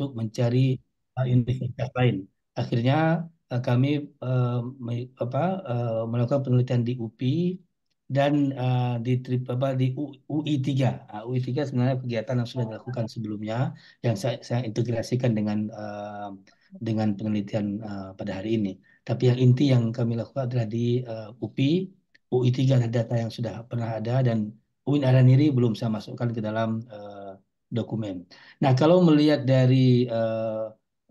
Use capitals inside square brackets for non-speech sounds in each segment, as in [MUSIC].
untuk mencari eh, universitas lain. Akhirnya eh, kami eh, apa, melakukan penelitian di UPI dan uh, di trip apa di UI3. Uh, UI3 sebenarnya kegiatan yang sudah dilakukan sebelumnya yang saya, saya integrasikan dengan uh, dengan penelitian uh, pada hari ini. Tapi yang inti yang kami lakukan adalah di uh, UPI, UI3 ada data yang sudah pernah ada dan UIN Araniri belum saya masukkan ke dalam uh, dokumen. Nah, kalau melihat dari uh,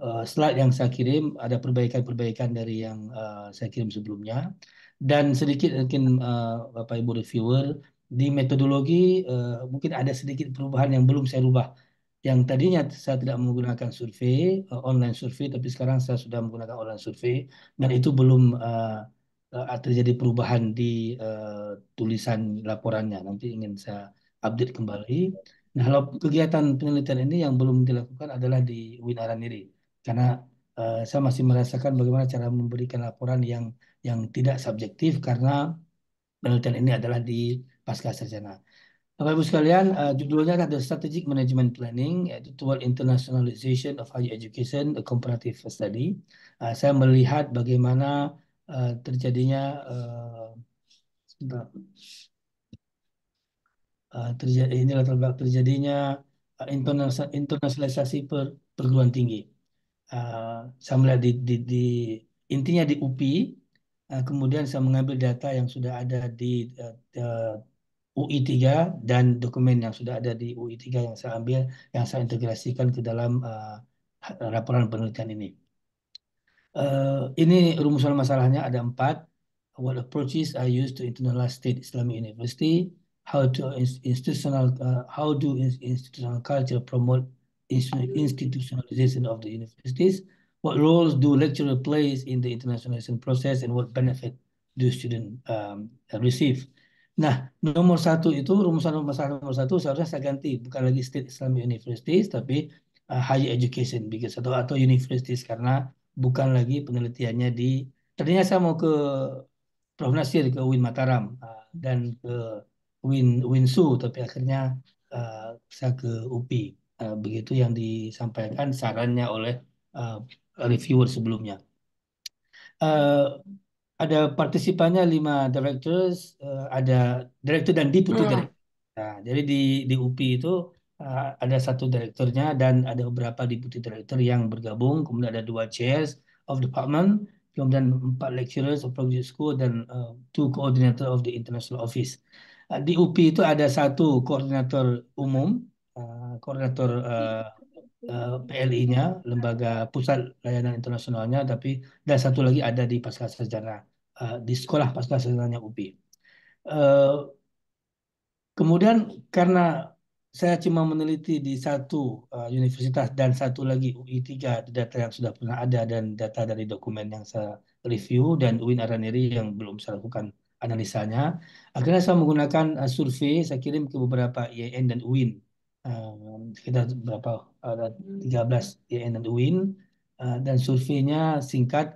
uh, slide yang saya kirim, ada perbaikan-perbaikan dari yang uh, saya kirim sebelumnya. Dan sedikit mungkin uh, Bapak Ibu reviewer, di metodologi uh, mungkin ada sedikit perubahan yang belum saya rubah. Yang tadinya saya tidak menggunakan survei, uh, online survei, tapi sekarang saya sudah menggunakan online survei, dan itu belum uh, terjadi perubahan di uh, tulisan laporannya. Nanti ingin saya update kembali. Nah, kalau kegiatan penelitian ini yang belum dilakukan adalah di Winaran ini, karena uh, saya masih merasakan bagaimana cara memberikan laporan yang yang tidak subjektif karena penelitian ini adalah di pasca sarjana. Bapak Ibu sekalian, uh, judulnya adalah The Strategic Management Planning, yaitu Toward Internationalization of Higher Education, a Comparative Study. Uh, saya melihat bagaimana uh, terjadinya uh, Eh, inilah terjadi ini latar belakang terjadinya uh, internasionalisasi per, perguruan tinggi. Uh, saya melihat di, di, di intinya di UPI, uh, kemudian saya mengambil data yang sudah ada di uh, UI 3 dan dokumen yang sudah ada di UI 3 yang saya ambil, yang saya integrasikan ke dalam uh, laporan penelitian ini. Uh, ini rumusan masalahnya ada empat. What approaches are used to internalize state Islamic University? how to institutional uh, how do institutional culture promote institutionalization of the universities? What roles do lecturer plays in the internationalization process and what benefit do student um, receive? Nah, nomor satu itu rumusan masalah nomor satu seharusnya saya ganti bukan lagi State Islamic Universities tapi uh, Higher Education because atau atau universities karena bukan lagi penelitiannya di tadinya saya mau ke Prof Nasir ke Uin Mataram uh, dan ke Win Winsu tapi akhirnya uh, saya ke UPI uh, eh, begitu yang disampaikan sarannya oleh uh, reviewer sebelumnya uh, ada partisipannya lima directors uh, ada direktur dan deputy yeah. Hmm. director nah, jadi di di UPI itu uh, ada satu direkturnya dan ada beberapa deputy director yang bergabung kemudian ada dua chairs of department kemudian empat lecturers of graduate school dan uh, two coordinator of the international office di UPI itu ada satu koordinator umum, uh, koordinator uh, eh, uh, eh, PLI-nya, lembaga pusat layanan internasionalnya, tapi dan satu lagi ada di pasca sejarah uh, di sekolah pasca sejarahnya UPI. Uh, kemudian karena saya cuma meneliti di satu uh, universitas dan satu lagi UI3 data yang sudah pernah ada dan data dari dokumen yang saya review dan UIN Araniri yang belum saya lakukan analisanya. Akhirnya saya menggunakan uh, survei, saya kirim ke beberapa IAIN dan UIN. Uh, um, sekitar berapa? Ada uh, 13 IAIN dan UIN. Uh, dan surveinya singkat,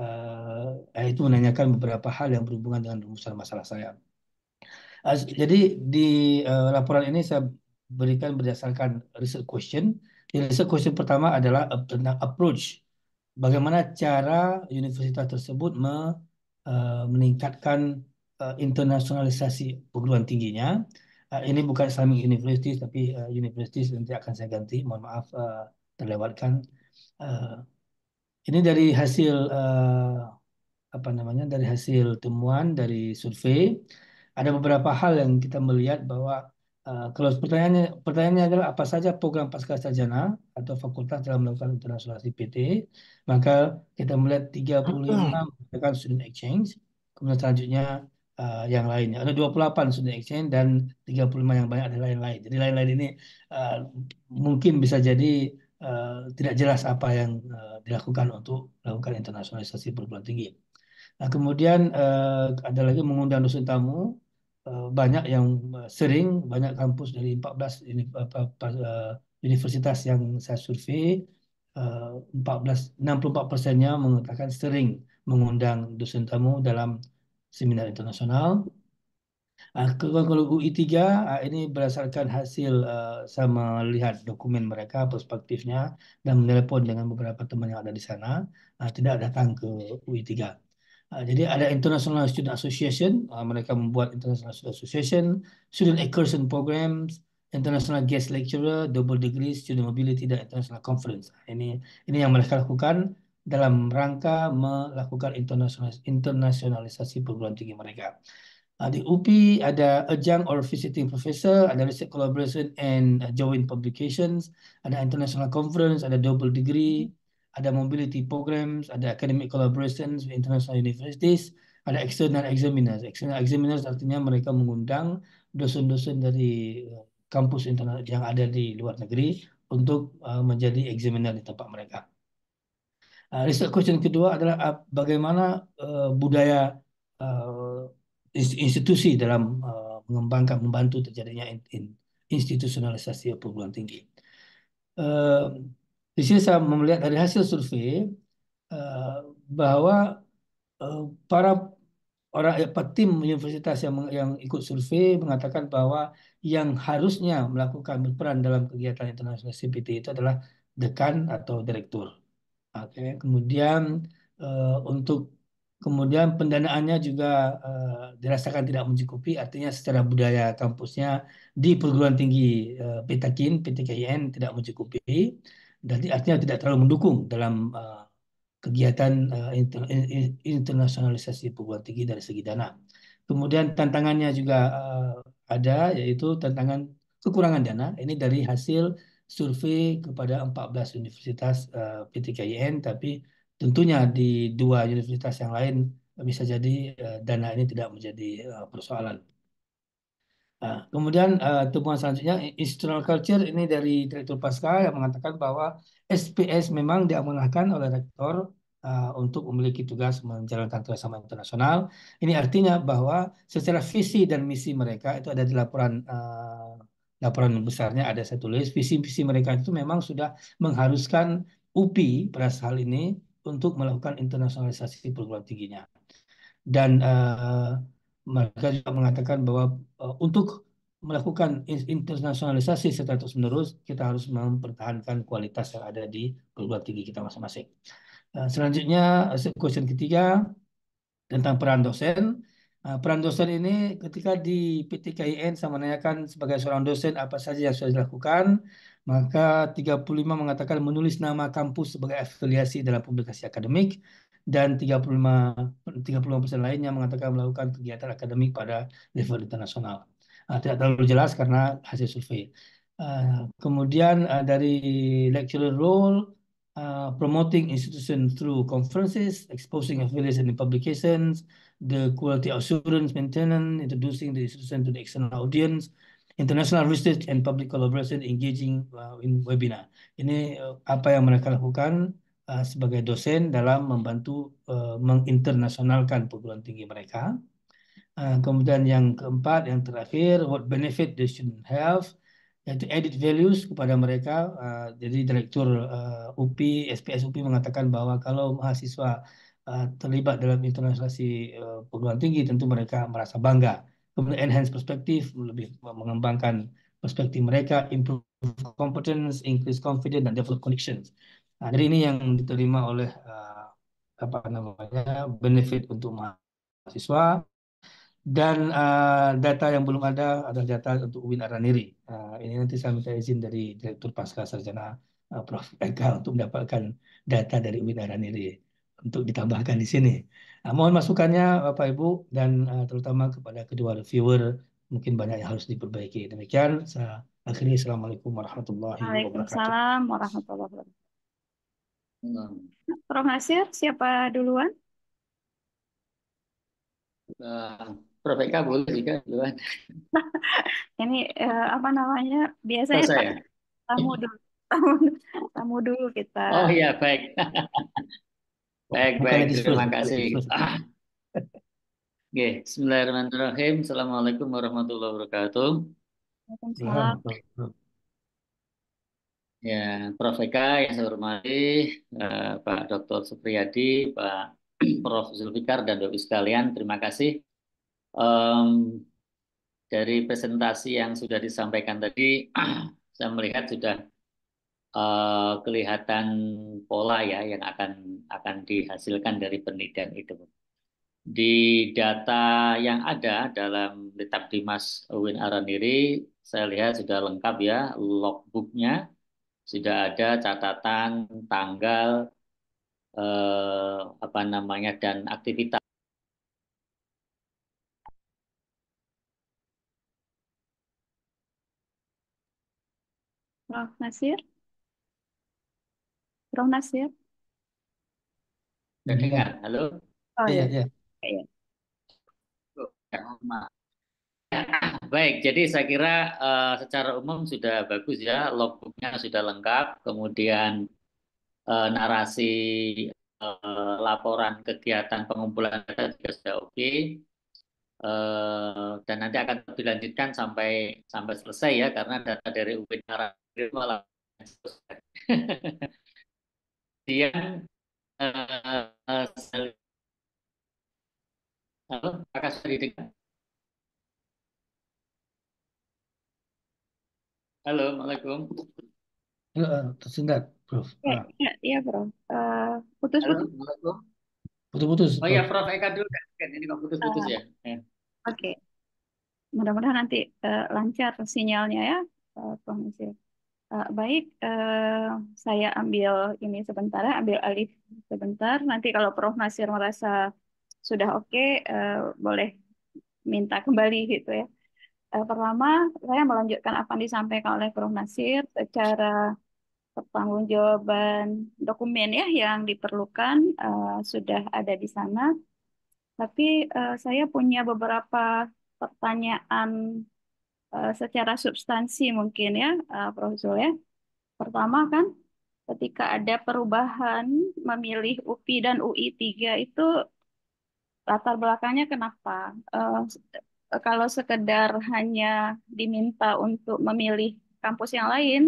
uh, eh, itu menanyakan beberapa hal yang berhubungan dengan rumusan masalah saya. Uh, jadi di uh, laporan ini saya berikan berdasarkan research question. Di research question pertama adalah tentang approach. Bagaimana cara universitas tersebut me Eh, meningkatkan uh, internasionalisasi perguruan tingginya. Uh, ini bukan Islamic University, tapi uh, University nanti akan saya ganti. Mohon maaf uh, terlewatkan. Uh, ini dari hasil uh, apa namanya? Dari hasil temuan dari survei, ada beberapa hal yang kita melihat bahwa Eh, kalau pertanyaannya, pertanyaannya adalah apa saja program pasca sarjana atau fakultas dalam melakukan internasionalisasi PT, maka kita melihat 36 hmm. merupakan student exchange, kemudian selanjutnya uh, yang lainnya. Ada 28 student exchange dan 35 yang banyak adalah lain-lain. Jadi lain-lain ini uh, mungkin bisa jadi uh, tidak jelas apa yang uh, dilakukan untuk melakukan internasionalisasi perguruan tinggi. Nah, kemudian uh, ada lagi mengundang dosen tamu, Eh, banyak yang eh, sering banyak kampus dari 14 eh, universitas yang saya survei 14 64 persennya mengatakan sering mengundang dosen tamu dalam seminar internasional. Ah, kalau kalau UI3 ah, ini berdasarkan hasil saya melihat dokumen mereka perspektifnya dan menelepon dengan beberapa teman yang ada di sana ah, tidak datang ke UI3. Ha, jadi ada International Student Association, ha, mereka membuat International Student Association, Student Excursion Programs, International Guest Lecturer, Double Degree, Student Mobility dan International Conference. Ha, ini ini yang mereka lakukan dalam rangka melakukan internasional internasionalisasi perguruan tinggi mereka. di UPI ada adjunct or visiting professor, ada research collaboration and joint publications, ada international conference, ada double degree, ada mobility programs, ada academic collaborations with international universities, ada external examiners. External examiners artinya mereka mengundang dosen-dosen dari eh, kampus internal yang ada di luar negeri untuk eh, menjadi examiner di tempat mereka. Uh, research question kedua adalah uh, bagaimana uh, budaya uh, institusi dalam uh, mengembangkan membantu terjadinya in institusionalisasi perguruan tinggi. Uh, di sini saya melihat dari hasil survei eh, bahwa eh, para orang ya, tim universitas yang yang ikut survei mengatakan bahwa yang harusnya melakukan berperan dalam kegiatan internasional CPT itu adalah dekan atau direktur. Oke, kemudian untuk kemudian pendanaannya juga dirasakan tidak mencukupi, artinya secara budaya kampusnya di perguruan tinggi uh, PTKIN tidak mencukupi dan artinya tidak terlalu mendukung dalam eh, kegiatan eh, internasionalisasi perguruan tinggi dari segi dana. Kemudian tantangannya juga eh, ada yaitu tantangan kekurangan dana. Ini dari hasil survei kepada 14 universitas PTKIN tapi tentunya di dua universitas yang lain bisa jadi dana ini tidak menjadi persoalan. Nah, kemudian uh, eh, temuan selanjutnya institutional culture ini dari Direktur Pasca yang mengatakan bahwa SPS memang diamanahkan oleh rektor uh, untuk memiliki tugas menjalankan kerjasama internasional. Ini artinya bahwa secara visi dan misi mereka itu ada di laporan uh, laporan besarnya ada saya tulis visi misi mereka itu memang sudah mengharuskan UPI pada hal ini untuk melakukan internasionalisasi perguruan tingginya. Dan uh, mereka juga mengatakan bahwa eh, untuk melakukan internasionalisasi secara terus-menerus, kita harus mempertahankan kualitas yang ada di perguruan tinggi kita masing-masing. Uh, selanjutnya, eh, question ketiga tentang peran dosen. peran dosen ini ketika di PTKIN saya menanyakan sebagai seorang dosen apa saja yang sudah dilakukan, maka 35 mengatakan menulis nama kampus sebagai afiliasi dalam publikasi akademik, dan 35 persen lainnya mengatakan melakukan kegiatan akademik pada level internasional. Uh, tidak terlalu jelas karena hasil survei. Uh, kemudian uh, dari lecturer role, uh, promoting institution through conferences, exposing affiliates and publications, the quality assurance maintenance, introducing the institution to the external audience, international research and public collaboration, engaging uh, in webinar. Ini uh, apa yang mereka lakukan Eh, sebagai dosen dalam membantu uh, menginternasionalkan perguruan tinggi mereka. Uh, kemudian yang keempat, yang terakhir, what benefit the student have, yaitu added values kepada mereka. Uh, jadi Direktur uh, UPI, SPS UPI mengatakan bahwa kalau mahasiswa uh, terlibat dalam internasionalisasi uh, perguruan tinggi, tentu mereka merasa bangga. Kemudian enhance perspective, lebih mengembangkan perspektif mereka, improve competence, increase confidence, dan develop connections. Nah, ini yang diterima oleh uh, apa namanya benefit untuk mahasiswa dan uh, data yang belum ada adalah data untuk UIN Araniri. Uh, ini nanti saya minta izin dari Direktur Pasca Sarjana uh, Prof. Eka untuk mendapatkan data dari UIN Araniri untuk ditambahkan di sini. Nah, mohon masukannya Bapak Ibu dan uh, terutama kepada kedua reviewer mungkin banyak yang harus diperbaiki. Demikian saya akhiri. Assalamualaikum warahmatullahi wabarakatuh. Waalaikumsalam warahmatullahi wabarakatuh. Hmm. Prof. Nasir, siapa duluan? Uh, Prof. Eka boleh juga duluan. [LAUGHS] Ini uh, apa namanya? Biasanya Selesai, ya? tamu dulu. Tamu, tamu dulu kita. Oh iya, baik. [LAUGHS] baik, baik. Terima kasih. semoga ah. okay. Bismillahirrahmanirrahim. Assalamualaikum warahmatullahi wabarakatuh. Waalaikumsalam. Iya, Ya, Prof. Eka yang saya hormati, uh, Pak Dr. Supriyadi, Pak [CLEARS THROAT] Prof. Zulfikar, dan Dok sekalian, terima kasih. Um, dari presentasi yang sudah disampaikan tadi, [CLEARS THROAT] saya melihat sudah uh, kelihatan pola ya yang akan akan dihasilkan dari penelitian itu. Di data yang ada dalam Litap Dimas Win Araniri, saya lihat sudah lengkap ya logbooknya, sudah ada catatan tanggal eh, apa namanya dan aktivitas Prof. Nasir? Prof. Nasir? Dengar, halo? Oh iya, iya. iya. iya. Baik, jadi saya kira uh, secara umum sudah bagus ya, logbooknya sudah lengkap, kemudian uh, narasi uh, laporan kegiatan pengumpulan data juga sudah oke, okay. uh, dan nanti akan dilanjutkan sampai sampai selesai ya, karena data dari UB Narasi malah Kemudian uh, uh, apakah sudah didengar? Halo, Assalamualaikum. Halo, eh, tersendat, Prof. Iya, iya, Prof. Uh, putus, Halo, putus. Putus-putus. Oh iya, Prof Eka dulu kan? kan. Ini kok putus-putus uh, ya. Oke. Okay. Mudah-mudahan nanti uh, lancar sinyalnya ya, uh, Prof. Mesir. Uh, baik, uh, saya ambil ini sebentar, ya, ambil alih sebentar. Nanti kalau Prof. Nasir merasa sudah oke, okay, uh, boleh minta kembali gitu ya eh, pertama saya melanjutkan apa yang disampaikan oleh Prof Nasir secara pertanggungjawaban dokumen ya yang diperlukan uh, sudah ada di sana. Tapi uh, saya punya beberapa pertanyaan uh, secara substansi mungkin ya, uh, Prof Zul ya. Pertama kan ketika ada perubahan memilih UPI dan UI 3 itu latar belakangnya kenapa? Uh, kalau sekedar hanya diminta untuk memilih kampus yang lain,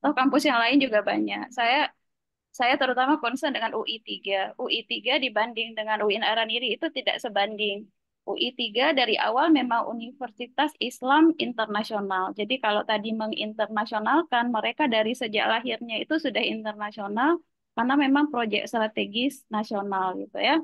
toh kampus yang lain juga banyak. Saya saya terutama concern dengan UI 3. UI 3 dibanding dengan UIN Araniri itu tidak sebanding. UI 3 dari awal memang Universitas Islam Internasional. Jadi kalau tadi menginternasionalkan, mereka dari sejak lahirnya itu sudah internasional karena memang proyek strategis nasional gitu ya.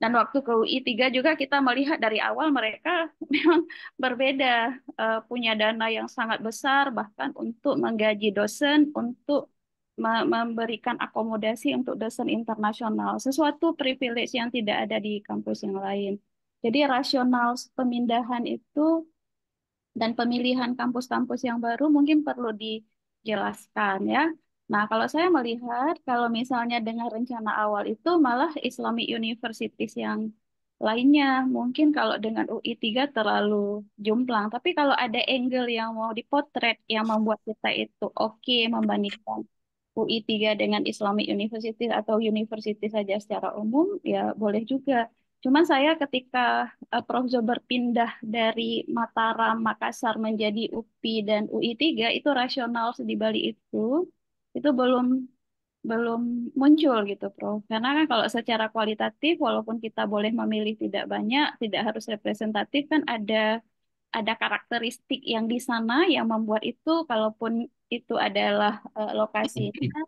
Dan waktu ke UI 3 juga kita melihat dari awal mereka [LAUGHS] memang berbeda, eh, punya dana yang sangat besar bahkan untuk menggaji dosen, untuk memberikan akomodasi untuk dosen internasional, sesuatu privilege yang tidak ada di kampus yang lain. Jadi rasional pemindahan itu dan pemilihan kampus-kampus yang baru mungkin perlu dijelaskan ya. Nah, kalau saya melihat, kalau misalnya dengan rencana awal itu malah Islamic Universities yang lainnya, mungkin kalau dengan UI3 terlalu jomplang. Tapi kalau ada angle yang mau dipotret, yang membuat kita itu oke okay, membandingkan UI3 dengan Islamic University atau university saja secara umum, ya boleh juga. Cuman saya ketika eh, Prof. Zober pindah dari Mataram, Makassar menjadi UPI dan UI3, itu rasional di Bali itu, itu belum belum muncul gitu Prof. Karena kan kalau secara kualitatif walaupun kita boleh memilih tidak banyak, tidak harus representatif kan ada ada karakteristik yang di sana yang membuat itu kalaupun itu adalah uh, eh, lokasinya kan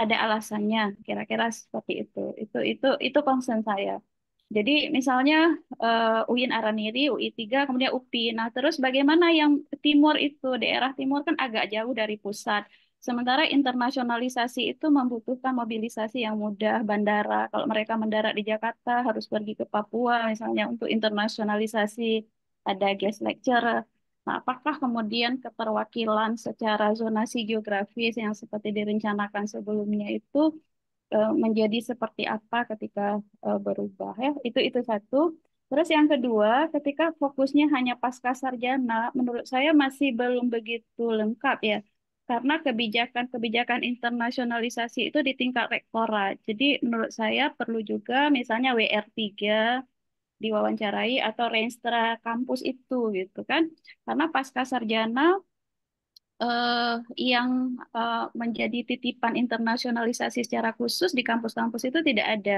ada alasannya kira-kira seperti itu. Itu itu itu concern saya. Jadi misalnya uh, UIN Araniri, UI3, kemudian UPI. Nah, terus bagaimana yang timur itu, daerah timur kan agak jauh dari pusat Sementara internasionalisasi itu membutuhkan mobilisasi yang mudah, bandara. Kalau mereka mendarat di Jakarta harus pergi ke Papua misalnya untuk internasionalisasi ada guest lecture. Nah, apakah kemudian keterwakilan secara zonasi geografis yang seperti direncanakan sebelumnya itu eh, menjadi seperti apa ketika eh, berubah ya? Itu itu satu. Terus yang kedua, ketika fokusnya hanya pasca sarjana, menurut saya masih belum begitu lengkap ya karena kebijakan-kebijakan internasionalisasi itu di tingkat rektorat. Jadi menurut saya perlu juga misalnya WR3 diwawancarai atau Renstra kampus itu gitu kan. Karena pasca sarjana eh, yang eh, menjadi titipan internasionalisasi secara khusus di kampus-kampus itu tidak ada.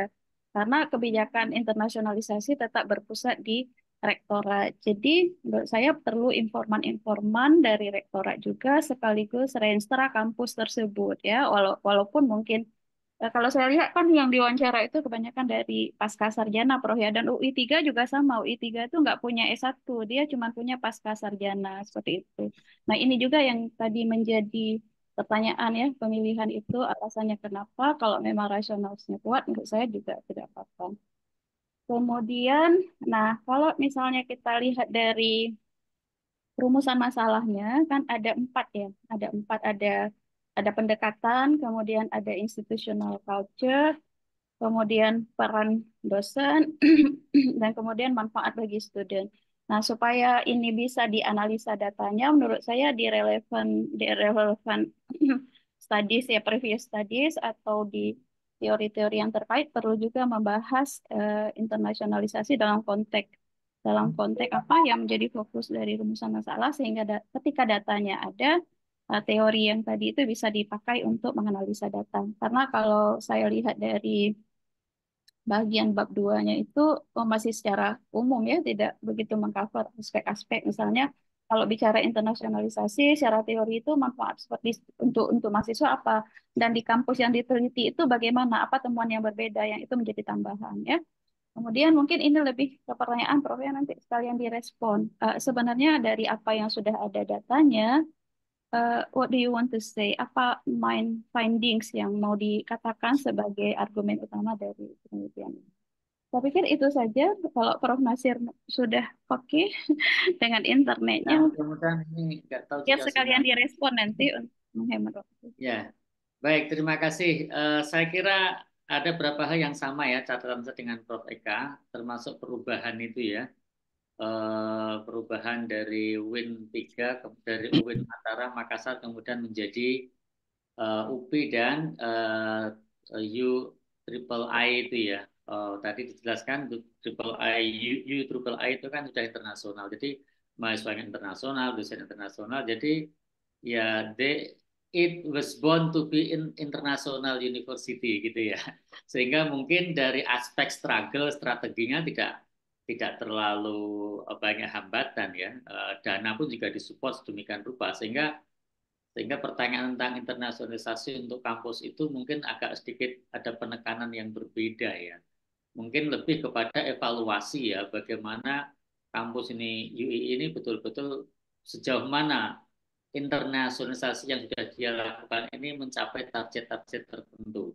Karena kebijakan internasionalisasi tetap berpusat di rektorat. Jadi menurut saya perlu informan-informan dari rektorat juga sekaligus renstra kampus tersebut ya Walau, walaupun mungkin eh, kalau saya lihat kan yang diwawancara itu kebanyakan dari pasca sarjana Prof ya dan UI 3 juga sama UI 3 itu nggak punya S1 dia cuma punya pasca sarjana seperti itu. Nah ini juga yang tadi menjadi pertanyaan ya pemilihan itu alasannya kenapa kalau memang rasionalnya kuat menurut saya juga tidak apa-apa. Kemudian, nah kalau misalnya kita lihat dari rumusan masalahnya kan ada empat ya, ada empat ada ada pendekatan, kemudian ada institutional culture, kemudian peran dosen, [CLEARS THROAT] dan kemudian manfaat bagi student. Nah, supaya ini bisa dianalisa datanya, menurut saya di relevant, di relevant [CLEARS THROAT] studies ya, previous studies atau di teori-teori yang terkait perlu juga membahas uh, internasionalisasi dalam konteks dalam konteks apa yang menjadi fokus dari rumusan masalah sehingga da ketika datanya ada uh, teori yang tadi itu bisa dipakai untuk menganalisa data karena kalau saya lihat dari bagian bab duanya itu oh, masih secara umum ya tidak begitu mengcover aspek-aspek misalnya kalau bicara internasionalisasi secara teori itu manfaat seperti untuk untuk mahasiswa apa dan di kampus yang diteliti itu bagaimana apa temuan yang berbeda yang itu menjadi tambahan ya. Kemudian mungkin ini lebih ke pertanyaan Prof ya nanti sekalian direspon. Uh, sebenarnya dari apa yang sudah ada datanya uh, what do you want to say? Apa mind findings yang mau dikatakan sebagai argumen utama dari penelitian ini? Saya pikir kan itu saja kalau Prof Nasir sudah oke okay [LAUGHS] dengan internetnya. Nah, mudah-mudahan ini nggak tahu. Ya sekalian direspon nanti untuk menghemat waktu. Ya, baik terima kasih. Uh, saya kira ada beberapa hal yang sama ya catatan saya dengan Prof Eka, termasuk perubahan itu ya. Uh, perubahan dari Win 3 dari Win Mataram Makassar kemudian menjadi uh, eh, UPI dan uh, U triple I itu ya uh, tadi dijelaskan triple I U, triple I itu kan sudah internasional. Jadi mahasiswa internasional, dosen internasional. Jadi ya they it was born to be in international university gitu ya. [LAUGHS] Sehingga mungkin dari aspek struggle strateginya tidak tidak terlalu eh, banyak hambatan ya. Eh, dana pun juga disupport sedemikian rupa sehingga sehingga pertanyaan tentang internasionalisasi untuk kampus itu mungkin agak sedikit ada penekanan yang berbeda ya mungkin lebih kepada evaluasi ya bagaimana kampus ini UI ini betul-betul sejauh mana internasionalisasi yang sudah dia lakukan ini mencapai target-target tertentu.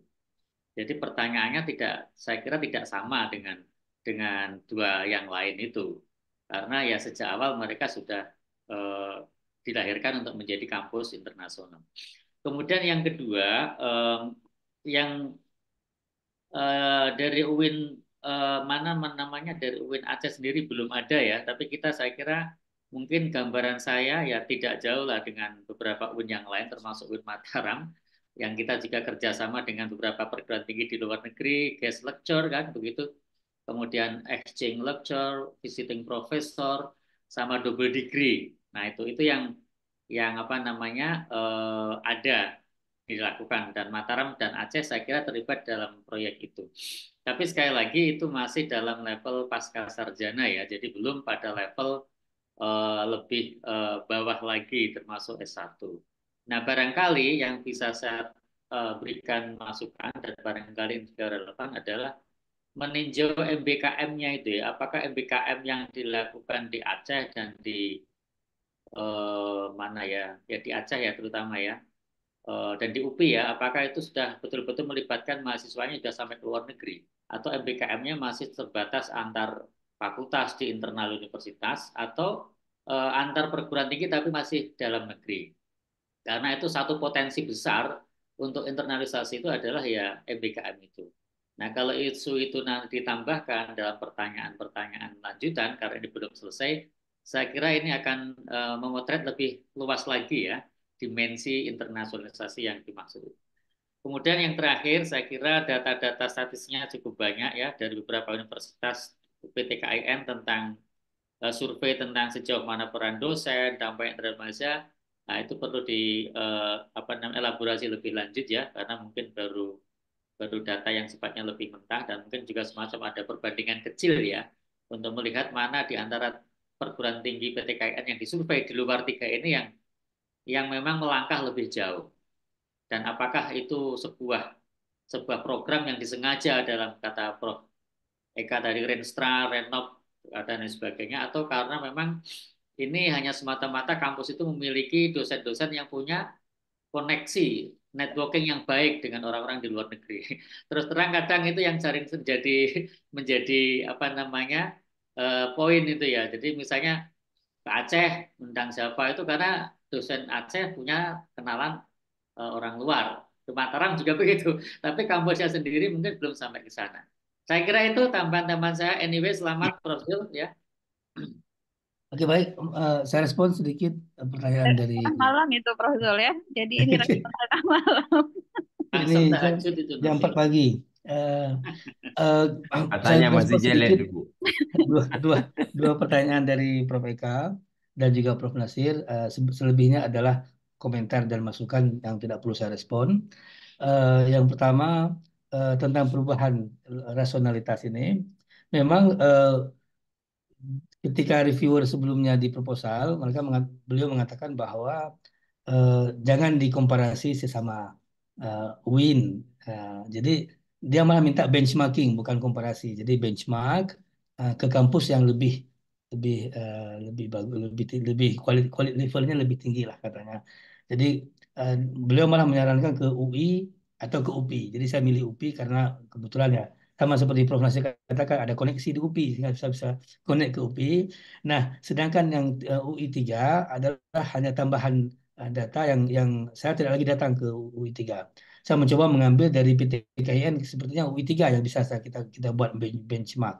Jadi pertanyaannya tidak saya kira tidak sama dengan dengan dua yang lain itu. Karena ya sejak awal mereka sudah eh, dilahirkan untuk menjadi kampus internasional. Kemudian yang kedua eh, yang Eh, dari UIN uh, mana namanya dari UIN Aceh sendiri belum ada ya, tapi kita saya kira mungkin gambaran saya ya tidak jauh lah dengan beberapa UIN yang lain termasuk UIN Mataram yang kita juga kerjasama dengan beberapa perguruan tinggi di luar negeri, guest lecture kan begitu, kemudian exchange lecture, visiting professor, sama double degree. Nah itu itu yang yang apa namanya uh, ada dilakukan dan Mataram dan Aceh saya kira terlibat dalam proyek itu. Tapi sekali lagi itu masih dalam level pasca sarjana ya, jadi belum pada level uh, lebih uh, bawah lagi termasuk S1. Nah barangkali yang bisa saya uh, berikan masukan dan barangkali yang juga relevan adalah meninjau MBKM-nya itu ya, apakah MBKM yang dilakukan di Aceh dan di uh, mana ya, ya di Aceh ya terutama ya, Eh, dan di UPI ya, apakah itu sudah betul-betul melibatkan mahasiswanya sudah sampai ke luar negeri atau MBKM-nya masih terbatas antar fakultas di internal universitas atau uh, antar perguruan tinggi tapi masih dalam negeri. Karena itu satu potensi besar untuk internalisasi itu adalah ya MBKM itu. Nah, kalau isu itu nanti ditambahkan dalam pertanyaan-pertanyaan lanjutan karena ini belum selesai, saya kira ini akan uh, memotret lebih luas lagi ya dimensi internasionalisasi yang dimaksud. Kemudian yang terakhir, saya kira data-data statistiknya cukup banyak ya dari beberapa universitas PTKIN tentang uh, survei tentang sejauh mana peran dosen, dampak terhadap remaja. Nah, itu perlu di uh, apa namanya elaborasi lebih lanjut ya karena mungkin baru baru data yang sifatnya lebih mentah dan mungkin juga semacam ada perbandingan kecil ya untuk melihat mana di antara perguruan tinggi PTKIN yang disurvei di luar tiga ini yang yang memang melangkah lebih jauh. Dan apakah itu sebuah sebuah program yang disengaja dalam kata Prof. Eka dari Renstra, Renop, dan lain sebagainya, atau karena memang ini hanya semata-mata kampus itu memiliki dosen-dosen yang punya koneksi networking yang baik dengan orang-orang di luar negeri. [LAUGHS] Terus terang kadang itu yang sering menjadi menjadi apa namanya eh, poin itu ya. Jadi misalnya ke Aceh undang siapa itu karena dosen Aceh punya kenalan uh, orang luar. Sumatera juga [LAUGHS] begitu. Tapi kamboja sendiri mungkin belum sampai ke sana. Saya kira itu tambahan-tambahan saya. Anyway, selamat ya. Prof. Zul ya. [CLEARS THROAT] Oke baik, uh, saya respon sedikit eh, pertanyaan dari malam itu Prof. Zul ya. Jadi ini [LAUGHS] tengah malam. ini jam 4 pagi. Uh, [LAUGHS] uh, Katanya masih jelek dua, dua, dua pertanyaan dari Prof. Eka dan juga Prof Nasir eh, selebihnya adalah komentar dan masukan yang tidak perlu saya respon. Eh, yang pertama eh, tentang perubahan rasionalitas ini memang ketika reviewer sebelumnya di proposal mereka beliau mengatakan bahwa jangan dikomparasi sesama win. jadi dia malah minta benchmarking bukan komparasi. Jadi benchmark ke kampus yang lebih lebih uh, lebih bagus lebih lebih kualit kualit levelnya lebih tinggi lah katanya jadi uh, beliau malah menyarankan ke UI atau ke UPI jadi saya milih UPI karena kebetulan ya sama seperti Prof Nasir katakan ada koneksi di UPI sehingga bisa bisa connect ke UPI nah sedangkan yang uh, UI 3 adalah hanya tambahan uh, data yang yang saya tidak lagi datang ke UI 3 saya mencoba mengambil dari PT PTKIN sepertinya UI3 yang bisa saya, kita kita buat benchmark.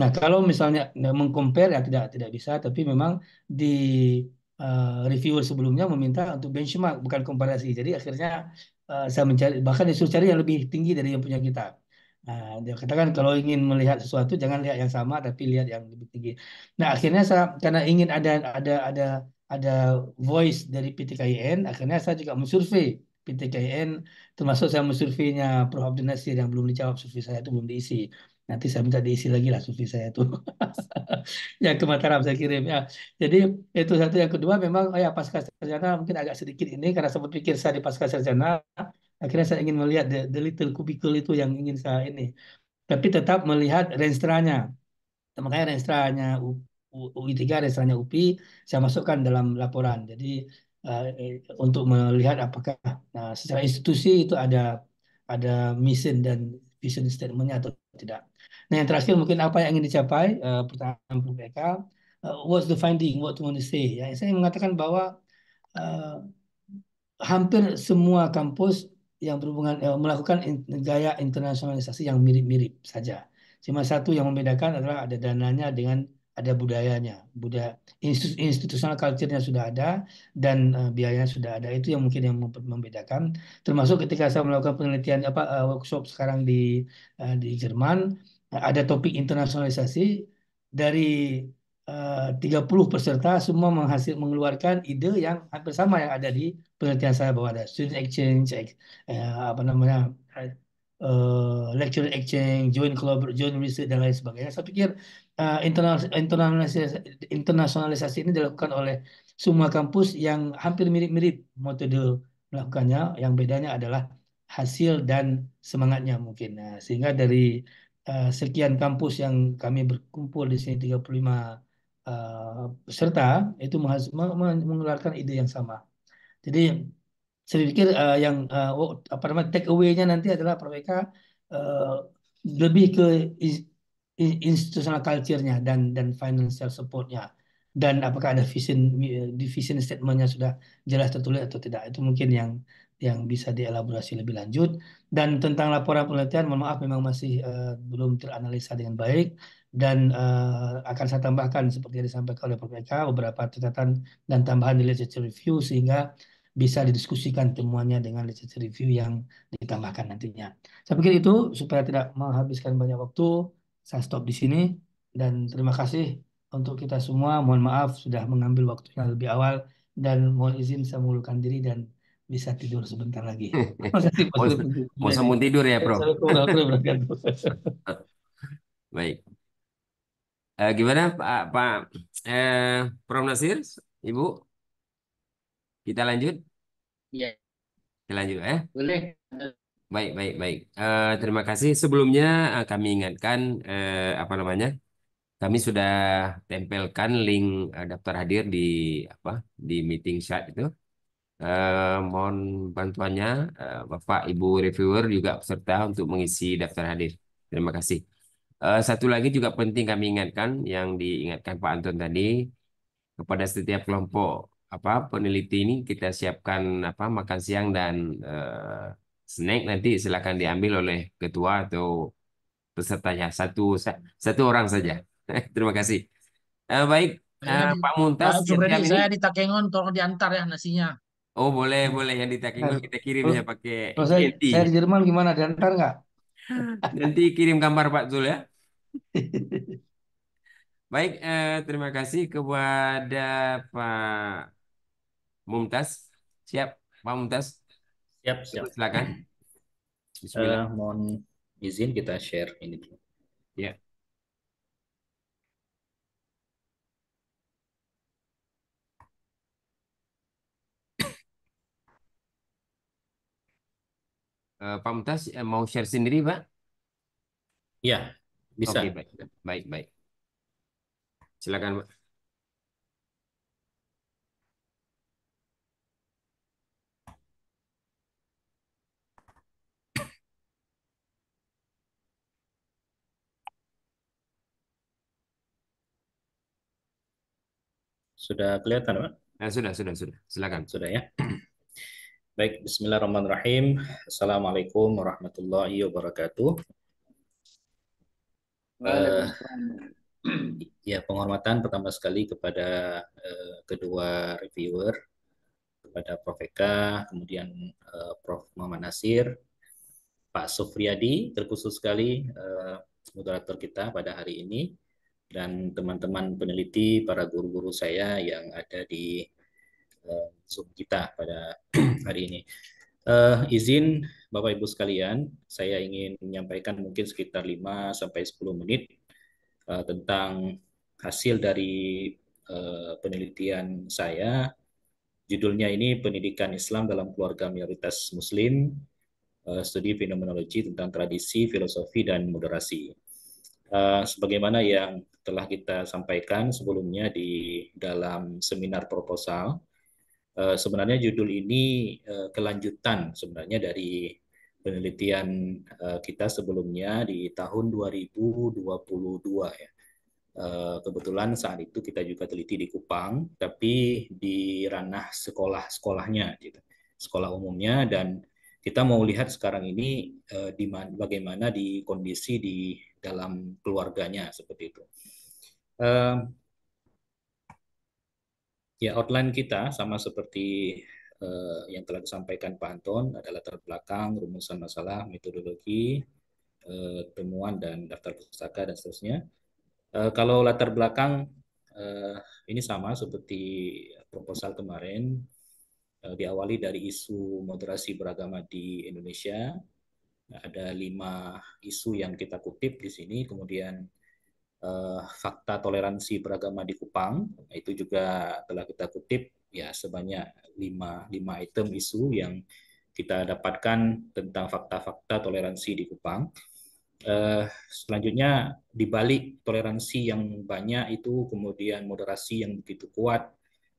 Nah, kalau misalnya mengcompare ya tidak tidak bisa tapi memang di uh, eh, reviewer sebelumnya meminta untuk benchmark bukan komparasi. Jadi akhirnya uh, saya mencari bahkan disuruh cari yang lebih tinggi dari yang punya kita. Nah, dia katakan kalau ingin melihat sesuatu jangan lihat yang sama tapi lihat yang lebih tinggi. Nah, akhirnya saya karena ingin ada ada ada ada voice dari PT PTKIN, akhirnya saya juga mensurvey. PTKIN termasuk saya mau surveinya Prof. Abdul Nasir yang belum dijawab survei saya itu belum diisi nanti saya minta diisi lagi lah survei saya itu [LAUGHS] yang ke Mataram saya kirim ya jadi itu satu yang kedua memang oh ya pasca sarjana mungkin agak sedikit ini karena sempat pikir saya di pasca sarjana akhirnya saya ingin melihat the, the little cubicle itu yang ingin saya ini tapi tetap melihat renstranya makanya renstranya UPI U3 renstranya UPI saya masukkan dalam laporan jadi Eh, eh, untuk melihat apakah nah, secara institusi itu ada ada mission dan vision statementnya atau tidak. Nah yang terakhir mungkin apa yang ingin dicapai uh, pertanyaan uh, what's the finding, what do you want to say? Ya, saya mengatakan bahwa uh, hampir semua kampus yang berhubungan uh, melakukan in, gaya internasionalisasi yang mirip-mirip saja. Cuma satu yang membedakan adalah ada dananya dengan ada budayanya, budaya institusional culture-nya sudah ada dan uh, biayanya sudah ada. Itu yang mungkin yang membedakan. Termasuk ketika saya melakukan penelitian apa uh, workshop sekarang di uh, di Jerman uh, ada topik internasionalisasi dari uh, 30 peserta semua menghasil mengeluarkan ide yang hampir sama yang ada di penelitian saya bahwa ada student exchange uh, apa namanya Eh, lecture exchange, join club, join research dan lain sebagainya. Saya pikir uh, eh, internasionalisasi, internasionalisasi ini dilakukan oleh semua kampus yang hampir mirip-mirip metode melakukannya. Yang bedanya adalah hasil dan semangatnya mungkin. Nah, sehingga dari uh, sekian kampus yang kami berkumpul di sini 35 uh, peserta itu mengeluarkan ide yang sama. Jadi sedikit uh, yang uh, apa namanya take away-nya nanti adalah mereka uh, lebih ke institutional culture-nya dan dan financial support-nya dan apakah ada vision division statement-nya sudah jelas tertulis atau tidak itu mungkin yang yang bisa dielaborasi lebih lanjut dan tentang laporan penelitian mohon maaf memang masih uh, belum teranalisa dengan baik dan uh, akan saya tambahkan seperti yang disampaikan oleh mereka beberapa catatan dan tambahan di literature review sehingga bisa didiskusikan temuannya dengan literature review yang ditambahkan nantinya. Saya pikir itu supaya tidak menghabiskan banyak waktu, saya stop di sini dan terima kasih untuk kita semua. Mohon maaf sudah mengambil waktunya lebih awal dan mohon izin saya mengulurkan diri dan bisa tidur sebentar lagi. [LAUGHS] Mau sambung tidur ya, Bro. [LAUGHS] Baik. Uh, gimana Pak Pak eh, Prof Nasir, Ibu? Kita lanjut? Ya. Kita lanjut ya. Boleh. Baik, baik, baik. Uh, terima kasih. Sebelumnya uh, kami ingatkan uh, apa namanya? Kami sudah tempelkan link uh, daftar hadir di apa? Di meeting chat itu. Uh, mohon bantuannya uh, Bapak Ibu reviewer juga peserta untuk mengisi daftar hadir. Terima kasih. Uh, satu lagi juga penting kami ingatkan yang diingatkan Pak Anton tadi kepada setiap kelompok apa peneliti ini kita siapkan apa makan siang dan uh, snack nanti silakan diambil oleh ketua atau pesertanya satu satu orang saja. [LAUGHS] Terima kasih. Uh, baik uh, Pak Muntas. Pak ini... saya di Takengon tolong diantar ya nasinya. Oh boleh boleh yang di Takengon kita kirim oh. ya pakai. Kalau oh, saya, saya di Jerman gimana diantar nggak? [LAUGHS] Nanti kirim gambar Pak Zul ya. [LAUGHS] Baik, eh, terima kasih kepada Pak Mumtaz, siap, Pak Mumtaz? Siap, siap. Silakan. Bismillah. Uh, mohon izin kita share ini dulu. Ya. [COUGHS] Eh, Pak Mumtaz eh, mau share sendiri, Pak? Ya, bisa. Okay, baik, baik, baik. Silakan, Pak. Sudah kelihatan, Pak? Ya, sudah, sudah, sudah. Silakan. Sudah ya. [CLEARS THROAT] Baik, bismillahirrahmanirrahim. Assalamualaikum warahmatullahi wabarakatuh. Uh, ya, penghormatan pertama sekali kepada uh, kedua reviewer, kepada Prof. Eka, kemudian uh, Prof. Muhammad Nasir, Pak Sufriyadi, terkhusus sekali uh, moderator kita pada hari ini dan teman-teman peneliti, para guru-guru saya yang ada di uh, Zoom kita pada [CLEARS THROAT] hari ini. Uh, izin Bapak Ibu sekalian, saya ingin menyampaikan mungkin sekitar 5 sampai 10 menit uh, tentang hasil dari uh, penelitian saya. Judulnya ini Pendidikan Islam dalam Keluarga Mayoritas Muslim, uh, Studi Fenomenologi tentang Tradisi, Filosofi dan Moderasi Eh, sebagaimana yang telah kita sampaikan sebelumnya di dalam seminar proposal, eh, sebenarnya judul ini eh, kelanjutan sebenarnya dari penelitian kita sebelumnya di tahun 2022 ya. kebetulan saat itu kita juga teliti di Kupang, tapi di ranah sekolah-sekolahnya, gitu. sekolah umumnya, dan kita mau lihat sekarang ini eh, bagaimana di kondisi di dalam keluarganya seperti itu. Uh, ya outline kita sama seperti uh, yang telah disampaikan Pak Anton adalah latar belakang, rumusan masalah, metodologi, uh, temuan dan daftar pustaka dan seterusnya. Uh, kalau latar belakang uh, ini sama seperti proposal kemarin uh, diawali dari isu moderasi beragama di Indonesia ada lima isu yang kita kutip di sini, kemudian eh, fakta toleransi beragama di Kupang itu juga telah kita kutip ya sebanyak lima lima item isu yang kita dapatkan tentang fakta-fakta toleransi di Kupang. Eh, selanjutnya di balik toleransi yang banyak itu kemudian moderasi yang begitu kuat.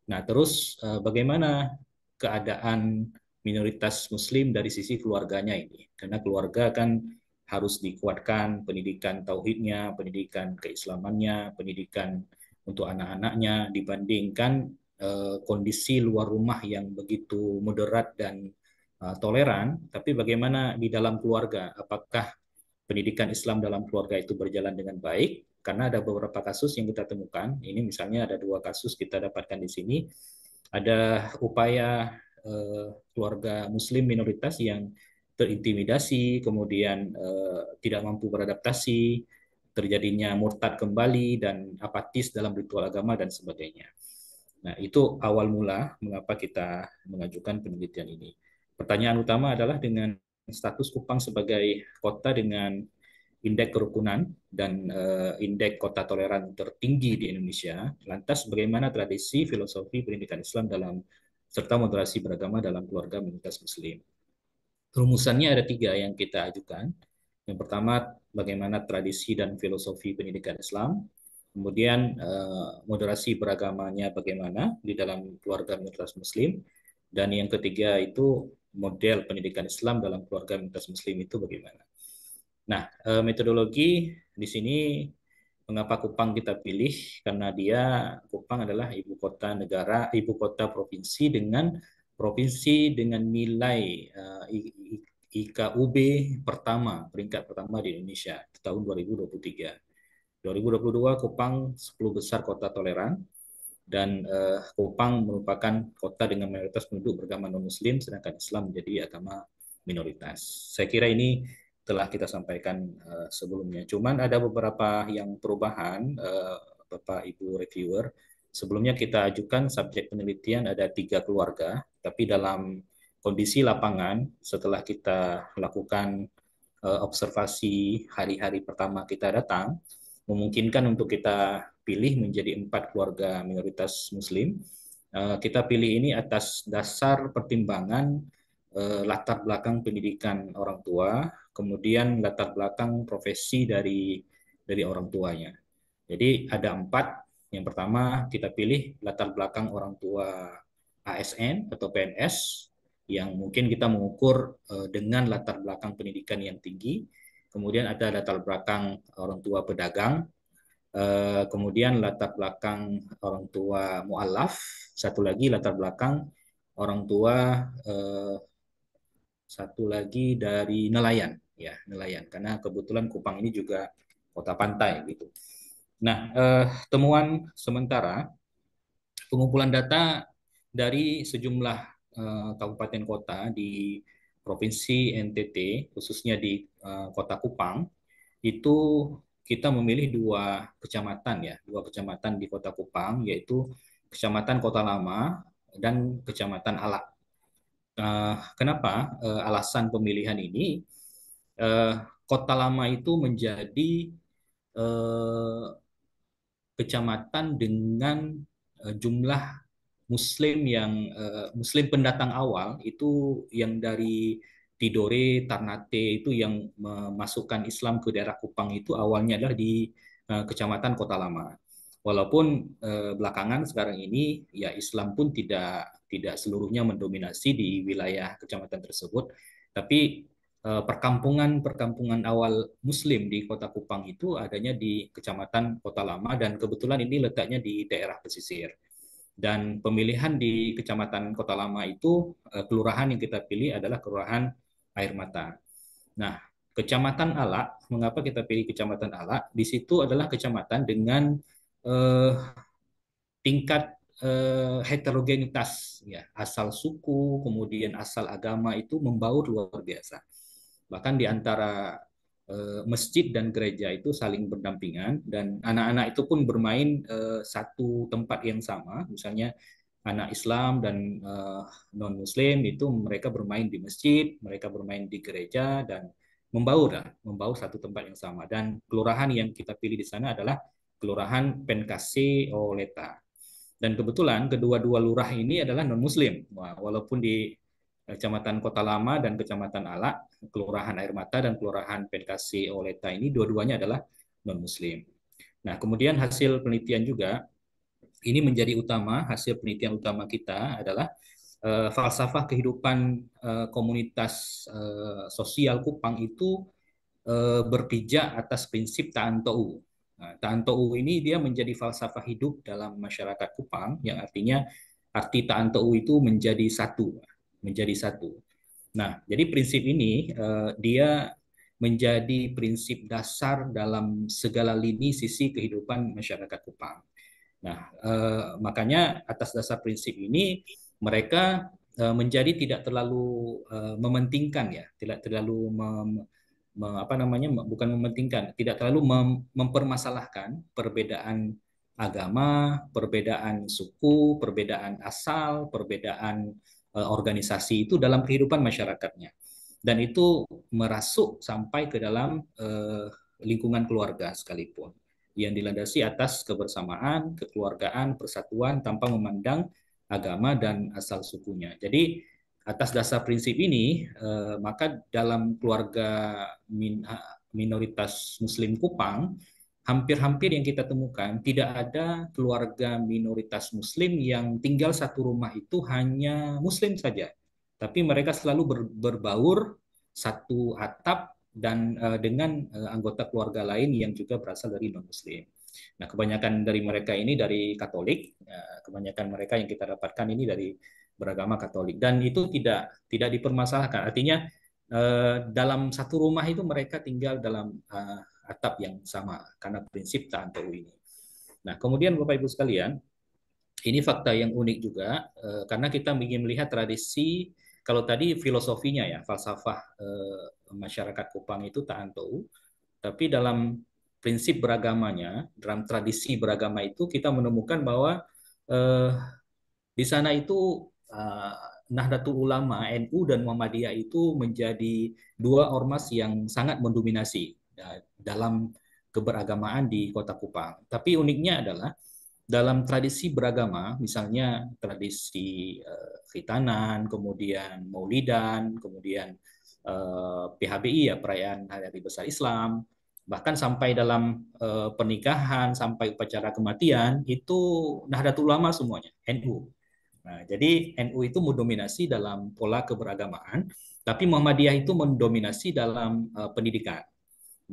Nah terus eh, bagaimana keadaan minoritas muslim dari sisi keluarganya ini. Karena keluarga kan harus dikuatkan pendidikan tauhidnya, pendidikan keislamannya, pendidikan untuk anak-anaknya dibandingkan uh, kondisi luar rumah yang begitu moderat dan uh, toleran, tapi bagaimana di dalam keluarga? Apakah pendidikan Islam dalam keluarga itu berjalan dengan baik? Karena ada beberapa kasus yang kita temukan. Ini misalnya ada dua kasus kita dapatkan di sini. Ada upaya Eh, keluarga muslim minoritas yang terintimidasi, kemudian eh, tidak mampu beradaptasi, terjadinya murtad kembali dan apatis dalam ritual agama dan sebagainya. Nah, itu awal mula mengapa kita mengajukan penelitian ini. Pertanyaan utama adalah dengan status Kupang sebagai kota dengan indeks kerukunan dan uh, indeks kota toleran tertinggi di Indonesia, lantas bagaimana tradisi filosofi pendidikan Islam dalam serta moderasi beragama dalam keluarga minoritas muslim. Rumusannya ada tiga yang kita ajukan. Yang pertama, bagaimana tradisi dan filosofi pendidikan Islam. Kemudian, eh, moderasi beragamanya bagaimana di dalam keluarga minoritas muslim. Dan yang ketiga itu model pendidikan Islam dalam keluarga minoritas muslim itu bagaimana. Nah, eh, metodologi di sini Mengapa Kupang kita pilih? Karena dia Kupang adalah ibu kota negara, ibu kota provinsi dengan provinsi dengan nilai uh, eh, IKUB pertama, peringkat pertama di Indonesia tahun 2023. 2022 Kupang 10 besar kota toleran dan uh, Kupang merupakan kota dengan mayoritas penduduk beragama non-muslim sedangkan Islam menjadi agama minoritas. Saya kira ini telah kita sampaikan uh, sebelumnya. Cuman ada beberapa yang perubahan, uh, Bapak Ibu reviewer. Sebelumnya kita ajukan subjek penelitian ada tiga keluarga, tapi dalam kondisi lapangan setelah kita lakukan uh, observasi hari-hari pertama kita datang, memungkinkan untuk kita pilih menjadi empat keluarga minoritas Muslim. Uh, kita pilih ini atas dasar pertimbangan uh, latar belakang pendidikan orang tua, kemudian latar belakang profesi dari dari orang tuanya. Jadi ada empat. Yang pertama kita pilih latar belakang orang tua ASN atau PNS yang mungkin kita mengukur eh, dengan latar belakang pendidikan yang tinggi. Kemudian ada latar belakang orang tua pedagang eh, kemudian latar belakang orang tua mualaf, satu lagi latar belakang orang tua uh, satu lagi dari nelayan ya nelayan karena kebetulan Kupang ini juga kota pantai gitu. Nah eh, temuan sementara pengumpulan data dari sejumlah eh, kabupaten kota di provinsi NTT khususnya di eh, kota Kupang itu kita memilih dua kecamatan ya dua kecamatan di kota Kupang yaitu kecamatan Kota Lama dan kecamatan Alak Uh, kenapa uh, alasan pemilihan ini? Uh, Kota Lama itu menjadi uh, kecamatan dengan uh, jumlah Muslim yang uh, Muslim pendatang awal itu yang dari Tidore, Tarnate itu yang memasukkan Islam ke daerah Kupang itu awalnya adalah di uh, kecamatan Kota Lama. Walaupun uh, belakangan sekarang ini ya Islam pun tidak tidak seluruhnya mendominasi di wilayah kecamatan tersebut, tapi perkampungan-perkampungan eh, awal Muslim di Kota Kupang itu adanya di Kecamatan Kota Lama dan kebetulan ini letaknya di daerah pesisir. Dan pemilihan di Kecamatan Kota Lama itu eh, kelurahan yang kita pilih adalah kelurahan Air Mata. Nah, Kecamatan Alak, mengapa kita pilih Kecamatan Alak? Di situ adalah kecamatan dengan eh, tingkat eh, heterogenitas ya asal suku kemudian asal agama itu membaur luar biasa bahkan di antara eh, masjid dan gereja itu saling berdampingan dan anak-anak itu pun bermain eh, satu tempat yang sama misalnya anak Islam dan uh, eh, non Muslim itu mereka bermain di masjid, mereka bermain di gereja dan membaur lah, membaur satu tempat yang sama. Dan kelurahan yang kita pilih di sana adalah kelurahan Penkasi Oleta. Dan kebetulan kedua-dua lurah ini adalah non-muslim. Walaupun di eh, Kecamatan Kota Lama dan Kecamatan Alak, Kelurahan Air Mata dan Kelurahan Pedkasi Oleta ini dua-duanya adalah non-muslim. Nah, kemudian hasil penelitian juga ini menjadi utama, hasil penelitian utama kita adalah uh, falsafah kehidupan uh, komunitas uh, sosial Kupang itu berpijak atas prinsip taanto'u. Nah, u ini dia menjadi falsafah hidup dalam masyarakat Kupang yang artinya arti u itu menjadi satu, menjadi satu. Nah, jadi prinsip ini uh, dia menjadi prinsip dasar dalam segala lini sisi kehidupan masyarakat Kupang. Nah, uh, makanya atas dasar prinsip ini mereka uh, menjadi tidak terlalu uh, mementingkan ya, tidak terlalu mem, apa namanya bukan mementingkan tidak terlalu mem, mempermasalahkan perbedaan agama perbedaan suku perbedaan asal perbedaan uh, organisasi itu dalam kehidupan masyarakatnya dan itu merasuk sampai ke dalam uh, lingkungan keluarga sekalipun yang dilandasi atas kebersamaan kekeluargaan persatuan tanpa memandang agama dan asal sukunya jadi Atas dasar prinsip ini, uh, maka dalam keluarga min, minoritas Muslim Kupang, hampir-hampir yang kita temukan tidak ada keluarga minoritas Muslim yang tinggal satu rumah itu hanya Muslim saja, tapi mereka selalu ber, berbaur satu atap dan uh, dengan uh, anggota keluarga lain yang juga berasal dari non-muslim. Nah, kebanyakan dari mereka ini dari Katolik, uh, kebanyakan mereka yang kita dapatkan ini dari beragama Katolik dan itu tidak tidak dipermasalahkan. Artinya eh, dalam satu rumah itu mereka tinggal dalam eh, atap yang sama karena prinsip taantu ini. Nah, kemudian Bapak Ibu sekalian, ini fakta yang unik juga eh, karena kita ingin melihat tradisi kalau tadi filosofinya ya falsafah eh, masyarakat Kupang itu taantu, tapi dalam prinsip beragamanya, dalam tradisi beragama itu kita menemukan bahwa eh, di sana itu uh, Nahdlatul Ulama, NU dan Muhammadiyah itu menjadi dua ormas yang sangat mendominasi ya, dalam keberagamaan di Kota Kupang. Tapi uniknya adalah dalam tradisi beragama, misalnya tradisi eh, khitanan, kemudian maulidan, kemudian eh, PHBI ya perayaan Hari Besar Islam, bahkan sampai dalam pernikahan, sampai upacara kematian itu Nahdlatul Ulama semuanya, NU. Nah, jadi NU itu mendominasi dalam pola keberagamaan, tapi Muhammadiyah itu mendominasi dalam uh, pendidikan.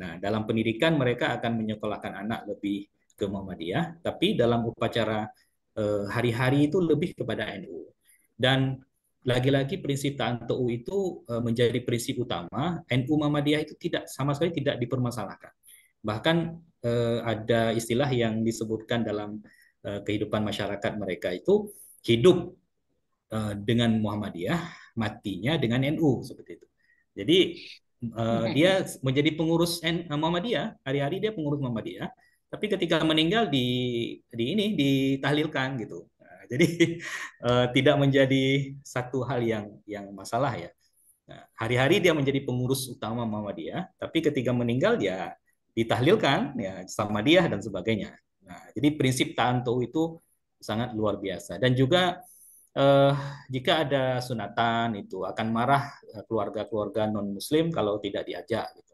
Nah, dalam pendidikan mereka akan menyekolahkan anak lebih ke Muhammadiyah, tapi dalam upacara eh, hari-hari uh, itu lebih kepada NU. Dan lagi-lagi prinsip U itu uh, menjadi prinsip utama, NU Muhammadiyah itu tidak sama sekali tidak dipermasalahkan. Bahkan ada istilah yang disebutkan dalam kehidupan masyarakat mereka itu hidup uh, dengan Muhammadiyah, matinya dengan NU seperti itu. Jadi uh, dia menjadi pengurus N, eh, Muhammadiyah, hari-hari dia pengurus Muhammadiyah, tapi ketika meninggal di di ini ditahlilkan gitu. Nah, jadi uh, [LAUGHS] tidak menjadi satu hal yang yang masalah ya. Nah, hari-hari nah, dia menjadi pengurus utama Muhammadiyah, tapi ketika meninggal dia ditahlilkan ya sama dia dan sebagainya. Nah, jadi prinsip Tanto itu sangat luar biasa. Dan juga eh, jika ada sunatan itu akan marah eh, keluarga-keluarga non Muslim kalau tidak diajak. Gitu.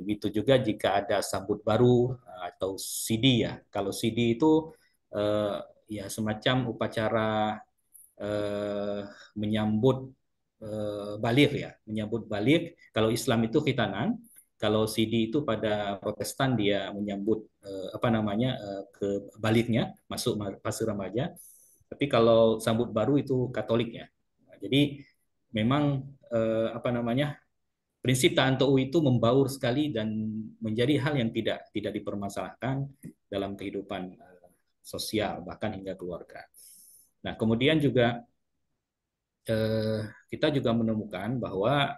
Begitu juga jika ada sambut baru eh, atau CD ya. Kalau CD itu eh, ya semacam upacara eh, menyambut eh, balik ya, menyambut balik. Kalau Islam itu khitanan, kalau CD itu pada Protestan dia menyambut uh, apa namanya eh, ke kebaliknya masuk fase remaja. Tapi kalau sambut baru itu Katolik ya. Nah, jadi memang uh, apa namanya prinsip Taantou itu membaur sekali dan menjadi hal yang tidak tidak dipermasalahkan dalam kehidupan sosial bahkan hingga keluarga. Nah kemudian juga kita juga menemukan bahwa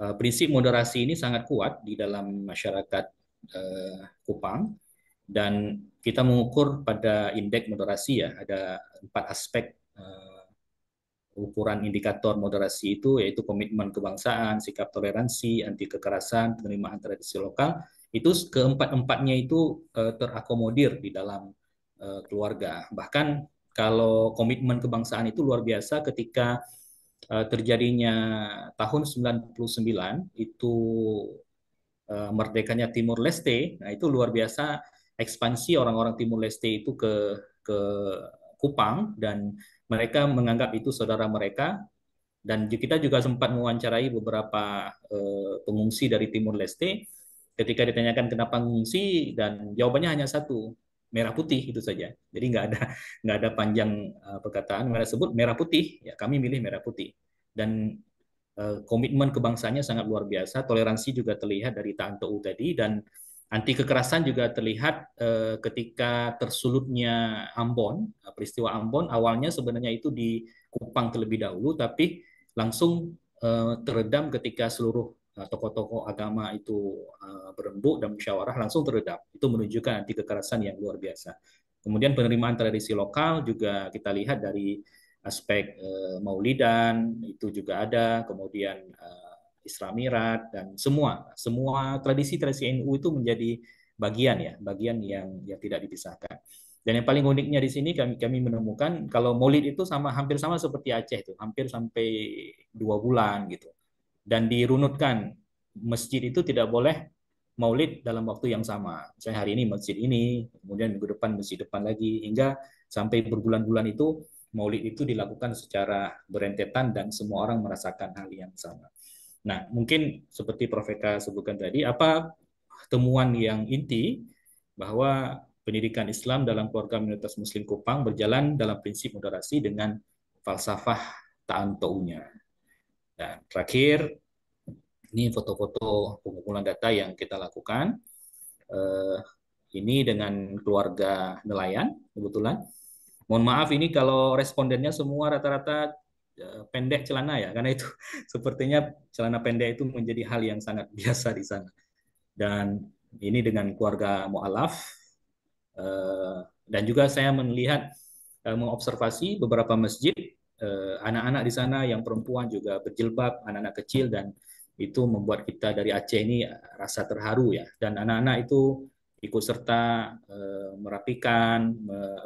Eh, prinsip moderasi ini sangat kuat di dalam masyarakat uh, Kupang dan kita mengukur pada indeks moderasi ya ada empat aspek uh, ukuran indikator moderasi itu yaitu komitmen kebangsaan, sikap toleransi, anti kekerasan, penerimaan tradisi lokal itu keempat-empatnya itu uh, terakomodir di dalam uh, keluarga. Bahkan kalau komitmen kebangsaan itu luar biasa ketika Eh, terjadinya tahun 99 itu eh, merdekanya Timur Leste, nah itu luar biasa ekspansi orang-orang Timur Leste itu ke ke Kupang dan mereka menganggap itu saudara mereka dan kita juga sempat mewawancarai beberapa eh, pengungsi dari Timur Leste ketika ditanyakan kenapa mengungsi dan jawabannya hanya satu merah putih itu saja. Jadi nggak ada [LAUGHS] nggak ada panjang eh, perkataan mereka sebut merah putih ya kami milih merah putih dan eh, komitmen kebangsaannya sangat luar biasa. Toleransi juga terlihat dari Tanto U tadi dan anti kekerasan juga terlihat eh, ketika tersulutnya Ambon peristiwa Ambon awalnya sebenarnya itu di Kupang terlebih dahulu tapi langsung teredam ketika seluruh Uh, tokoh-tokoh agama itu uh, berembuk dan musyawarah langsung teredam. Itu menunjukkan anti kekerasan yang luar biasa. Kemudian penerimaan tradisi lokal juga kita lihat dari aspek uh, Maulidan itu juga ada, kemudian uh, Islamirat dan semua semua tradisi-tradisi NU itu menjadi bagian ya, bagian yang yang tidak dipisahkan. Dan yang paling uniknya di sini kami kami menemukan kalau Maulid itu sama hampir sama seperti Aceh itu, hampir sampai dua bulan gitu dan dirunutkan masjid itu tidak boleh maulid dalam waktu yang sama. Saya hari ini masjid ini, kemudian minggu depan masjid depan lagi, hingga sampai berbulan-bulan itu maulid itu dilakukan secara berentetan dan semua orang merasakan hal yang sama. Nah, mungkin seperti Prof. Eka sebutkan tadi, apa temuan yang inti bahwa pendidikan Islam dalam keluarga minoritas muslim Kupang berjalan dalam prinsip moderasi dengan falsafah ta'an dan nah, terakhir, ini foto-foto pengumpulan data yang kita lakukan. Eh, ini dengan keluarga nelayan, kebetulan. Mohon maaf ini kalau respondennya semua rata-rata eh, pendek celana ya, karena itu [LAUGHS] sepertinya celana pendek itu menjadi hal yang sangat [LAUGHS] biasa di sana. Dan ini dengan keluarga mu'alaf, eh, dan juga saya melihat mengobservasi beberapa masjid Eh, anak-anak di sana yang perempuan juga berjilbab, anak-anak kecil dan itu membuat kita dari Aceh ini rasa terharu ya dan anak-anak itu ikut serta eh, merapikan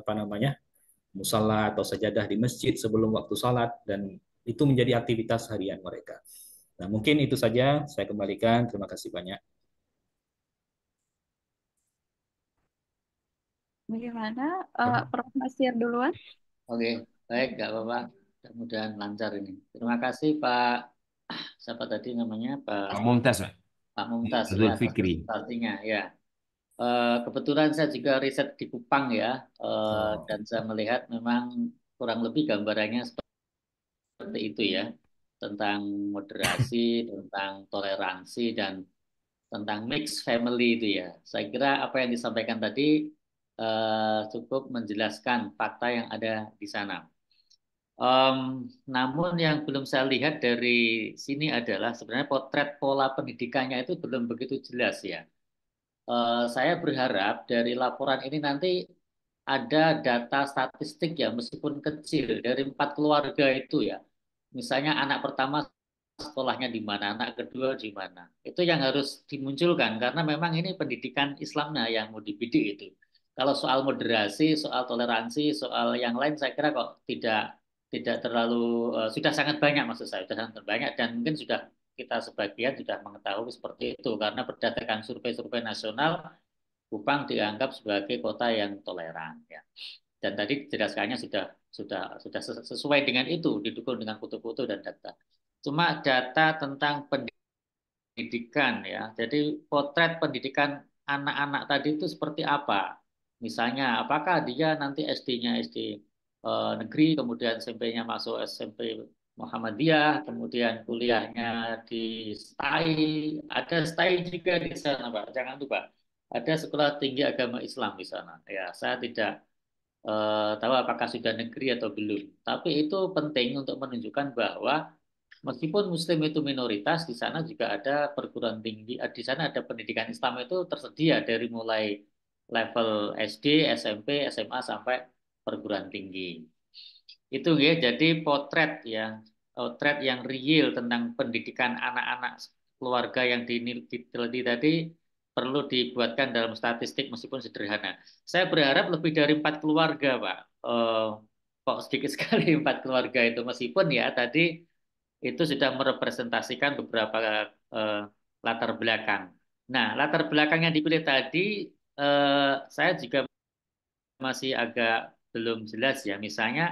apa namanya musala atau sajadah di masjid sebelum waktu salat dan itu menjadi aktivitas harian mereka. Nah, mungkin itu saja saya kembalikan. Terima kasih banyak. Bagaimana uh, Prof Nasir duluan? Oke, okay. baik, nggak apa-apa. Mudah-mudahan lancar ini. Terima kasih Pak siapa tadi namanya Pak, Mumtaz Pak, Pak Mumtaz ya, Fikri. Artinya ya. Eh, kebetulan saya juga riset di Kupang ya, eh, oh. dan saya melihat memang kurang lebih gambarannya seperti itu ya, tentang moderasi, [LAUGHS] tentang toleransi dan tentang mixed family itu ya. Saya kira apa yang disampaikan tadi eh, cukup menjelaskan fakta yang ada di sana. Um, namun yang belum saya lihat dari sini adalah sebenarnya potret pola pendidikannya itu belum begitu jelas ya. Uh, saya berharap dari laporan ini nanti ada data statistik ya meskipun kecil dari empat keluarga itu ya. Misalnya anak pertama sekolahnya di mana, anak kedua di mana. Itu yang harus dimunculkan karena memang ini pendidikan Islamnya yang mau dibidik itu. Kalau soal moderasi, soal toleransi, soal yang lain saya kira kok tidak tidak terlalu uh, sudah sangat banyak maksud saya sudah sangat banyak dan mungkin sudah kita sebagian sudah mengetahui seperti itu karena berdasarkan survei-survei nasional Kupang dianggap sebagai kota yang toleran ya dan tadi jelaskannya sudah sudah sudah sesuai dengan itu didukung dengan foto-foto dan data cuma data tentang pendidikan ya jadi potret pendidikan anak-anak tadi itu seperti apa misalnya apakah dia nanti SD-nya SD Eh, negeri, kemudian SMP-nya masuk SMP Muhammadiyah, kemudian kuliahnya di STAI, ada STAI juga di sana, Pak. Jangan lupa, ada Sekolah Tinggi Agama Islam di sana. Ya, saya tidak uh, tahu apakah sudah negeri atau belum. Tapi itu penting untuk menunjukkan bahwa meskipun Muslim itu minoritas, di sana juga ada perguruan tinggi, eh, di sana ada pendidikan Islam itu tersedia dari mulai level SD, SMP, SMA sampai perguruan tinggi. Itu ya jadi potret ya, potret yang real tentang pendidikan anak-anak keluarga yang diteliti tadi perlu dibuatkan dalam statistik meskipun sederhana. Saya berharap lebih dari empat keluarga, Pak. Eh, kok sedikit [LAUGHS] sekali empat keluarga itu meskipun ya tadi itu sudah merepresentasikan beberapa eh, latar belakang. Nah, latar belakang yang dipilih tadi eh, saya juga masih agak belum jelas ya. Misalnya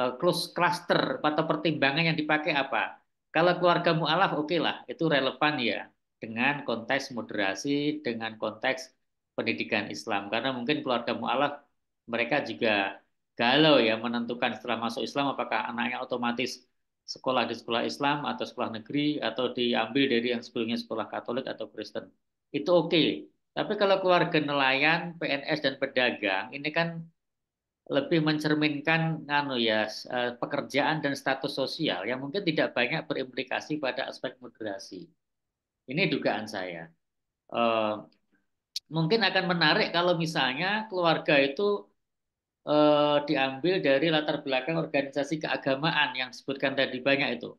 eh, close cluster atau pertimbangan yang dipakai apa? Kalau keluarga mualaf oke okay lah, itu relevan ya dengan konteks moderasi, dengan konteks pendidikan Islam. Karena mungkin keluarga mualaf mereka juga galau ya menentukan setelah masuk Islam apakah anaknya otomatis sekolah di sekolah Islam atau sekolah negeri atau diambil dari yang sebelumnya sekolah Katolik atau Kristen. Itu oke. Okay. Tapi kalau keluarga nelayan, PNS dan pedagang ini kan lebih mencerminkan nganu ya eh, pekerjaan dan status sosial yang mungkin tidak banyak berimplikasi pada aspek moderasi. Ini dugaan saya. Eh, mungkin akan menarik kalau misalnya keluarga itu eh, diambil dari latar belakang organisasi keagamaan yang disebutkan tadi banyak itu.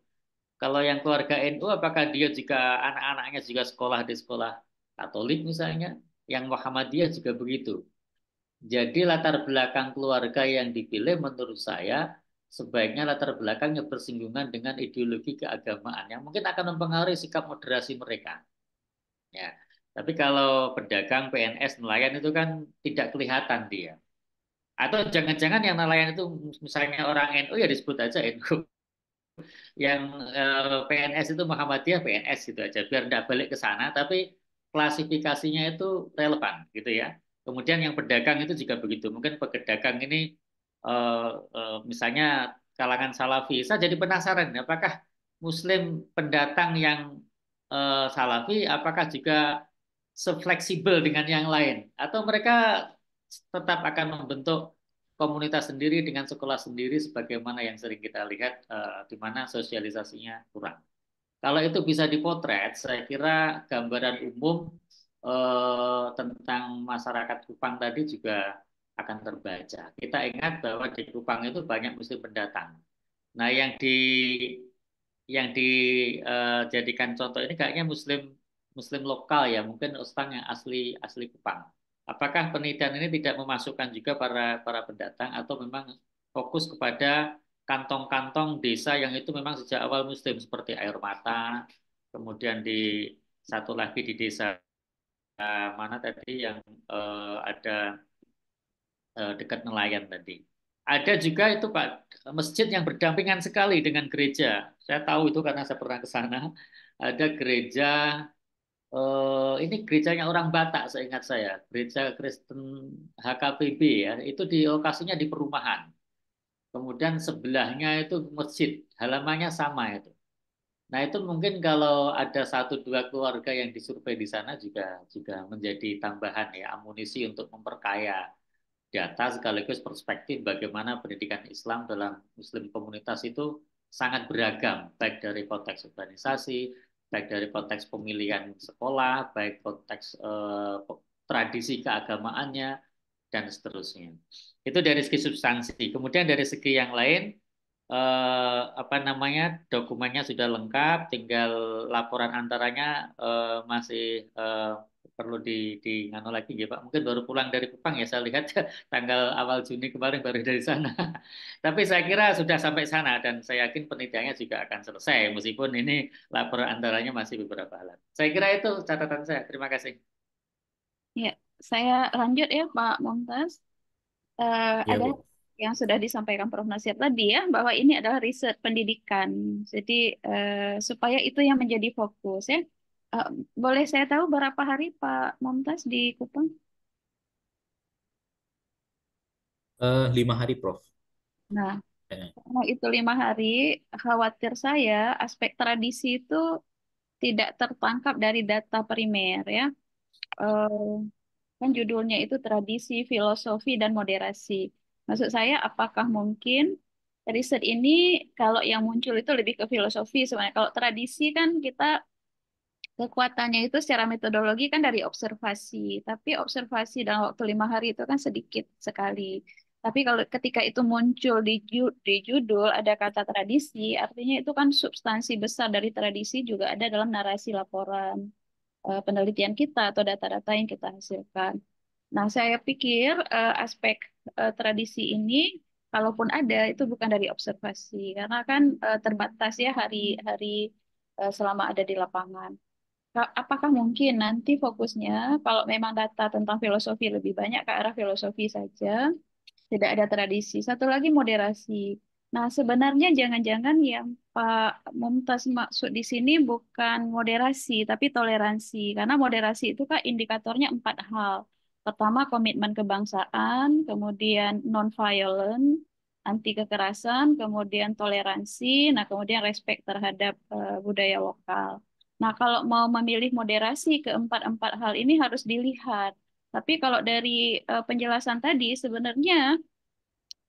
Kalau yang keluarga NU, apakah dia jika anak-anaknya juga sekolah di sekolah Katolik misalnya, yang Muhammadiyah juga begitu jadi latar belakang keluarga yang dipilih menurut saya sebaiknya latar belakangnya bersinggungan dengan ideologi keagamaan yang mungkin akan mempengaruhi sikap moderasi mereka. Ya, tapi kalau pedagang, PNS, nelayan itu kan tidak kelihatan dia. Atau jangan-jangan yang nelayan itu misalnya orang NU ya disebut aja NU. [LAUGHS] Yang eh, PNS itu Muhammadiyah PNS gitu aja biar tidak balik ke sana tapi klasifikasinya itu relevan gitu ya Kemudian yang pedagang itu juga begitu. Mungkin pedagang ini uh, uh, misalnya kalangan salafi. Saya jadi penasaran apakah muslim pendatang yang uh, salafi apakah juga sefleksibel dengan yang lain atau mereka tetap akan membentuk komunitas sendiri dengan sekolah sendiri sebagaimana yang sering kita lihat uh, di mana sosialisasinya kurang. Kalau itu bisa dipotret, saya kira gambaran umum eh, tentang masyarakat Kupang tadi juga akan terbaca. Kita ingat bahwa di Kupang itu banyak muslim pendatang. Nah, yang di yang dijadikan eh, contoh ini kayaknya muslim muslim lokal ya, mungkin ustang yang asli asli Kupang. Apakah penelitian ini tidak memasukkan juga para para pendatang atau memang fokus kepada kantong-kantong desa yang itu memang sejak awal muslim seperti air mata, kemudian di satu lagi di desa uh, mana tadi yang uh, ada uh, dekat nelayan tadi. Ada juga itu Pak masjid yang berdampingan sekali dengan gereja. Saya tahu itu karena saya pernah ke sana. Ada gereja uh, ini gerejanya orang Batak saya ingat saya, gereja Kristen HKPB ya. Itu di lokasinya di perumahan. Kemudian sebelahnya itu masjid, halamannya sama itu. Nah itu mungkin kalau ada satu dua keluarga yang disurvei di sana juga juga menjadi tambahan ya amunisi untuk memperkaya data sekaligus perspektif bagaimana pendidikan Islam dalam Muslim komunitas itu sangat beragam baik dari konteks urbanisasi, baik dari konteks pemilihan sekolah, baik konteks eh, tradisi keagamaannya dan seterusnya. Itu dari segi substansi. Kemudian dari segi yang lain eh, apa namanya dokumennya sudah lengkap, tinggal laporan antaranya eh, masih eh, perlu di di ngano lagi ya Pak. Mungkin baru pulang dari Kupang ya saya lihat [LAUGHS] tanggal awal Juni kemarin baru dari sana. [LAUGHS] Tapi saya kira sudah sampai sana dan saya yakin penelitiannya juga akan selesai meskipun ini laporan antaranya masih beberapa alat. Saya kira itu catatan saya. Terima kasih. Ya, saya lanjut ya Pak Mumtaz. Uh, ya, ada yang sudah disampaikan Prof. Nasir tadi ya, bahwa ini adalah riset pendidikan. Jadi uh, supaya itu yang menjadi fokus ya. Uh, boleh saya tahu berapa hari Pak Momtas di Kupang? Uh, lima hari, Prof. Nah, ya. kalau itu lima hari, khawatir saya aspek tradisi itu tidak tertangkap dari data primer ya. Eh, kan judulnya itu tradisi, filosofi, dan moderasi Maksud saya, apakah mungkin riset ini kalau yang muncul itu lebih ke filosofi sebenarnya. Kalau tradisi kan kita kekuatannya itu secara metodologi kan dari observasi, tapi observasi dalam waktu lima hari itu kan sedikit sekali. Tapi kalau ketika itu muncul di, ju di judul ada kata tradisi, artinya itu kan substansi besar dari tradisi juga ada dalam narasi laporan uh, penelitian kita atau data-data yang kita hasilkan. Nah, saya pikir uh, aspek uh, tradisi ini kalaupun ada itu bukan dari observasi karena kan uh, terbatas ya hari-hari uh, eh, selama ada di lapangan. Apakah mungkin nanti fokusnya kalau memang data tentang filosofi lebih banyak ke arah filosofi saja, tidak ada tradisi. Satu lagi moderasi. Nah, sebenarnya jangan-jangan yang Pak Mumtaz maksud di sini bukan moderasi tapi toleransi karena moderasi itu kan indikatornya empat hal pertama komitmen kebangsaan, kemudian non-violent, anti kekerasan, kemudian toleransi, nah kemudian respect terhadap uh, budaya lokal. Nah, kalau mau memilih moderasi keempat-empat hal ini harus dilihat. Tapi kalau dari uh, penjelasan tadi sebenarnya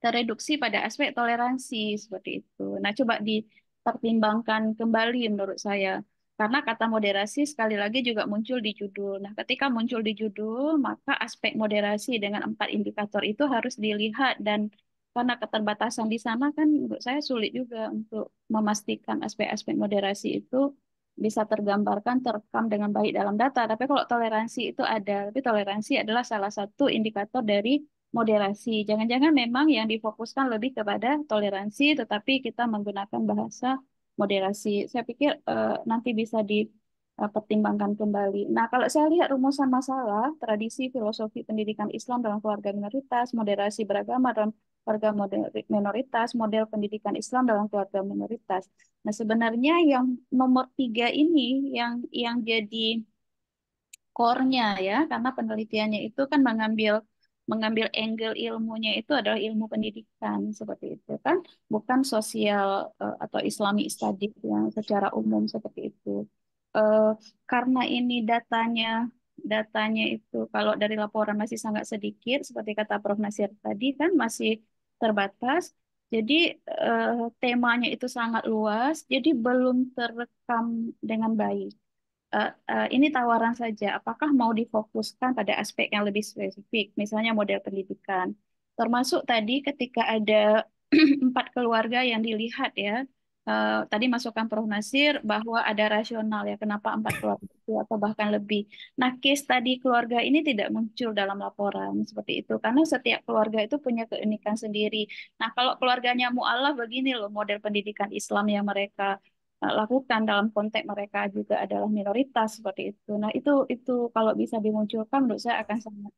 tereduksi pada aspek toleransi seperti itu. Nah, coba dipertimbangkan kembali menurut saya karena kata moderasi sekali lagi juga muncul di judul. Nah, ketika muncul di judul, maka aspek moderasi dengan empat indikator itu harus dilihat dan karena keterbatasan di sana kan menurut saya sulit juga untuk memastikan aspek-aspek moderasi itu bisa tergambarkan, terekam dengan baik dalam data. Tapi kalau toleransi itu ada, tapi toleransi adalah salah satu indikator dari moderasi. Jangan-jangan memang yang difokuskan lebih kepada toleransi, tetapi kita menggunakan bahasa moderasi. Saya pikir uh, nanti bisa dipertimbangkan kembali. Nah, kalau saya lihat rumusan masalah, tradisi, filosofi pendidikan Islam dalam keluarga minoritas, moderasi beragama dalam keluarga minoritas, model pendidikan Islam dalam keluarga minoritas. Nah, sebenarnya yang nomor tiga ini yang yang jadi core-nya ya, karena penelitiannya itu kan mengambil mengambil angle ilmunya itu adalah ilmu pendidikan seperti itu kan bukan sosial uh, atau islami studies yang secara umum seperti itu uh, karena ini datanya datanya itu kalau dari laporan masih sangat sedikit seperti kata Prof Nasir tadi kan masih terbatas jadi uh, temanya itu sangat luas, jadi belum terekam dengan baik. Eh, eh, ini tawaran saja, apakah mau difokuskan pada aspek yang lebih spesifik, misalnya model pendidikan. Termasuk tadi ketika ada [CLEARS THROAT] empat keluarga yang dilihat ya, uh, tadi masukkan Prof. Nasir bahwa ada rasional ya, kenapa empat keluarga itu atau bahkan lebih. Nah, case tadi keluarga ini tidak muncul dalam laporan seperti itu, karena setiap keluarga itu punya keunikan sendiri. Nah, kalau keluarganya mu'alaf begini loh model pendidikan Islam yang mereka Eh, lakukan dalam konteks mereka juga adalah minoritas seperti itu. Nah, itu itu kalau bisa dimunculkan menurut saya akan sangat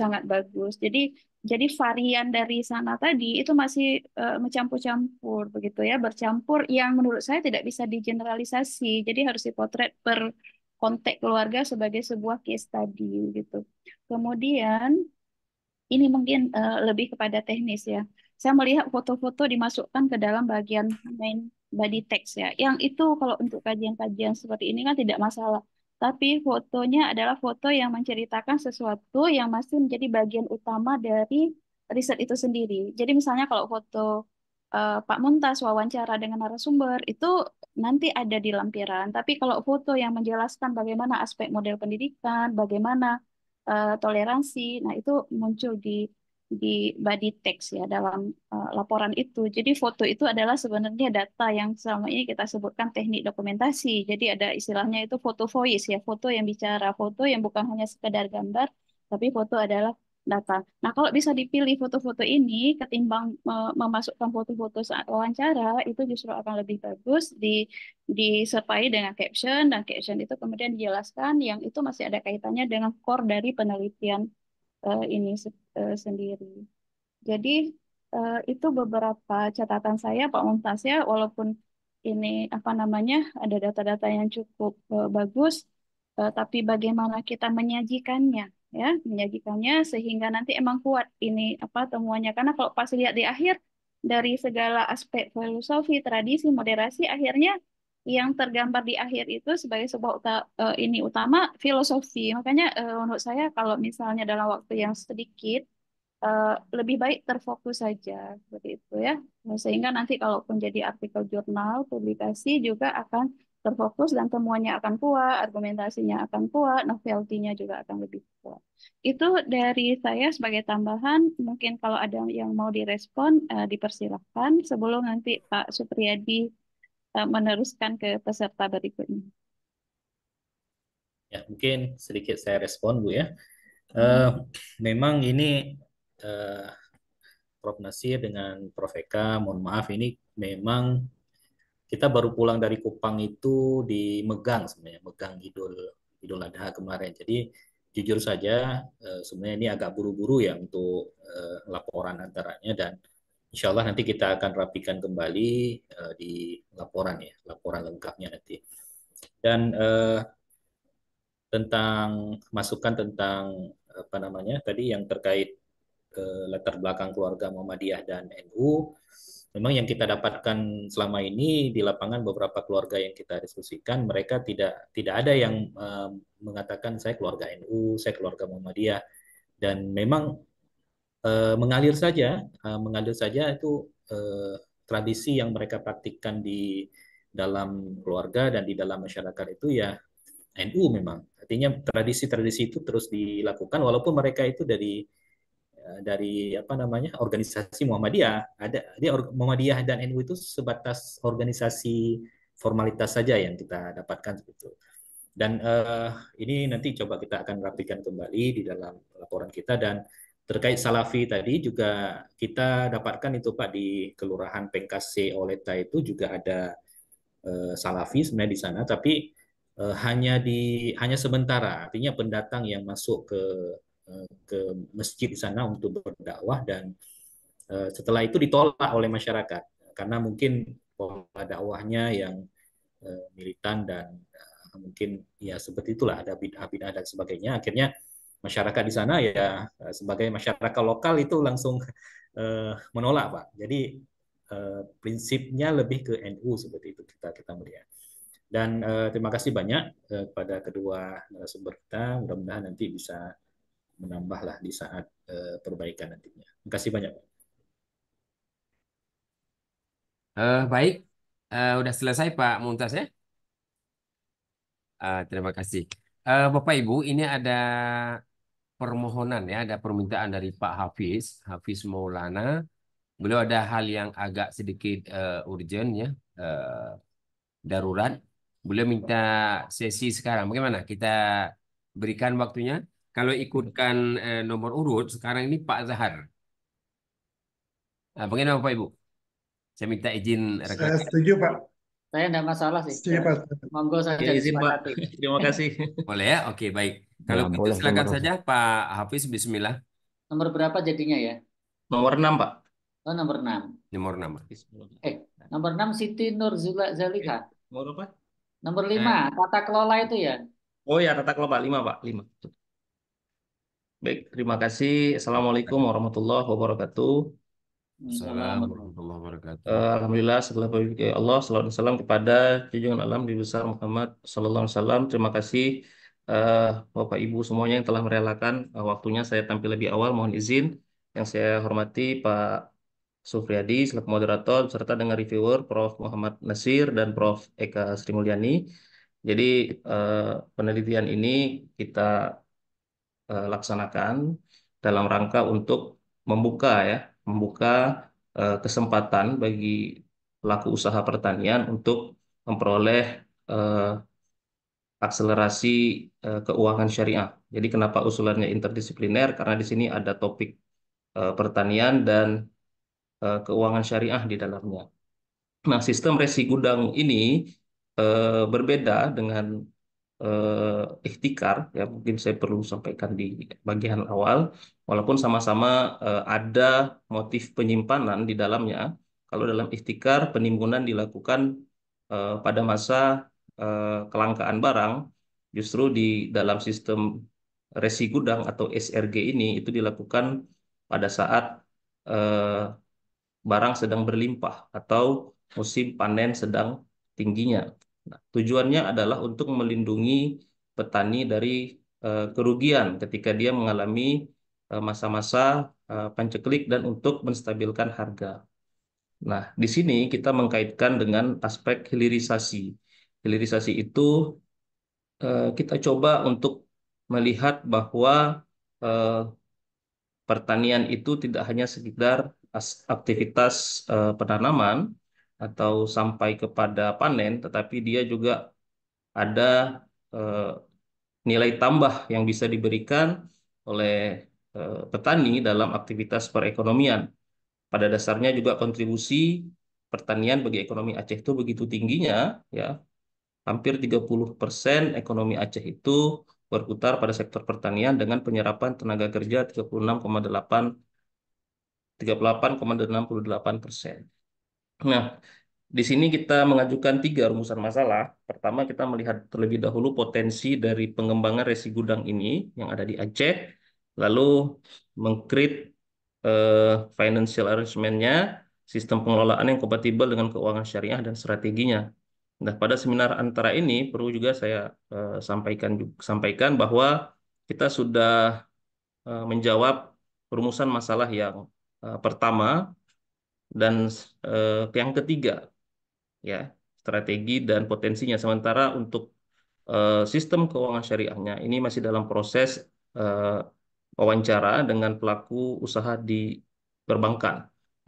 sangat bagus. Jadi jadi varian dari sana tadi itu masih uh, mencampur-campur begitu ya, bercampur yang menurut saya tidak bisa digeneralisasi. Jadi harus dipotret per konteks keluarga sebagai sebuah case study gitu. Kemudian ini mungkin uh, lebih kepada teknis ya. Saya melihat foto-foto dimasukkan ke dalam bagian main body text ya. Yang itu kalau untuk kajian-kajian seperti ini kan tidak masalah. Tapi fotonya adalah foto yang menceritakan sesuatu yang masih menjadi bagian utama dari riset itu sendiri. Jadi misalnya kalau foto uh, Pak Muntas wawancara dengan narasumber itu nanti ada di lampiran. Tapi kalau foto yang menjelaskan bagaimana aspek model pendidikan, bagaimana uh, toleransi, nah itu muncul di di body text ya dalam uh, laporan itu. Jadi foto itu adalah sebenarnya data yang selama ini kita sebutkan teknik dokumentasi. Jadi ada istilahnya itu foto voice ya, foto yang bicara, foto yang bukan hanya sekedar gambar, tapi foto adalah data. Nah, kalau bisa dipilih foto-foto ini ketimbang memasukkan foto-foto saat wawancara itu justru akan lebih bagus di disertai dengan caption dan caption itu kemudian dijelaskan yang itu masih ada kaitannya dengan core dari penelitian uh, ini uh, sendiri. Jadi uh, itu beberapa catatan saya Pak Mumtaz ya, walaupun ini apa namanya ada data-data yang cukup uh, bagus, uh, tapi bagaimana kita menyajikannya ya, menyajikannya sehingga nanti emang kuat ini apa temuannya karena kalau pas lihat di akhir dari segala aspek filosofi, tradisi, moderasi akhirnya yang tergambar di akhir itu sebagai sebuah uta uh, ini utama filosofi. Makanya uh, menurut saya kalau misalnya dalam waktu yang sedikit uh, lebih baik terfokus saja seperti itu ya. Nah, sehingga nanti kalau pun jadi artikel jurnal, publikasi juga akan terfokus dan temuannya akan kuat, argumentasinya akan kuat, novelty juga akan lebih kuat. Itu dari saya sebagai tambahan, mungkin kalau ada yang mau direspon, dipersilahkan. Sebelum nanti Pak Supriyadi meneruskan ke peserta berikutnya. Ya, mungkin sedikit saya respon, Bu ya. Uh, memang ini uh, Prof Nasir dengan Prof Eka, mohon maaf ini memang kita baru pulang dari Kupang itu di Megang sebenarnya, Megang Idul Idul Adha kemarin. Jadi jujur saja uh, sebenarnya ini agak buru-buru ya untuk uh, laporan antaranya dan Insya Allah nanti kita akan rapikan kembali uh, di laporan ya, laporan lengkapnya nanti. Dan uh, tentang masukan tentang apa namanya tadi yang terkait uh, latar belakang keluarga Muhammadiyah dan NU, memang yang kita dapatkan selama ini di lapangan beberapa keluarga yang kita diskusikan mereka tidak tidak ada yang uh, mengatakan saya keluarga NU, saya keluarga Muhammadiyah dan memang Eh, mengalir saja, eh, mengalir saja itu eh, tradisi yang mereka praktikkan di dalam keluarga dan di dalam masyarakat itu ya NU memang. Artinya tradisi-tradisi itu terus dilakukan walaupun mereka itu dari eh, dari apa namanya organisasi Muhammadiyah ada dia Muhammadiyah dan NU itu sebatas organisasi formalitas saja yang kita dapatkan begitu dan uh, ini nanti coba kita akan rapikan kembali di dalam laporan kita dan Terkait Salafi tadi juga kita dapatkan itu Pak di Kelurahan Pengkase Oleta itu juga ada uh, Salafi sebenarnya di sana tapi uh, hanya di hanya sementara artinya pendatang yang masuk ke uh, ke masjid di sana untuk berdakwah dan uh, setelah itu ditolak oleh masyarakat karena mungkin pola dakwahnya yang uh, militan dan uh, mungkin ya seperti itulah ada bid'ah-bid'ah dan sebagainya akhirnya masyarakat di sana ya eh, sebagai masyarakat lokal itu langsung uh, menolak pak jadi uh, prinsipnya lebih ke NU seperti itu kita kita melihat dan uh, terima kasih banyak uh, kepada kedua narasumber kita mudah-mudahan nanti bisa menambahlah di saat uh, perbaikan nantinya terima kasih banyak pak. Uh, baik, uh, udah selesai Pak Muntas ya. Uh, terima kasih. Uh, Bapak Ibu, ini ada permohonan ya, ada permintaan dari Pak Hafiz, Hafiz Maulana. Beliau ada hal yang agak sedikit uh, urgent ya, uh, darurat. Beliau minta sesi sekarang. Bagaimana? Kita berikan waktunya. Kalau ikutkan uh, nomor urut, sekarang ini Pak Zahar. Uh, bagaimana Bapak Ibu? Saya minta izin rekan. Saya setuju Pak. Saya tidak masalah sih. Siap, Monggo saja. Ya, izin, Pak. Terima kasih. Boleh ya? Oke, baik. Kalau ya, gitu silakan saja Pak Hafiz bismillah. Nomor berapa jadinya ya? Nomor 6, Pak. Oh, nomor 6. Nomor 6. Eh, nomor 6 Siti Nur Zula Zalika. Eh, nomor apa? Nomor 5, eh. tata kelola itu ya. Oh ya, tata kelola 5, Pak. 5. Baik, terima kasih. Assalamualaikum warahmatullahi wabarakatuh. Assalamualaikum warahmatullahi wabarakatuh. Eh, Alhamdulillah setelah berfikir Allah salam-salam kepada junjungan alam di besar Muhammad sallallahu salam Terima kasih uh, Bapak Ibu semuanya yang telah merelakan uh, waktunya saya tampil lebih awal mohon izin yang saya hormati Pak Sufriyadi selaku moderator serta dengan reviewer Prof Muhammad Nasir dan Prof Eka Sri Mulyani. Jadi uh, penelitian ini kita uh, laksanakan dalam rangka untuk membuka ya membuka uh, kesempatan bagi pelaku usaha pertanian untuk memperoleh uh, akselerasi uh, keuangan syariah. Jadi kenapa usulannya interdisipliner? Karena di sini ada topik uh, pertanian dan uh, keuangan syariah di dalamnya. Nah, sistem resi gudang ini uh, berbeda dengan eh, ikhtikar ya mungkin saya perlu sampaikan di bagian awal walaupun sama-sama eh, ada motif penyimpanan di dalamnya kalau dalam ikhtikar penimbunan dilakukan eh, pada masa eh, kelangkaan barang justru di dalam sistem resi gudang atau SRG ini itu dilakukan pada saat eh, barang sedang berlimpah atau musim panen sedang tingginya Nah, tujuannya adalah untuk melindungi petani dari uh, kerugian ketika dia mengalami eh, masa-masa uh, uh, eh, panceklik dan untuk menstabilkan harga. Nah, di sini kita mengkaitkan dengan aspek hilirisasi. Hilirisasi itu kita coba untuk melihat bahwa pertanian itu tidak hanya sekedar aktivitas penanaman, atau sampai kepada panen, tetapi dia juga ada eh, nilai tambah yang bisa diberikan oleh eh, petani dalam aktivitas perekonomian. Pada dasarnya juga kontribusi pertanian bagi ekonomi Aceh itu begitu tingginya, ya hampir 30% ekonomi Aceh itu berputar pada sektor pertanian dengan penyerapan tenaga kerja 36,8 38,68 persen. Nah, di sini kita mengajukan tiga rumusan masalah. Pertama, kita melihat terlebih dahulu potensi dari pengembangan resi gudang ini yang ada di Aceh, lalu mengcreate eh, financial arrangement-nya, sistem pengelolaan yang kompatibel dengan keuangan syariah dan strateginya. Nah, pada seminar antara ini perlu juga saya eh, sampaikan sampaikan bahwa kita sudah eh, menjawab rumusan masalah yang eh, pertama dan eh, yang ketiga ya strategi dan potensinya sementara untuk eh, sistem keuangan syariahnya ini masih dalam proses eh, wawancara dengan pelaku usaha di perbankan.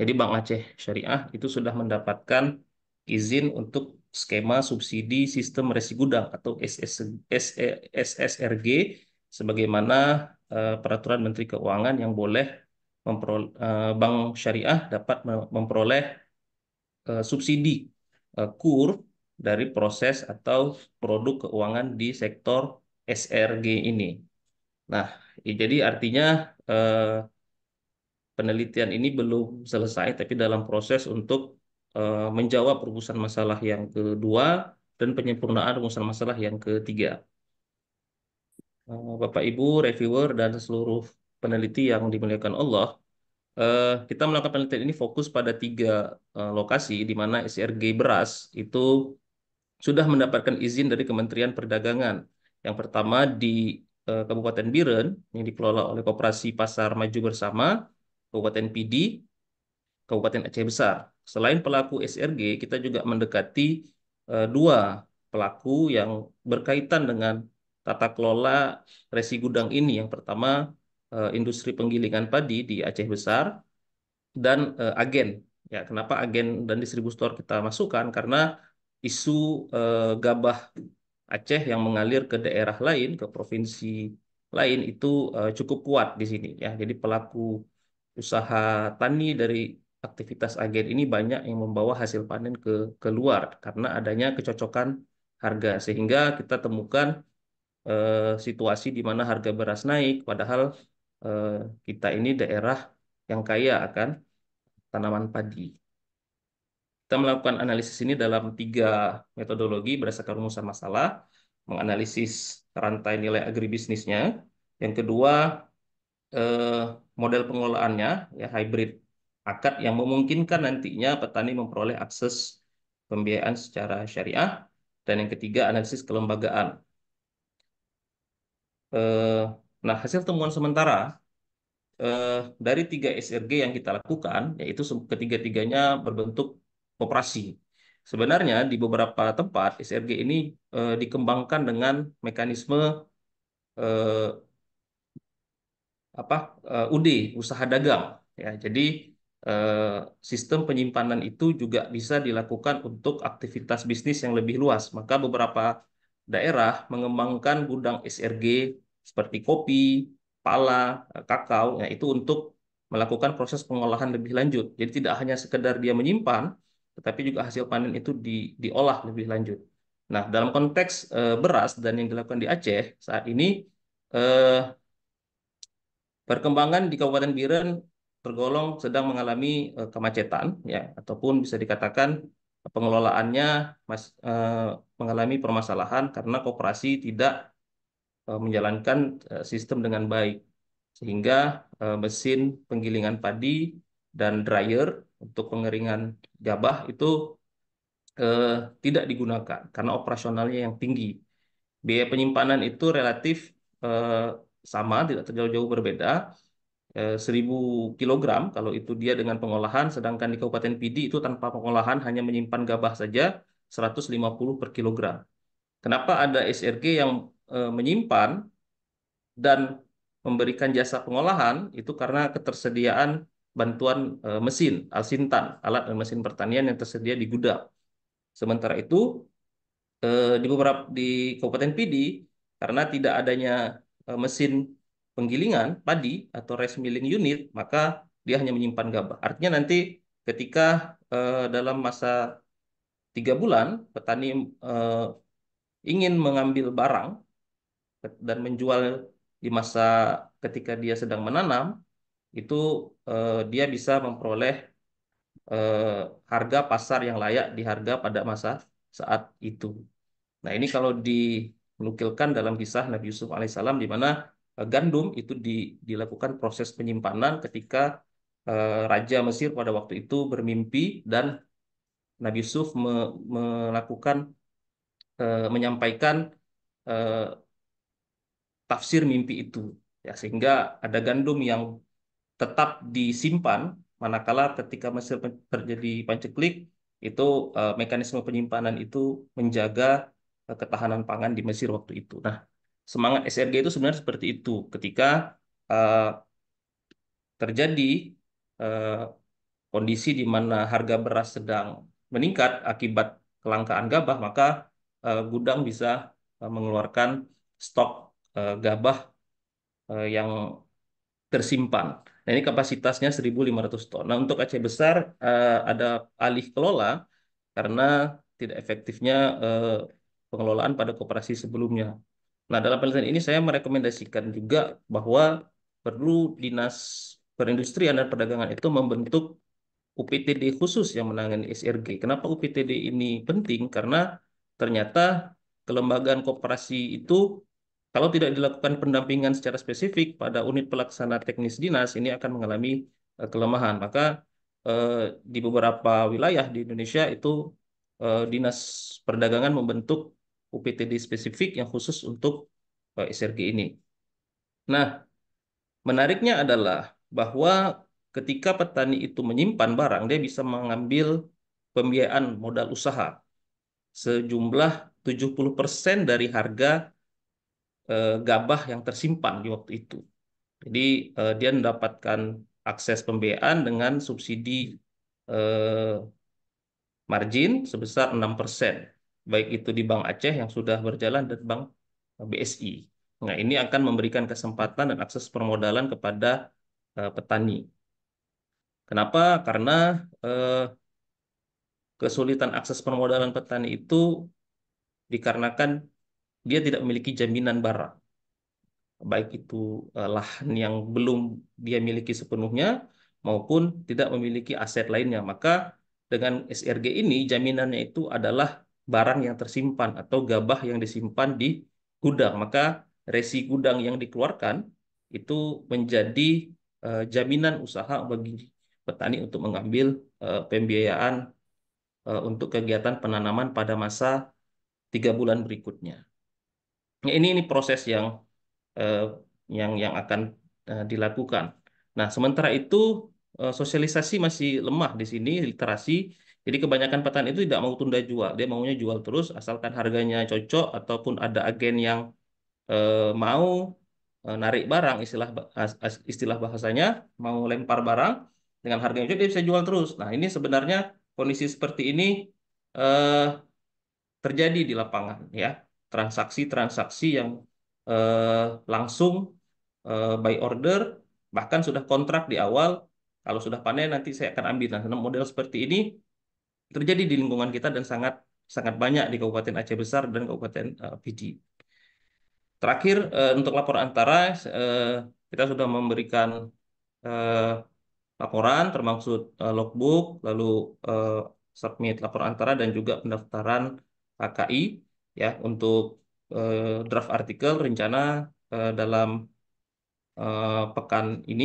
Jadi Bank Aceh Syariah itu sudah mendapatkan izin untuk skema subsidi sistem resi gudang atau SSRG sebagaimana eh, peraturan Menteri Keuangan yang boleh Eh, bank syariah dapat memperoleh eh, subsidi eh, kur dari proses atau produk keuangan di sektor SRG ini. Nah, jadi artinya penelitian ini belum selesai, tapi dalam proses untuk menjawab rumusan masalah yang kedua dan penyempurnaan rumusan masalah yang ketiga. Bapak Ibu, reviewer, dan seluruh peneliti yang dimuliakan Allah, uh, kita melakukan penelitian ini fokus pada tiga uh, lokasi di mana SRG beras itu sudah mendapatkan izin dari Kementerian Perdagangan. Yang pertama di uh, Kabupaten Biren yang dikelola oleh Koperasi Pasar Maju Bersama, Kabupaten PD, Kabupaten Aceh Besar. Selain pelaku SRG, kita juga mendekati uh, dua pelaku yang berkaitan dengan tata kelola resi gudang ini. Yang pertama Eh, industri penggilingan padi di Aceh Besar dan uh, agen. Ya, kenapa agen dan distributor kita masukkan? Karena isu uh, gabah Aceh yang mengalir ke daerah lain, ke provinsi lain itu uh, cukup kuat di sini ya. Jadi pelaku usaha tani dari aktivitas agen ini banyak yang membawa hasil panen ke keluar karena adanya kecocokan harga sehingga kita temukan uh, situasi di mana harga beras naik padahal Eh, kita ini daerah yang kaya akan tanaman padi. Kita melakukan analisis ini dalam tiga metodologi berdasarkan rumusan masalah, menganalisis rantai nilai agribisnisnya. Yang kedua, eh, model pengelolaannya, ya hybrid akad yang memungkinkan nantinya petani memperoleh akses pembiayaan secara syariah. Dan yang ketiga, analisis kelembagaan. Eh, Nah, hasil temuan sementara eh, dari tiga SRG yang kita lakukan, yaitu ketiga-tiganya berbentuk operasi. Sebenarnya di beberapa tempat SRG ini eh, dikembangkan dengan mekanisme eh, apa eh, UD, usaha dagang. Ya, jadi eh, sistem penyimpanan itu juga bisa dilakukan untuk aktivitas bisnis yang lebih luas. Maka beberapa daerah mengembangkan gudang SRG seperti kopi, pala, kakao, ya, itu untuk melakukan proses pengolahan lebih lanjut. Jadi tidak hanya sekedar dia menyimpan, tetapi juga hasil panen itu di, diolah lebih lanjut. Nah, dalam konteks eh, beras dan yang dilakukan di Aceh saat ini, eh, perkembangan di Kabupaten Biren tergolong sedang mengalami eh, kemacetan, ya, ataupun bisa dikatakan pengelolaannya mas, eh, mengalami permasalahan karena kooperasi tidak Eh, menjalankan eh, sistem dengan baik sehingga eh, mesin penggilingan padi dan dryer untuk pengeringan gabah itu eh, tidak digunakan karena operasionalnya yang tinggi. Biaya penyimpanan itu relatif eh, sama, tidak terlalu jauh berbeda. Eh, 1000 kg kalau itu dia dengan pengolahan, sedangkan di Kabupaten Pidi itu tanpa pengolahan hanya menyimpan gabah saja 150 per kilogram. Kenapa ada SRG yang Eh, menyimpan dan memberikan jasa pengolahan itu karena ketersediaan bantuan mesin eh, mesin alsintan alat dan mesin pertanian yang tersedia di gudang. Sementara itu eh, di beberapa di Kabupaten Pidi karena tidak adanya mesin penggilingan padi atau rice milling unit maka dia hanya menyimpan gabah. Artinya nanti ketika dalam masa tiga bulan petani ingin mengambil barang dan menjual di masa ketika dia sedang menanam itu eh, dia bisa memperoleh eh, harga pasar yang layak di harga pada masa saat itu. Nah ini kalau dilukilkan dalam kisah Nabi Yusuf alaihissalam di mana eh, gandum itu di, dilakukan proses penyimpanan ketika eh, Raja Mesir pada waktu itu bermimpi dan Nabi Yusuf me, melakukan eh, menyampaikan eh, tafsir mimpi itu ya sehingga ada gandum yang tetap disimpan manakala ketika Mesir terjadi panceklik itu uh, mekanisme penyimpanan itu menjaga uh, ketahanan pangan di Mesir waktu itu. Nah, semangat SRG itu sebenarnya seperti itu ketika uh, terjadi uh, kondisi di mana harga beras sedang meningkat akibat kelangkaan gabah maka uh, gudang bisa uh, mengeluarkan stok Eh, gabah eh, yang tersimpan. Nah, ini kapasitasnya 1.500 ton. Nah, untuk Aceh Besar eh, ada alih kelola karena tidak efektifnya pengelolaan pada kooperasi sebelumnya. Nah, dalam penelitian ini saya merekomendasikan juga bahwa perlu dinas perindustrian dan perdagangan itu membentuk UPTD khusus yang menangani SRG. Kenapa UPTD ini penting? Karena ternyata kelembagaan kooperasi itu kalau tidak dilakukan pendampingan secara spesifik pada unit pelaksana teknis dinas, ini akan mengalami uh, kelemahan. Maka uh, di beberapa wilayah di Indonesia itu uh, dinas perdagangan membentuk UPTD spesifik yang khusus untuk uh, SRG ini. Nah, menariknya adalah bahwa ketika petani itu menyimpan barang, dia bisa mengambil pembiayaan modal usaha sejumlah 70% dari harga eh, gabah yang tersimpan di waktu itu. Jadi eh, dia mendapatkan akses pembiayaan dengan subsidi eh, margin sebesar 6%, baik itu di Bank Aceh yang sudah berjalan dan Bank BSI. Nah, ini akan memberikan kesempatan dan akses permodalan kepada eh, petani. Kenapa? Karena eh, kesulitan akses permodalan petani itu dikarenakan dia tidak memiliki jaminan barang. Baik itu eh, lahan yang belum dia miliki sepenuhnya maupun tidak memiliki aset lainnya. Maka dengan SRG ini jaminannya itu adalah barang yang tersimpan atau gabah yang disimpan di gudang. Maka resi gudang yang dikeluarkan itu menjadi eh, jaminan usaha bagi petani untuk mengambil eh, pembiayaan untuk kegiatan penanaman pada masa tiga bulan berikutnya ini ini proses yang eh, yang yang akan eh, dilakukan. Nah, sementara itu eh, sosialisasi masih lemah di sini literasi. Jadi kebanyakan petani itu tidak mau tunda jual, dia maunya jual terus asalkan harganya cocok ataupun ada agen yang eh, mau eh, narik barang istilah istilah bahasanya mau lempar barang dengan harga yang cocok dia bisa jual terus. Nah, ini sebenarnya kondisi seperti ini eh, terjadi di lapangan ya transaksi-transaksi yang eh, langsung eh, by order, bahkan sudah kontrak di awal. Kalau sudah panen nanti saya akan ambil. Nah, model seperti ini terjadi di lingkungan kita dan sangat sangat banyak di Kabupaten Aceh Besar dan Kabupaten eh, Pidi. Terakhir eh, untuk laporan antara eh, kita sudah memberikan eh, laporan termasuk logbook lalu eh, submit laporan antara dan juga pendaftaran AKI ya untuk eh, draft artikel rencana eh, dalam eh, pekan ini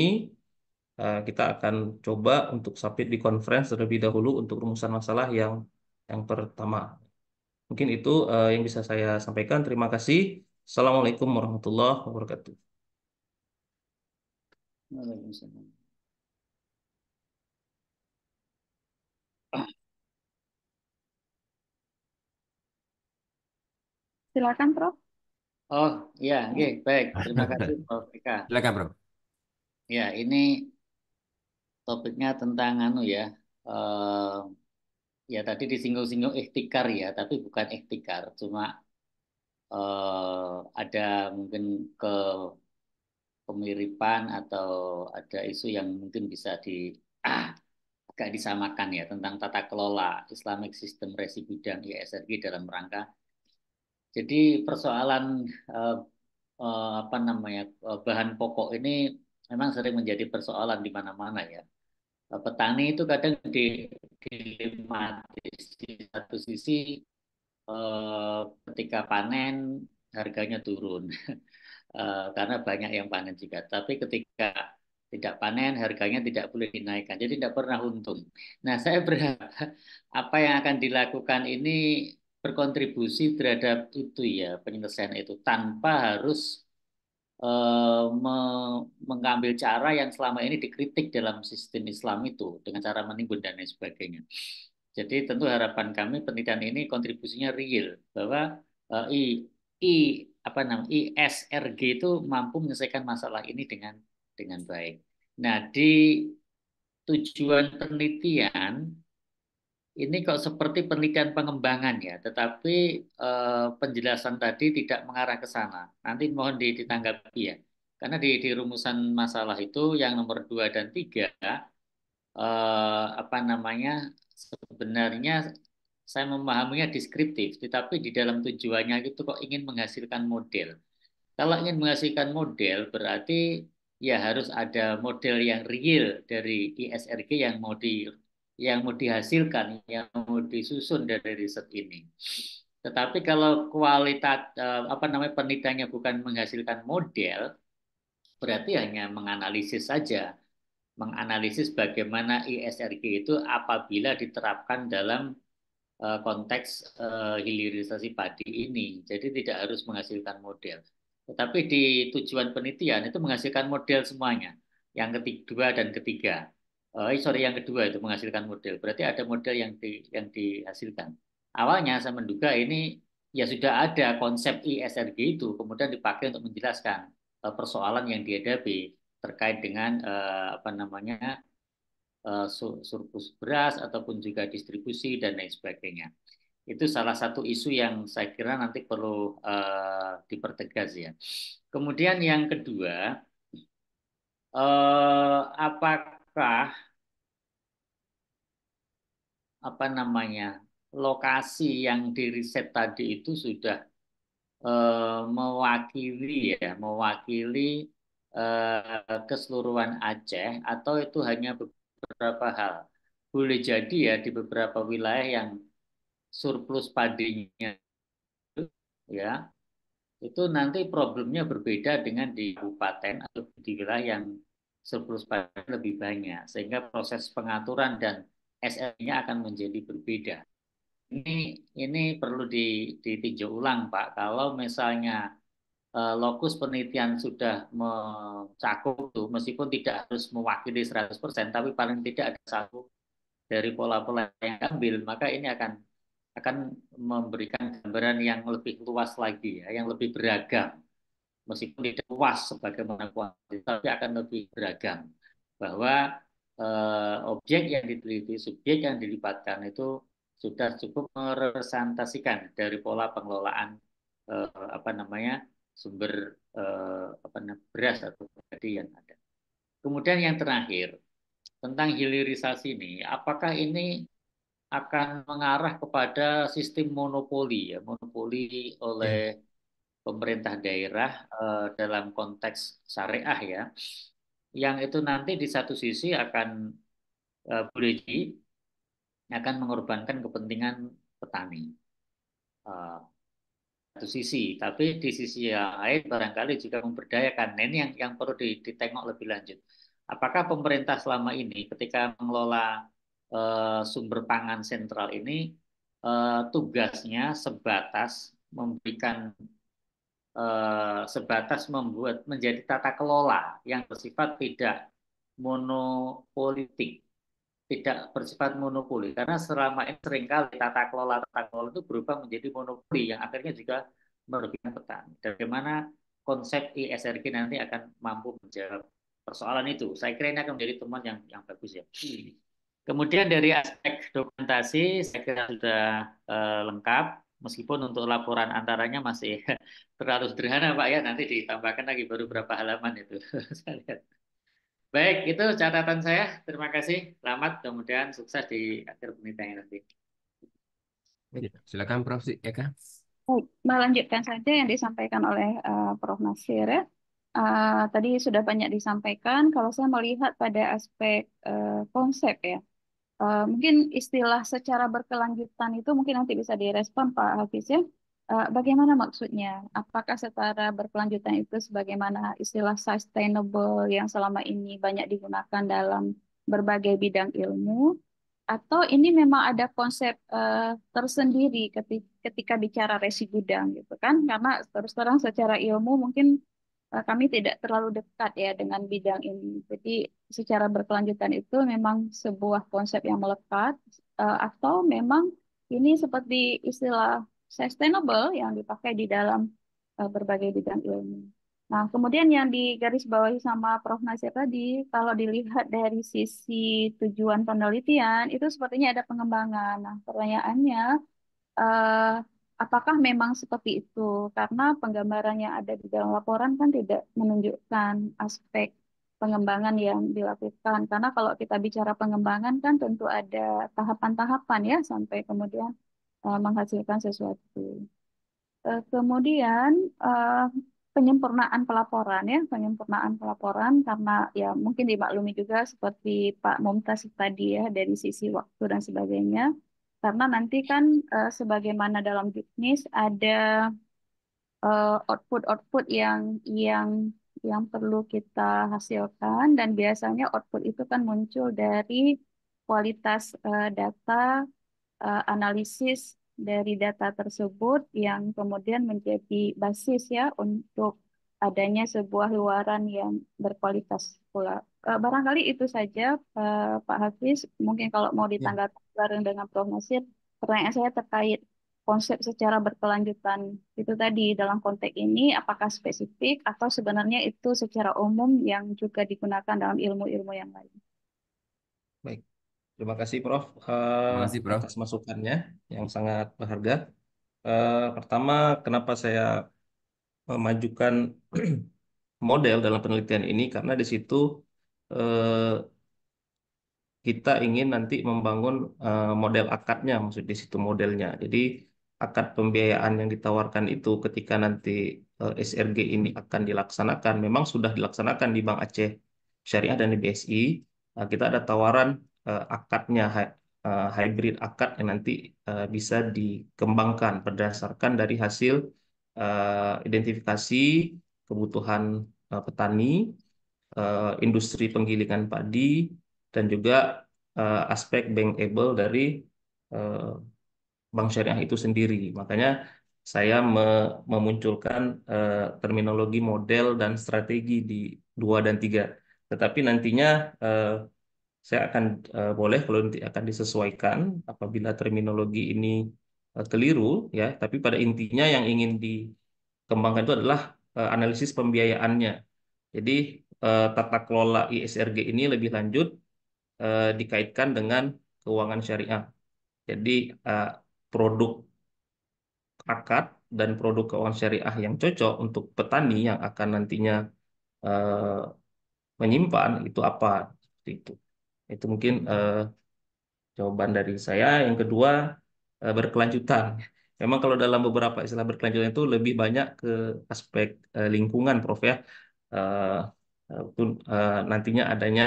eh, kita akan coba untuk submit di conference terlebih dahulu untuk rumusan masalah yang yang pertama. Mungkin itu eh, yang bisa saya sampaikan. Terima kasih. Assalamualaikum warahmatullahi wabarakatuh. Waalaikumsalam. Silakan, Prof. Oh, ya, oke, iya. baik. Terima kasih, Prof. Eka. Silakan, Prof. Ya, ini topiknya tentang anu ya. Uh, ya tadi disinggung-singgung ikhtikar ya, tapi bukan ikhtikar, cuma uh, ada mungkin ke kemiripan atau ada isu yang mungkin bisa di ah, [CLEARS THROAT] agak disamakan ya tentang tata kelola Islamic System residu Bidang ISRG dalam rangka jadi persoalan eh, eh, apa namanya eh, bahan pokok ini memang sering menjadi persoalan di mana-mana ya. Eh, petani itu kadang di, dilematis di satu sisi eh, ketika panen harganya turun [LAUGHS] eh, karena banyak yang panen juga. Tapi ketika tidak panen harganya tidak boleh dinaikkan jadi tidak pernah untung nah saya berharap apa yang akan dilakukan ini berkontribusi terhadap itu ya penyelesaian itu tanpa harus uh, me mengambil cara yang selama ini dikritik dalam sistem Islam itu dengan cara menimbun dan lain sebagainya. Jadi tentu harapan kami penelitian ini kontribusinya real bahwa uh, I, I apa namanya ISRG itu mampu menyelesaikan masalah ini dengan dengan baik. Nah di tujuan penelitian ini kok seperti penelitian pengembangan ya, tetapi eh, penjelasan tadi tidak mengarah ke sana. Nanti mohon ditanggapi ya. Karena di, di rumusan masalah itu yang nomor dua dan tiga eh, apa namanya sebenarnya saya memahaminya deskriptif, tetapi di dalam tujuannya itu kok ingin menghasilkan model. Kalau ingin menghasilkan model berarti ya harus ada model yang real dari ISRG yang mau di yang mau dihasilkan, yang mau disusun dari riset ini. Tetapi kalau kualitas eh, apa namanya penelitiannya bukan menghasilkan model, berarti hanya menganalisis saja, menganalisis bagaimana ISRG itu apabila diterapkan dalam eh, konteks eh, hilirisasi padi ini. Jadi tidak harus menghasilkan model. Tetapi di tujuan penelitian itu menghasilkan model semuanya, yang kedua dan ketiga uh, sorry yang kedua itu menghasilkan model. Berarti ada model yang di, yang dihasilkan. Awalnya saya menduga ini ya sudah ada konsep ISRG itu kemudian dipakai untuk menjelaskan uh, persoalan yang dihadapi terkait dengan uh, apa namanya uh, surplus beras ataupun juga distribusi dan lain sebagainya itu salah satu isu yang saya kira nanti perlu uh, dipertegas ya. Kemudian yang kedua, uh, apa apakah apa namanya lokasi yang di riset tadi itu sudah eh, mewakili ya mewakili eh, keseluruhan Aceh atau itu hanya beberapa hal boleh jadi ya di beberapa wilayah yang surplus padinya ya itu nanti problemnya berbeda dengan di kabupaten atau di wilayah yang surplus pajak lebih banyak sehingga proses pengaturan dan SL-nya akan menjadi berbeda. Ini ini perlu ditinjau ulang Pak. Kalau misalnya eh, lokus penelitian sudah mencakup itu meskipun tidak harus mewakili 100% tapi paling tidak ada satu dari pola-pola yang diambil maka ini akan akan memberikan gambaran yang lebih luas lagi ya, yang lebih beragam meskipun tidak luas sebagai kuantitas, tapi akan lebih beragam. Bahwa eh, objek yang diteliti, subjek yang dilibatkan itu sudah cukup merepresentasikan dari pola pengelolaan eh, apa namanya sumber eh, apa namanya beras atau padi yang ada. Kemudian yang terakhir tentang hilirisasi ini, apakah ini akan mengarah kepada sistem monopoli ya, monopoli oleh pemerintah daerah eh, dalam konteks syariah ya, yang itu nanti di satu sisi akan eh, boleh di akan mengorbankan kepentingan petani. Eh, satu sisi, tapi di sisi yang lain barangkali juga memberdayakan. Nah, ini yang yang perlu ditengok lebih lanjut. Apakah pemerintah selama ini ketika mengelola eh, sumber pangan sentral ini uh, tugasnya sebatas memberikan Eh, sebatas membuat menjadi tata kelola yang bersifat tidak monopolitik, tidak bersifat monopoli. Karena selama ini seringkali tata kelola tata kelola itu berubah menjadi monopoli yang akhirnya juga merugikan petani. Dari bagaimana konsep ISRG nanti akan mampu menjawab persoalan itu. Saya kira ini akan menjadi teman yang yang bagus ya. Hmm. Kemudian dari aspek dokumentasi saya kira sudah uh, lengkap. Meskipun untuk laporan antaranya masih [LAUGHS] terlalu sederhana Pak ya, nanti ditambahkan lagi baru berapa halaman itu. [LAUGHS] saya lihat. Baik, itu catatan saya. Terima kasih. Selamat, kemudian sukses di akhir penelitian nanti. Iya, silakan Prof. Eka. Baik, lanjutkan saja yang disampaikan oleh uh, Prof. Nasir. Ya. Uh, tadi sudah banyak disampaikan. Kalau saya melihat pada aspek uh, konsep ya, Eh, mungkin istilah secara berkelanjutan itu mungkin nanti bisa direspon Pak Hafiz ya. Uh, bagaimana maksudnya? Apakah secara berkelanjutan itu sebagaimana istilah sustainable yang selama ini banyak digunakan dalam berbagai bidang ilmu? Atau ini memang ada konsep uh, tersendiri ketika, ketika bicara resi gudang gitu kan? Karena terus terang secara ilmu mungkin Eh, kami tidak terlalu dekat ya dengan bidang ini. Jadi secara berkelanjutan itu memang sebuah konsep yang melekat uh, atau memang ini seperti istilah sustainable yang dipakai di dalam uh, berbagai bidang ilmu. Nah, kemudian yang digarisbawahi sama Prof. Nasir tadi, kalau dilihat dari sisi tujuan penelitian, itu sepertinya ada pengembangan. Nah, pertanyaannya, apakah memang seperti itu? Karena penggambaran yang ada di dalam laporan kan tidak menunjukkan aspek pengembangan yang dilakukan. Karena kalau kita bicara pengembangan kan tentu ada tahapan-tahapan ya sampai kemudian uh, menghasilkan sesuatu. Uh, kemudian uh, penyempurnaan pelaporan ya, penyempurnaan pelaporan karena ya mungkin dimaklumi juga seperti Pak Mumtaz tadi ya dari sisi waktu dan sebagainya karena nanti kan uh, sebagaimana dalam bisnis ada eh, output-output uh, yang yang yang perlu kita hasilkan dan biasanya output itu kan muncul dari kualitas uh, data uh, analisis dari data tersebut yang kemudian menjadi basis ya untuk adanya sebuah luaran yang berkualitas pula. Uh, eh, barangkali itu saja uh, Pak Hafiz. Mungkin kalau mau ya. ditanggapi yeah. bareng dengan Prof. Nasir, pertanyaan saya terkait konsep secara berkelanjutan itu tadi dalam konteks ini apakah spesifik atau sebenarnya itu secara umum yang juga digunakan dalam ilmu-ilmu yang lain. Baik. Terima kasih Prof. Uh, Terima kasih Prof. atas masukannya yang sangat berharga. Uh, pertama, kenapa saya memajukan model dalam penelitian ini karena di situ eh, kita ingin nanti membangun eh, model akadnya, maksud di situ modelnya. Jadi akad pembiayaan yang ditawarkan itu ketika nanti eh, SRG ini akan dilaksanakan, memang sudah dilaksanakan di Bank Aceh Syariah dan di BSI. Nah, eh, kita ada tawaran eh, akadnya eh, hybrid akad yang nanti eh, bisa dikembangkan berdasarkan dari hasil identifikasi kebutuhan uh, petani, uh, industri penggilingan padi, dan juga uh, aspek bankable dari uh, bank syariah itu sendiri. Makanya saya me memunculkan uh, terminologi model dan strategi di dua dan tiga. Tetapi nantinya uh, saya akan uh, boleh kalau nanti akan disesuaikan apabila terminologi ini uh, keliru ya. Tapi pada intinya yang ingin dikembangkan itu adalah Eh, analisis pembiayaannya. Jadi eh, tata kelola ISRG ini lebih lanjut eh, dikaitkan dengan keuangan syariah. Jadi produk akad dan produk keuangan syariah yang cocok untuk petani yang akan nantinya menyimpan itu apa itu. Itu mungkin jawaban dari saya. Yang kedua berkelanjutan. Memang kalau dalam beberapa istilah berkelanjutan itu lebih banyak ke aspek eh, lingkungan, Prof ya. Eh, eh, eh nantinya adanya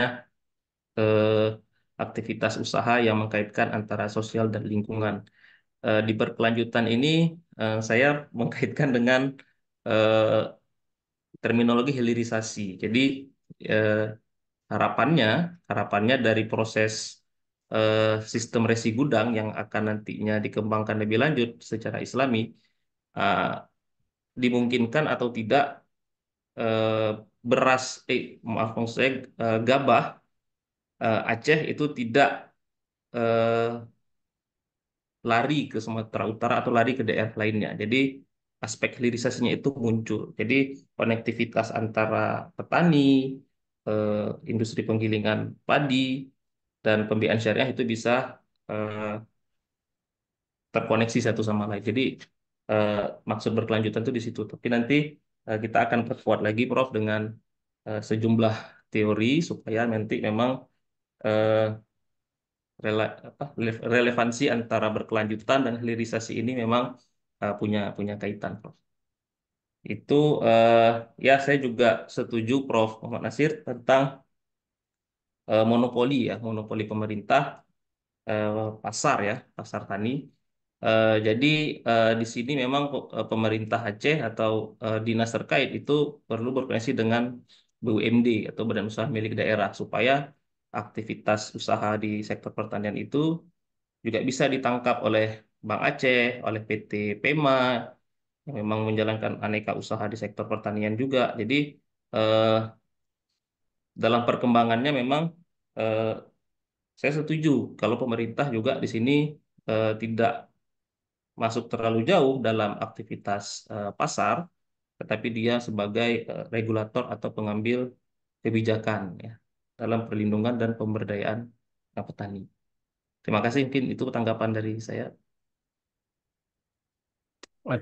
aktivitas usaha yang mengkaitkan antara sosial dan lingkungan. di berkelanjutan ini saya [LAUGHS] mengkaitkan dengan terminologi hilirisasi. Jadi harapannya, harapannya dari proses Eh, sistem resi gudang yang akan nantinya dikembangkan lebih lanjut secara islami uh, dimungkinkan atau tidak uh, beras eh maaf saya uh, gabah uh, Aceh itu tidak uh, lari ke Sumatera Utara atau lari ke daerah lainnya. Jadi aspek hilirisasinya itu muncul. Jadi konektivitas antara petani, industri penggilingan padi, dan pembiayaan syariah itu bisa uh, terkoneksi satu sama lain. Jadi uh, maksud berkelanjutan itu di situ. Tapi nanti uh, kita akan perkuat lagi, Prof, dengan uh, sejumlah teori supaya nanti memang uh, rela apa, relevansi antara berkelanjutan dan hilirisasi ini memang uh, punya punya kaitan, Prof. Itu uh, ya saya juga setuju Prof Muhammad Nasir tentang Eh, monopoli ya, monopoli pemerintah eh, pasar ya, pasar tani. Eh, jadi di sini memang pemerintah Aceh atau dinas terkait itu perlu berkoordinasi dengan BUMD atau Badan Usaha Milik Daerah supaya aktivitas usaha di sektor pertanian itu juga bisa ditangkap oleh Bank Aceh, oleh PT Pema yang memang menjalankan aneka usaha di sektor pertanian juga. Jadi eh, dalam perkembangannya memang eh, saya setuju kalau pemerintah juga di sini eh, tidak masuk terlalu jauh dalam aktivitas eh, pasar, tetapi dia sebagai eh, regulator atau pengambil kebijakan ya dalam perlindungan dan pemberdayaan petani. Terima kasih mungkin itu tanggapan dari saya.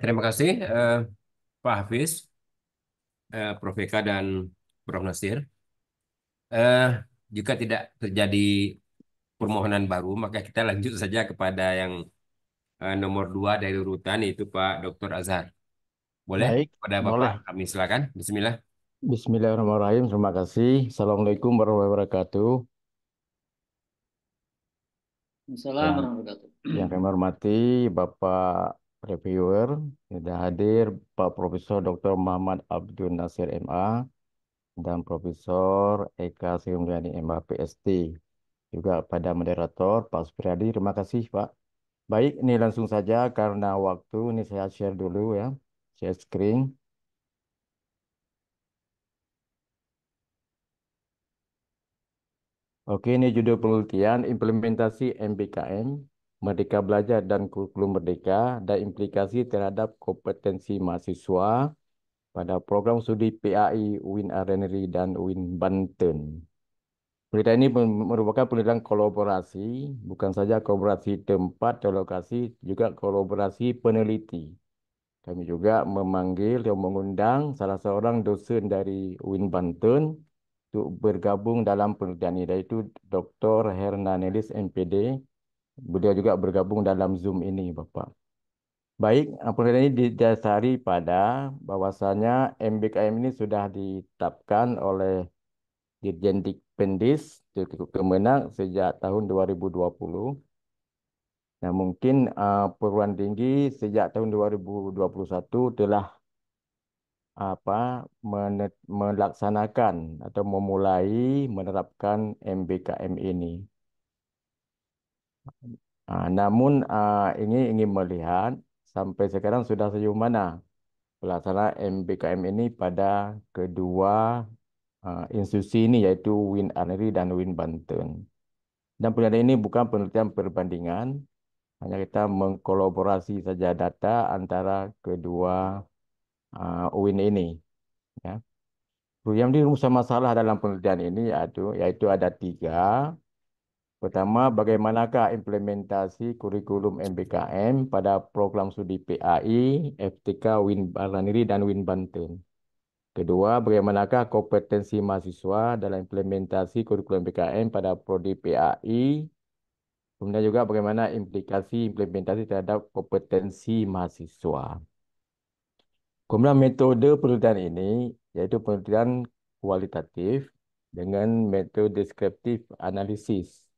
Terima kasih eh, Pak Hafiz, eh, Prof Eka dan Prof Nasir eh, jika tidak terjadi permohonan baru, maka kita lanjut saja kepada yang eh, nomor dua dari urutan yaitu Pak Dr. Azhar. Boleh? Baik, kepada Bapak boleh. kami silakan. Bismillah. Bismillahirrahmanirrahim. Terima kasih. Assalamualaikum warahmatullahi wabarakatuh. Assalamualaikum ya. warahmatullahi wabarakatuh. Yang kami hormati Bapak reviewer, sudah hadir Pak Profesor Dr. Muhammad Abdul Nasir MA, dan Profesor Eka Sri Mulyani PST. Juga pada moderator Pak Supriyadi, terima kasih Pak. Baik, ini langsung saja karena waktu ini saya share dulu ya, share screen. Oke, ini judul penelitian implementasi MBKM, Merdeka Belajar dan Kurikulum Merdeka dan implikasi terhadap kompetensi mahasiswa pada program studi PAI Win Areneri dan Win Banten. Penelitian ini merupakan penelitian kolaborasi, bukan saja kolaborasi tempat atau lokasi, juga kolaborasi peneliti. Kami juga memanggil dan mengundang salah seorang dosen dari UIN Banten untuk bergabung dalam penelitian ini, yaitu Dr. Hernanelis MPD. Beliau juga bergabung dalam Zoom ini, Bapak. Baik, penelitian ini didasari pada bahwasannya MBKM ini sudah ditetapkan oleh Dirjen Dikpendis Kemenang sejak tahun 2020. Nah, mungkin uh, eh, perguruan tinggi sejak tahun 2021 telah apa melaksanakan atau memulai menerapkan MBKM ini. Nah, namun uh, ini ingin melihat sampai sekarang sudah sejauh mana nah. pelaksana MBKM ini pada kedua uh, institusi ini yaitu Win Arneri dan Win Banten. Dan penelitian ini bukan penelitian perbandingan, hanya kita mengkolaborasi saja data antara kedua uh, eh, UIN ini. Ya. Yang dirumuskan masalah dalam penelitian ini yaitu, yaitu ada tiga, Pertama, bagaimanakah implementasi kurikulum MBKM pada program studi PAI, FTK Win Baraniri dan Win Banten? Kedua, bagaimanakah kompetensi mahasiswa dalam implementasi kurikulum MBKM pada prodi PAI? Kemudian juga bagaimana implikasi implementasi terhadap kompetensi mahasiswa. Kemudian metode penelitian ini yaitu penelitian kualitatif dengan metode deskriptif analisis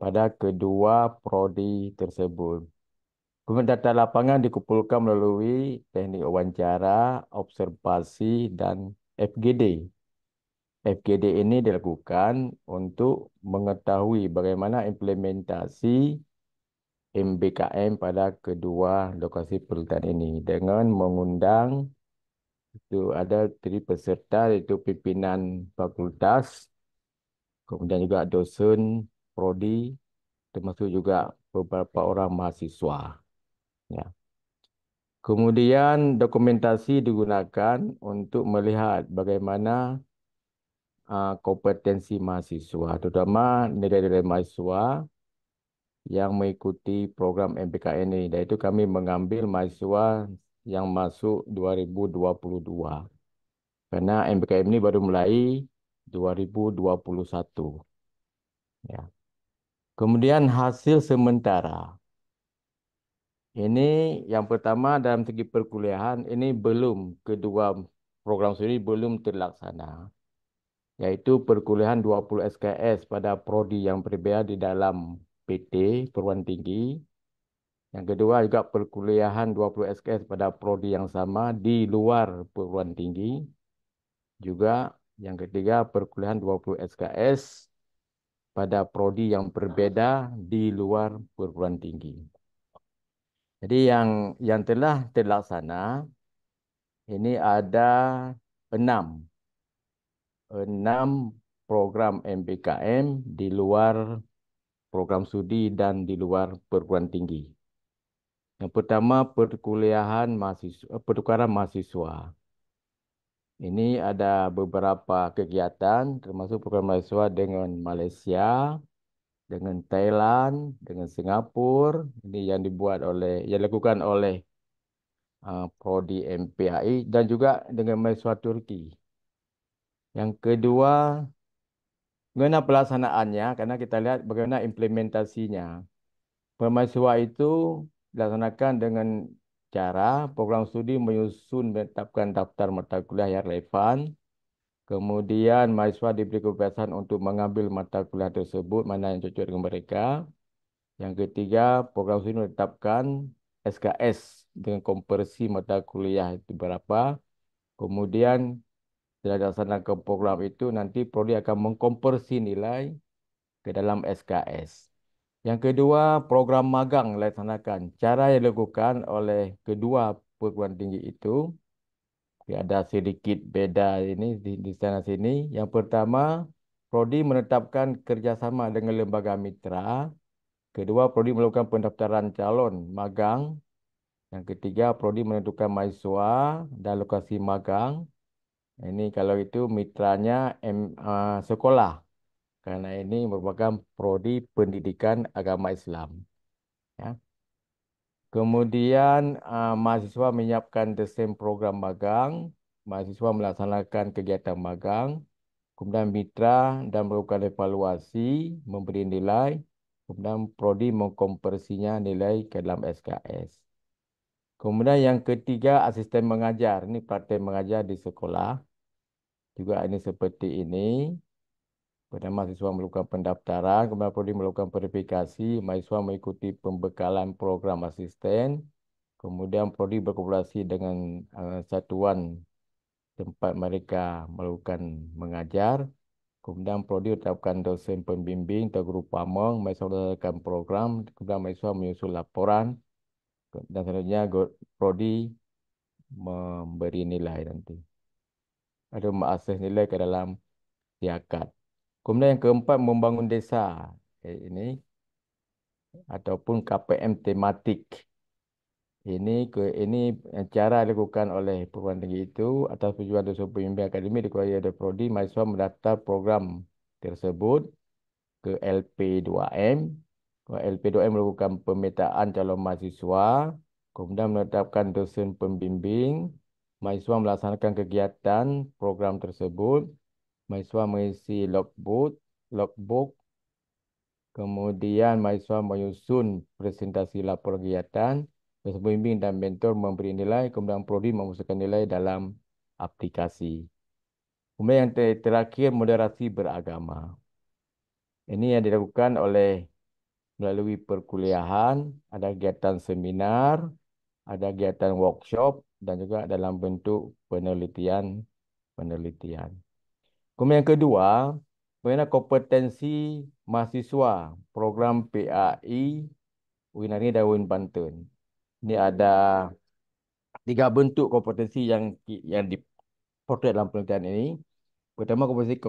pada kedua prodi tersebut. Kemudian data lapangan dikumpulkan melalui teknik wawancara, observasi, dan FGD. FGD ini dilakukan untuk mengetahui bagaimana implementasi MBKM pada kedua lokasi penelitian ini dengan mengundang itu ada tiga peserta yaitu pimpinan fakultas, kemudian juga dosen, prodi, termasuk juga beberapa orang mahasiswa. Ya. Kemudian dokumentasi digunakan untuk melihat bagaimana uh, kompetensi mahasiswa, terutama nilai-nilai mahasiswa yang mengikuti program MPKN ini. Dan itu kami mengambil mahasiswa yang masuk 2022. Karena MPKM ini baru mulai 2021. Ya. Kemudian hasil sementara. Ini yang pertama dalam segi perkuliahan ini belum kedua program studi belum terlaksana yaitu perkuliahan 20 SKS pada prodi yang berbeda di dalam PT perguruan tinggi. Yang kedua juga perkuliahan 20 SKS pada prodi yang sama di luar perguruan tinggi. Juga yang ketiga perkuliahan 20 SKS pada prodi yang berbeda di luar perguruan tinggi. Jadi yang yang telah terlaksana ini ada enam enam program MBKM di luar program studi dan di luar perguruan tinggi. Yang pertama perkuliahan mahasiswa, eh, pertukaran mahasiswa. Ini ada beberapa kegiatan termasuk program mahasiswa dengan Malaysia, dengan Thailand, dengan Singapura. Ini yang dibuat oleh yang dilakukan oleh uh, Prodi MPAI dan juga dengan mahasiswa Turki. Yang kedua, bagaimana pelaksanaannya karena kita lihat bagaimana implementasinya. Mahasiswa itu dilaksanakan dengan cara program studi menyusun menetapkan daftar mata kuliah yang relevan. Kemudian mahasiswa diberi kebebasan untuk mengambil mata kuliah tersebut mana yang cocok dengan mereka. Yang ketiga, program studi menetapkan SKS dengan kompresi mata kuliah itu berapa. Kemudian setelah dilaksanakan program itu nanti prodi akan mengkompresi nilai ke dalam SKS. Yang kedua, program magang dilaksanakan Cara yang dilakukan oleh kedua perguruan tinggi itu ya, ada sedikit beda ini di, di sana sini. Yang pertama, prodi menetapkan kerjasama dengan lembaga mitra. Kedua, prodi melakukan pendaftaran calon magang. Yang ketiga, prodi menentukan mahasiswa dan lokasi magang. Ini kalau itu mitranya M, uh, sekolah karena ini merupakan prodi pendidikan agama Islam. Ya. Kemudian uh, mahasiswa menyiapkan desain program magang, mahasiswa melaksanakan kegiatan magang, kemudian mitra dan melakukan evaluasi, memberi nilai, kemudian prodi mengkompresinya nilai ke dalam SKS. Kemudian yang ketiga asisten mengajar, ini praktek mengajar di sekolah. Juga ini seperti ini Kemudian mahasiswa melakukan pendaftaran, kemudian prodi melakukan verifikasi, mahasiswa mengikuti pembekalan program asisten, kemudian prodi berkolaborasi dengan uh, satuan tempat mereka melakukan mengajar, kemudian prodi utamakan dosen pembimbing atau guru pamong, mahasiswa melakukan program, kemudian mahasiswa menyusul laporan, dan selanjutnya prodi memberi nilai nanti. Ada mengakses nilai ke dalam siakat. Kemudian yang keempat, membangun desa. Eh, ini ataupun KPM tematik. Ini ini cara dilakukan oleh perguruan tinggi itu atas tujuan dosa pembimbing akademi di Kuala Yada Prodi mahasiswa mendaftar program tersebut ke LP2M. LP2M melakukan pemetaan calon mahasiswa kemudian menetapkan dosen pembimbing mahasiswa melaksanakan kegiatan program tersebut mahasiswa mengisi logbook, logbook kemudian mahasiswa menyusun presentasi lapor kegiatan, dosen pembimbing dan mentor memberi nilai, kemudian prodi memasukkan nilai dalam aplikasi. Kemudian yang ter terakhir moderasi beragama. Ini yang dilakukan oleh melalui perkuliahan, ada kegiatan seminar, ada kegiatan workshop, dan juga dalam bentuk penelitian-penelitian. Kemudian yang kedua, mengenai kompetensi mahasiswa program PAI Winani dan Win Banten. Ini ada tiga bentuk kompetensi yang yang diportret dalam penelitian ini. Pertama kompetensi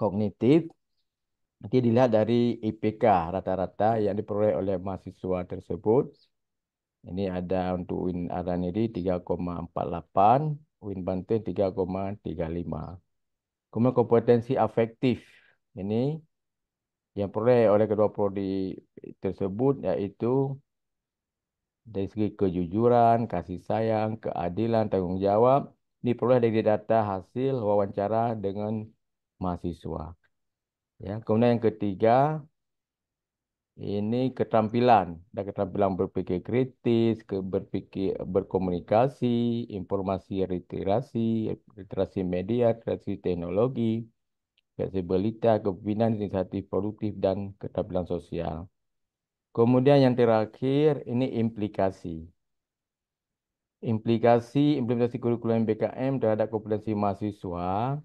kognitif. Nanti dilihat dari IPK rata-rata yang diperoleh oleh mahasiswa tersebut. Ini ada untuk Win Araniri 3.48, Win Banten 3.35. Kemudian kompetensi afektif ini yang peroleh oleh kedua prodi tersebut yaitu dari segi kejujuran, kasih sayang, keadilan, tanggung jawab diperoleh dari data hasil wawancara dengan mahasiswa. Ya, kemudian yang ketiga ini keterampilan, ada keterampilan berpikir kritis, berpikir berkomunikasi, informasi literasi, literasi media, literasi teknologi, fleksibilitas, kepemimpinan inisiatif produktif dan keterampilan sosial. Kemudian yang terakhir ini implikasi. Implikasi implementasi kurikulum BKM terhadap kompetensi mahasiswa.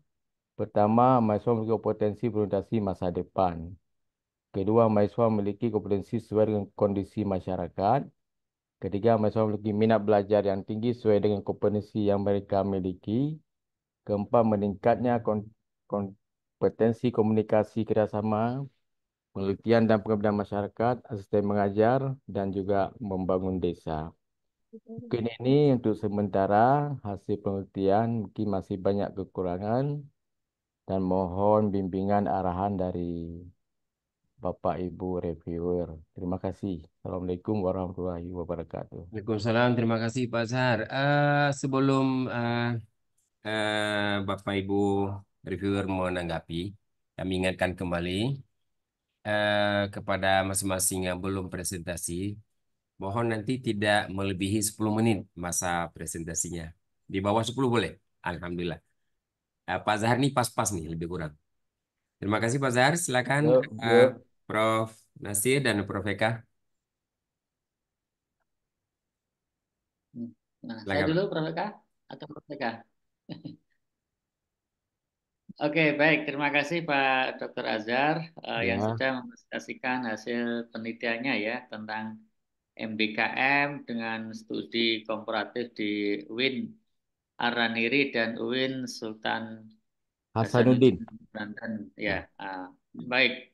Pertama, mahasiswa memiliki potensi berorientasi masa depan Kedua, mahasiswa memiliki kompetensi sesuai dengan kondisi masyarakat. Ketiga, mahasiswa memiliki minat belajar yang tinggi sesuai dengan kompetensi yang mereka miliki. Keempat, meningkatnya kompetensi komunikasi kerjasama, penelitian dan pengabdian masyarakat, asisten mengajar, dan juga membangun desa. Mungkin ini untuk sementara hasil penelitian mungkin masih banyak kekurangan dan mohon bimbingan arahan dari Bapak Ibu reviewer. Terima kasih. Assalamualaikum warahmatullahi wabarakatuh. Waalaikumsalam. Terima kasih Pak Zahar. Uh, sebelum uh, uh, Bapak Ibu reviewer menanggapi, kami ingatkan kembali uh, kepada masing-masing yang belum presentasi, mohon nanti tidak melebihi 10 menit masa presentasinya. Di bawah 10 boleh? Alhamdulillah. Uh, Pak Zahar ini pas-pas nih lebih kurang. Terima kasih Pak Zahar, silakan. Uh, Prof. Nasir dan Prof. Eka. Nah, saya dulu Prof. Eka atau Prof. Eka? [LAUGHS] Oke, baik. Terima kasih Pak Dr. Azhar uh, ya. yang sudah mempresentasikan hasil penelitiannya ya tentang MBKM dengan studi komparatif di UIN Araniri dan UIN Sultan Hasanuddin. Hasanuddin. Ya, uh, baik.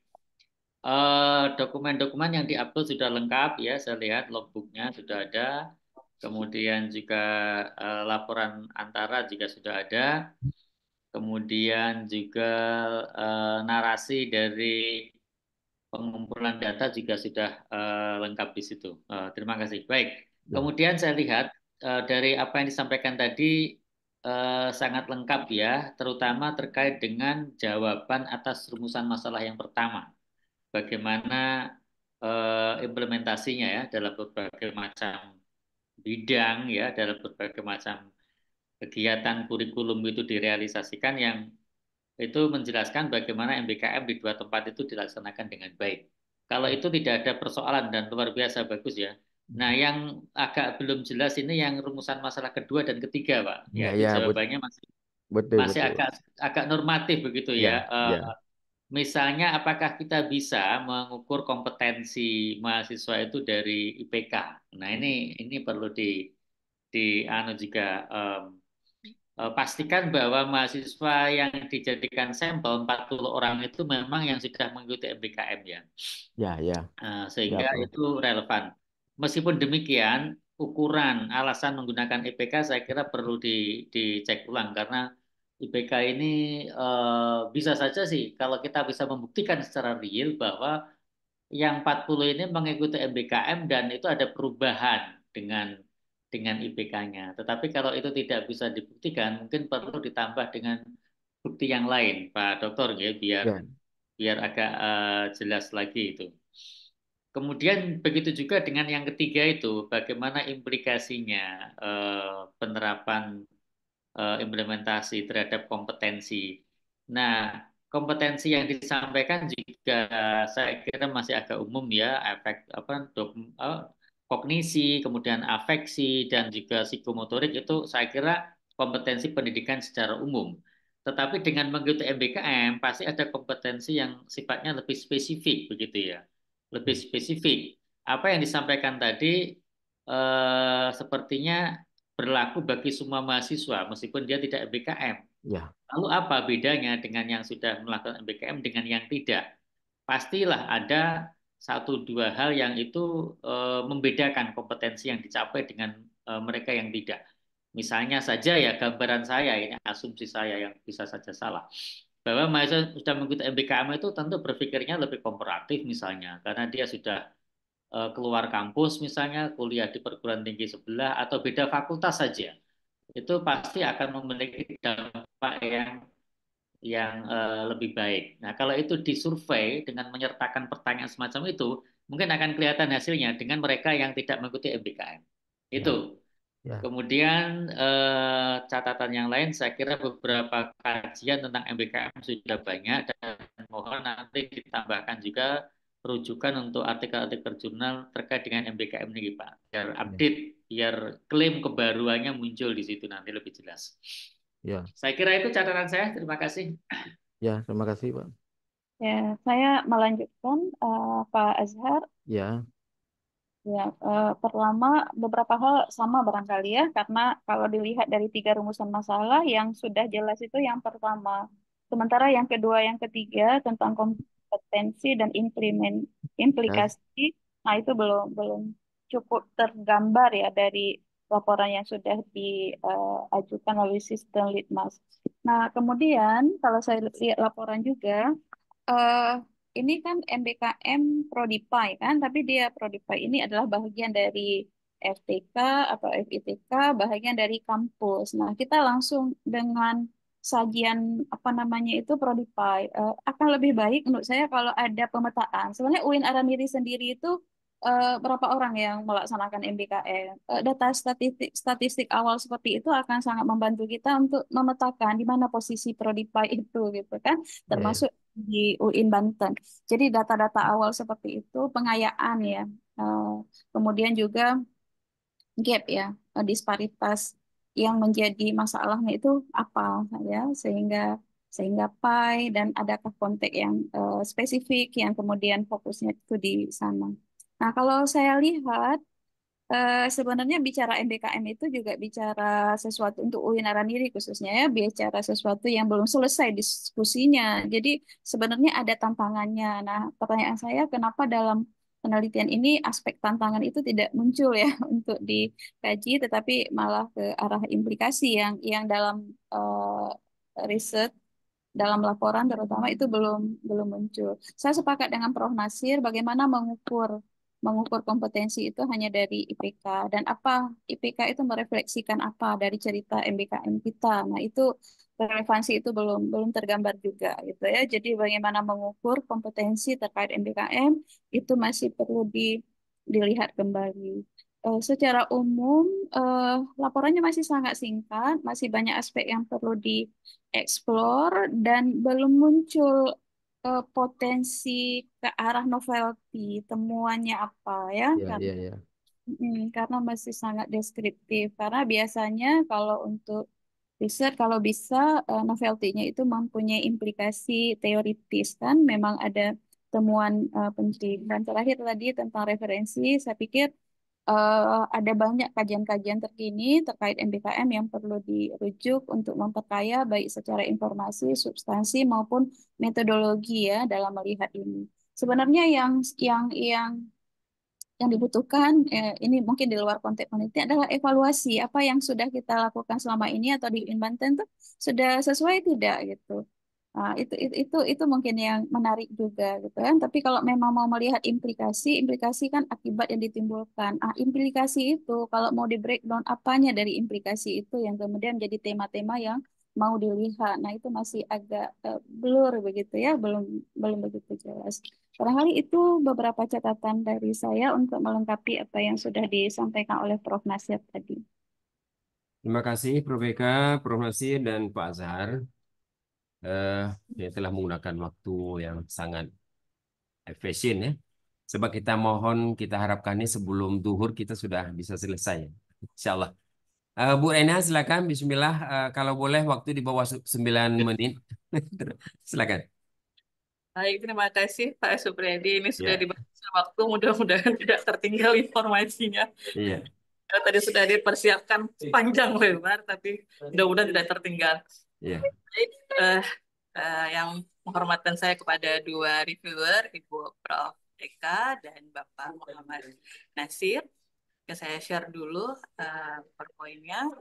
Eh, dokumen-dokumen uh, yang diupload sudah lengkap ya saya lihat logbooknya sudah ada kemudian juga uh, laporan antara juga sudah ada kemudian juga uh, narasi dari pengumpulan data juga sudah uh, lengkap di situ uh, terima kasih baik ya. kemudian saya lihat uh, dari apa yang disampaikan tadi sangat lengkap ya terutama terkait dengan jawaban atas rumusan masalah yang pertama bagaimana uh, implementasinya ya dalam berbagai macam bidang ya dalam berbagai macam kegiatan kurikulum itu direalisasikan yang itu menjelaskan bagaimana MBKM di dua tempat itu dilaksanakan dengan baik. Kalau itu tidak ada persoalan dan luar biasa bagus ya. Nah, hmm. yang agak belum jelas ini yang rumusan masalah kedua dan ketiga, Pak. Ya, ya, ya jawabannya but, masih but, masih but, agak agak normatif begitu ya. ya, ya. Misalnya apakah kita bisa mengukur kompetensi mahasiswa itu dari IPK? Nah ini ini perlu di di anu juga um, pastikan bahwa mahasiswa yang dijadikan sampel 40 orang itu memang yang sudah mengikuti MBKM ya. Ya, ya. Eh, sehingga ya, itu relevan. Meskipun demikian, ukuran alasan menggunakan IPK saya kira perlu di, dicek ulang karena IPK ini uh, bisa saja sih kalau kita bisa membuktikan secara real bahwa yang 40 ini mengikuti MBKM dan itu ada perubahan dengan dengan IPK-nya. Tetapi kalau itu tidak bisa dibuktikan, mungkin perlu ditambah dengan bukti yang lain, Pak Dokter, ya, biar ya. biar agak uh, jelas lagi itu. Kemudian begitu juga dengan yang ketiga itu, bagaimana implikasinya uh, penerapan uh, implementasi terhadap kompetensi. Nah, kompetensi yang disampaikan juga saya kira masih agak umum ya, efek apa dok, uh, kognisi, kemudian afeksi dan juga psikomotorik itu saya kira kompetensi pendidikan secara umum. Tetapi dengan mengikuti MBKM pasti ada kompetensi yang sifatnya lebih spesifik begitu ya. Lebih hmm. spesifik. Apa yang disampaikan tadi eh, sepertinya berlaku bagi semua mahasiswa meskipun dia tidak MBKM. Ya. Lalu apa bedanya dengan yang sudah melakukan MBKM dengan yang tidak? Pastilah ada satu dua hal yang itu e, membedakan kompetensi yang dicapai dengan e, mereka yang tidak. Misalnya saja ya gambaran saya ini asumsi saya yang bisa saja salah bahwa mahasiswa sudah mengikuti MBKM itu tentu berpikirnya lebih komparatif misalnya karena dia sudah Eh, keluar kampus misalnya kuliah di perguruan tinggi sebelah atau beda fakultas saja itu pasti akan memiliki dampak yang yang uh, lebih baik. Nah, kalau itu disurvei dengan menyertakan pertanyaan semacam itu, mungkin akan kelihatan hasilnya dengan mereka yang tidak mengikuti MBKM. Itu. Ya. ya. Kemudian uh, catatan yang lain, saya kira beberapa kajian tentang MBKM sudah banyak dan mohon nanti ditambahkan juga rujukan untuk artikel-artikel jurnal terkait dengan MBKM ini Pak. Biar update, biar klaim kebaruannya muncul di situ nanti lebih jelas. Ya. Saya kira itu catatan saya. Terima kasih. Ya, terima kasih Pak. Ya, saya melanjutkan uh, Pak Azhar. Ya. Ya, uh, pertama beberapa hal sama barangkali ya, karena kalau dilihat dari tiga rumusan masalah yang sudah jelas itu yang pertama. Sementara yang kedua, yang ketiga tentang kompetensi dan implement implikasi nah itu belum belum cukup tergambar ya dari laporan yang sudah diajukan eh, uh, oleh sistem Litmas. Nah, kemudian kalau saya lihat laporan juga uh, ini kan MBKM Prodipai kan, tapi dia Prodipai ini adalah bagian dari FTK atau FITK, bagian dari kampus. Nah, kita langsung dengan sajian apa namanya itu prodipai uh, eh, akan lebih baik menurut saya kalau ada pemetaan. Sebenarnya UIN Aramiri sendiri itu uh, berapa orang yang melaksanakan MBKM. Uh, eh, data statistik statistik awal seperti itu akan sangat membantu kita untuk memetakan di mana posisi prodi itu gitu kan, iya, iya. termasuk yeah. di UIN Banten. Jadi data-data awal seperti itu pengayaan ya. Uh, kemudian juga gap ya, disparitas yang menjadi masalahnya itu apa ya sehingga sehingga pai dan adakah konteks yang uh, spesifik yang kemudian fokusnya itu di sana. Nah, kalau saya lihat Uh, sebenarnya bicara MBKM itu juga bicara sesuatu untuk UIN Araniri khususnya ya, bicara sesuatu yang belum selesai diskusinya. Jadi sebenarnya ada tantangannya. Nah, pertanyaan saya kenapa dalam penelitian ini aspek tantangan itu tidak muncul ya [LAUGHS] untuk dikaji, tetapi malah ke arah implikasi yang yang dalam uh, riset dalam laporan terutama itu belum belum muncul. Saya sepakat dengan Prof Nasir bagaimana mengukur mengukur kompetensi itu hanya dari IPK dan apa IPK itu merefleksikan apa dari cerita MBKM kita. Nah, itu relevansi itu belum belum tergambar juga gitu ya. Jadi bagaimana mengukur kompetensi terkait MBKM itu masih perlu di, dilihat kembali. Uh, secara umum uh, laporannya masih sangat singkat, masih banyak aspek yang perlu dieksplor dan belum muncul uh, potensi ke arah novelty temuannya apa ya, yeah, karena, iya, yeah, yeah. Hmm, karena masih sangat deskriptif. Karena biasanya kalau untuk riset kalau bisa uh, novelty-nya itu mempunyai implikasi teoritis kan memang ada temuan uh, eh, dan terakhir tadi tentang referensi saya pikir uh, ada banyak kajian-kajian terkini terkait MBKM yang perlu dirujuk untuk memperkaya baik secara informasi, substansi maupun metodologi ya dalam melihat ini. Sebenarnya yang yang yang yang dibutuhkan eh, ini mungkin di luar konteks penelitian adalah evaluasi apa yang sudah kita lakukan selama ini atau di Inbanten itu sudah sesuai tidak gitu nah, itu, itu itu itu mungkin yang menarik juga gitu kan tapi kalau memang mau melihat implikasi implikasi kan akibat yang ditimbulkan ah implikasi itu kalau mau di breakdown apanya dari implikasi itu yang kemudian menjadi tema-tema yang mau dilihat nah itu masih agak uh, blur begitu ya belum belum begitu jelas Barangkali itu beberapa catatan dari saya untuk melengkapi apa yang sudah disampaikan oleh Prof. Nasir tadi. Terima kasih Prof. Eka, Prof. Nasir, dan Pak Azhar uh, eh, yang telah menggunakan waktu yang sangat efisien ya. Sebab kita mohon, kita harapkan ini sebelum duhur kita sudah bisa selesai. Insya Allah. Uh, eh, Bu Ena, silakan. Bismillah. Uh, kalau boleh waktu di bawah 9 menit. [LAUGHS] silakan. Baik, terima kasih Pak Supriyadi. Ini sudah yeah. dibatasi waktu, mudah-mudahan [LAUGHS] tidak tertinggal informasinya. Iya. Karena tadi sudah dipersiapkan iya. panjang lebar, tapi iya. mudah-mudahan tidak tertinggal. Iya. Baik, uh, uh, yang menghormatkan saya kepada dua reviewer, Ibu Prof. Eka dan Bapak Muhammad Nasir. Ya, saya share dulu uh, eh, PowerPoint-nya.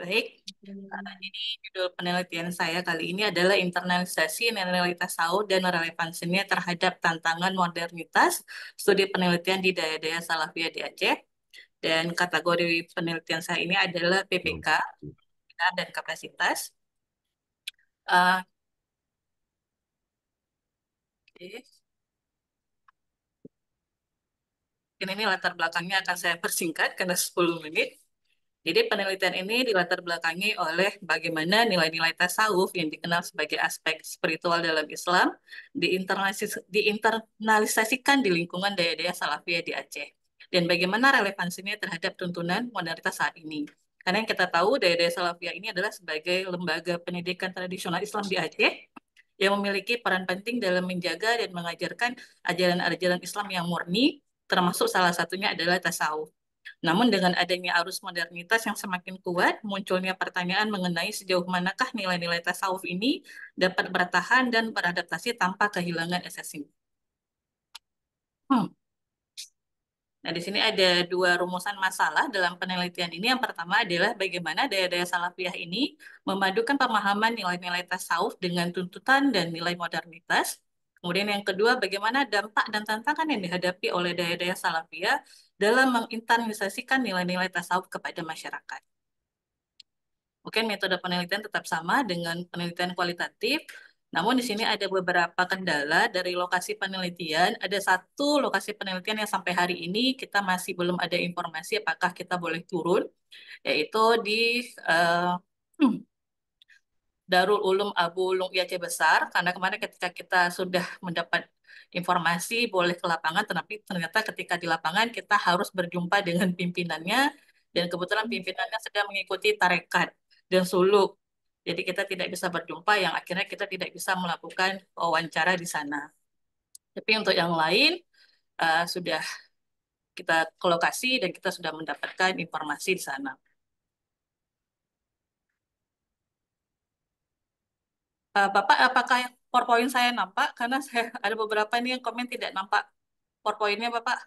Baik, uh, jadi judul penelitian saya kali ini adalah internalisasi neuralitas sahur dan relevansinya terhadap tantangan modernitas studi penelitian di daerah-daerah Salafiyah di Aceh. Dan kategori penelitian saya ini adalah PPK, dan kapasitas. Uh, mungkin ini latar belakangnya akan saya persingkat karena 10 menit. Jadi penelitian ini dilatar belakangi oleh bagaimana nilai-nilai tasawuf yang dikenal sebagai aspek spiritual dalam Islam diinternalisasikan, di lingkungan daya-daya salafiyah di Aceh. Dan bagaimana relevansinya terhadap tuntunan modernitas saat ini. Karena yang kita tahu daya-daya salafiyah ini adalah sebagai lembaga pendidikan tradisional Islam di Aceh yang memiliki peran penting dalam menjaga dan mengajarkan ajaran-ajaran Islam yang murni termasuk salah satunya adalah tasawuf. Namun dengan adanya arus modernitas yang semakin kuat, munculnya pertanyaan mengenai sejauh manakah nilai-nilai tasawuf ini dapat bertahan dan beradaptasi tanpa kehilangan esensinya. Hmm. Nah, di sini ada dua rumusan masalah dalam penelitian ini. Yang pertama adalah bagaimana daya-daya salafiyah ini memadukan pemahaman nilai-nilai tasawuf dengan tuntutan dan nilai modernitas Kemudian yang kedua, bagaimana dampak dan tantangan yang dihadapi oleh daya-daya salafiyah dalam menginternalisasikan nilai-nilai tasawuf kepada masyarakat. Mungkin metode penelitian tetap sama dengan penelitian kualitatif, namun di sini ada beberapa kendala dari lokasi penelitian. Ada satu lokasi penelitian yang sampai hari ini kita masih belum ada informasi apakah kita boleh turun, yaitu di uh, [CLEARS THROAT] Darul Ulum Abu Aceh Besar karena kemarin ketika kita sudah mendapat informasi boleh ke lapangan tetapi ternyata ketika di lapangan kita harus berjumpa dengan pimpinannya dan kebetulan pimpinannya sedang mengikuti tarekat dan suluk. Jadi kita tidak bisa berjumpa yang akhirnya kita tidak bisa melakukan wawancara di sana. Tapi untuk yang lain uh, sudah kita ke lokasi dan kita sudah mendapatkan informasi di sana. Uh, Bapak, apakah PowerPoint saya nampak? Karena [LAUGHS] saya ada beberapa ini yang komen tidak nampak PowerPoint-nya, Bapak.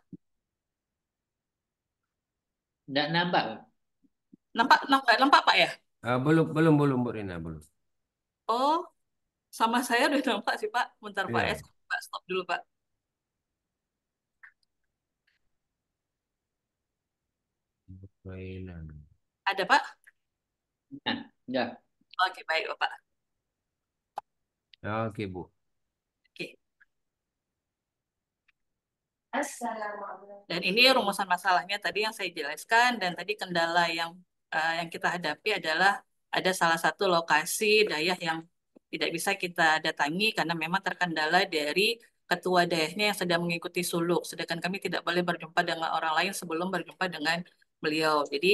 Tidak nampak. Nampak, nampak, nampak Pak ya? Uh, belum, belum, belum, Bu Rina, belum. Oh, sama saya udah nampak sih Pak. Bentar Pak, iya. ya. Pak, stop dulu Pak. Ada Pak? Nah, ya. Oke, baik pak. Oke, Bu. Oke. Dan ini rumusan masalahnya tadi yang saya jelaskan dan tadi kendala yang uh, yang kita hadapi adalah ada salah satu lokasi daya yang tidak bisa kita datangi karena memang terkendala dari ketua dayahnya yang sedang mengikuti suluk, sedangkan kami tidak boleh berjumpa dengan orang lain sebelum berjumpa dengan beliau. Jadi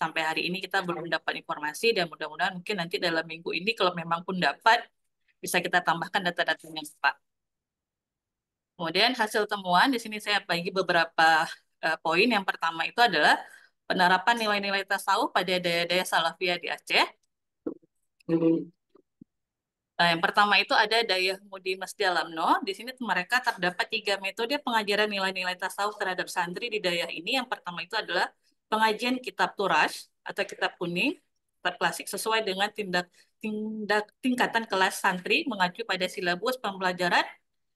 sampai hari ini kita belum dapat informasi dan mudah-mudahan mungkin nanti dalam minggu ini kalau memang pun dapat bisa kita tambahkan data-datanya Pak. Kemudian hasil temuan di sini saya bagi beberapa uh, poin. Yang pertama itu adalah penerapan nilai-nilai tasawuf pada daya-daya salafiyah di Aceh. Nah, yang pertama itu ada daya Mudi Masjid Alamno. Di sini mereka terdapat tiga metode pengajaran nilai-nilai tasawuf terhadap santri di daya ini. Yang pertama itu adalah pengajian kitab Turas atau kitab kuning klasik sesuai dengan tindak, tindak tingkatan kelas santri mengacu pada silabus pembelajaran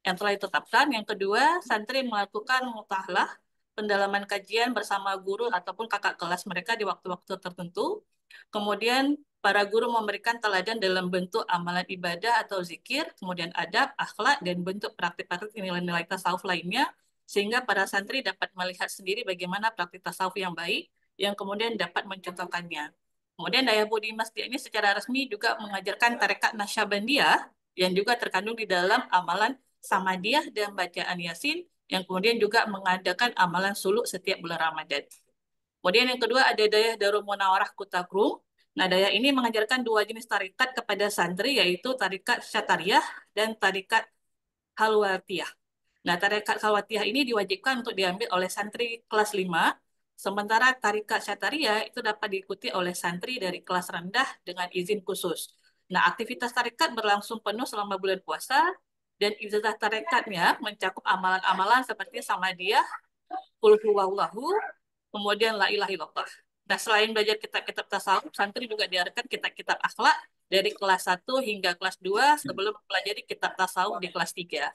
yang telah ditetapkan. Yang kedua, santri melakukan mutahlah pendalaman kajian bersama guru ataupun kakak kelas mereka di waktu-waktu tertentu. Kemudian para guru memberikan teladan dalam bentuk amalan ibadah atau zikir, kemudian adab, akhlak, dan bentuk praktik-praktik nilai-nilai tasawuf lainnya, sehingga para santri dapat melihat sendiri bagaimana praktik tasawuf yang baik, yang kemudian dapat mencontohkannya. Kemudian Budi Masdia ini secara resmi juga mengajarkan tarekat Nasyabandiyah yang juga terkandung di dalam amalan Samadiyah dan bacaan Yasin yang kemudian juga mengadakan amalan suluk setiap bulan Ramadan. Kemudian yang kedua ada Dayah Darul Munawarah Kru. Nah, Dayah ini mengajarkan dua jenis tarekat kepada santri yaitu tarekat syatariyah dan tarekat halwatiyah. Nah, tarekat khawatiyah ini diwajibkan untuk diambil oleh santri kelas 5 Sementara tarikat syataria itu dapat diikuti oleh santri dari kelas rendah dengan izin khusus. Nah, aktivitas tarikat berlangsung penuh selama bulan puasa dan ibadah tarikatnya mencakup amalan-amalan seperti samadiyah, kul kemudian la ilaha illallah. Nah, selain belajar kitab-kitab tasawuf, santri juga diarahkan kitab-kitab akhlak dari kelas 1 hingga kelas 2 sebelum mempelajari kitab tasawuf di kelas 3.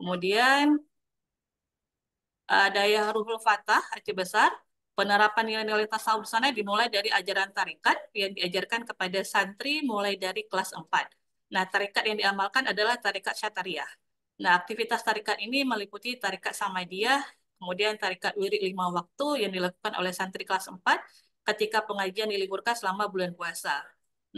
Kemudian uh, daya ruhul fatah Aceh Besar, penerapan nilai-nilai tasawuf sana dimulai dari ajaran tarikat yang diajarkan kepada santri mulai dari kelas 4. Nah, tarikat yang diamalkan adalah tarikat syatariah. Nah, aktivitas tarikat ini meliputi tarikat samadiyah, kemudian tarikat wirid lima waktu yang dilakukan oleh santri kelas 4 ketika pengajian diliburkan selama bulan puasa.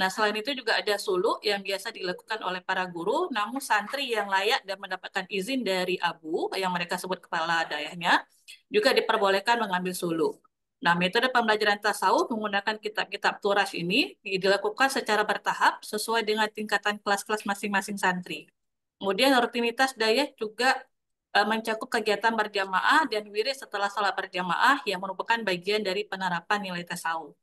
Nah, selain itu juga ada suluk yang biasa dilakukan oleh para guru, namun santri yang layak dan mendapatkan izin dari abu yang mereka sebut kepala dayahnya juga diperbolehkan mengambil suluk. Nah, metode pembelajaran tasawuf menggunakan kitab-kitab turas ini dilakukan secara bertahap sesuai dengan tingkatan kelas-kelas masing-masing santri. Kemudian rutinitas dayah juga e, mencakup kegiatan berjamaah dan wirid setelah sholat berjamaah yang merupakan bagian dari penerapan nilai tasawuf.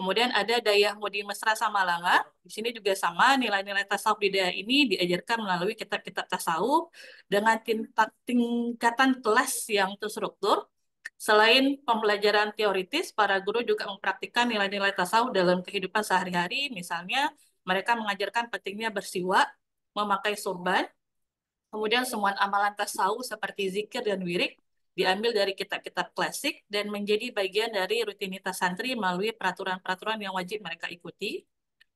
Kemudian ada Dayah Mudi Mesra Samalanga. Di sini juga sama nilai-nilai tasawuf di daerah ini diajarkan melalui kitab-kitab tasawuf dengan tingkatan kelas yang terstruktur. Selain pembelajaran teoritis, para guru juga mempraktikkan nilai-nilai tasawuf dalam kehidupan sehari-hari. Misalnya, mereka mengajarkan pentingnya bersiwa, memakai sorban, kemudian semua amalan tasawuf seperti zikir dan wirik, diambil dari kitab-kitab klasik dan menjadi bagian dari rutinitas santri melalui peraturan-peraturan yang wajib mereka ikuti.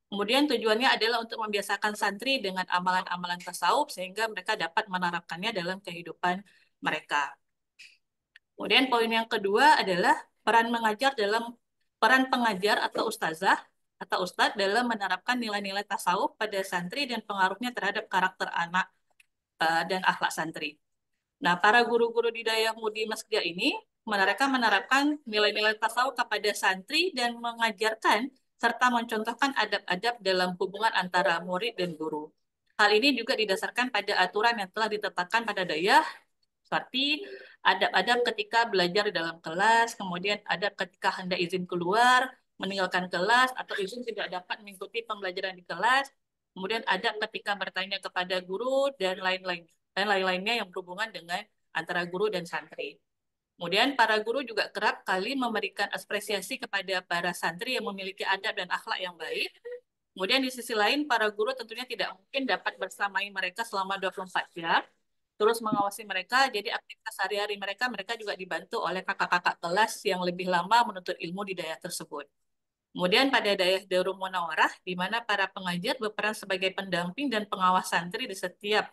Kemudian tujuannya adalah untuk membiasakan santri dengan amalan-amalan tasawuf sehingga mereka dapat menerapkannya dalam kehidupan mereka. Kemudian poin yang kedua adalah peran mengajar dalam peran pengajar atau ustazah atau ustadz dalam menerapkan nilai-nilai tasawuf pada santri dan pengaruhnya terhadap karakter anak eh, dan akhlak santri. Nah, para guru-guru di Mudi Masjid ini mereka menerapkan nilai-nilai tasawuf kepada santri dan mengajarkan serta mencontohkan adab-adab dalam hubungan antara murid dan guru. Hal ini juga didasarkan pada aturan yang telah ditetapkan pada dayah seperti adab-adab ketika belajar di dalam kelas, kemudian adab ketika hendak izin keluar, meninggalkan kelas, atau izin tidak dapat mengikuti pembelajaran di kelas, kemudian adab ketika bertanya kepada guru, dan lain-lain dan lain-lainnya yang berhubungan dengan antara guru dan santri. Kemudian para guru juga kerap kali memberikan apresiasi kepada para santri yang memiliki adab dan akhlak yang baik. Kemudian di sisi lain, para guru tentunya tidak mungkin dapat bersamai mereka selama 24 jam, terus mengawasi mereka, jadi aktivitas sehari-hari mereka, mereka juga dibantu oleh kakak-kakak kelas yang lebih lama menuntut ilmu di daerah tersebut. Kemudian pada daerah Darul Munawarah, di mana para pengajar berperan sebagai pendamping dan pengawas santri di setiap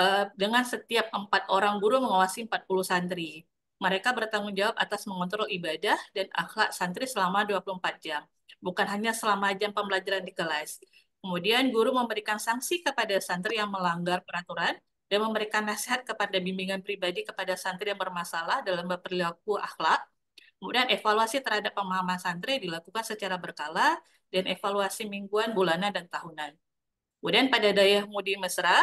Eh, dengan setiap empat orang guru mengawasi 40 santri. Mereka bertanggung jawab atas mengontrol ibadah dan akhlak santri selama 24 jam, bukan hanya selama jam pembelajaran di kelas. Kemudian guru memberikan sanksi kepada santri yang melanggar peraturan dan memberikan nasihat kepada bimbingan pribadi kepada santri yang bermasalah dalam berperilaku akhlak. Kemudian evaluasi terhadap pemahaman santri dilakukan secara berkala dan evaluasi mingguan, bulanan, dan tahunan. Kemudian pada daya Mudi Mesra,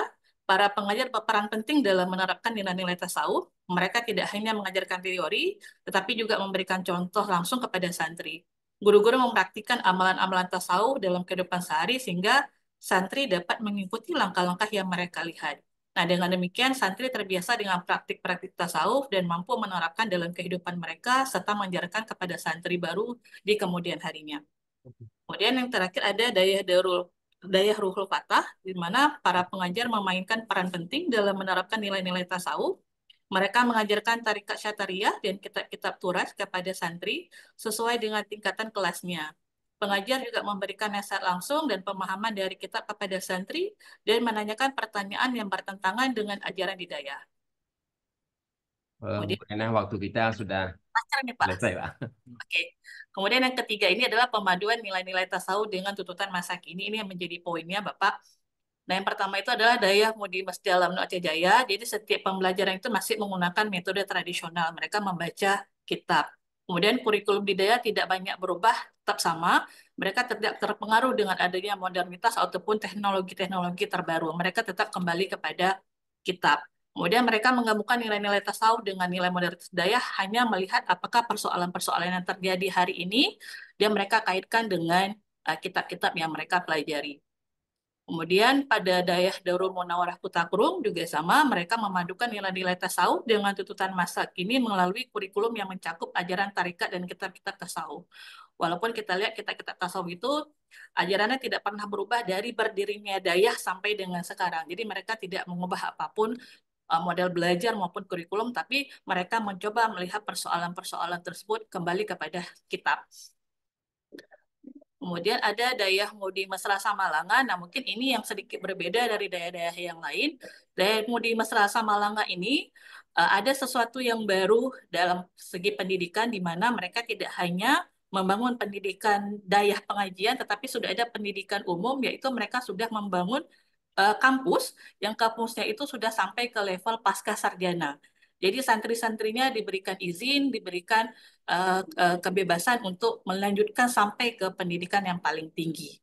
para pengajar berperan penting dalam menerapkan nilai-nilai tasawuf. Mereka tidak hanya mengajarkan teori, tetapi juga memberikan contoh langsung kepada santri. Guru-guru mempraktikkan amalan-amalan tasawuf dalam kehidupan sehari sehingga santri dapat mengikuti langkah-langkah yang mereka lihat. Nah, dengan demikian santri terbiasa dengan praktik-praktik tasawuf dan mampu menerapkan dalam kehidupan mereka serta mengajarkan kepada santri baru di kemudian harinya. Kemudian yang terakhir ada daya darul Daya Ruhul Fatah, di mana para pengajar memainkan peran penting dalam menerapkan nilai-nilai tasawuf. Mereka mengajarkan tarikat syatariah dan kitab-kitab turas kepada santri sesuai dengan tingkatan kelasnya. Pengajar juga memberikan nasihat langsung dan pemahaman dari kitab kepada santri dan menanyakan pertanyaan yang bertentangan dengan ajaran didayah. Kemudian, waktu kita sudah Lancar nih Pak. Lancar Pak. Oke. Kemudian yang ketiga ini adalah pemaduan nilai-nilai tasawuf dengan tuntutan masa kini. Ini yang menjadi poinnya Bapak. Nah, yang pertama itu adalah daya Mudi Masjid Alam Aceh Jaya. Jadi setiap pembelajaran itu masih menggunakan metode tradisional. Mereka membaca kitab. Kemudian kurikulum di daya tidak banyak berubah, tetap sama. Mereka tidak terpengaruh dengan adanya modernitas ataupun teknologi-teknologi terbaru. Mereka tetap kembali kepada kitab. Kemudian mereka menggabungkan nilai-nilai tasawuf dengan nilai modernitas budaya hanya melihat apakah persoalan-persoalan yang terjadi hari ini dan mereka kaitkan dengan eh, kitab-kitab uh, yang mereka pelajari. Kemudian pada Dayah Darul Munawarah Kutakrum juga sama, mereka memadukan nilai-nilai tasawuf dengan tuntutan masa kini melalui kurikulum yang mencakup ajaran tarikat dan kitab-kitab tasawuf. Walaupun kita lihat kitab-kitab tasawuf itu ajarannya tidak pernah berubah dari berdirinya Dayah sampai dengan sekarang. Jadi mereka tidak mengubah apapun Eh, model belajar maupun kurikulum, tapi mereka mencoba melihat persoalan-persoalan tersebut kembali kepada kitab. Kemudian ada dayah Mudi Mesrasa Samalanga. Nah, mungkin ini yang sedikit berbeda dari dayah-dayah yang lain. Dayah Mudi Mesrasa Samalanga ini eh, ada sesuatu yang baru dalam segi pendidikan di mana mereka tidak hanya membangun pendidikan dayah pengajian, tetapi sudah ada pendidikan umum, yaitu mereka sudah membangun uh, kampus yang kampusnya itu sudah sampai ke level pasca sarjana. Jadi santri-santrinya diberikan izin, diberikan uh, uh, kebebasan untuk melanjutkan sampai ke pendidikan yang paling tinggi.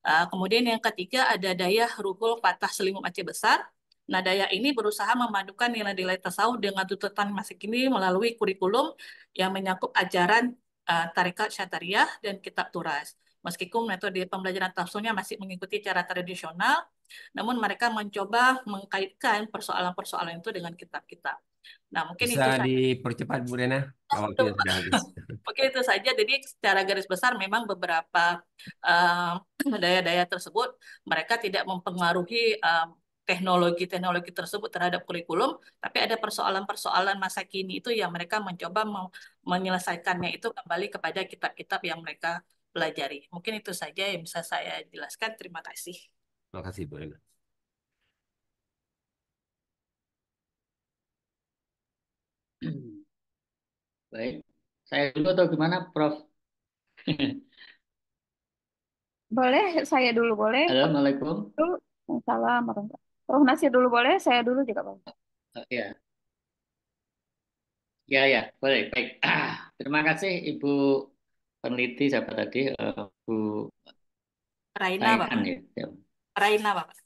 Uh, kemudian yang ketiga ada daya Rukul Patah Selimut Aceh Besar. Nah, daya ini berusaha memadukan nilai-nilai tasawuf dengan tuntutan masa kini melalui kurikulum yang menyangkut ajaran uh, tarikat syatariah dan kitab turas. Meskipun metode pembelajaran tasawufnya masih mengikuti cara tradisional, namun mereka mencoba mengkaitkan persoalan-persoalan itu dengan kitab-kitab. Nah, mungkin Bisa itu saja. dipercepat Bu Rena. Oh, [LAUGHS] oke itu saja. Jadi secara garis besar memang beberapa eh, [CLEARS THROAT] daya-daya uh, tersebut mereka tidak mempengaruhi um, teknologi-teknologi tersebut terhadap kurikulum, tapi ada persoalan-persoalan masa kini itu yang mereka mencoba menyelesaikannya itu kembali kepada kitab-kitab yang mereka pelajari. Mungkin itu saja yang bisa saya jelaskan. Terima kasih kasih Bu Ena. [CLEARS THROAT] Baik, saya dulu atau gimana, Prof? [LAUGHS] boleh, saya dulu boleh. Assalamualaikum. Salam, Prof Nasir dulu boleh, saya dulu juga boleh. ya, ya, ya, boleh. Baik. Ah, [CLEARS THROAT] terima kasih Ibu peneliti siapa tadi, uh, Bu Raina, Pak. Ya. Raina, Bapak.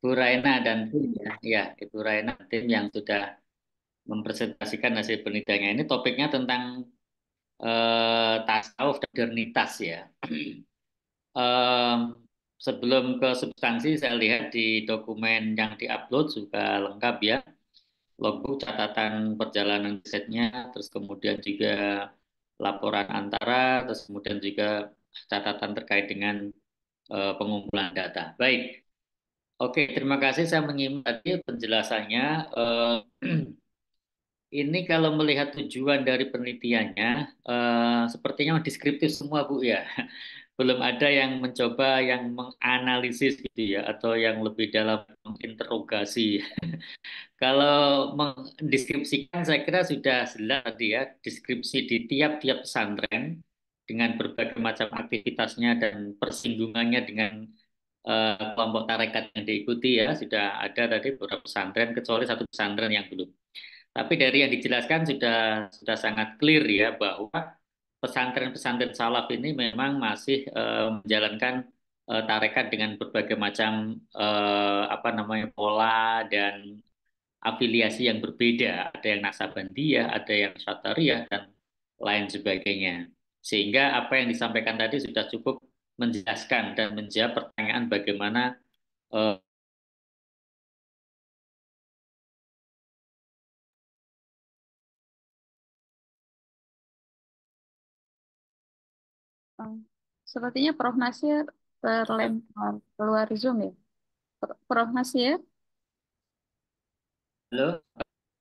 Bu Raina dan tim ya, ya Ibu Raina tim yang sudah mempresentasikan hasil penelitiannya. Ini topiknya tentang eh, tasawuf dan modernitas ya. eh, [CLEARS THROAT] sebelum ke substansi, saya lihat di dokumen yang diupload juga lengkap ya. Logbook catatan perjalanan risetnya, terus kemudian juga laporan antara, terus kemudian juga catatan terkait dengan Eh, pengumpulan data. Baik, Oke, terima kasih. Saya menyimak penjelasannya. Uh, [CLEARS THROAT] ini kalau melihat tujuan dari penelitiannya, uh, sepertinya deskriptif semua, Bu ya. [LAUGHS] Belum ada yang mencoba yang menganalisis gitu ya, atau yang lebih dalam menginterogasi. [LAUGHS] kalau mendeskripsikan, saya kira sudah jelas tadi ya, deskripsi di tiap-tiap pesantren dengan berbagai macam aktivitasnya dan persinggungannya dengan uh, kelompok tarekat yang diikuti ya sudah ada tadi beberapa pesantren kecuali satu pesantren yang belum. Tapi dari yang dijelaskan sudah sudah sangat clear ya bahwa pesantren-pesantren salaf ini memang masih uh, menjalankan uh, tarekat dengan berbagai macam uh, apa namanya pola dan afiliasi yang berbeda. Ada yang nasabandiyah, ada yang syatariyah dan lain sebagainya. Sehingga apa yang disampaikan tadi sudah cukup menjelaskan dan menjawab pertanyaan bagaimana eh, oh, Sepertinya Prof. Nasir terlempar keluar Zoom ya. Prof. Nasir? Halo,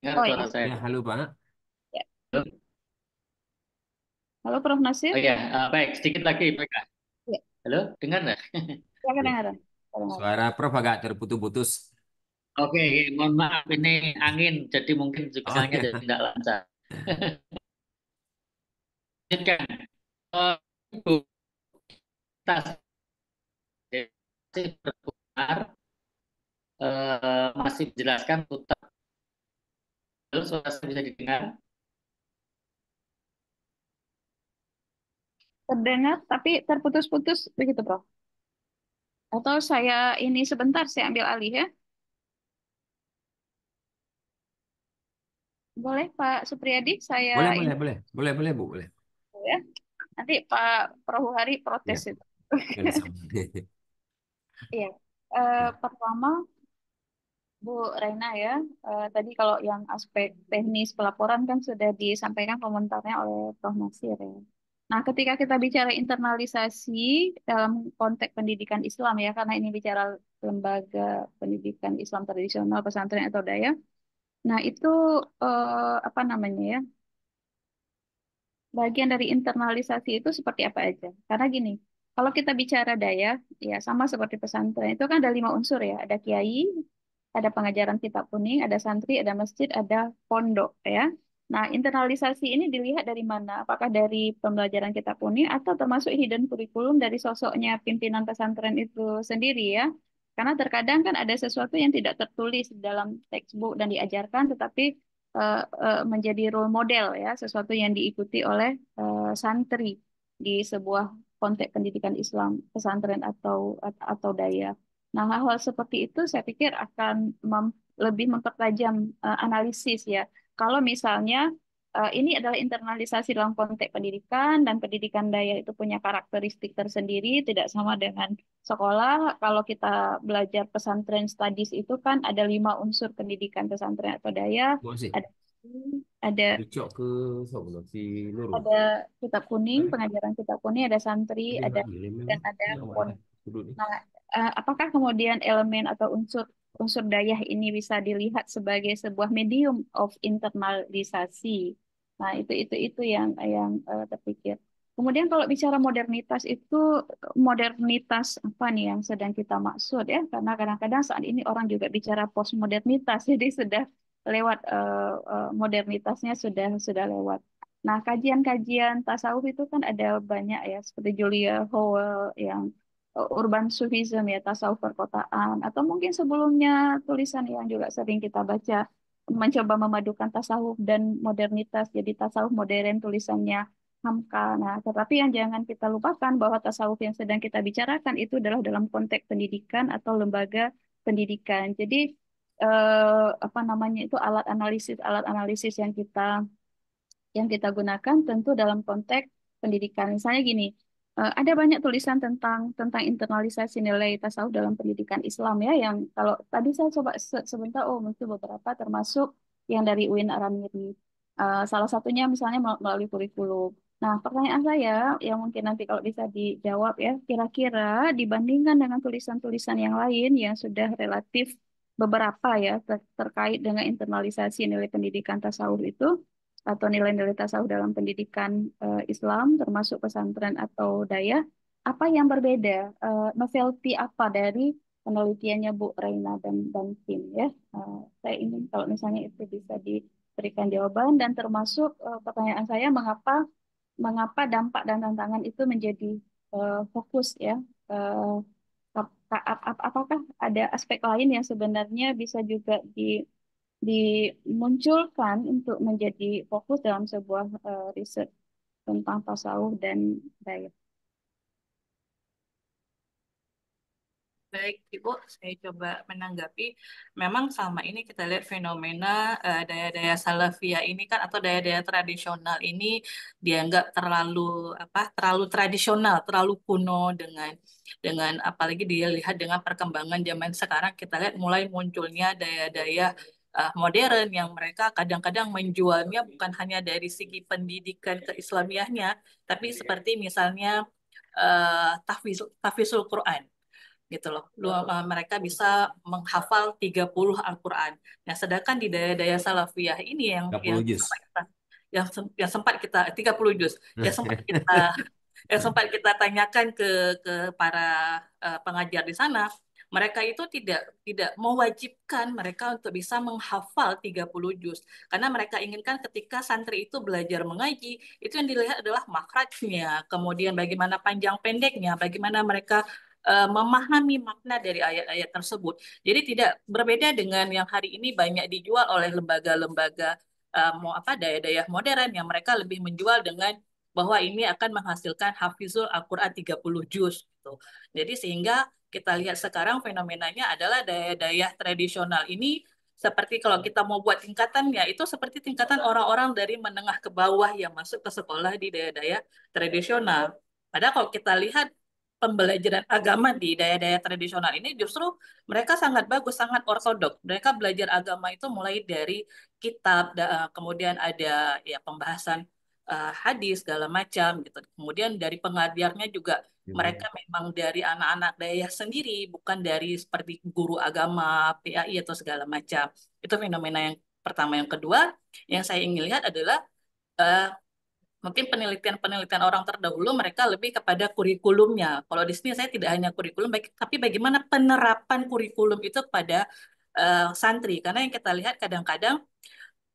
ya, oh, iya. saya. Ya, halo Pak. Halo Prof Nasir. Oh ya, uh, baik. Sedikit lagi, Pak. Ya. Halo, dengar nggak? Ya, dengar. [LAUGHS] Suara Prof agak terputus-putus. Oke, okay, mohon maaf ini angin, jadi mungkin juga oh, ya. jadi tidak lancar. [LAUGHS] Lanjutkan. tas eh, masih berputar, masih menjelaskan putar. Lalu suara saya bisa didengar? terdengar tapi terputus-putus begitu, Prof. Atau saya ini sebentar, saya ambil alih ya. Boleh Pak Supriyadi, saya boleh, ini. boleh, boleh, boleh, boleh, Bu, boleh. Oh ya. Nanti Pak Hari protes ya. itu. [LAUGHS] Iya. uh, pertama Bu Reina ya, uh, tadi kalau yang aspek teknis pelaporan kan sudah disampaikan komentarnya oleh Prof Nasir ya. Nah, ketika kita bicara internalisasi dalam konteks pendidikan Islam ya, karena ini bicara lembaga pendidikan Islam tradisional, pesantren atau daya. Nah, itu eh, apa namanya ya? Bagian dari internalisasi itu seperti apa aja? Karena gini, kalau kita bicara daya, ya sama seperti pesantren, itu kan ada lima unsur ya. Ada kiai, ada pengajaran kitab kuning, ada santri, ada masjid, ada pondok ya. Nah, internalisasi ini dilihat dari mana? Apakah dari pembelajaran kita puni atau termasuk hidden kurikulum dari sosoknya pimpinan pesantren itu sendiri ya? Karena terkadang kan ada sesuatu yang tidak tertulis dalam textbook dan diajarkan, tetapi uh, uh, menjadi role model ya, sesuatu yang diikuti oleh uh, santri di sebuah konteks pendidikan Islam pesantren atau atau daya. Nah, hal-hal seperti itu saya pikir akan mem lebih mempertajam uh, analisis ya kalau misalnya uh, ini adalah internalisasi dalam konteks pendidikan dan pendidikan daya itu punya karakteristik tersendiri tidak sama dengan sekolah kalau kita belajar pesantren studies itu kan ada lima unsur pendidikan pesantren atau daya ada ada ke ada kitab kuning pengajaran kitab kuning ada santri ada dan ada ya? nah eh, apakah kemudian elemen atau unsur unsur daya ini bisa dilihat sebagai sebuah medium of internalisasi. Nah, itu itu itu yang yang uh, terpikir. Kemudian kalau bicara modernitas itu modernitas apa nih yang sedang kita maksud ya? Karena kadang-kadang saat ini orang juga bicara postmodernitas, [LAUGHS] jadi sudah lewat uh, uh, modernitasnya sudah sudah lewat. Nah, kajian-kajian tasawuf itu kan ada banyak ya, seperti Julia Howell yang urban sufism ya tasawuf perkotaan atau mungkin sebelumnya tulisan yang juga sering kita baca mencoba memadukan tasawuf dan modernitas jadi tasawuf modern tulisannya Hamka. Nah, tetapi yang jangan kita lupakan bahwa tasawuf yang sedang kita bicarakan itu adalah dalam konteks pendidikan atau lembaga pendidikan. Jadi eh, apa namanya itu alat analisis alat analisis yang kita yang kita gunakan tentu dalam konteks pendidikan. Misalnya gini, Eh, ada banyak tulisan tentang tentang internalisasi nilai tasawuf dalam pendidikan Islam ya yang kalau tadi saya coba se sebentar oh muncul beberapa termasuk yang dari Uin Aramiri uh, salah satunya misalnya melalui kurikulum. Nah, pertanyaan saya yang mungkin nanti kalau bisa dijawab ya, kira-kira dibandingkan dengan tulisan-tulisan yang lain yang sudah relatif beberapa ya ter terkait dengan internalisasi nilai pendidikan tasawuf itu, atau nilai-nilai tasawuf dalam pendidikan uh, Islam termasuk pesantren atau daya apa yang berbeda uh, eh, novelty apa dari penelitiannya Bu Reina dan dan tim ya uh, saya ingin kalau misalnya itu bisa diberikan jawaban dan termasuk uh, pertanyaan saya mengapa mengapa dampak dan tantangan itu menjadi uh, fokus ya uh, ap, ap, apakah ada aspek lain yang sebenarnya bisa juga di dimunculkan untuk menjadi fokus dalam sebuah uh, riset tentang tasawuf dan daya. Baik, Ibu, saya coba menanggapi. Memang selama ini kita lihat fenomena daya eh, daya-daya salafia ini kan atau daya-daya tradisional ini dianggap terlalu apa? terlalu tradisional, terlalu kuno dengan dengan apalagi dilihat dengan perkembangan zaman sekarang kita lihat mulai munculnya daya-daya uh, modern yang mereka kadang-kadang menjualnya bukan hanya dari segi pendidikan keislamiahnya, tapi iya. seperti misalnya uh, tahfiz, tahfizul Quran gitu loh. Lu, uh, mereka bisa menghafal 30 Al-Quran. Nah, sedangkan di daya-daya salafiyah ini yang yang yang sempat kita, yang, yang sempat kita 30 juz yang [LAUGHS] sempat kita yang sempat kita tanyakan ke ke para uh, pengajar di sana, mereka itu tidak tidak mewajibkan mereka untuk bisa menghafal 30 juz karena mereka inginkan ketika santri itu belajar mengaji itu yang dilihat adalah makrajnya kemudian bagaimana panjang pendeknya bagaimana mereka eh, memahami makna dari ayat-ayat tersebut. Jadi tidak berbeda dengan yang hari ini banyak dijual oleh lembaga-lembaga uh, apa daya-daya modern yang mereka lebih menjual dengan bahwa ini akan menghasilkan hafizul Al-Qur'an 30 juz gitu. Jadi sehingga kita lihat sekarang fenomenanya adalah daya-daya tradisional ini seperti kalau kita mau buat tingkatannya itu seperti tingkatan orang-orang dari menengah ke bawah yang masuk ke sekolah di daya-daya tradisional. Padahal kalau kita lihat pembelajaran agama di daya-daya tradisional ini justru mereka sangat bagus, sangat ortodok. Mereka belajar agama itu mulai dari kitab, eh, kemudian ada ya pembahasan uh, hadis segala macam gitu. Kemudian dari pengajarnya juga ya. mereka memang dari anak-anak daya sendiri, bukan dari seperti guru agama, PAI atau segala macam. Itu fenomena yang pertama. Yang kedua, yang saya ingin lihat adalah uh, mungkin penelitian-penelitian orang terdahulu mereka lebih kepada kurikulumnya. Kalau di sini saya tidak hanya kurikulum, tapi bagaimana penerapan kurikulum itu pada uh, eh, santri. Karena yang kita lihat kadang-kadang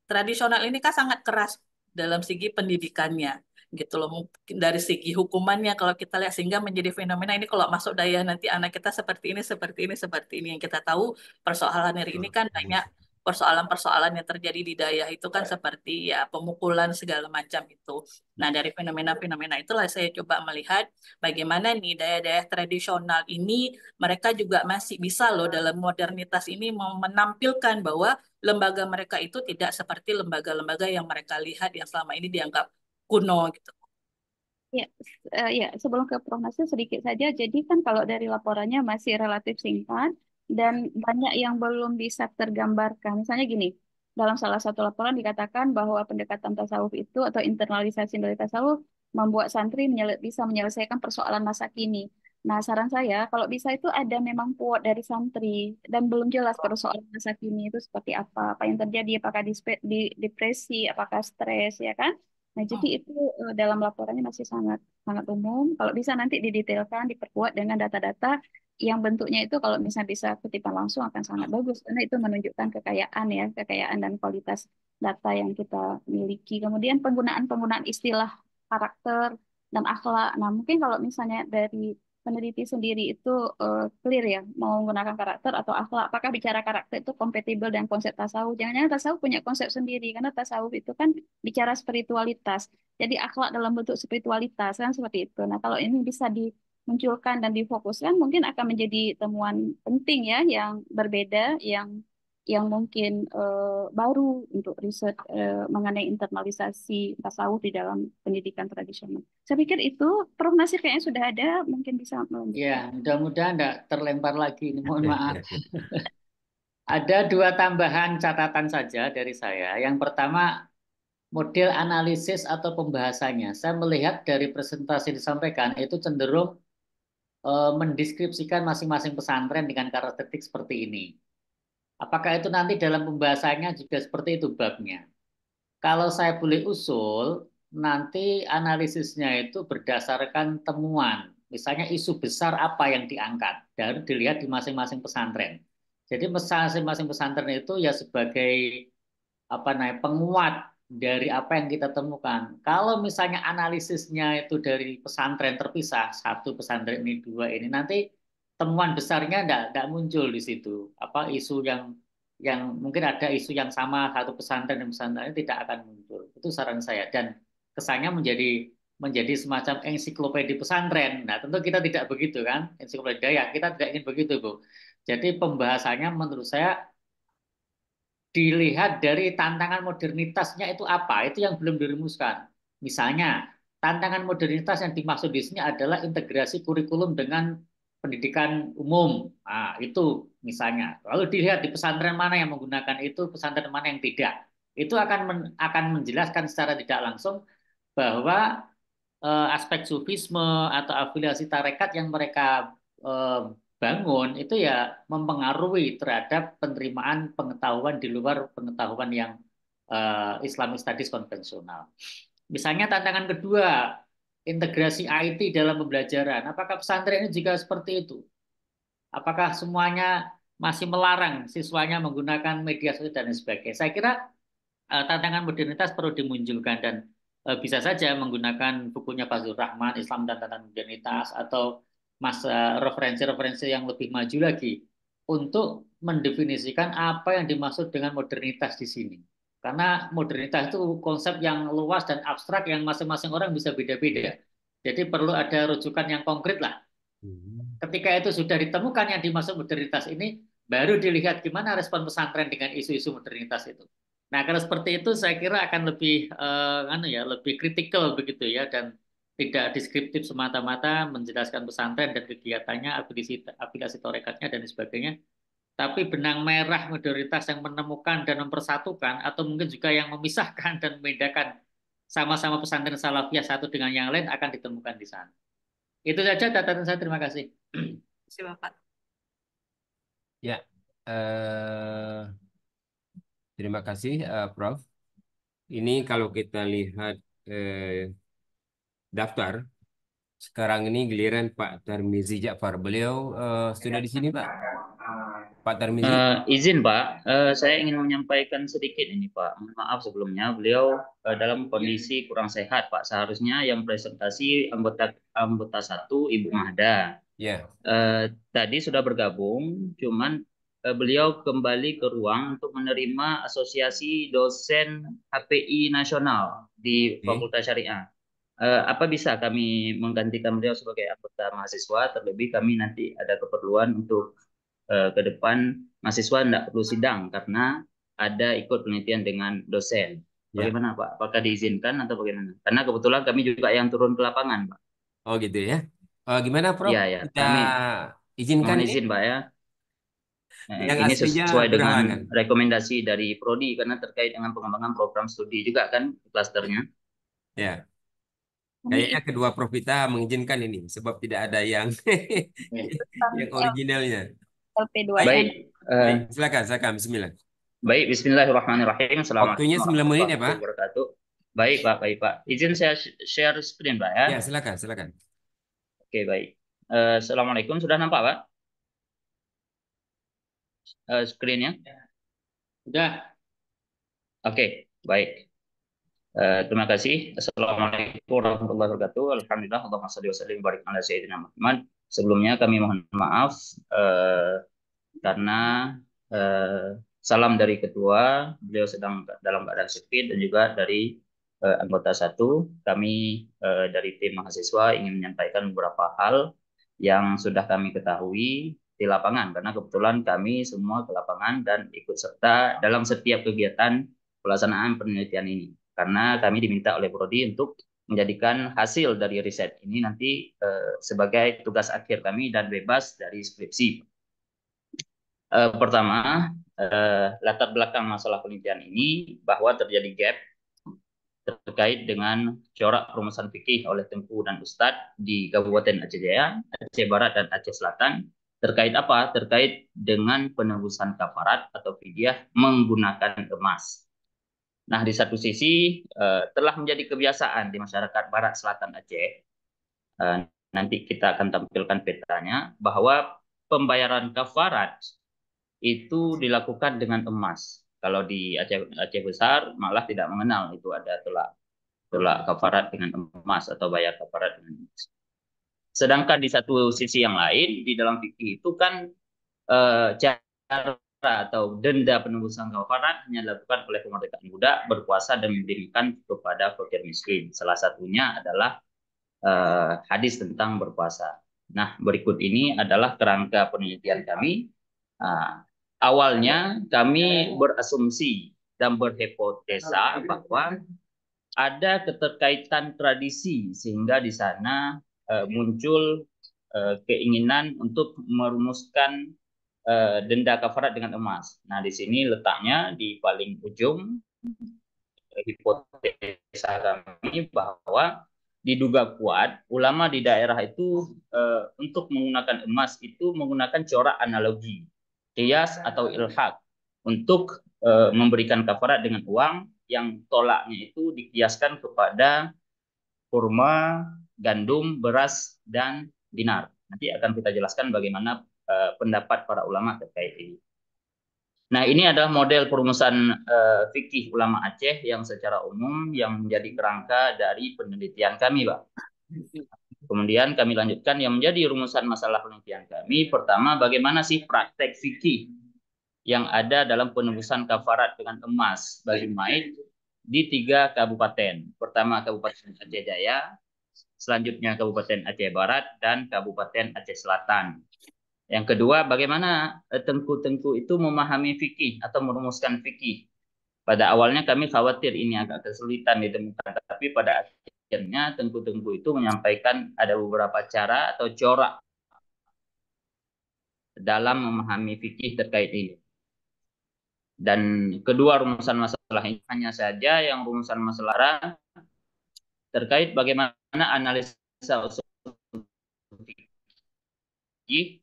tradisional ini kan sangat keras dalam segi pendidikannya gitu loh mungkin dari segi hukumannya kalau kita lihat sehingga menjadi fenomena ini kalau masuk daya nanti anak kita seperti ini seperti ini seperti ini yang kita tahu persoalan hari ini kan banyak persoalan-persoalan yang terjadi di daya itu kan seperti ya pemukulan segala macam itu. Nah dari fenomena-fenomena itulah saya coba melihat bagaimana nih daya-daya tradisional ini mereka juga masih bisa loh dalam modernitas ini menampilkan bahwa lembaga mereka itu tidak seperti lembaga-lembaga yang mereka lihat yang selama ini dianggap kuno gitu. Ya, uh, ya sebelum ke Prof. Nasir sedikit saja. Jadi kan kalau dari laporannya masih relatif singkat dan banyak yang belum bisa tergambarkan. Misalnya gini, dalam salah satu laporan dikatakan bahwa pendekatan tasawuf itu atau internalisasi dari tasawuf membuat santri bisa menyelesaikan persoalan masa kini. Nah, saran saya kalau bisa itu ada memang kuat dari santri dan belum jelas persoalan masa kini itu seperti apa, apa yang terjadi, apakah di depresi, apakah stres, ya kan? Nah, jadi hmm. itu eh, dalam laporannya masih sangat sangat umum. Kalau bisa nanti didetailkan, diperkuat dengan data-data yang bentuknya itu kalau misalnya bisa kutipan langsung akan sangat bagus karena itu menunjukkan kekayaan ya, kekayaan dan kualitas data yang kita miliki. Kemudian penggunaan-penggunaan istilah karakter dan akhlak. Nah, mungkin kalau misalnya dari peneliti sendiri itu uh, clear ya mau menggunakan karakter atau akhlak apakah bicara karakter itu kompatibel dengan konsep tasawuf jangan-jangan tasawuf punya konsep sendiri karena tasawuf itu kan bicara spiritualitas jadi akhlak dalam bentuk spiritualitas kan seperti itu nah kalau ini bisa dimunculkan dan difokuskan mungkin akan menjadi temuan penting ya yang berbeda yang yang mungkin uh, baru untuk riset uh, mengenai internalisasi tasawuf di dalam pendidikan tradisional. Saya pikir itu Prof Nasir kayaknya sudah ada, mungkin bisa melanjutkan. Ya, mudah-mudahan tidak terlempar lagi. Mohon maaf. [LAUGHS] ada dua tambahan catatan saja dari saya. Yang pertama, model analisis atau pembahasannya. Saya melihat dari presentasi disampaikan itu cenderung eh, mendeskripsikan masing-masing pesantren dengan karakteristik seperti ini. Apakah itu nanti dalam pembahasannya juga seperti itu babnya? Kalau saya boleh usul, nanti analisisnya itu berdasarkan temuan. Misalnya isu besar apa yang diangkat dan dilihat di masing-masing pesantren. Jadi masing-masing pesantren itu ya sebagai apa namanya penguat dari apa yang kita temukan. Kalau misalnya analisisnya itu dari pesantren terpisah, satu pesantren ini dua ini nanti temuan besarnya tidak muncul di situ. Apa isu yang yang mungkin ada isu yang sama satu pesantren dan pesantren tidak akan muncul. Itu saran saya dan kesannya menjadi menjadi semacam ensiklopedia pesantren. Nah, tentu kita tidak begitu kan? Ensiklopedia ya, kita tidak ingin begitu, Bu. Jadi pembahasannya menurut saya dilihat dari tantangan modernitasnya itu apa? Itu yang belum dirumuskan. Misalnya, tantangan modernitas yang dimaksud di sini adalah integrasi kurikulum dengan pendidikan umum. Nah, itu misalnya. Lalu dilihat di pesantren mana yang menggunakan itu, pesantren mana yang tidak. Itu akan men, akan menjelaskan secara tidak langsung bahwa eh, aspek sufisme atau afiliasi tarekat yang mereka eh, bangun itu ya mempengaruhi terhadap penerimaan pengetahuan di luar pengetahuan yang eh, Islamic Studies konvensional. Misalnya tantangan kedua integrasi IT dalam pembelajaran. Apakah pesantren ini juga seperti itu? Apakah semuanya masih melarang siswanya menggunakan media sosial dan sebagainya? Saya kira uh, tantangan modernitas perlu dimunculkan dan uh, bisa saja menggunakan bukunya Fazlur Rahman, Islam dan Tantangan Modernitas atau mas eh, referensi-referensi yang lebih maju lagi untuk mendefinisikan apa yang dimaksud dengan modernitas di sini. Karena modernitas itu konsep yang luas dan abstrak yang masing-masing orang bisa beda-beda. Iya. Jadi perlu ada rujukan yang konkret lah. Hmm. Ketika itu sudah ditemukan yang dimaksud modernitas ini, baru dilihat gimana respon pesantren dengan isu-isu modernitas itu. Nah, kalau seperti itu saya kira akan lebih eh, anu ya, lebih kritikal begitu ya dan tidak deskriptif semata-mata menjelaskan pesantren dan kegiatannya, aplikasi aplikasi torekatnya dan sebagainya, tapi benang merah mayoritas yang menemukan dan mempersatukan atau mungkin juga yang memisahkan dan membedakan sama-sama pesantren salafiyah satu dengan yang lain akan ditemukan di sana. Itu saja catatan saya. Terima kasih. Terima kasih Bapak. Ya, eh, terima kasih eh, Prof. Ini kalau kita lihat eh, daftar sekarang ini giliran Pak Tarmizi Ja'far. Beliau eh, sudah di sini Pak. Pak Tarmizi. Uh, izin Pak, uh, saya ingin menyampaikan sedikit ini Pak. maaf sebelumnya, beliau uh, dalam kondisi kurang sehat Pak. Seharusnya yang presentasi anggota anggota satu Ibu Mahda. Ya. Yeah. Uh, tadi sudah bergabung, cuman uh, beliau kembali ke ruang untuk menerima asosiasi dosen HPI nasional di okay. Fakultas Syariah. Uh, apa bisa kami menggantikan beliau sebagai anggota mahasiswa? Terlebih kami nanti ada keperluan untuk eh, ke depan mahasiswa tidak perlu sidang karena ada ikut penelitian dengan dosen. Ya. Bagaimana ya. Pak? Apakah diizinkan atau bagaimana? Karena kebetulan kami juga yang turun ke lapangan, Pak. Oh gitu ya. Uh, gimana Prof? Ya, ya. Kita kami izinkan mohon izin, Pak ya. Eh, yang ini sesuai dengan rekomendasi dari prodi karena terkait dengan pengembangan program studi juga kan klasternya. Ya. Kayaknya kedua prof kita mengizinkan ini sebab tidak ada yang iya. [LAUGHS] yang originalnya lp 2 n Baik. Uh, silakan, silakan. Bismillah. Baik, bismillahirrahmanirrahim. Selamat Waktunya 9 menit ya, Pak. Wabarakatuh. Baik, Pak. Baik, Pak. Izin saya share screen, Pak ya. Ya, silakan, silakan. Oke, baik. Uh, Assalamualaikum. Sudah nampak, Pak? Uh, screen-nya? Ya. Sudah. Oke, baik. Uh, terima kasih. Assalamualaikum warahmatullahi wabarakatuh. Alhamdulillah, Allahumma salli wa sallim barik ala sayyidina Muhammad Sebelumnya kami mohon maaf eh, karena eh, salam dari ketua, beliau sedang dalam keadaan sakit dan juga dari eh, anggota satu. Kami eh, dari tim mahasiswa ingin menyampaikan beberapa hal yang sudah kami ketahui di lapangan karena kebetulan kami semua ke lapangan dan ikut serta dalam setiap kegiatan pelaksanaan penelitian ini karena kami diminta oleh Prodi untuk menjadikan hasil dari riset ini nanti eh, sebagai tugas akhir kami dan bebas dari skripsi. Eh, pertama, eh, latar belakang masalah penelitian ini bahwa terjadi gap terkait dengan corak perumusan fikih oleh Tengku dan Ustadz di Kabupaten Aceh Jaya, Aceh Barat, dan Aceh Selatan terkait apa? Terkait dengan penebusan kafarat atau fidyah menggunakan emas. Nah, di satu sisi uh, telah menjadi kebiasaan di masyarakat barat selatan Aceh. Uh, nanti kita akan tampilkan petanya bahwa pembayaran kafarat itu dilakukan dengan emas. Kalau di Aceh, Aceh besar malah tidak mengenal itu ada tolak tolak kafarat dengan emas atau bayar kafarat dengan emas. Sedangkan di satu sisi yang lain di dalam fikih itu kan uh, cara atau denda penembusan kafarat hanya dilakukan oleh kemerdekaan muda berpuasa dan mendirikan kepada fakir miskin. Salah satunya adalah uh, hadis tentang berpuasa. Nah, berikut ini adalah kerangka penelitian kami. Uh, awalnya kami berasumsi dan berhipotesa bahwa ada keterkaitan tradisi sehingga di sana uh, muncul uh, keinginan untuk merumuskan Eh, denda kafarat dengan emas. Nah, di sini letaknya di paling ujung eh, hipotesa kami bahwa diduga kuat ulama di daerah itu uh, untuk menggunakan emas itu menggunakan corak analogi, kias atau ilhak untuk uh, memberikan kafarat dengan uang yang tolaknya itu dikiaskan kepada kurma, gandum, beras, dan dinar. Nanti akan kita jelaskan bagaimana Eh, pendapat para ulama terkait ini. Nah, ini adalah model perumusan uh, fikih ulama Aceh yang secara umum yang menjadi kerangka dari penelitian kami, Pak. Kemudian kami lanjutkan yang menjadi rumusan masalah penelitian kami. Pertama, bagaimana sih praktek fikih yang ada dalam penebusan kafarat dengan emas bagi maid di tiga kabupaten. Pertama, Kabupaten Aceh Jaya, selanjutnya Kabupaten Aceh Barat, dan Kabupaten Aceh Selatan. Yang kedua, bagaimana eh, tengku-tengku itu memahami fikih atau merumuskan fikih. Pada awalnya kami khawatir ini agak kesulitan ditemukan, tapi pada akhirnya tengku-tengku itu menyampaikan ada beberapa cara atau corak dalam memahami fikih terkait ini. Dan kedua rumusan masalah ini hanya saja yang rumusan masalah terkait bagaimana analisa fikih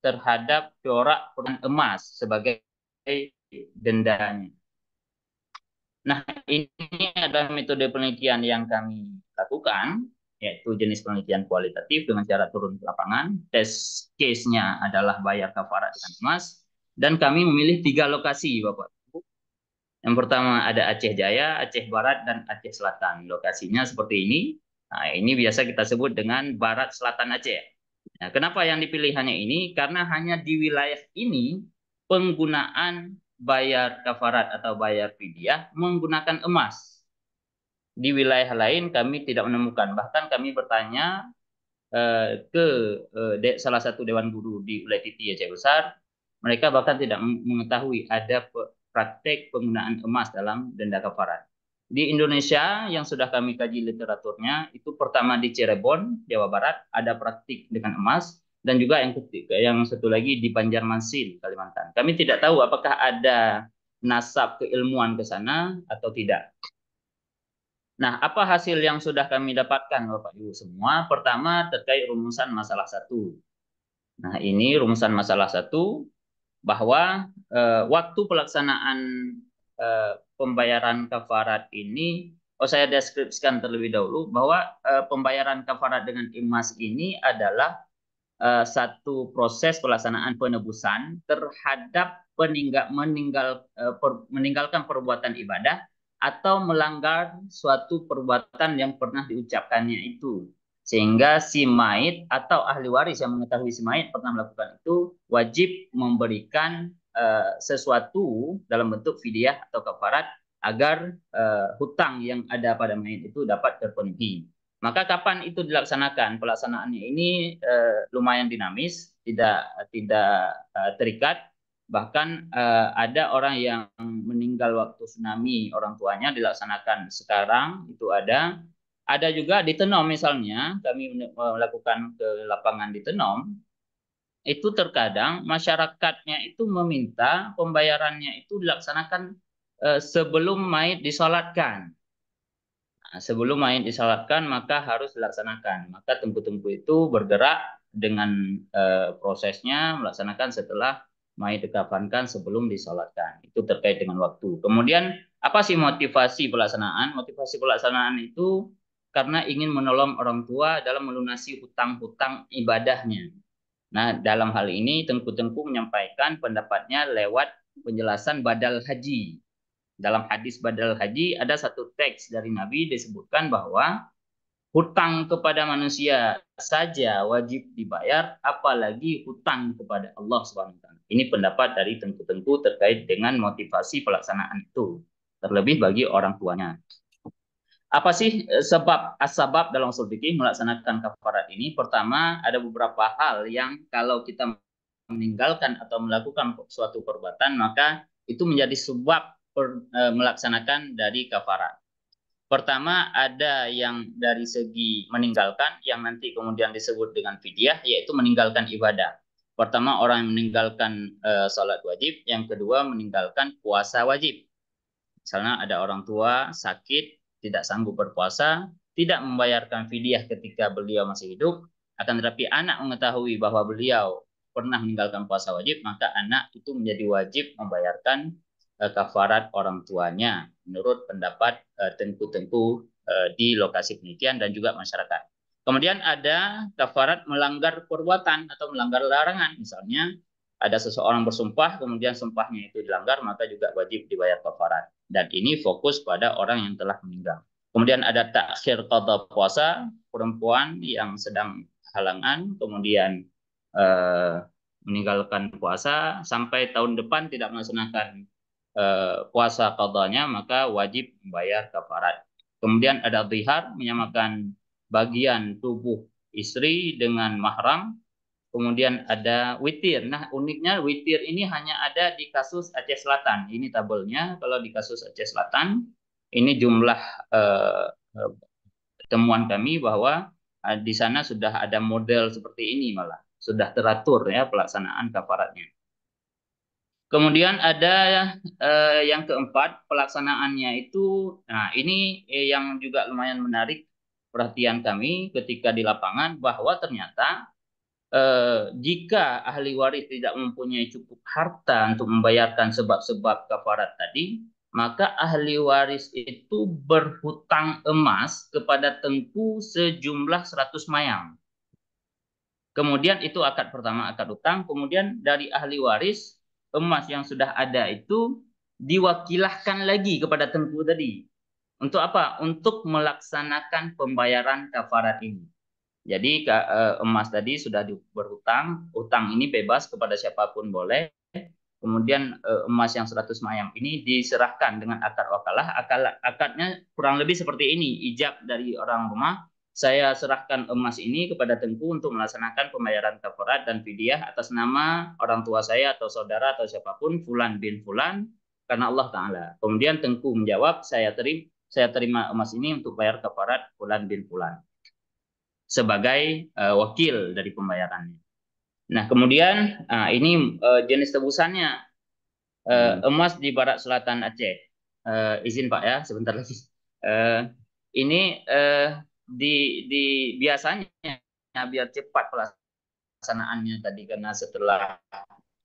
terhadap corak emas sebagai dendanya. Nah, ini adalah metode penelitian yang kami lakukan, yaitu jenis penelitian kualitatif dengan cara turun ke lapangan. Tes case-nya adalah bayar kafarat dengan emas. Dan kami memilih tiga lokasi, Bapak. Yang pertama ada Aceh Jaya, Aceh Barat, dan Aceh Selatan. Lokasinya seperti ini. Nah, ini biasa kita sebut dengan Barat Selatan Aceh. Nah, kenapa yang dipilih hanya ini? Karena hanya di wilayah ini penggunaan bayar kafarat atau bayar fidyah menggunakan emas. Di wilayah lain kami tidak menemukan. Bahkan kami bertanya eh, ke eh, de, salah satu dewan guru di wilayah Titi Aceh Besar, mereka bahkan tidak mengetahui ada praktek penggunaan emas dalam denda kafarat. Di Indonesia yang sudah kami kaji literaturnya itu pertama di Cirebon, Jawa Barat ada praktik dengan emas dan juga yang ketiga yang satu lagi di Banjarmasin, Kalimantan. Kami tidak tahu apakah ada nasab keilmuan ke sana atau tidak. Nah, apa hasil yang sudah kami dapatkan Bapak Ibu semua? Pertama terkait rumusan masalah satu. Nah, ini rumusan masalah satu bahwa eh, waktu pelaksanaan eh, pembayaran kafarat ini oh saya deskripsikan terlebih dahulu bahwa eh, pembayaran kafarat dengan emas ini adalah eh, satu proses pelaksanaan penebusan terhadap peninggal meninggal eh, per, meninggalkan perbuatan ibadah atau melanggar suatu perbuatan yang pernah diucapkannya itu sehingga si mait atau ahli waris yang mengetahui si mait pernah melakukan itu wajib memberikan Eh, sesuatu dalam bentuk fidyah atau kafarat agar uh, hutang yang ada pada main itu dapat terpenuhi. Maka kapan itu dilaksanakan? Pelaksanaannya ini uh, lumayan dinamis, tidak tidak uh, terikat. Bahkan uh, ada orang yang meninggal waktu tsunami orang tuanya dilaksanakan sekarang itu ada. Ada juga di Tenom misalnya, kami melakukan ke lapangan di Tenom itu terkadang masyarakatnya itu meminta pembayarannya itu dilaksanakan eh, sebelum mayit disolatkan. Nah, sebelum mayit disolatkan maka harus dilaksanakan. Maka tempu-tempu itu bergerak dengan eh, prosesnya melaksanakan setelah mayit dikafankan sebelum disolatkan. Itu terkait dengan waktu. Kemudian apa sih motivasi pelaksanaan? Motivasi pelaksanaan itu karena ingin menolong orang tua dalam melunasi hutang-hutang ibadahnya Nah, dalam hal ini Tengku Tengku menyampaikan pendapatnya lewat penjelasan badal haji. Dalam hadis badal haji ada satu teks dari Nabi disebutkan bahwa hutang kepada manusia saja wajib dibayar apalagi hutang kepada Allah swt Ini pendapat dari Tengku Tengku terkait dengan motivasi pelaksanaan itu terlebih bagi orang tuanya apa sih eh, sebab asbab dalam usul fikih melaksanakan kafarat ini? Pertama, ada beberapa hal yang kalau kita meninggalkan atau melakukan suatu perbuatan maka itu menjadi sebab per, e, melaksanakan dari kafarat. Pertama, ada yang dari segi meninggalkan yang nanti kemudian disebut dengan fidyah yaitu meninggalkan ibadah. Pertama, orang yang meninggalkan e, eh, sholat wajib, yang kedua meninggalkan puasa wajib. Misalnya ada orang tua sakit tidak sanggup berpuasa, tidak membayarkan fidyah ketika beliau masih hidup, akan tetapi anak mengetahui bahwa beliau pernah meninggalkan puasa wajib, maka anak itu menjadi wajib membayarkan uh, kafarat orang tuanya menurut pendapat e, tengku-tengku e, di lokasi penelitian dan juga masyarakat. Kemudian ada kafarat melanggar perbuatan atau melanggar larangan, misalnya ada seseorang bersumpah kemudian sumpahnya itu dilanggar maka juga wajib dibayar kafarat dan ini fokus pada orang yang telah meninggal kemudian ada takhir kota puasa perempuan yang sedang halangan kemudian eh, meninggalkan puasa sampai tahun depan tidak melaksanakan eh, puasa qadanya maka wajib membayar kafarat kemudian ada zihar menyamakan bagian tubuh istri dengan mahram Kemudian ada witir. Nah, uniknya witir ini hanya ada di kasus Aceh Selatan. Ini tabelnya. Kalau di kasus Aceh Selatan, ini jumlah eh, eh temuan kami bahwa eh, di sana sudah ada model seperti ini malah. Sudah teratur ya pelaksanaan kaparatnya. Kemudian ada eh, yang keempat, pelaksanaannya itu, nah ini eh, yang juga lumayan menarik perhatian kami ketika di lapangan bahwa ternyata Eh, jika ahli waris tidak mempunyai cukup harta untuk membayarkan sebab-sebab kafarat tadi, maka ahli waris itu berhutang emas kepada tengku sejumlah 100 mayang. Kemudian itu akad pertama akad utang, kemudian dari ahli waris emas yang sudah ada itu diwakilahkan lagi kepada tengku tadi. Untuk apa? Untuk melaksanakan pembayaran kafarat ini. Jadi eh, emas tadi sudah berhutang, utang ini bebas kepada siapapun boleh. Kemudian eh, emas yang 100 mayam ini diserahkan dengan akad wakalah. Akad, akadnya kurang lebih seperti ini, ijab dari orang rumah. Saya serahkan emas ini kepada Tengku untuk melaksanakan pembayaran kafarat dan fidyah atas nama orang tua saya atau saudara atau siapapun Fulan bin Fulan karena Allah Taala. Kemudian Tengku menjawab, saya terima saya terima emas ini untuk bayar kafarat Fulan bin Fulan sebagai uh, wakil dari pembayarannya. Nah, kemudian uh, ini uh, jenis tebusannya uh, hmm. emas di barat selatan Aceh. Uh, izin Pak ya, sebentar lagi. Uh, ini uh, di di biasanya biar cepat pelaksanaannya tadi karena setelah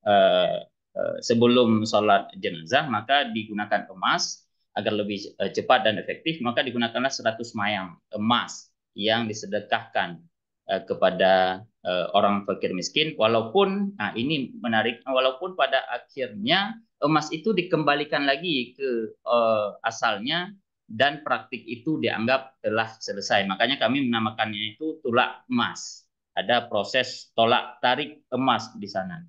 uh, uh, sebelum sholat jenazah maka digunakan emas agar lebih uh, cepat dan efektif maka digunakanlah 100 mayang emas yang disedekahkan eh, kepada eh, orang fakir miskin walaupun nah ini menarik walaupun pada akhirnya emas itu dikembalikan lagi ke eh, asalnya dan praktik itu dianggap telah selesai makanya kami menamakannya itu tulak emas ada proses tolak tarik emas di sana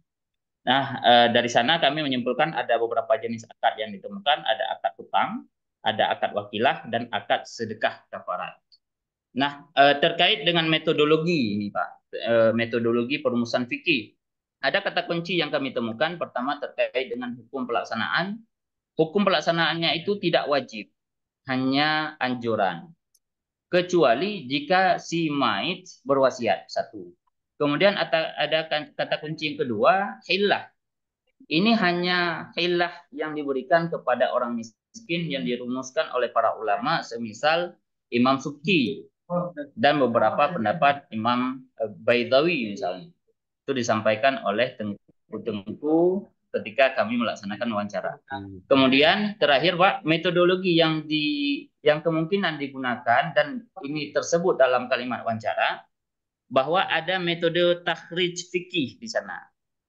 Nah, eh, dari sana kami menyimpulkan ada beberapa jenis akad yang ditemukan, ada akad utang, ada akad wakilah, dan akad sedekah kafarat. Nah, eh, terkait dengan metodologi ini, Pak, eh, metodologi perumusan fikih. Ada kata kunci yang kami temukan pertama terkait dengan hukum pelaksanaan. Hukum pelaksanaannya itu tidak wajib, hanya anjuran. Kecuali jika si mait berwasiat, satu. Kemudian ada kan-, kata kunci yang kedua, hilah. Ini hanya hilah yang diberikan kepada orang miskin yang dirumuskan oleh para ulama, semisal Imam Subki dan beberapa pendapat Imam eh, Baidawi misalnya itu disampaikan oleh Tengku Tengku ketika kami melaksanakan wawancara. Kemudian terakhir Pak metodologi yang di yang kemungkinan digunakan dan ini tersebut dalam kalimat wawancara bahwa ada metode takhrij fikih di sana.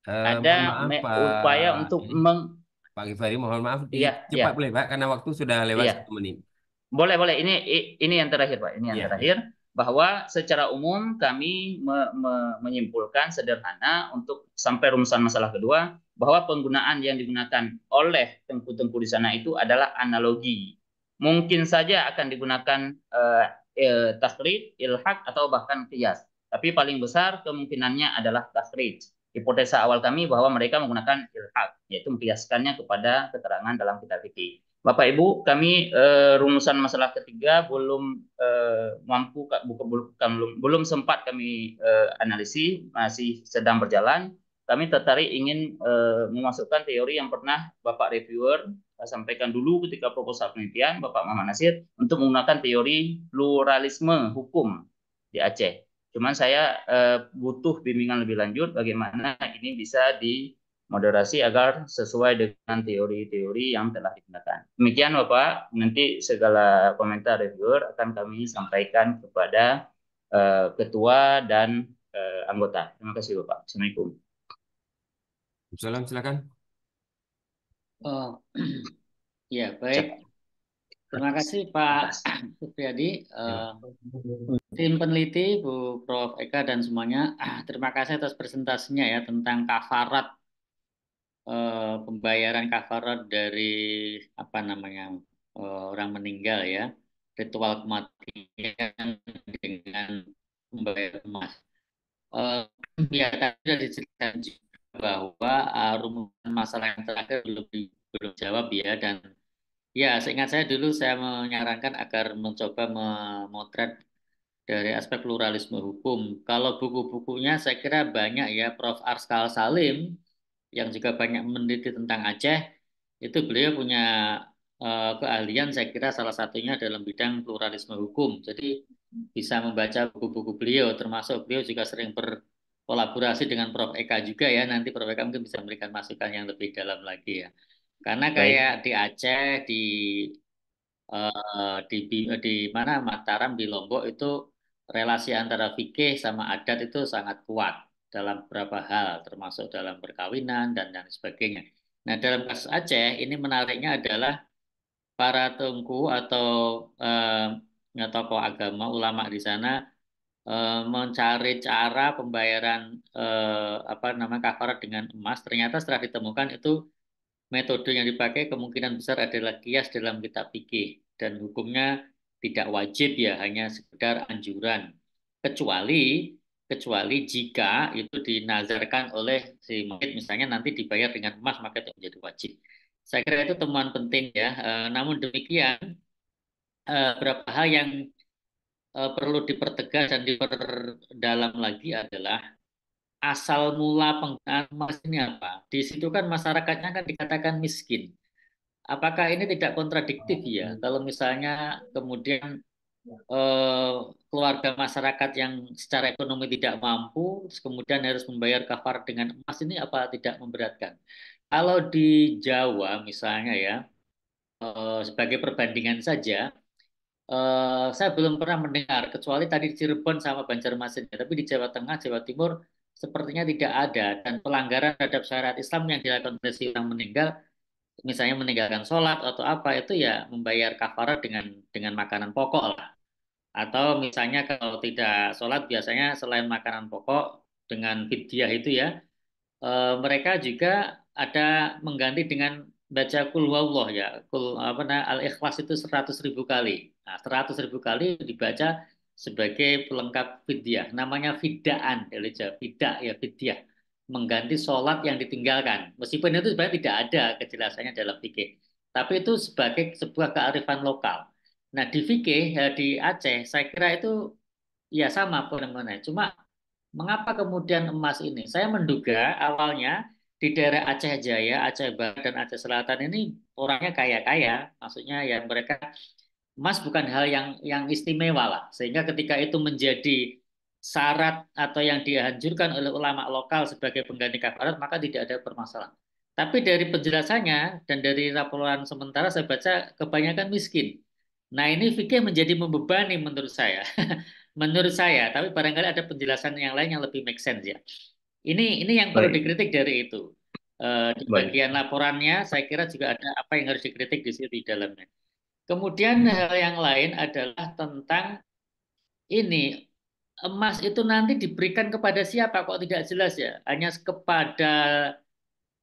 Uh, ada maaf, Pak, upaya untuk meng Pak Gifari mohon maaf di, ya, cepat ya. boleh Pak karena waktu sudah lewat ya. satu menit. Boleh, boleh. Ini ini yang terakhir, Pak. Ini yang ya. terakhir bahwa secara umum kami me, me, menyimpulkan sederhana untuk sampai rumusan masalah kedua bahwa penggunaan yang digunakan oleh tengku-tengku di sana itu adalah analogi. Mungkin saja akan digunakan uh, eh, eh, il, ilhak atau bahkan kias. Tapi paling besar kemungkinannya adalah takrib. Hipotesa awal kami bahwa mereka menggunakan ilhak, yaitu mengkiaskannya kepada keterangan dalam kitab fikih. Bapak Ibu, kami eh, rumusan masalah ketiga belum eh, mampu buka, buka, belum belum sempat kami eh, analisis, masih sedang berjalan. Kami tertarik ingin memasukkan teori yang pernah Bapak reviewer sampaikan dulu ketika proposal penelitian Bapak Muhammad Nasir untuk menggunakan teori pluralisme hukum di Aceh. Cuman saya butuh bimbingan lebih lanjut bagaimana ini bisa di moderasi agar sesuai dengan teori-teori yang telah digunakan. Demikian Bapak, nanti segala komentar reviewer akan kami sampaikan kepada uh, ketua dan uh, anggota. Terima kasih Bapak. Assalamualaikum. Salam, silakan. Oh, [CLEARS THROAT] ya baik. Terima kasih Pak Supriyadi, uh, tim peneliti Bu Prof Eka dan semuanya. [CLEARS THROAT] Terima kasih atas presentasinya ya tentang kafarat Eh, pembayaran kafarat dari apa namanya eh, orang meninggal ya ritual kematian dengan membayar emas. Uh, tadi sudah diceritakan juga bahwa uh, rumusan masalah yang terakhir belum belum jawab ya dan ya seingat saya dulu saya menyarankan agar mencoba memotret dari aspek pluralisme hukum. Kalau buku-bukunya saya kira banyak ya Prof. Arskal Salim yang juga banyak meneliti tentang Aceh, itu beliau punya eh, keahlian saya kira salah satunya dalam bidang pluralisme hukum. Jadi bisa membaca buku-buku beliau, termasuk beliau juga sering berkolaborasi dengan Prof. Eka juga ya. Nanti Prof. Eka mungkin bisa memberikan masukan yang lebih dalam lagi ya. Karena kayak Baik. di Aceh, di eh, di di mana Mataram, di Lombok itu relasi antara fikih sama adat itu sangat kuat dalam beberapa hal, termasuk dalam perkawinan dan lain sebagainya. Nah, dalam kasus Aceh ini menariknya adalah para tungku atau eh, tokoh agama ulama di sana eh, mencari cara pembayaran eh, apa nama kafarat dengan emas. Ternyata setelah ditemukan itu metode yang dipakai kemungkinan besar adalah kias dalam kitab fikih dan hukumnya tidak wajib ya hanya sekedar anjuran kecuali kecuali jika itu dinazarkan oleh si murid misalnya nanti dibayar dengan emas maka itu menjadi wajib. Saya kira itu temuan penting ya. E, namun demikian e, beberapa hal yang e, perlu dipertegas dan diperdalam lagi adalah asal mula penggunaan emas ini apa? Di situ kan masyarakatnya kan dikatakan miskin. Apakah ini tidak kontradiktif ya? Kalau misalnya kemudian Eh, keluarga masyarakat yang secara ekonomi tidak mampu, kemudian harus membayar kafar dengan emas ini apa tidak memberatkan? Kalau di Jawa misalnya ya, eh, sebagai perbandingan saja, eh, saya belum pernah mendengar kecuali tadi di Cirebon sama Banjarmasin, tapi di Jawa Tengah, Jawa Timur sepertinya tidak ada dan pelanggaran terhadap syariat Islam yang dilakukan oleh orang meninggal misalnya meninggalkan sholat atau apa itu ya membayar kafarat dengan dengan makanan pokok lah atau misalnya kalau tidak sholat biasanya selain makanan pokok dengan fidyah itu ya, e, mereka juga ada mengganti dengan baca kul Allah ya, kul apa nah, al ikhlas itu seratus ribu kali. Nah, ribu kali dibaca sebagai pelengkap fidyah. Namanya fidaan, ya Fidak ya fidyah. Mengganti sholat yang ditinggalkan. Meskipun itu sebenarnya tidak ada kejelasannya dalam fikih. Tapi itu sebagai sebuah kearifan lokal. Nah, di fikih eh, ya, di Aceh saya kira itu ya sama fenomena. Cuma mengapa kemudian emas ini? Saya menduga awalnya di daerah Aceh Jaya, Aceh Barat, dan Aceh Selatan ini orangnya kaya-kaya. Maksudnya ya mereka emas bukan hal yang yang istimewa lah. Sehingga ketika itu menjadi syarat atau yang dianjurkan oleh ulama lokal sebagai pengganti kafarat, maka tidak ada permasalahan. Tapi dari penjelasannya dan dari laporan sementara saya baca kebanyakan miskin. Nah, ini fikih menjadi membebani menurut saya. [LAUGHS] menurut saya, tapi barangkali ada penjelasan yang lain yang lebih make sense ya. Ini ini yang perlu dikritik dari itu. Uh, di bagian laporannya, saya kira juga ada apa yang harus dikritik di sini di dalamnya. Kemudian hmm. hal yang lain adalah tentang ini emas itu nanti diberikan kepada siapa kok tidak jelas ya? Hanya kepada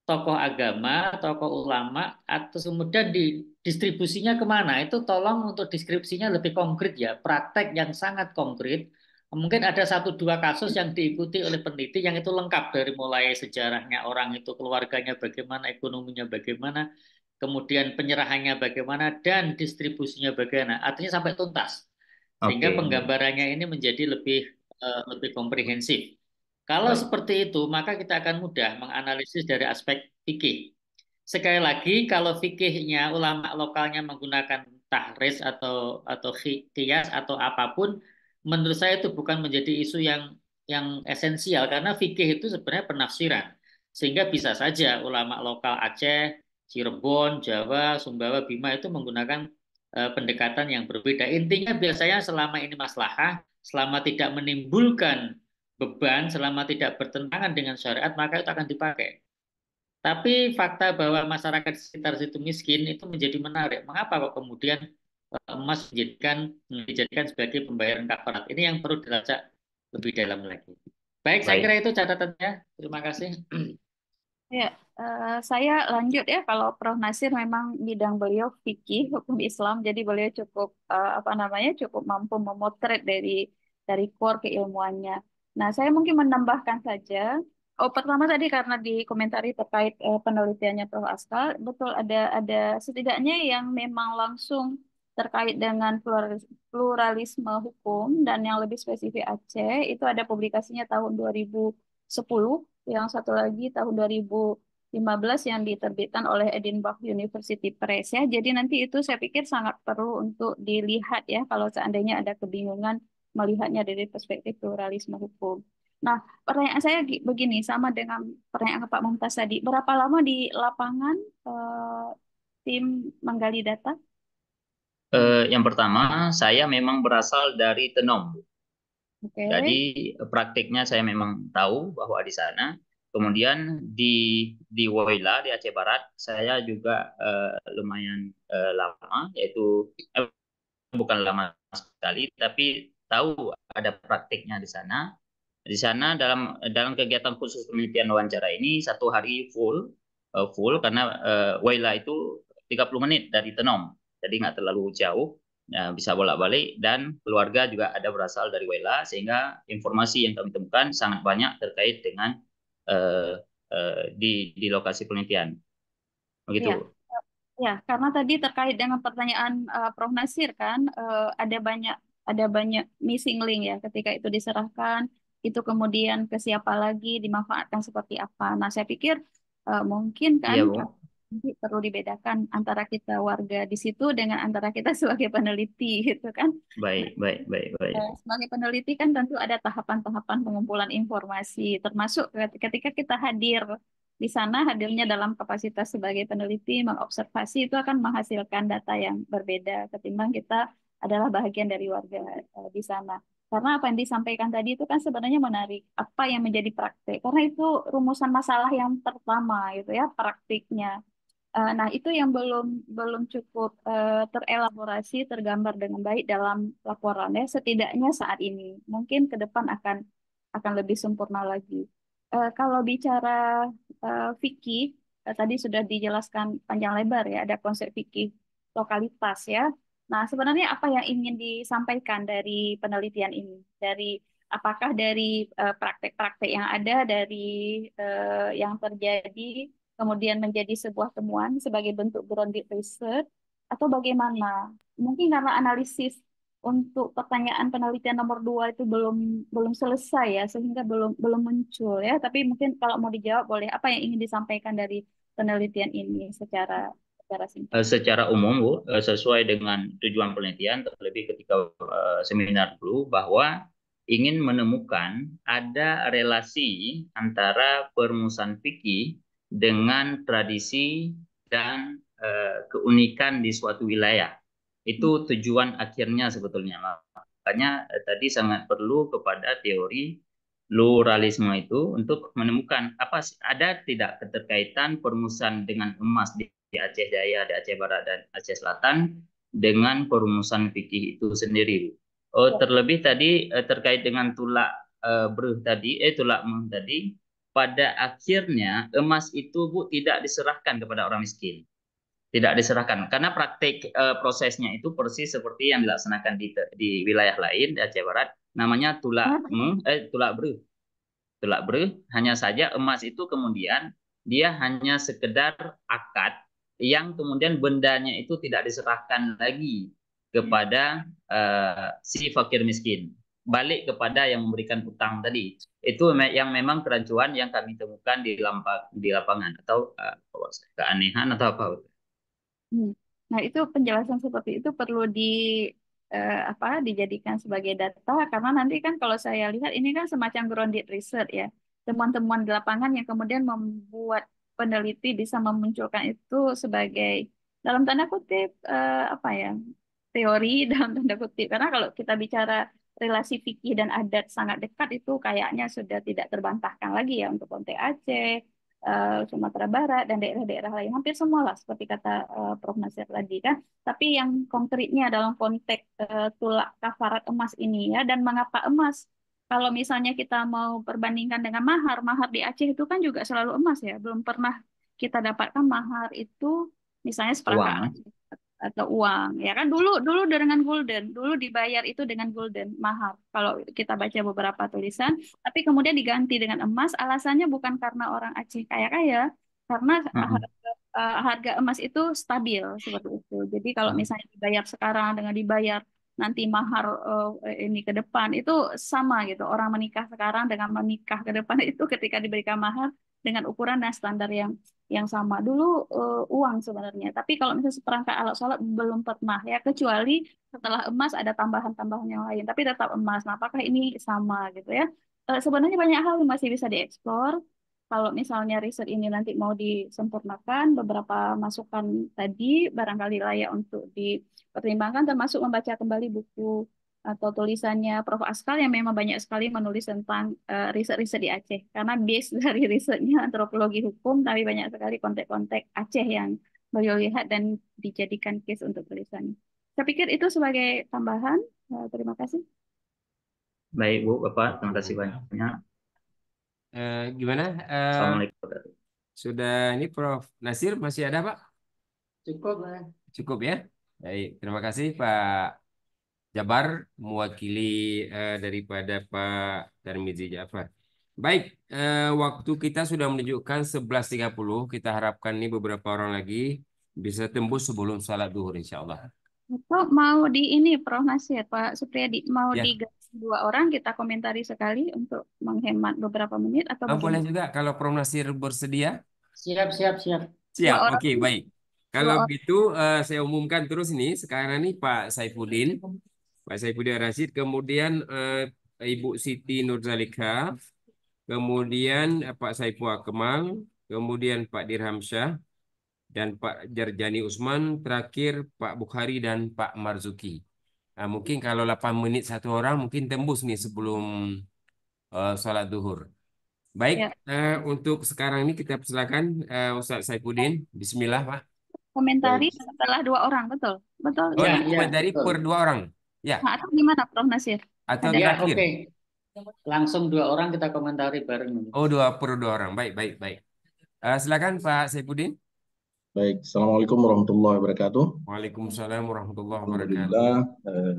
tokoh agama, tokoh ulama, atau kemudian di distribusinya kemana itu tolong untuk deskripsinya lebih konkret ya praktek yang sangat konkret mungkin ada satu dua kasus yang diikuti oleh peneliti yang itu lengkap dari mulai sejarahnya orang itu keluarganya bagaimana ekonominya bagaimana kemudian penyerahannya bagaimana dan distribusinya bagaimana artinya sampai tuntas sehingga okay. penggambarannya ini menjadi lebih eh, lebih komprehensif kalau okay. seperti itu maka kita akan mudah menganalisis dari aspek fikih sekali lagi kalau fikihnya ulama lokalnya menggunakan tahris atau atau kias atau apapun, menurut saya itu bukan menjadi isu yang yang esensial karena fikih itu sebenarnya penafsiran. Sehingga bisa saja ulama lokal Aceh, Cirebon, Jawa, Sumbawa, Bima itu menggunakan uh, pendekatan yang berbeda. Intinya biasanya selama ini maslahah, selama tidak menimbulkan beban, selama tidak bertentangan dengan syariat, maka itu akan dipakai. Tapi fakta bahwa masyarakat sekitar situ miskin itu menjadi menarik. Mengapa kok kemudian eh, emas dijadikan dijadikan sebagai pembayaran kafarat? Ini yang perlu dilacak lebih dalam lagi. Baik, Baik. saya kira itu catatannya. Terima kasih. Ya, uh, saya lanjut ya kalau Prof Nasir memang bidang beliau fikih hukum Islam, jadi beliau cukup uh, apa namanya cukup mampu memotret dari dari core keilmuannya. Nah, saya mungkin menambahkan saja Oh, pertama tadi karena dikomentari terkait eh, penelitiannya Prof. Askal, betul ada ada setidaknya yang memang langsung terkait dengan pluralisme hukum dan yang lebih spesifik Aceh itu ada publikasinya tahun 2010, yang satu lagi tahun 2015 yang diterbitkan oleh Edinburgh University Press ya. Jadi nanti itu saya pikir sangat perlu untuk dilihat ya kalau seandainya ada kebingungan melihatnya dari perspektif pluralisme hukum. Nah, pertanyaan saya begini, sama dengan pertanyaan Pak Mumtaz tadi. Berapa lama di lapangan uh, tim menggali data? Uh, yang pertama, saya memang berasal dari Tenom. Okay. Jadi praktiknya saya memang tahu bahwa di sana. Kemudian di di Woila di Aceh Barat, saya juga uh, lumayan uh, lama, yaitu eh, bukan lama sekali, tapi tahu ada praktiknya di sana di sana dalam dalam kegiatan khusus penelitian wawancara ini satu hari full uh, full karena uh, Waila itu 30 menit dari Tenom. Jadi nggak terlalu jauh, ya, bisa bolak-balik dan keluarga juga ada berasal dari Waila sehingga informasi yang kami temukan sangat banyak terkait dengan uh, uh, di di lokasi penelitian. Begitu. Ya. Ya, karena tadi terkait dengan pertanyaan uh, Prof Nasir kan uh, ada banyak ada banyak missing link ya ketika itu diserahkan itu kemudian ke siapa lagi dimanfaatkan seperti apa. Nah, saya pikir uh, mungkin kan iya, perlu dibedakan antara kita warga di situ dengan antara kita [LAUGHS] sebagai peneliti gitu kan. Baik, baik, baik, baik. Uh, sebagai peneliti kan tentu ada tahapan-tahapan pengumpulan informasi termasuk ketika kita hadir di sana hadirnya dalam kapasitas sebagai peneliti mengobservasi itu akan menghasilkan data yang berbeda ketimbang kita adalah bagian dari warga eh, di sana. Karena apa yang disampaikan tadi itu kan sebenarnya menarik. Apa yang menjadi praktik? Karena itu rumusan masalah yang pertama gitu ya, praktiknya. Eh, nah, itu yang belum belum cukup eh, terelaborasi, tergambar dengan baik dalam laporannya setidaknya saat ini. Mungkin ke depan akan akan lebih sempurna lagi. Eh, kalau bicara uh, fikih, tadi sudah dijelaskan panjang lebar ya, ada konsep fikih lokalitas ya. Nah, sebenarnya apa yang ingin disampaikan dari penelitian ini? Dari apakah dari eh, praktek-praktek uh, yang ada dari uh, yang terjadi kemudian menjadi sebuah temuan sebagai bentuk grounded research atau bagaimana? Mungkin karena analisis untuk pertanyaan penelitian nomor dua itu belum belum selesai ya sehingga belum belum muncul ya tapi mungkin kalau mau dijawab boleh apa yang ingin disampaikan dari penelitian ini secara secara singkat? Eh, secara umum, Bu, eh, sesuai dengan tujuan penelitian, terlebih ketika uh, seminar dulu, bahwa ingin menemukan ada relasi antara permusan fikih dengan tradisi dan uh, keunikan di suatu wilayah. Itu hmm. tujuan akhirnya sebetulnya. Makanya uh, tadi sangat perlu kepada teori pluralisme itu untuk menemukan apa ada tidak keterkaitan permusan dengan emas di di Aceh Jaya, di Aceh Barat dan Aceh Selatan dengan perumusan fikih itu sendiri. Oh, ya. terlebih tadi eh, terkait dengan tulak uh, eh, beruh tadi, eh tulak muh tadi, pada akhirnya emas itu bu tidak diserahkan kepada orang miskin, tidak diserahkan karena praktik uh, prosesnya itu persis seperti yang dilaksanakan di di wilayah lain di Aceh Barat, namanya tulak muh, hmm. eh tulak beruh, tulak beruh. Hanya saja emas itu kemudian dia hanya sekedar akad yang kemudian bendanya itu tidak diserahkan lagi kepada uh, si fakir miskin balik kepada yang memberikan utang tadi itu yang memang kerancuan yang kami temukan di di lapangan atau uh, keanehan atau apa hmm. nah itu penjelasan seperti itu perlu di uh, apa dijadikan sebagai data karena nanti kan kalau saya lihat ini kan semacam grounded research ya temuan-temuan di lapangan yang kemudian membuat peneliti bisa memunculkan itu sebagai dalam tanda kutip uh, apa ya teori [LAUGHS] dalam tanda kutip karena kalau kita bicara relasi fikih dan adat sangat dekat itu kayaknya sudah tidak terbantahkan lagi ya untuk konteks Aceh, uh, Sumatera Barat dan daerah-daerah lain hampir semua lah seperti kata uh, Prof Nasir tadi kan tapi yang konkretnya dalam konteks uh, tulak kafarat emas ini ya dan mengapa emas kalau misalnya kita mau perbandingkan dengan mahar, mahar di Aceh itu kan juga selalu emas ya, belum pernah kita dapatkan mahar itu misalnya seperangkat atau uang ya kan dulu dulu dengan golden dulu dibayar itu dengan golden mahar kalau kita baca beberapa tulisan tapi kemudian diganti dengan emas alasannya bukan karena orang Aceh kaya kaya karena uh-huh. harga, uh, harga emas itu stabil seperti itu jadi kalau misalnya dibayar sekarang dengan dibayar nanti mahar uh, ini ke depan itu sama gitu orang menikah sekarang dengan menikah ke depan [LAUGHS] itu ketika diberikan mahar dengan ukuran dan standar yang yang sama dulu uh, uang sebenarnya tapi kalau misalnya seperangkat alat sholat belum pernah ya kecuali setelah emas ada tambahan-tambahan yang lain tapi tetap emas nah, apakah ini sama gitu ya uh, sebenarnya banyak hal yang masih bisa dieksplor kalau misalnya riset ini nanti mau disempurnakan beberapa masukan tadi barangkali layak untuk di pertimbangkan termasuk membaca kembali buku atau tulisannya Prof. Askal yang memang banyak sekali menulis tentang eh, riset-riset uh, di Aceh. Karena base [LAUGHS] dari risetnya antropologi hukum, tapi banyak sekali kontek-kontek Aceh yang beliau lihat dan dijadikan case untuk tulisannya. Saya pikir itu sebagai tambahan. Uh, terima kasih. Baik Bu, Bapak, terima kasih banyak. Uh, eh, gimana? Uh, Assalamualaikum. Sudah ini Prof. Nasir masih ada Pak? Cukup lah. Cukup ya. Baik, terima kasih Pak Jabar mewakili uh, daripada Pak Tarmizi Jafar. Baik, uh, waktu kita sudah menunjukkan 11.30. Kita harapkan nih beberapa orang lagi bisa tembus sebelum salat duhur insya Allah. Pak mau di ini Prof Nasir, Pak Supriyadi mau ya. di dua orang kita komentari sekali untuk menghemat beberapa menit atau oh, boleh juga kalau Prof Nasir bersedia. Siap, siap, siap. Siap, oke okay, baik. Kalau begitu uh, eh, saya umumkan terus ini sekarang ini Pak Saifuddin, Pak Saifuddin Rashid, kemudian uh, Ibu Siti Nurzalika, kemudian uh, Pak Saiful Kemal, kemudian Pak Dirhamsyah dan Pak Jarjani Usman, terakhir Pak Bukhari dan Pak Marzuki. Nah, mungkin kalau 8 menit satu orang mungkin tembus nih sebelum uh, sholat duhur. Baik, ya. uh, untuk sekarang ini kita persilakan uh, Ustaz Saifuddin. Bismillah Pak komentari yes. setelah dua orang betul betul oh, ya, ya, komentari betul. per dua orang ya nah, atau gimana Prof Nasir atau ya, oke okay. langsung dua orang kita komentari bareng oh dua per dua orang baik baik baik uh, silakan Pak Saipudin Baik, Assalamualaikum warahmatullahi wabarakatuh. Waalaikumsalam warahmatullahi wabarakatuh. Eh,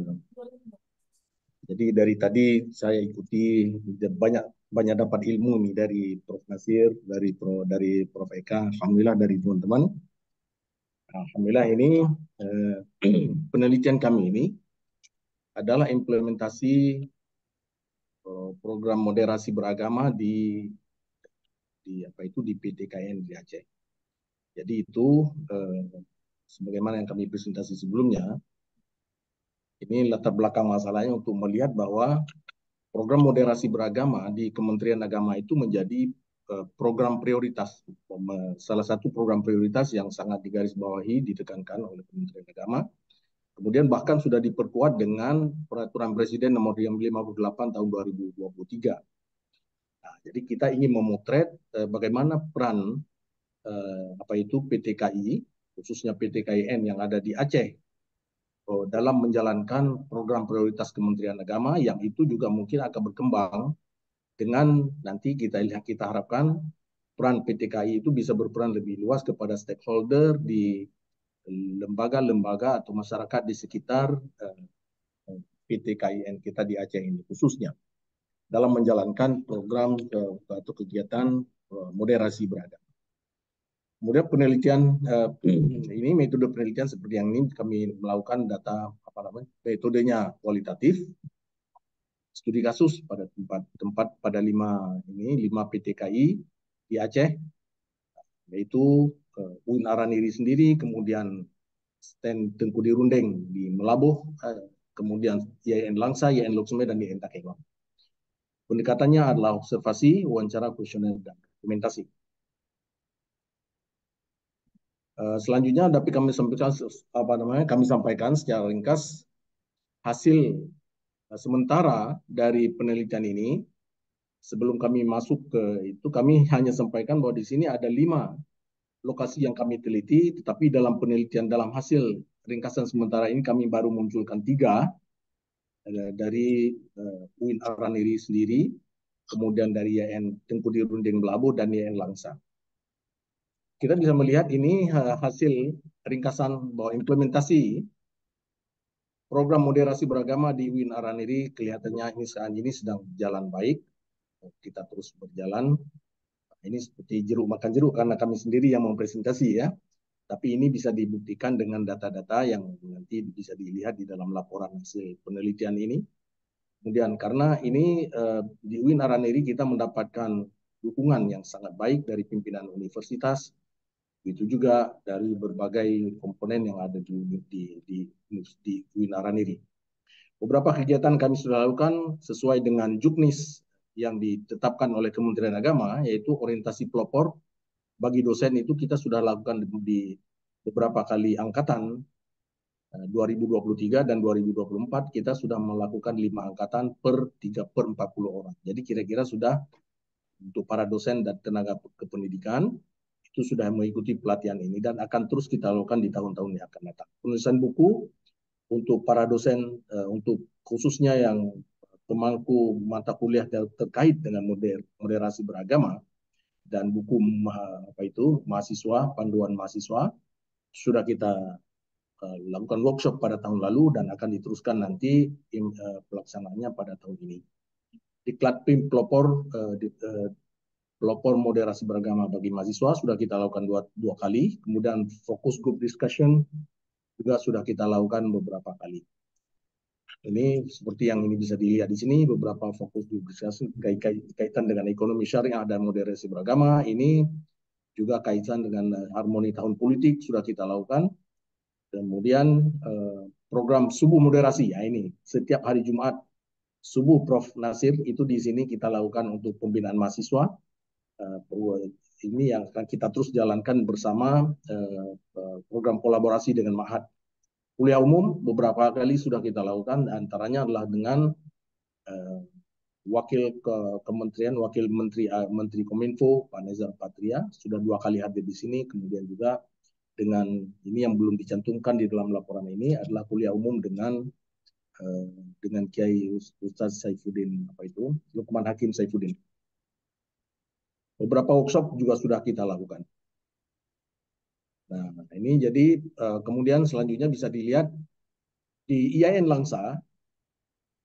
jadi dari tadi saya ikuti banyak banyak dapat ilmu nih dari Prof Nasir, dari Pro dari Prof Eka, alhamdulillah dari teman-teman. Alhamdulillah ini eh, [CLEARS THROAT] penelitian kami ini adalah implementasi eh, program moderasi beragama di di apa itu di PTKN di Aceh. Jadi itu eh, sebagaimana yang kami presentasi sebelumnya, ini latar belakang masalahnya untuk melihat bahwa program moderasi beragama di Kementerian Agama itu menjadi program prioritas. Salah satu program prioritas yang sangat digarisbawahi ditekankan oleh Kementerian Agama. Kemudian bahkan sudah diperkuat dengan peraturan Presiden nomor 58 tahun 2023. Nah, jadi kita ingin memotret eh, bagaimana peran eh, apa itu PTKI khususnya PTKIN yang ada di Aceh oh, dalam menjalankan program prioritas Kementerian Agama yang itu juga mungkin akan berkembang dengan nanti kita lihat kita harapkan peran PTKI itu bisa berperan lebih luas kepada stakeholder di lembaga-lembaga atau masyarakat di sekitar eh, PTKIN kita di Aceh ini khususnya dalam menjalankan program eh, atau kegiatan eh, moderasi beragam. Kemudian penelitian ini metode penelitian seperti yang ini kami melakukan data apa namanya metodenya kualitatif studi kasus pada tempat tempat pada lima ini lima PTKI di Aceh yaitu ke eh, UIN Araniri sendiri kemudian Stand Tengku Dirundeng di Melabuh eh, kemudian YN Langsa, YN Loksume dan YN Takengon Pendekatannya adalah observasi, wawancara, kuesioner dan dokumentasi. Eh, selanjutnya dapat kami sampaikan apa namanya kami sampaikan secara ringkas hasil Nah, sementara dari penelitian ini, sebelum kami masuk ke itu, kami hanya sampaikan bahwa di sini ada lima lokasi yang kami teliti, tetapi dalam penelitian dalam hasil ringkasan sementara ini kami baru munculkan tiga dari uh, UIN Araniri sendiri, kemudian dari YN Tengku Runding Belabu dan YN Langsa. Kita bisa melihat ini eh, hasil ringkasan bahwa implementasi program moderasi beragama di Win Araniri kelihatannya ini saat ini sedang berjalan baik. Kita terus berjalan. Ini seperti jeruk makan jeruk karena kami sendiri yang mempresentasi ya. Tapi ini bisa dibuktikan dengan data-data yang nanti bisa dilihat di dalam laporan hasil penelitian ini. Kemudian karena ini eh, di Win Araniri kita mendapatkan dukungan yang sangat baik dari pimpinan universitas, itu juga dari berbagai komponen yang ada di di di, di Winarani ini. Beberapa kegiatan kami sudah lakukan sesuai dengan juknis yang ditetapkan oleh Kementerian Agama yaitu orientasi pelopor bagi dosen itu kita sudah lakukan di, di beberapa kali angkatan 2023 eh, dan 2024 kita sudah melakukan lima angkatan per 3 per 40 orang. Jadi kira-kira sudah untuk para dosen dan tenaga kependidikan itu sudah mengikuti pelatihan ini dan akan terus kita lakukan di tahun-tahun yang akan datang. Penulisan buku untuk para dosen eh, untuk khususnya yang pemangku mata kuliah terkait dengan moder moderasi beragama dan buku apa itu mahasiswa panduan mahasiswa sudah kita uh, lakukan workshop pada tahun lalu dan akan diteruskan nanti uh, pelaksanaannya pada tahun ini. Diklat PIM Pelopor uh, di, uh, pelopor moderasi beragama bagi mahasiswa sudah kita lakukan dua, dua kali, kemudian fokus group discussion juga sudah kita lakukan beberapa kali. Ini seperti yang ini bisa dilihat di sini beberapa fokus group discussion kaitan dengan ekonomi syariah dan moderasi beragama ini juga kaitan dengan harmoni tahun politik sudah kita lakukan. Kemudian eh, program subuh moderasi ya ini setiap hari Jumat subuh Prof Nasir itu di sini kita lakukan untuk pembinaan mahasiswa Eh, ini yang akan kita terus jalankan bersama eh, eh, program kolaborasi dengan Mahat. Kuliah umum beberapa kali sudah kita lakukan, antaranya adalah dengan wakil ke kementerian, wakil menteri menteri Kominfo Pak Nezar Patria sudah dua kali hadir di sini, kemudian juga dengan ini yang belum dicantumkan di dalam laporan ini adalah kuliah umum dengan dengan Kiai Ustaz Saifuddin apa itu Lukman Hakim Saifuddin. Beberapa workshop juga sudah kita lakukan. Nah, ini jadi eh, kemudian selanjutnya bisa dilihat di IAIN Langsa,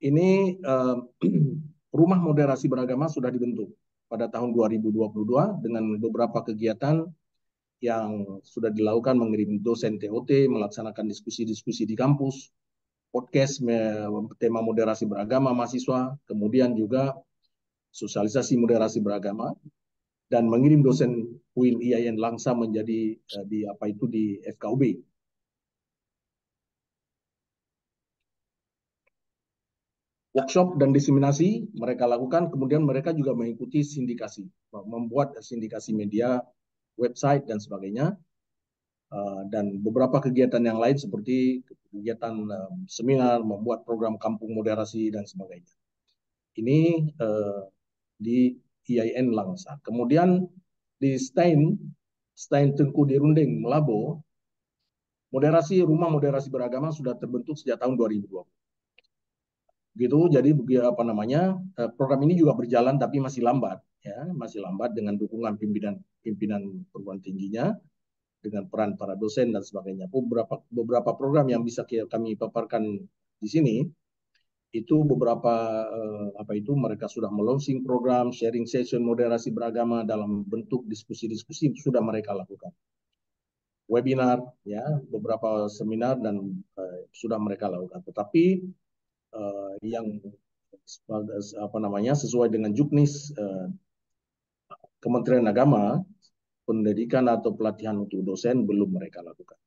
ini eh, [CLEARS THROAT] rumah moderasi beragama sudah dibentuk pada tahun 2022 dengan beberapa kegiatan yang sudah dilakukan mengirim dosen TOT, melaksanakan diskusi-diskusi di kampus, podcast tema moderasi beragama mahasiswa, kemudian juga sosialisasi moderasi beragama, dan mengirim dosen UIN IAIN Langsa menjadi eh, di apa itu di FKUB. Workshop dan diseminasi mereka lakukan, kemudian mereka juga mengikuti sindikasi, membuat sindikasi media, website dan sebagainya, eh, dan beberapa kegiatan yang lain seperti kegiatan eh, seminar, membuat program kampung moderasi dan sebagainya. Ini di IAIN Langsa. Kemudian di Stein, Stein Tengku di Runding, Melabo, moderasi rumah moderasi beragama sudah terbentuk sejak tahun 2020. Gitu, jadi apa namanya eh, program ini juga berjalan tapi masih lambat, ya masih lambat dengan dukungan pimpinan pimpinan perguruan tingginya dengan peran para dosen dan sebagainya. Beberapa beberapa program yang bisa kami paparkan di sini itu beberapa eh, apa itu mereka sudah melaunching program sharing session moderasi beragama dalam bentuk diskusi-diskusi sudah mereka lakukan webinar ya beberapa seminar dan uh, sudah mereka lakukan tetapi uh, yang apa namanya sesuai dengan juknis uh, Kementerian Agama pendidikan atau pelatihan untuk dosen belum mereka lakukan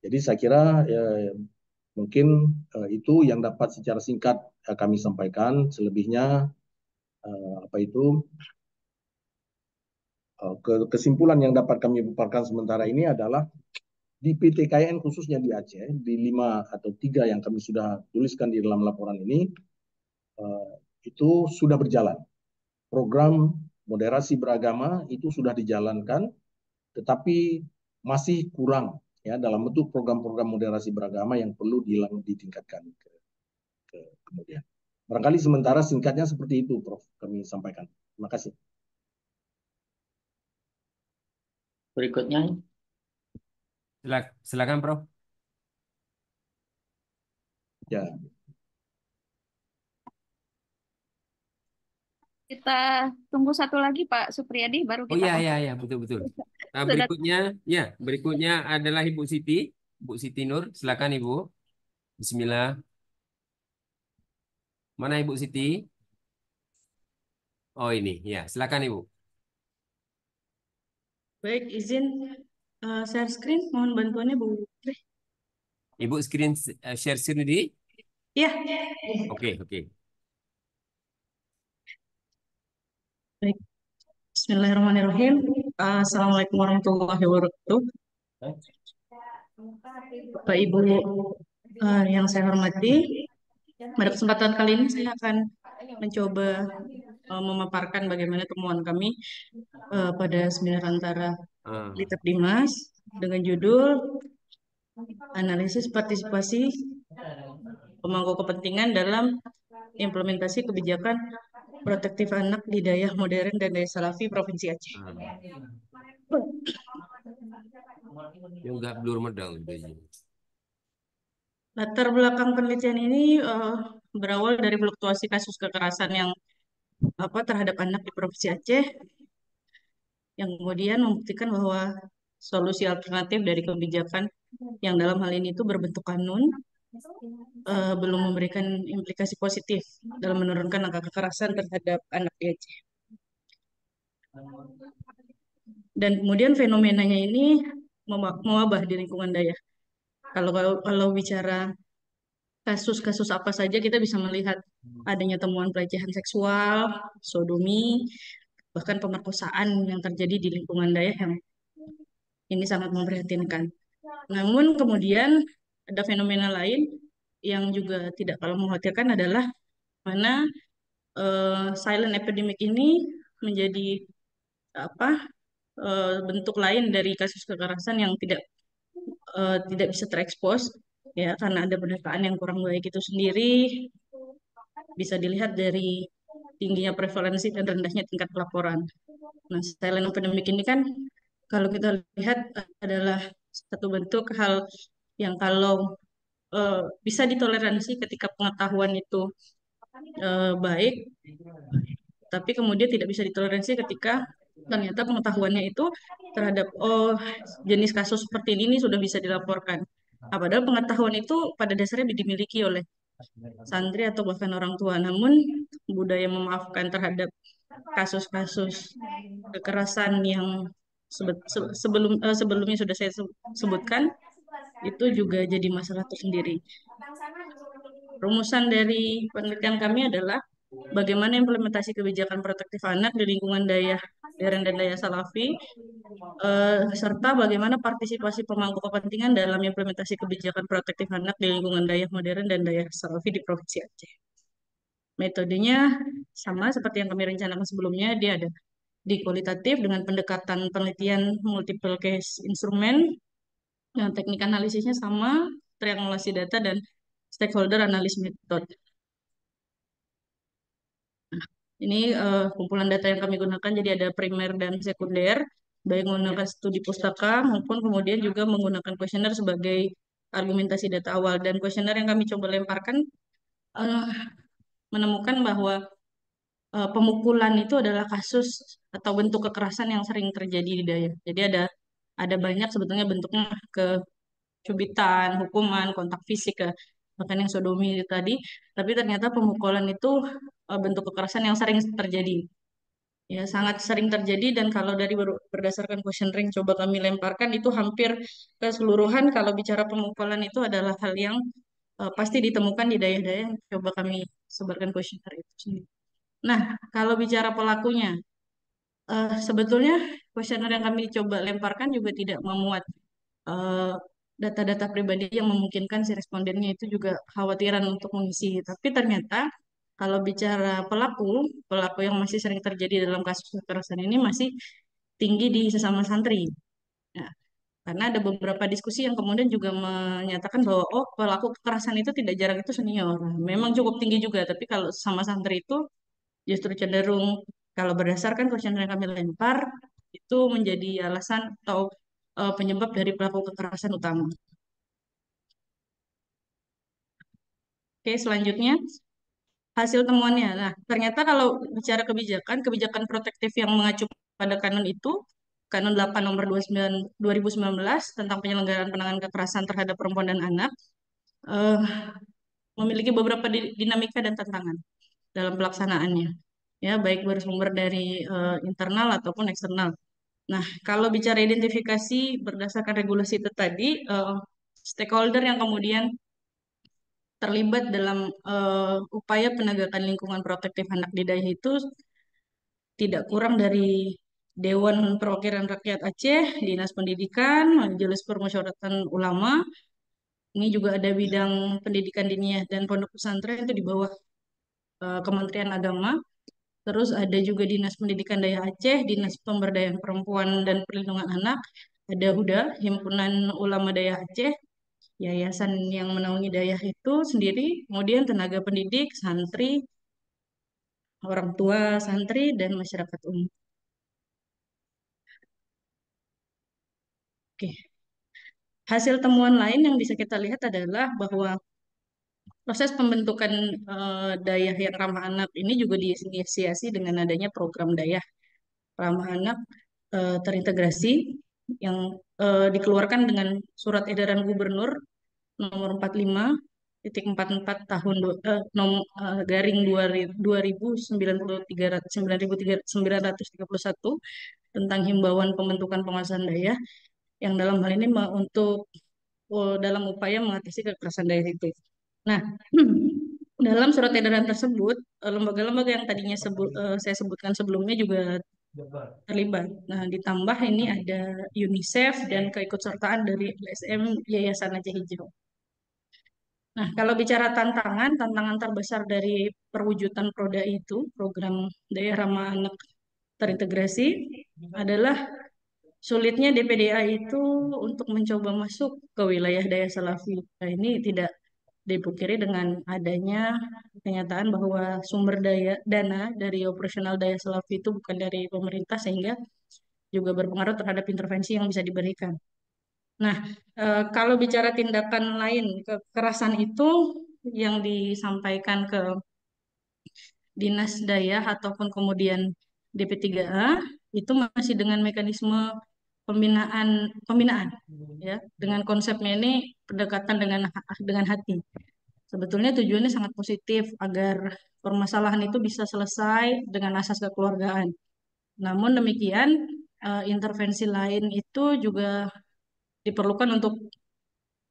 jadi saya kira uh, Mungkin uh, itu yang dapat secara singkat uh, kami sampaikan. Selebihnya uh, apa itu uh, kesimpulan yang dapat kami paparkan sementara ini adalah di PTKN khususnya di Aceh di lima atau tiga yang kami sudah tuliskan di dalam laporan ini uh, itu sudah berjalan. Program moderasi beragama itu sudah dijalankan, tetapi masih kurang ya dalam bentuk program-program moderasi beragama yang perlu dilang, ditingkatkan ke, ke kemudian. Barangkali sementara singkatnya seperti itu, Prof. Kami sampaikan. Terima kasih. Berikutnya. Silakan, silakan, Prof. Ya, Kita tunggu satu lagi Pak Supriyadi baru oh, kita. Oh iya iya betul betul. [LAUGHS] Nah, berikutnya ya berikutnya adalah Ibu Siti, Ibu Siti Nur, silakan Ibu. Bismillah. Mana Ibu Siti? Oh ini, ya silakan Ibu. Baik, izin uh, share screen, mohon bantuannya Bu. Ibu screen uh, share screen di? Iya. Oke, oke. Baik. Bismillahirrahmanirrahim. Ah, assalamualaikum warahmatullahi wabarakatuh. Bapak Ibu ah, yang saya hormati, pada kesempatan kali ini saya akan mencoba ah, memaparkan bagaimana temuan kami pada seminar antara liter Dimas dengan judul Analisis Partisipasi Pemangku Kepentingan dalam Implementasi Kebijakan Protektif Anak di Daerah Modern dan Daerah Salafi Provinsi Aceh. Ah. Yang blur Latar belakang penelitian ini uh, berawal dari fluktuasi kasus kekerasan yang apa terhadap anak di Provinsi Aceh yang kemudian membuktikan bahwa solusi alternatif dari kebijakan yang dalam hal ini itu berbentuk kanun uh, belum memberikan implikasi positif dalam menurunkan angka kekerasan terhadap anak di Aceh. Dan kemudian fenomenanya ini mewabah di lingkungan daya. Kalau kalau bicara kasus-kasus apa saja kita bisa melihat adanya temuan pelecehan seksual, sodomi, bahkan pemerkosaan yang terjadi di lingkungan daya yang ini sangat memprihatinkan. Namun kemudian ada fenomena lain yang juga tidak kalah mengkhawatirkan adalah mana uh, silent epidemic ini menjadi apa uh, bentuk lain dari kasus kekerasan yang tidak uh, tidak bisa terekspos ya karena ada pendataan yang kurang baik itu sendiri bisa dilihat dari tingginya prevalensi dan rendahnya tingkat pelaporan. Nah, silent epidemic ini kan kalau kita lihat adalah satu bentuk hal yang kalau uh, bisa ditoleransi ketika pengetahuan itu uh, baik, tapi kemudian tidak bisa ditoleransi ketika ternyata pengetahuannya itu terhadap oh jenis kasus seperti ini, ini sudah bisa dilaporkan. Nah, padahal pengetahuan itu pada dasarnya dimiliki oleh santri atau bahkan orang tua. Namun budaya memaafkan terhadap kasus-kasus kekerasan yang sebelum eh, sebelumnya sudah saya sebutkan itu juga jadi masalah tersendiri. Rumusan dari penelitian kami adalah bagaimana implementasi kebijakan protektif anak di lingkungan daya Deren dan daya Salafi, eh, serta bagaimana partisipasi pemangku kepentingan dalam implementasi kebijakan protektif anak di lingkungan daya modern dan daya Salafi di Provinsi Aceh. Metodenya sama seperti yang kami rencanakan sebelumnya, dia ada di kualitatif dengan pendekatan penelitian multiple case instrument nah teknik analisisnya sama triangulasi data dan stakeholder analysis method. Nah, ini uh, kumpulan data yang kami gunakan jadi ada primer dan sekunder baik menggunakan studi pustaka maupun kemudian juga menggunakan kuesioner sebagai argumentasi data awal dan kuesioner yang kami coba lemparkan uh, menemukan bahwa uh, pemukulan itu adalah kasus atau bentuk kekerasan yang sering terjadi di daya. Jadi ada ada banyak sebetulnya bentuknya ke cubitan, hukuman, kontak fisik ke ya. bahkan yang sodomi tadi, tapi ternyata pemukulan itu eh, bentuk kekerasan yang sering terjadi. Ya, sangat sering terjadi dan kalau dari berdasarkan question ring coba kami lemparkan itu hampir keseluruhan kalau bicara pemukulan itu adalah hal yang uh, pasti ditemukan di daerah-daerah yang coba kami sebarkan questioner itu sendiri. Nah, kalau bicara pelakunya, uh, sebetulnya kuesioner yang kami coba lemparkan juga tidak memuat eh, data-data uh, pribadi yang memungkinkan si respondennya itu juga khawatiran untuk mengisi. Tapi ternyata kalau bicara pelaku, pelaku yang masih sering terjadi dalam kasus kekerasan ini masih tinggi di sesama santri. Nah, karena ada beberapa diskusi yang kemudian juga menyatakan bahwa oh pelaku kekerasan itu tidak jarang itu senior. Memang cukup tinggi juga, tapi kalau sesama santri itu justru cenderung kalau berdasarkan question yang kami lempar, itu menjadi alasan atau uh, penyebab dari pelaku kekerasan utama. Oke, selanjutnya hasil temuannya. Nah, ternyata kalau bicara kebijakan, kebijakan protektif yang mengacu pada kanun itu, kanun 8 nomor 29 2019 tentang penyelenggaraan penanganan kekerasan terhadap perempuan dan anak uh, memiliki beberapa dinamika dan tantangan dalam pelaksanaannya ya baik bersumber dari uh, internal ataupun eksternal. Nah, kalau bicara identifikasi berdasarkan regulasi itu tadi, uh, stakeholder yang kemudian terlibat dalam uh, upaya penegakan lingkungan protektif anak daerah itu tidak kurang dari Dewan Perwakilan Rakyat Aceh, Dinas Pendidikan, Majelis Permusyawaratan Ulama. Ini juga ada bidang pendidikan diniah dan pondok pesantren itu di bawah uh, Kementerian Agama Terus ada juga Dinas Pendidikan Daya Aceh, Dinas Pemberdayaan Perempuan dan Perlindungan Anak, ada HUDA, Himpunan Ulama Daya Aceh, yayasan yang menaungi daya itu sendiri, kemudian tenaga pendidik, santri, orang tua santri, dan masyarakat umum. Oke. Hasil temuan lain yang bisa kita lihat adalah bahwa Proses pembentukan uh, dayah yang ramah anak ini juga diinisiasi dengan adanya program daya ramah anak uh, terintegrasi yang uh, dikeluarkan dengan surat edaran gubernur nomor 45 titik empat empat tahun eh, nom, eh, garing satu tentang himbauan pembentukan penguasaan daya yang dalam hal ini untuk oh, dalam upaya mengatasi kekerasan daya itu. Nah, [CLEARS THROAT] dalam surat edaran tersebut, eh, lembaga-lembaga yang tadinya sebut, eh, saya sebutkan sebelumnya juga terlibat. Nah, ditambah ini ada UNICEF dan keikutsertaan dari LSM Yayasan Aceh Hijau. Nah, kalau bicara tantangan, tantangan terbesar dari perwujudan Proda itu, program daerah ramah anak terintegrasi, adalah sulitnya DPDA itu untuk mencoba masuk ke wilayah daya Salafi. Nah, ini tidak dipukiri dengan adanya kenyataan bahwa sumber daya dana dari operasional daya selaf itu bukan dari pemerintah sehingga juga berpengaruh terhadap intervensi yang bisa diberikan. Nah, e, kalau bicara tindakan lain kekerasan itu yang disampaikan ke dinas daya ataupun kemudian DP3A itu masih dengan mekanisme pembinaan pembinaan hmm. ya dengan konsepnya ini pendekatan dengan dengan hati sebetulnya tujuannya sangat positif agar permasalahan itu bisa selesai dengan asas kekeluargaan namun demikian eh, intervensi lain itu juga diperlukan untuk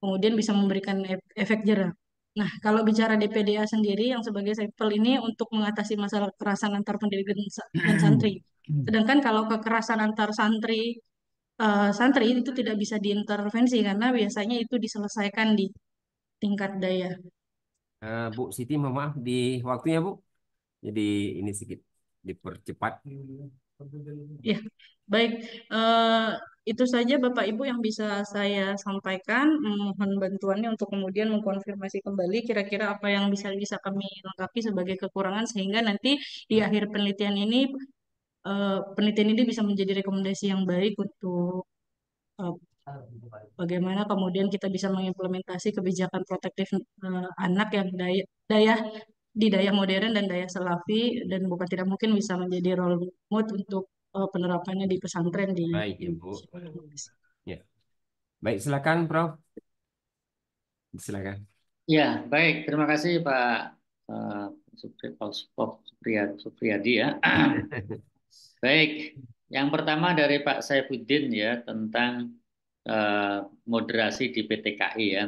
kemudian bisa memberikan efek jerah Nah, kalau bicara DPDA sendiri yang sebagai sampel ini untuk mengatasi masalah kekerasan antar pendidik dan santri. Hmm. Sedangkan kalau kekerasan antar santri uh, santri itu tidak bisa diintervensi karena biasanya itu diselesaikan di tingkat daya. Uh, Bu Siti, mohon maaf di waktunya Bu. Jadi ini sedikit dipercepat. Ya, baik. Uh, itu saja Bapak Ibu yang bisa saya sampaikan. Mohon bantuannya untuk kemudian mengkonfirmasi kembali kira-kira apa yang bisa bisa kami lengkapi sebagai kekurangan sehingga nanti di akhir penelitian ini uh, penelitian ini bisa menjadi rekomendasi yang baik untuk uh, bagaimana kemudian kita bisa mengimplementasi kebijakan protektif uh, anak yang daya, daya di daya modern dan daya selafi dan bukan tidak mungkin bisa menjadi role mode untuk uh, penerapannya di pesantren di baik ibu ya baik silakan prof silakan ya baik terima kasih pak uh, Pak Supriyadi ya [LAUGHS] Baik, yang pertama dari Pak Saifuddin ya tentang uh, moderasi di PTKI ya.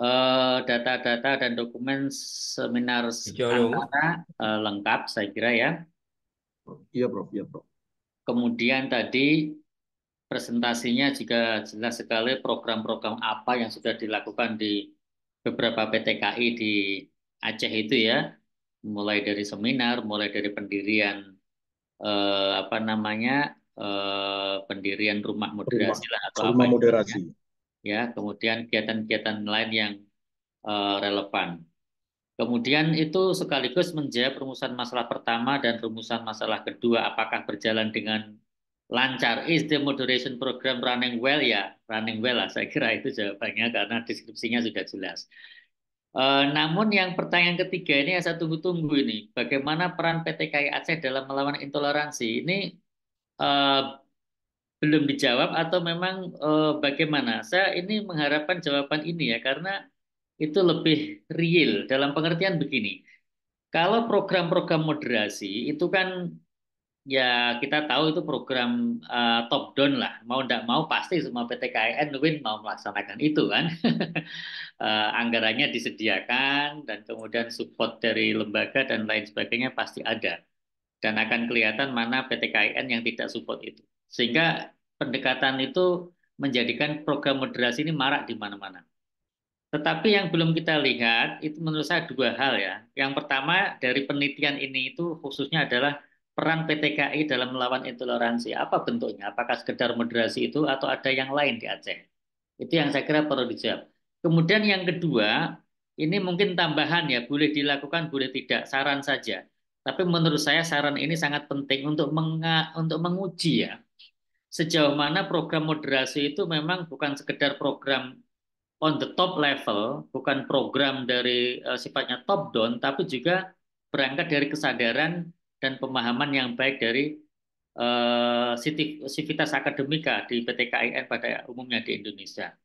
Eh, data-data uh, dan dokumen seminar antara uh, lengkap saya kira ya. Iya, Prof. Iya, Prof. Kemudian tadi presentasinya jika jelas sekali program-program apa yang sudah dilakukan di beberapa PTKI di Aceh itu ya, mulai dari seminar, mulai dari pendirian eh, apa namanya eh, pendirian rumah moderasi rumah, lah atau rumah apa ya. moderasi. Itu, ya. kemudian kegiatan-kegiatan lain yang eh, relevan. Kemudian itu sekaligus menjawab rumusan masalah pertama dan rumusan masalah kedua apakah berjalan dengan lancar is the moderation program running well ya running well lah saya kira itu jawabannya karena deskripsinya sudah jelas. Eh, namun yang pertanyaan ketiga ini yang saya tunggu-tunggu ini, bagaimana peran PT KAI Aceh dalam melawan intoleransi ini uh, belum dijawab atau memang uh, bagaimana? Saya ini mengharapkan jawaban ini ya karena itu lebih real dalam pengertian begini. Kalau program-program moderasi itu kan ya kita tahu itu program uh, top down lah mau tidak mau pasti semua PT KIN Win mau melaksanakan itu kan uh, [LAUGHS] anggarannya disediakan dan kemudian support dari lembaga dan lain sebagainya pasti ada dan akan kelihatan mana PT KIN yang tidak support itu sehingga pendekatan itu menjadikan program moderasi ini marak di mana-mana tetapi yang belum kita lihat itu menurut saya dua hal ya yang pertama dari penelitian ini itu khususnya adalah perang PTKI dalam melawan intoleransi apa bentuknya? Apakah sekedar moderasi itu atau ada yang lain di Aceh? Itu yang saya kira perlu dijawab. Kemudian yang kedua, ini mungkin tambahan ya, boleh dilakukan, boleh tidak, saran saja. Tapi menurut saya saran ini sangat penting untuk menga, untuk menguji ya. Sejauh mana program moderasi itu memang bukan sekedar program on the top level, bukan program dari uh, sifatnya top down, tapi juga berangkat dari kesadaran dan pemahaman yang baik dari uh, sivitas akademika di PTKIN pada umumnya di Indonesia.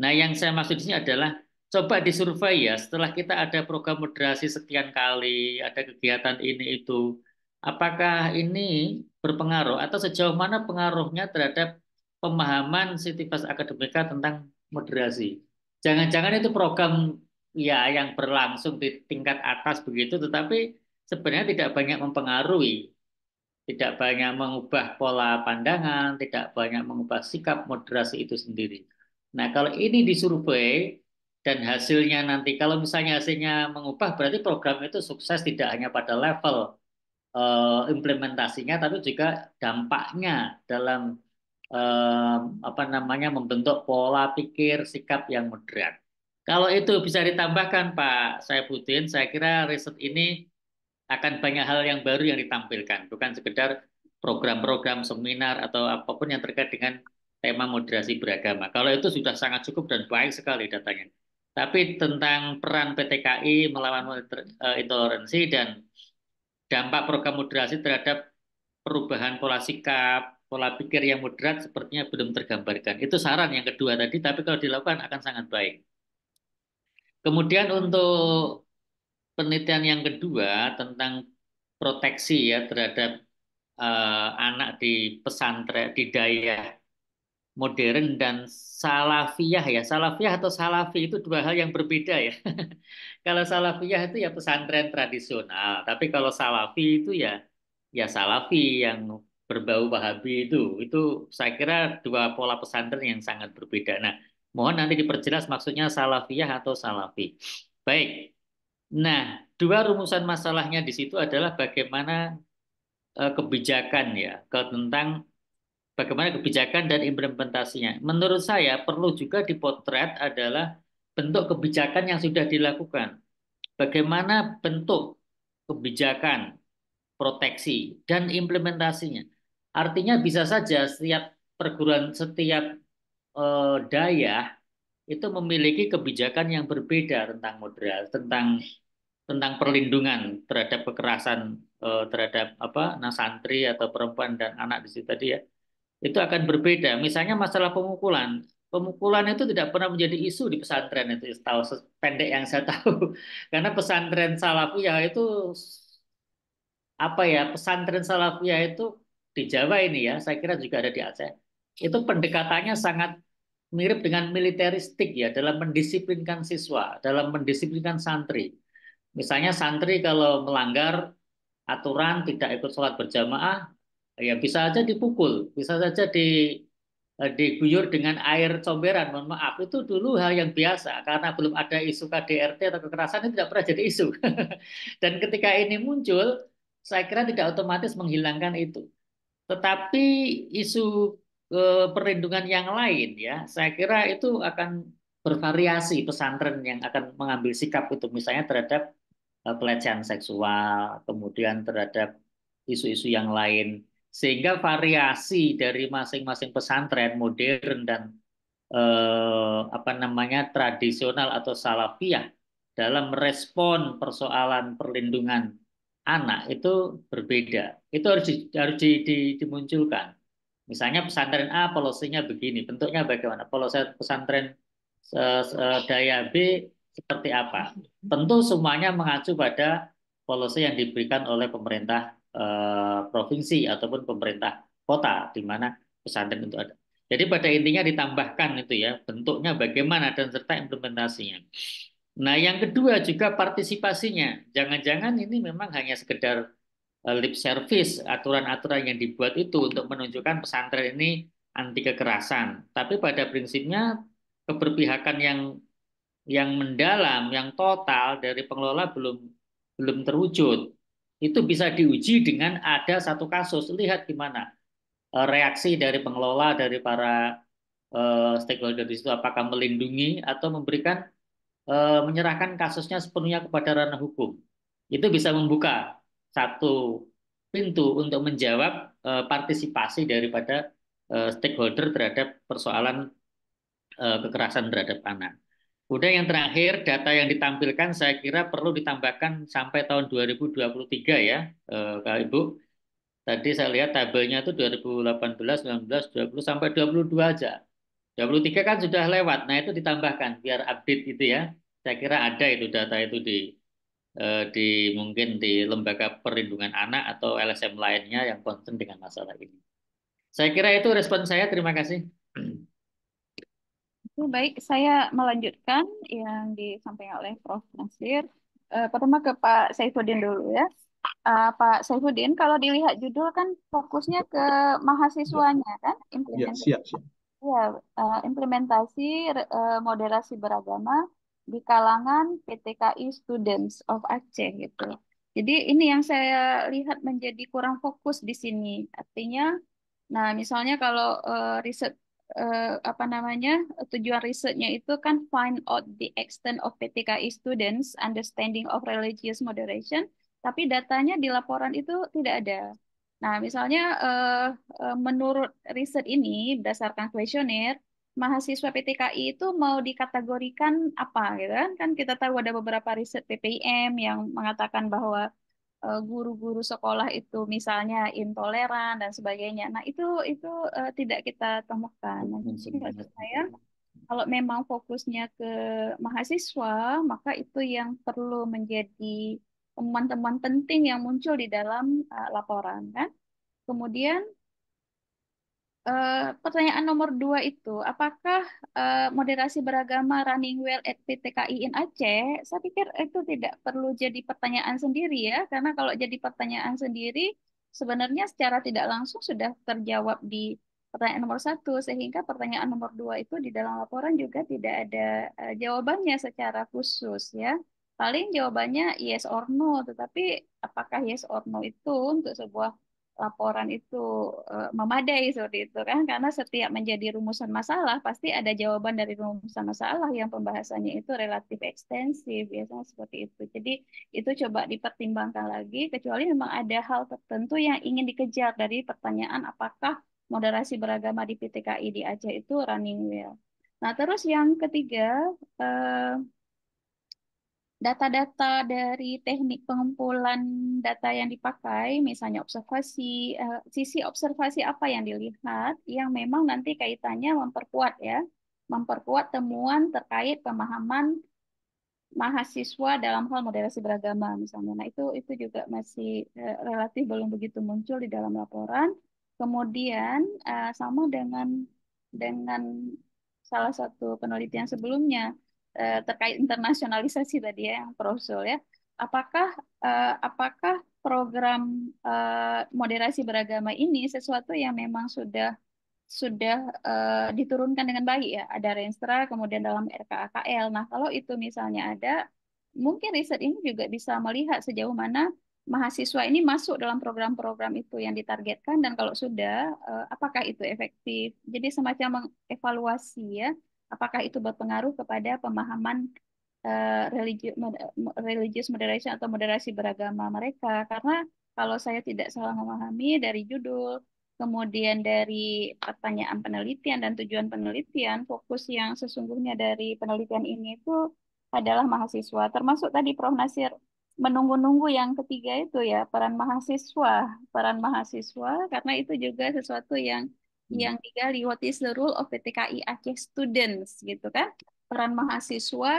Nah, yang saya maksud di sini adalah coba disurvey ya setelah kita ada program moderasi sekian kali, ada kegiatan ini itu, apakah ini berpengaruh atau sejauh mana pengaruhnya terhadap pemahaman sivitas akademika tentang moderasi? Jangan-jangan itu program ya yang berlangsung di tingkat atas begitu, tetapi sebenarnya tidak banyak mempengaruhi, tidak banyak mengubah pola pandangan, tidak banyak mengubah sikap moderasi itu sendiri. Nah, kalau ini disurvei dan hasilnya nanti, kalau misalnya hasilnya mengubah, berarti program itu sukses tidak hanya pada level uh, implementasinya, tapi juga dampaknya dalam uh, apa namanya membentuk pola pikir, sikap yang moderat. Kalau itu bisa ditambahkan Pak Saifuddin, saya kira riset ini akan banyak hal yang baru yang ditampilkan, bukan sekedar program-program seminar atau apapun yang terkait dengan tema moderasi beragama. Kalau itu sudah sangat cukup dan baik sekali datanya. Tapi tentang peran PTKI melawan eh, intoleransi dan dampak program moderasi terhadap perubahan pola sikap, pola pikir yang moderat sepertinya belum tergambarkan. Itu saran yang kedua tadi, tapi kalau dilakukan akan sangat baik. Kemudian untuk penelitian yang kedua tentang proteksi ya terhadap uh, anak di pesantren di daya modern dan salafiyah ya. Salafiyah atau salafi itu dua hal yang berbeda ya. [LAUGHS] kalau salafiyah itu ya pesantren tradisional, tapi kalau salafi itu ya ya salafi yang berbau wahabi itu. Itu saya kira dua pola pesantren yang sangat berbeda. Nah, mohon nanti diperjelas maksudnya salafiyah atau salafi. Baik. Nah, dua rumusan masalahnya di situ adalah bagaimana e, kebijakan ya, tentang bagaimana kebijakan dan implementasinya. Menurut saya perlu juga dipotret adalah bentuk kebijakan yang sudah dilakukan. Bagaimana bentuk kebijakan proteksi dan implementasinya. Artinya bisa saja setiap perguruan setiap uh, e, daya itu memiliki kebijakan yang berbeda tentang moderasi, tentang tentang perlindungan terhadap kekerasan uh, terhadap apa nah santri atau perempuan dan anak di situ tadi ya itu akan berbeda. Misalnya masalah pemukulan, pemukulan itu tidak pernah menjadi isu di pesantren itu tahu pendek yang saya [LAUGHS] tahu karena pesantren salafiyah itu apa ya pesantren salafiyah itu di Jawa ini ya saya kira juga ada di Aceh itu pendekatannya sangat mirip dengan militeristik ya dalam mendisiplinkan siswa dalam mendisiplinkan santri Misalnya santri kalau melanggar aturan tidak ikut sholat berjamaah, ya bisa saja dipukul, bisa saja di eh, diguyur dengan air comberan. Mohon maaf, itu dulu hal yang biasa karena belum ada isu KDRT atau kekerasan itu tidak pernah jadi isu. [LAUGHS] Dan ketika ini muncul, saya kira tidak otomatis menghilangkan itu. Tetapi isu eh, perlindungan yang lain ya, saya kira itu akan bervariasi pesantren yang akan mengambil sikap itu misalnya terhadap Eh, pelecehan seksual, kemudian terhadap isu-isu yang lain, sehingga variasi dari masing-masing pesantren modern dan eh, apa namanya tradisional atau salafiyah dalam respon persoalan perlindungan anak itu berbeda. Itu harus di, harus di, di, dimunculkan. Misalnya pesantren A polosinya begini, bentuknya bagaimana? Polisi pesantren eh, eh, daya B seperti apa. Tentu semuanya mengacu pada polisi yang diberikan oleh pemerintah eh, provinsi ataupun pemerintah kota di mana pesantren itu ada. Jadi pada intinya ditambahkan itu ya bentuknya bagaimana dan serta implementasinya. Nah yang kedua juga partisipasinya. Jangan-jangan ini memang hanya sekedar eh, lip service aturan-aturan yang dibuat itu untuk menunjukkan pesantren ini anti kekerasan. Tapi pada prinsipnya keberpihakan yang yang mendalam, yang total dari pengelola belum belum terwujud. Itu bisa diuji dengan ada satu kasus. Lihat gimana eh, reaksi dari pengelola, dari para eh, stakeholder di situ. Apakah melindungi atau memberikan eh, menyerahkan kasusnya sepenuhnya kepada ranah hukum. Itu bisa membuka satu pintu untuk menjawab partisipasi daripada stakeholder terhadap persoalan kekerasan terhadap anak. Kemudian yang terakhir, data yang ditampilkan saya kira perlu ditambahkan sampai tahun 2023 ya, Kak eh, Ibu. Tadi saya lihat tabelnya itu 2018, 19, 20 sampai 22 aja. 23 kan sudah lewat. Nah, itu ditambahkan biar update itu ya. Saya kira ada itu data itu di eh, di mungkin di lembaga perlindungan anak atau LSM lainnya yang concern dengan masalah ini. Saya kira itu respon saya. Terima kasih. [CLEARS THROAT] Oh, baik, saya melanjutkan yang disampaikan oleh Prof. Nasir. Uh, pertama ke Pak Saifuddin dulu ya. Uh, Pak Saifuddin, kalau dilihat judul kan fokusnya ke mahasiswanya ya. kan? Implementasi. Ya, siap, siap. Ya, uh, implementasi uh, moderasi beragama di kalangan PTKI Students of Aceh gitu. Jadi ini yang saya lihat menjadi kurang fokus di sini. Artinya, nah misalnya kalau uh, riset uh, apa namanya tujuan risetnya itu kan find out the extent of PTKI students understanding of religious moderation tapi datanya di laporan itu tidak ada. Nah, misalnya uh, uh, menurut riset ini berdasarkan kuesioner mahasiswa PTKI itu mau dikategorikan apa gitu kan? Kan kita tahu ada beberapa riset PPIM yang mengatakan bahwa Eh, guru-guru sekolah itu misalnya intoleran dan sebagainya. Nah itu itu uh, tidak kita temukan. Mungkin nah, jadi saya kalau memang fokusnya ke mahasiswa maka itu yang perlu menjadi teman-teman penting yang muncul di dalam uh, laporan kan. Kemudian Eh, pertanyaan nomor dua itu, apakah uh, moderasi beragama running well at PTKI in Aceh? Saya pikir itu tidak perlu jadi pertanyaan sendiri ya, karena kalau jadi pertanyaan sendiri, sebenarnya secara tidak langsung sudah terjawab di pertanyaan nomor satu, sehingga pertanyaan nomor dua itu di dalam laporan juga tidak ada uh, jawabannya secara khusus ya. Paling jawabannya yes or no, tetapi apakah yes or no itu untuk sebuah laporan itu eh, memadai seperti itu kan karena setiap menjadi rumusan masalah pasti ada jawaban dari rumusan masalah yang pembahasannya itu relatif ekstensif biasanya seperti itu jadi itu coba dipertimbangkan lagi kecuali memang ada hal tertentu yang ingin dikejar dari pertanyaan apakah moderasi beragama di PTKI di Aceh itu running well nah terus yang ketiga eh, data-data dari teknik pengumpulan data yang dipakai, misalnya observasi, eh, sisi observasi apa yang dilihat, yang memang nanti kaitannya memperkuat ya, memperkuat temuan terkait pemahaman mahasiswa dalam hal moderasi beragama misalnya. Nah, itu itu juga masih eh, relatif belum begitu muncul di dalam laporan. Kemudian eh, sama dengan dengan salah satu penelitian sebelumnya Eh, terkait internasionalisasi tadi ya yang Prof ya. Apakah uh, apakah program uh, moderasi beragama ini sesuatu yang memang sudah sudah uh, diturunkan dengan baik ya ada Renstra kemudian dalam RKAKL nah kalau itu misalnya ada mungkin riset ini juga bisa melihat sejauh mana mahasiswa ini masuk dalam program-program itu yang ditargetkan dan kalau sudah uh, apakah itu efektif jadi semacam mengevaluasi ya apakah itu berpengaruh kepada pemahaman uh, religi eh, religious moderation atau moderasi beragama mereka? Karena kalau saya tidak salah memahami dari judul, kemudian dari pertanyaan penelitian dan tujuan penelitian, fokus yang sesungguhnya dari penelitian ini itu adalah mahasiswa, termasuk tadi Prof. Nasir menunggu-nunggu yang ketiga itu ya peran mahasiswa, peran mahasiswa karena itu juga sesuatu yang Hmm. yang digali what is the role of PTKI Aceh students gitu kan peran mahasiswa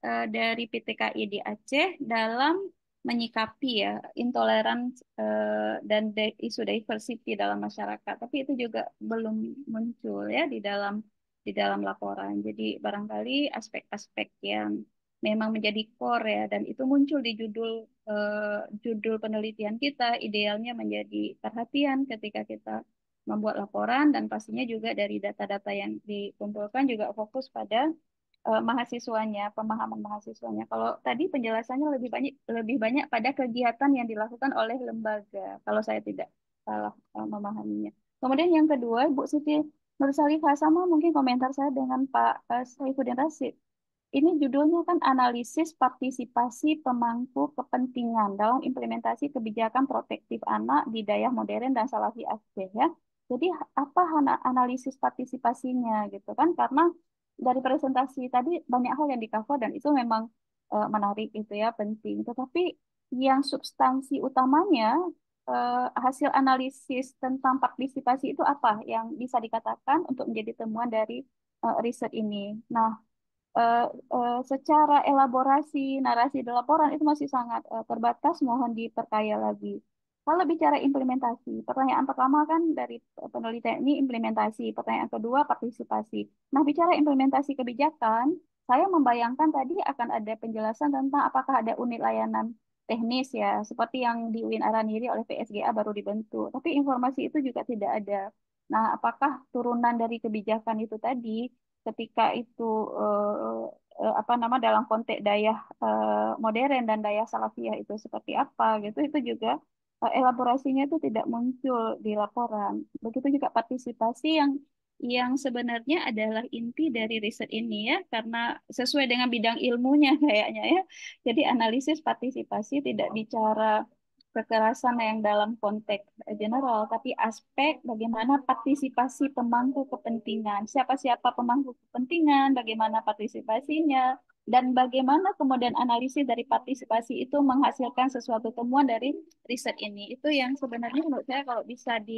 eh, dari PTKI di Aceh dalam menyikapi ya intoleran uh, eh, dan isu diversity dalam masyarakat tapi itu juga belum muncul ya di dalam di dalam laporan jadi barangkali aspek-aspek yang memang menjadi core ya dan itu muncul di judul uh, judul penelitian kita idealnya menjadi perhatian ketika kita membuat laporan dan pastinya juga dari data-data yang dikumpulkan juga fokus pada uh, mahasiswanya, pemahaman mahasiswanya. Kalau tadi penjelasannya lebih banyak lebih banyak pada kegiatan yang dilakukan oleh lembaga kalau saya tidak salah uh, memahaminya. Kemudian yang kedua, Bu Siti Nur Salifah sama mungkin komentar saya dengan Pak uh, Saifuddin Rasid. Ini judulnya kan analisis partisipasi pemangku kepentingan dalam implementasi kebijakan protektif anak di daerah modern dan salafi Aceh ya. Jadi apa analisis partisipasinya gitu kan karena dari presentasi tadi banyak hal yang di cover dan itu memang uh, menarik itu ya penting. Tetapi yang substansi utamanya uh, hasil analisis tentang partisipasi itu apa yang bisa dikatakan untuk menjadi temuan dari uh, riset ini. Nah, uh, uh, secara elaborasi narasi di laporan itu masih sangat uh, terbatas, mohon diperkaya lagi. Kalau bicara implementasi, pertanyaan pertama kan dari penelitian ini implementasi, pertanyaan kedua partisipasi. Nah, bicara implementasi kebijakan, saya membayangkan tadi akan ada penjelasan tentang apakah ada unit layanan teknis ya, seperti yang di UIN Araniri oleh PSGA baru dibentuk. Tapi informasi itu juga tidak ada. Nah, apakah turunan dari kebijakan itu tadi ketika itu eh, eh apa nama dalam konteks daya eh, modern dan daya salafiyah itu seperti apa gitu itu juga Eh, elaborasinya itu tidak muncul di laporan. Begitu juga partisipasi yang yang sebenarnya adalah inti dari riset ini ya karena sesuai dengan bidang ilmunya [LAUGHS] kayaknya ya. Jadi analisis partisipasi tidak bicara kekerasan yang dalam konteks general tapi aspek bagaimana partisipasi pemangku kepentingan, siapa-siapa pemangku kepentingan, bagaimana partisipasinya, dan bagaimana kemudian analisis dari partisipasi itu menghasilkan sesuatu temuan dari riset ini itu yang sebenarnya menurut saya kalau bisa di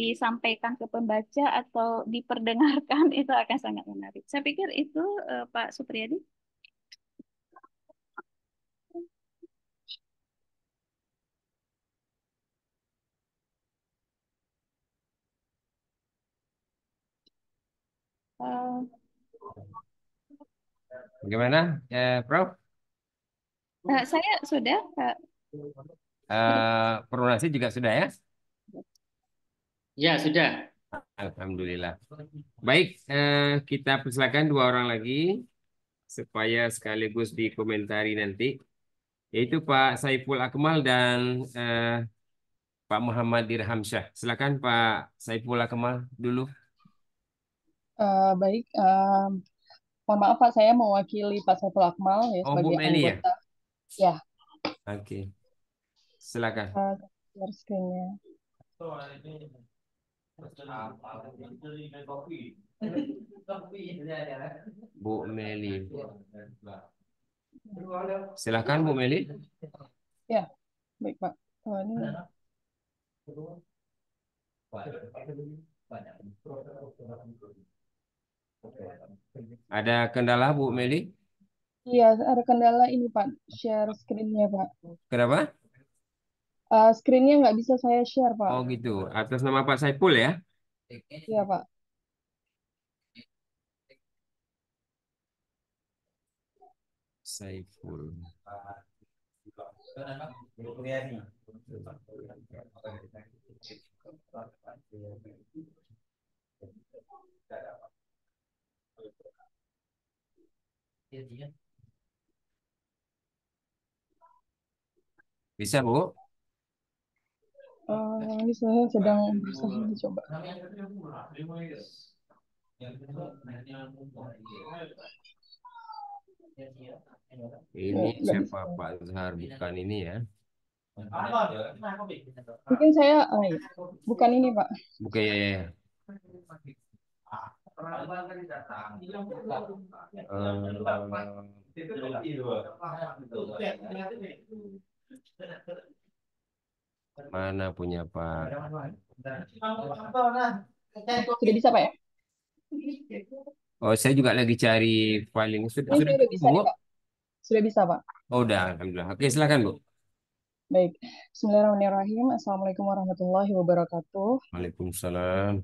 disampaikan ke pembaca atau diperdengarkan [LAUGHS] itu akan sangat menarik. Saya pikir itu uh, Pak Supriyadi. Uh, Bagaimana, ya, Prof? Uh, eh, saya sudah, Pak. Uh, eh, perunasi juga sudah ya? Ya, sudah. Alhamdulillah. Baik, uh, kita persilakan dua orang lagi supaya sekaligus dikomentari nanti. Yaitu Pak Saiful Akmal dan uh, Pak Muhammad Dirhamsyah. Silakan Pak Saiful Akmal dulu. Uh, baik, uh, Mohon maaf Pak, saya mewakili Pak Saiful Akmal ya oh, sebagai Bu Meli, ya? anggota. Ya. ya. Oke. Okay. Silakan. Uh, Bu Meli. Silakan Bu Meli. Ya, baik Pak. Oh, ini. Banyak. Ada kendala Bu Meli? Iya, ada kendala ini Pak, share screen-nya Pak. Kenapa? Uh, screen-nya nggak bisa saya share Pak. Oh gitu, atas nama Pak Saipul ya? Iya Pak. Saiful. Tidak Iya, iya. Bisa, Bu? Uh, ini saya sedang berusaha dicoba. Ini oh, siapa Pak Zahar bukan ini ya? Mungkin saya, Uh, bukan ini Pak. Bukan ya, ya. Iya, eh, kan Mana punya Pak? Sudah bisa Pak ya? Oh, saya juga lagi cari file Sudah, sudah, sudah bisa, Pak. Sudah bisa, Pak. Oh, udah, alhamdulillah. Oke, silakan, Bu. Baik. Bismillahirrahmanirrahim. Assalamualaikum warahmatullahi wabarakatuh. Waalaikumsalam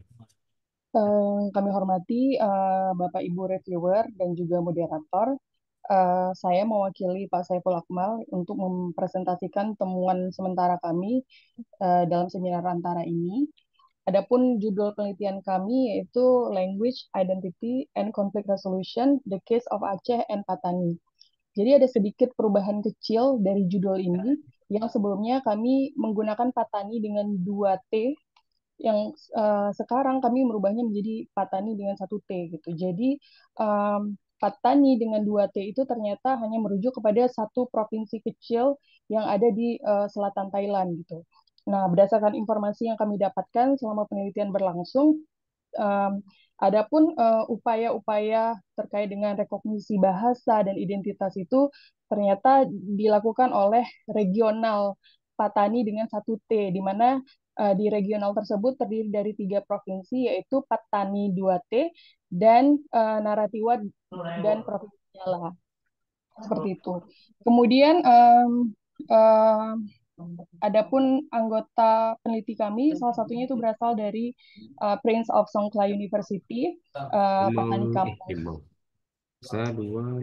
kami hormati, eh, Bapak Ibu reviewer dan juga moderator. Eh, saya mewakili Pak Saiful Akmal untuk mempresentasikan temuan sementara kami eh, dalam seminar antara ini. Adapun judul penelitian kami yaitu Language, Identity, and Conflict Resolution: The Case of Aceh and Patani. Jadi ada sedikit perubahan kecil dari judul ini yang sebelumnya kami menggunakan Patani dengan 2 T yang uh, sekarang kami merubahnya menjadi patani dengan satu T gitu. Jadi um, patani dengan dua T itu ternyata hanya merujuk kepada satu provinsi kecil yang ada di uh, selatan Thailand gitu. Nah, berdasarkan informasi yang kami dapatkan selama penelitian berlangsung, um, adapun eh, upaya-upaya terkait dengan rekognisi bahasa dan identitas itu ternyata dilakukan oleh regional Patani dengan satu T, di mana uh, di regional tersebut terdiri dari tiga provinsi yaitu Patani 2T dan uh, Naratiwa dan Provinsi Yala. Seperti itu. Kemudian um, uh, Adapun anggota peneliti kami, salah satunya itu berasal dari uh, Prince of Songkla University, uh, Pak Saya dua,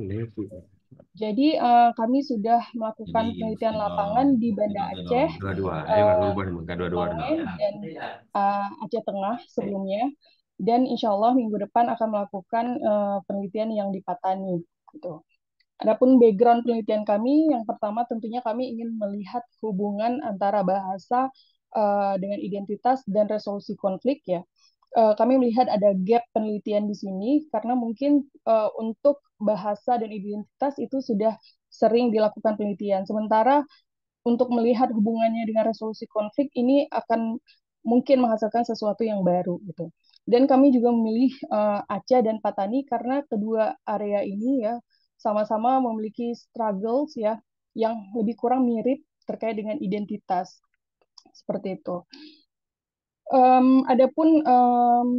jadi uh, kami sudah melakukan Jadi, penelitian lapangan di Banda Aceh, eh, dan ya. eh, Aceh Tengah sebelumnya. Dan insya Allah minggu depan akan melakukan uh, penelitian yang di Patani. Gitu. Adapun background penelitian kami, yang pertama tentunya kami ingin melihat hubungan antara bahasa uh, dengan identitas dan resolusi konflik ya. Eh, kami melihat ada gap penelitian di sini karena mungkin uh, untuk bahasa dan identitas itu sudah sering dilakukan penelitian. Sementara untuk melihat hubungannya dengan resolusi konflik ini akan mungkin menghasilkan sesuatu yang baru gitu. Dan kami juga memilih uh, Aceh dan Patani karena kedua area ini ya sama-sama memiliki struggles ya yang lebih kurang mirip terkait dengan identitas seperti itu. Um, Adapun um,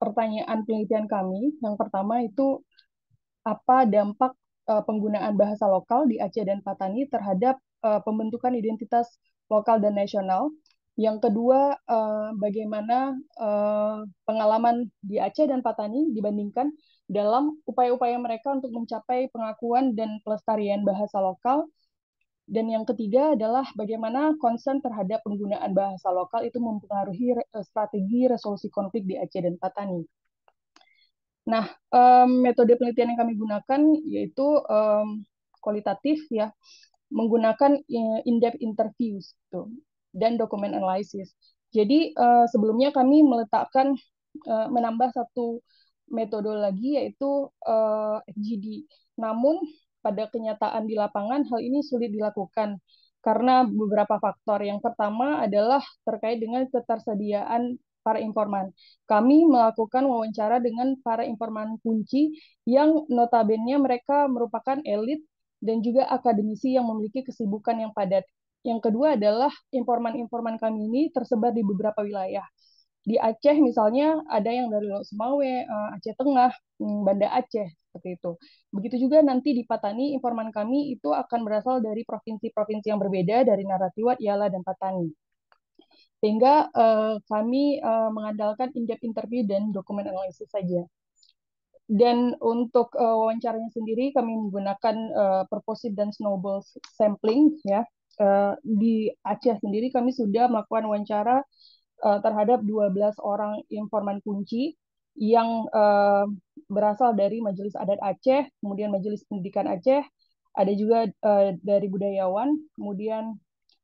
pertanyaan penelitian kami, yang pertama itu apa dampak uh, penggunaan bahasa lokal di Aceh dan Patani terhadap uh, pembentukan identitas lokal dan nasional. Yang kedua, uh, bagaimana uh, pengalaman di Aceh dan Patani dibandingkan dalam upaya-upaya mereka untuk mencapai pengakuan dan pelestarian bahasa lokal dan yang ketiga adalah bagaimana konsen terhadap penggunaan bahasa lokal itu mempengaruhi eh, strategi resolusi konflik di Aceh dan Patani. Nah, um, metode penelitian yang kami gunakan yaitu um, kualitatif ya, menggunakan eh, in-depth interviews gitu, dan dokumen analysis. Jadi uh, sebelumnya kami meletakkan uh, menambah satu metode lagi yaitu uh, FGD. Namun pada kenyataan di lapangan hal ini sulit dilakukan karena beberapa faktor. Yang pertama adalah terkait dengan ketersediaan para informan. Kami melakukan wawancara dengan para informan kunci yang notabene mereka merupakan elit dan juga akademisi yang memiliki kesibukan yang padat. Yang kedua adalah informan-informan kami ini tersebar di beberapa wilayah di Aceh misalnya ada yang dari Laut Semawe, eh, Aceh Tengah, hmm, Banda Aceh seperti itu. Begitu juga nanti di Patani informan kami itu akan berasal dari provinsi-provinsi yang berbeda dari Naratiwat, Yala dan Patani. Sehingga eh, kami eh, mengandalkan in-depth interview dan dokumen analisis saja. Dan untuk uh, wawancaranya sendiri kami menggunakan uh, eh, purposive dan snowball sampling ya. Uh, di Aceh sendiri kami sudah melakukan wawancara uh, terhadap 12 orang informan kunci yang uh, berasal dari Majelis Adat Aceh, kemudian Majelis Pendidikan Aceh, ada juga uh, dari budayawan, kemudian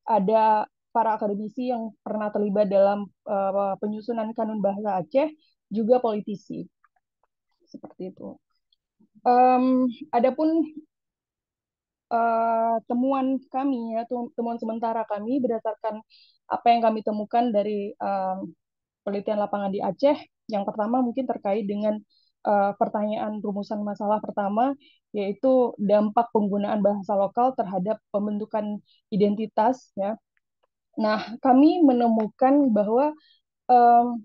ada para akademisi yang pernah terlibat dalam uh, penyusunan kanun bahasa Aceh, juga politisi. Seperti itu. Um, adapun uh, temuan kami ya temuan sementara kami berdasarkan apa yang kami temukan dari um, penelitian lapangan di Aceh yang pertama mungkin terkait dengan uh, pertanyaan rumusan masalah pertama yaitu dampak penggunaan bahasa lokal terhadap pembentukan identitas ya nah kami menemukan bahwa um,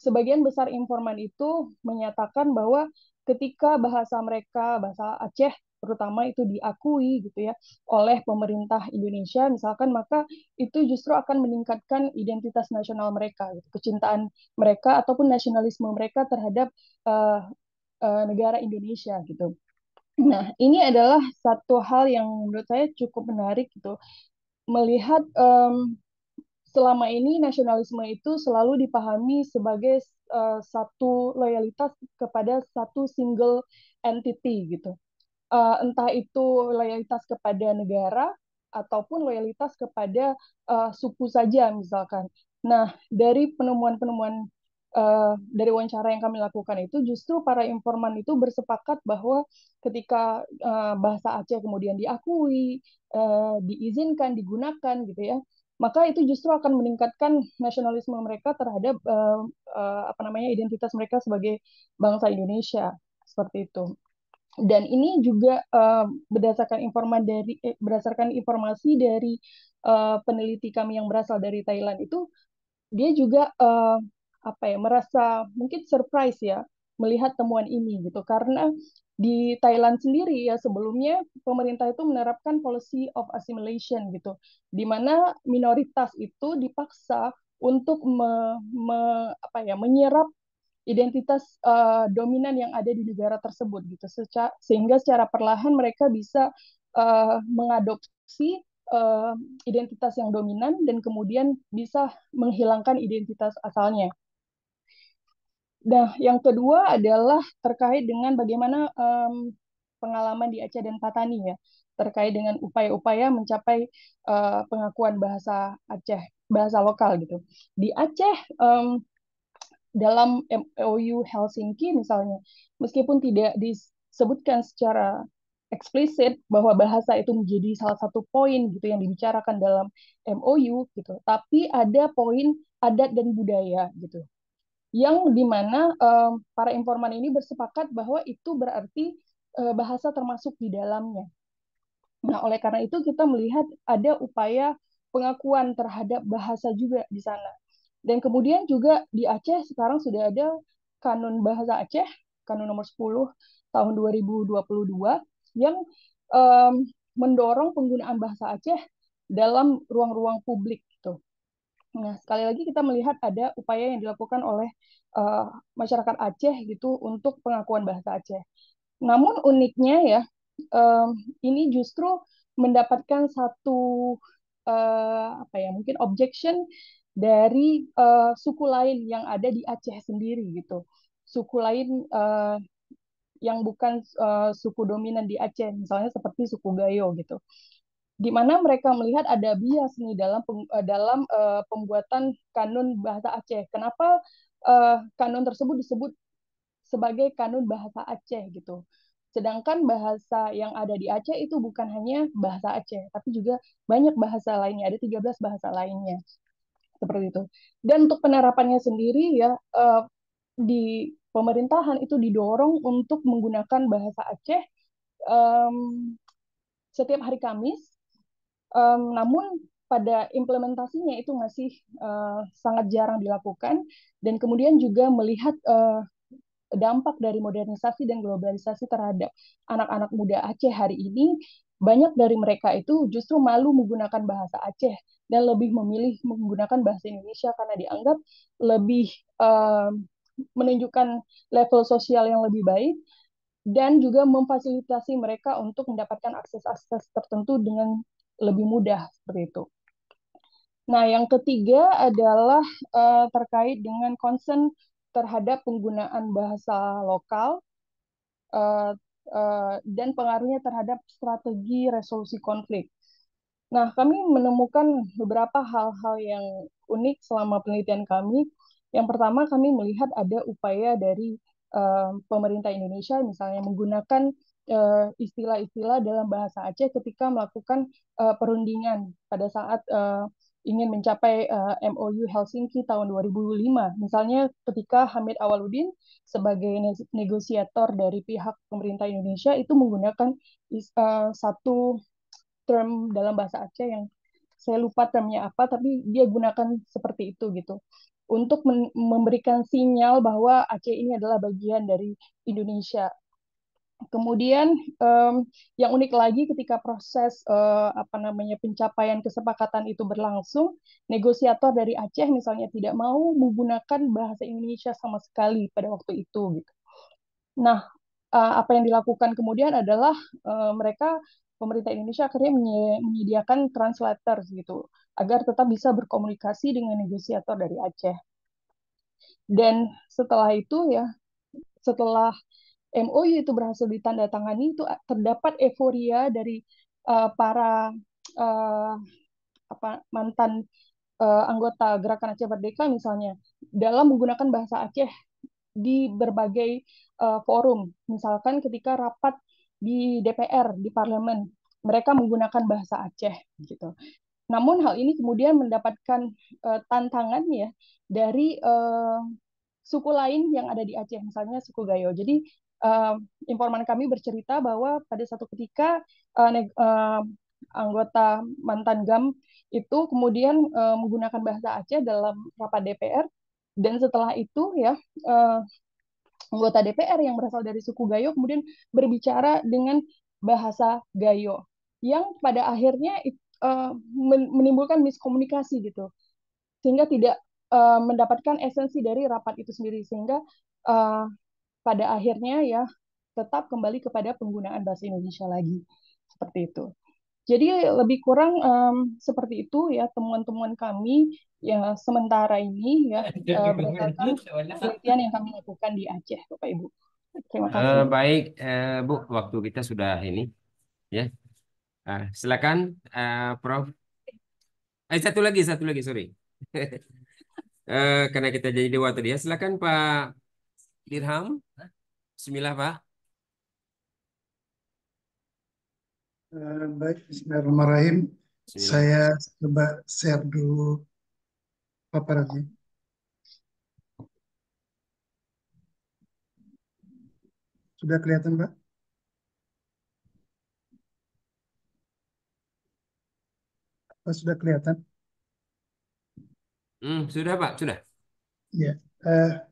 sebagian besar informan itu menyatakan bahwa ketika bahasa mereka bahasa Aceh terutama itu diakui gitu ya oleh pemerintah Indonesia misalkan maka itu justru akan meningkatkan identitas nasional mereka gitu. kecintaan mereka ataupun nasionalisme mereka terhadap uh, uh, negara Indonesia gitu nah ini adalah satu hal yang menurut saya cukup menarik gitu melihat um, selama ini nasionalisme itu selalu dipahami sebagai Eh, satu loyalitas kepada satu single entity gitu. Uh, entah itu loyalitas kepada negara ataupun loyalitas kepada uh, suku saja misalkan. Nah, dari penemuan-penemuan uh, dari wawancara yang kami lakukan itu justru para informan itu bersepakat bahwa ketika uh, bahasa Aceh kemudian diakui, uh, diizinkan, digunakan gitu ya, maka itu justru akan meningkatkan nasionalisme mereka terhadap uh, uh, apa namanya identitas mereka sebagai bangsa Indonesia seperti itu. Dan ini juga uh, berdasarkan informasi dari eh, berdasarkan informasi dari uh, peneliti kami yang berasal dari Thailand itu dia juga uh, apa ya merasa mungkin surprise ya melihat temuan ini gitu karena di Thailand sendiri ya sebelumnya pemerintah itu menerapkan policy of assimilation gitu di mana minoritas itu dipaksa untuk me, me, apa ya menyerap identitas uh, dominan yang ada di negara tersebut gitu Seca sehingga secara perlahan mereka bisa uh, mengadopsi uh, identitas yang dominan dan kemudian bisa menghilangkan identitas asalnya Nah, yang kedua adalah terkait dengan bagaimana um, pengalaman di Aceh dan Patani ya, terkait dengan upaya-upaya mencapai uh, pengakuan bahasa Aceh, bahasa lokal gitu. Di Aceh um, dalam MOU Helsinki misalnya, meskipun tidak disebutkan secara eksplisit bahwa bahasa itu menjadi salah satu poin gitu yang dibicarakan dalam MOU gitu, tapi ada poin adat dan budaya gitu yang dimana uh, para informan ini bersepakat bahwa itu berarti uh, bahasa termasuk di dalamnya. Nah, oleh karena itu kita melihat ada upaya pengakuan terhadap bahasa juga di sana. Dan kemudian juga di Aceh sekarang sudah ada Kanun Bahasa Aceh, Kanun nomor 10 tahun 2022 yang um, mendorong penggunaan bahasa Aceh dalam ruang-ruang publik Nah, sekali lagi kita melihat ada upaya yang dilakukan oleh uh, masyarakat Aceh gitu untuk pengakuan bahasa Aceh. Namun uniknya ya, uh, ini justru mendapatkan satu uh, apa ya, mungkin objection dari uh, suku lain yang ada di Aceh sendiri gitu. Suku lain uh, yang bukan uh, suku dominan di Aceh, misalnya seperti suku Gayo gitu di mana mereka melihat ada bias nih dalam eh, dalam uh, pembuatan kanun bahasa Aceh. Kenapa uh, kanun tersebut disebut sebagai kanun bahasa Aceh gitu? Sedangkan bahasa yang ada di Aceh itu bukan hanya bahasa Aceh, tapi juga banyak bahasa lainnya, ada 13 bahasa lainnya. Seperti itu. Dan untuk penerapannya sendiri ya uh, di pemerintahan itu didorong untuk menggunakan bahasa Aceh um, setiap hari Kamis Um, namun pada implementasinya itu masih uh, sangat jarang dilakukan dan kemudian juga melihat uh, dampak dari modernisasi dan globalisasi terhadap anak-anak muda Aceh hari ini banyak dari mereka itu justru malu menggunakan bahasa Aceh dan lebih memilih menggunakan bahasa Indonesia karena dianggap lebih uh, menunjukkan level sosial yang lebih baik dan juga memfasilitasi mereka untuk mendapatkan akses-akses tertentu dengan lebih mudah seperti itu. Nah, yang ketiga adalah uh, terkait dengan concern terhadap penggunaan bahasa lokal uh, uh, dan pengaruhnya terhadap strategi resolusi konflik. Nah, kami menemukan beberapa hal-hal yang unik selama penelitian kami. Yang pertama, kami melihat ada upaya dari uh, pemerintah Indonesia, misalnya menggunakan Eh, istilah-istilah dalam bahasa Aceh ketika melakukan uh, perundingan pada saat uh, ingin mencapai uh, MOU Helsinki tahun 2005. Misalnya ketika Hamid Awaludin sebagai negosiator dari pihak pemerintah Indonesia itu menggunakan uh, satu term dalam bahasa Aceh yang saya lupa termnya apa, tapi dia gunakan seperti itu gitu untuk memberikan sinyal bahwa Aceh ini adalah bagian dari Indonesia Kemudian um, yang unik lagi ketika proses uh, apa namanya pencapaian kesepakatan itu berlangsung, negosiator dari Aceh misalnya tidak mau menggunakan bahasa Indonesia sama sekali pada waktu itu gitu. Nah, uh, apa yang dilakukan kemudian adalah uh, mereka pemerintah Indonesia akhirnya menyediakan translator gitu agar tetap bisa berkomunikasi dengan negosiator dari Aceh. Dan setelah itu ya setelah MOU itu berhasil ditandatangani itu eh, terdapat euforia dari uh, para uh, apa mantan uh, anggota Gerakan Aceh Merdeka misalnya dalam menggunakan bahasa Aceh di berbagai uh, forum misalkan ketika rapat di DPR di parlemen mereka menggunakan bahasa Aceh gitu. Namun hal ini kemudian mendapatkan uh, tantangan ya dari uh, suku lain yang ada di Aceh misalnya suku Gayo. Jadi uh, informan kami bercerita bahwa pada satu ketika uh, uh, anggota mantan GAM itu kemudian uh, menggunakan bahasa Aceh dalam rapat DPR dan setelah itu ya uh, anggota DPR yang berasal dari suku Gayo kemudian berbicara dengan bahasa Gayo yang pada akhirnya uh, menimbulkan miskomunikasi gitu sehingga tidak mendapatkan esensi dari rapat itu sendiri sehingga pada akhirnya ya tetap kembali kepada penggunaan bahasa Indonesia lagi seperti itu. Jadi lebih kurang um, seperti itu ya temuan-temuan kami ya sementara ini ya [LAUGHS] eh, berdasarkan kan penelitian yang kami lakukan di Aceh, Bapak Ibu. Terima eh, kasih. Uh, baik, uh, Bu, waktu kita sudah ini ya. Uh, silakan uh, Prof. Eh satu lagi, satu lagi, sorry. uh, [LAUGHS] karena kita jadi dewa tadi ya. Silakan Pak dirham. Bismillah, Pak. Eh, baik, Bismillahirrahmanirrahim. Saya coba share dulu paparannya. Sudah kelihatan, Pak? Apa sudah kelihatan? Hmm, sudah, Pak. Sudah. Ya. Uh,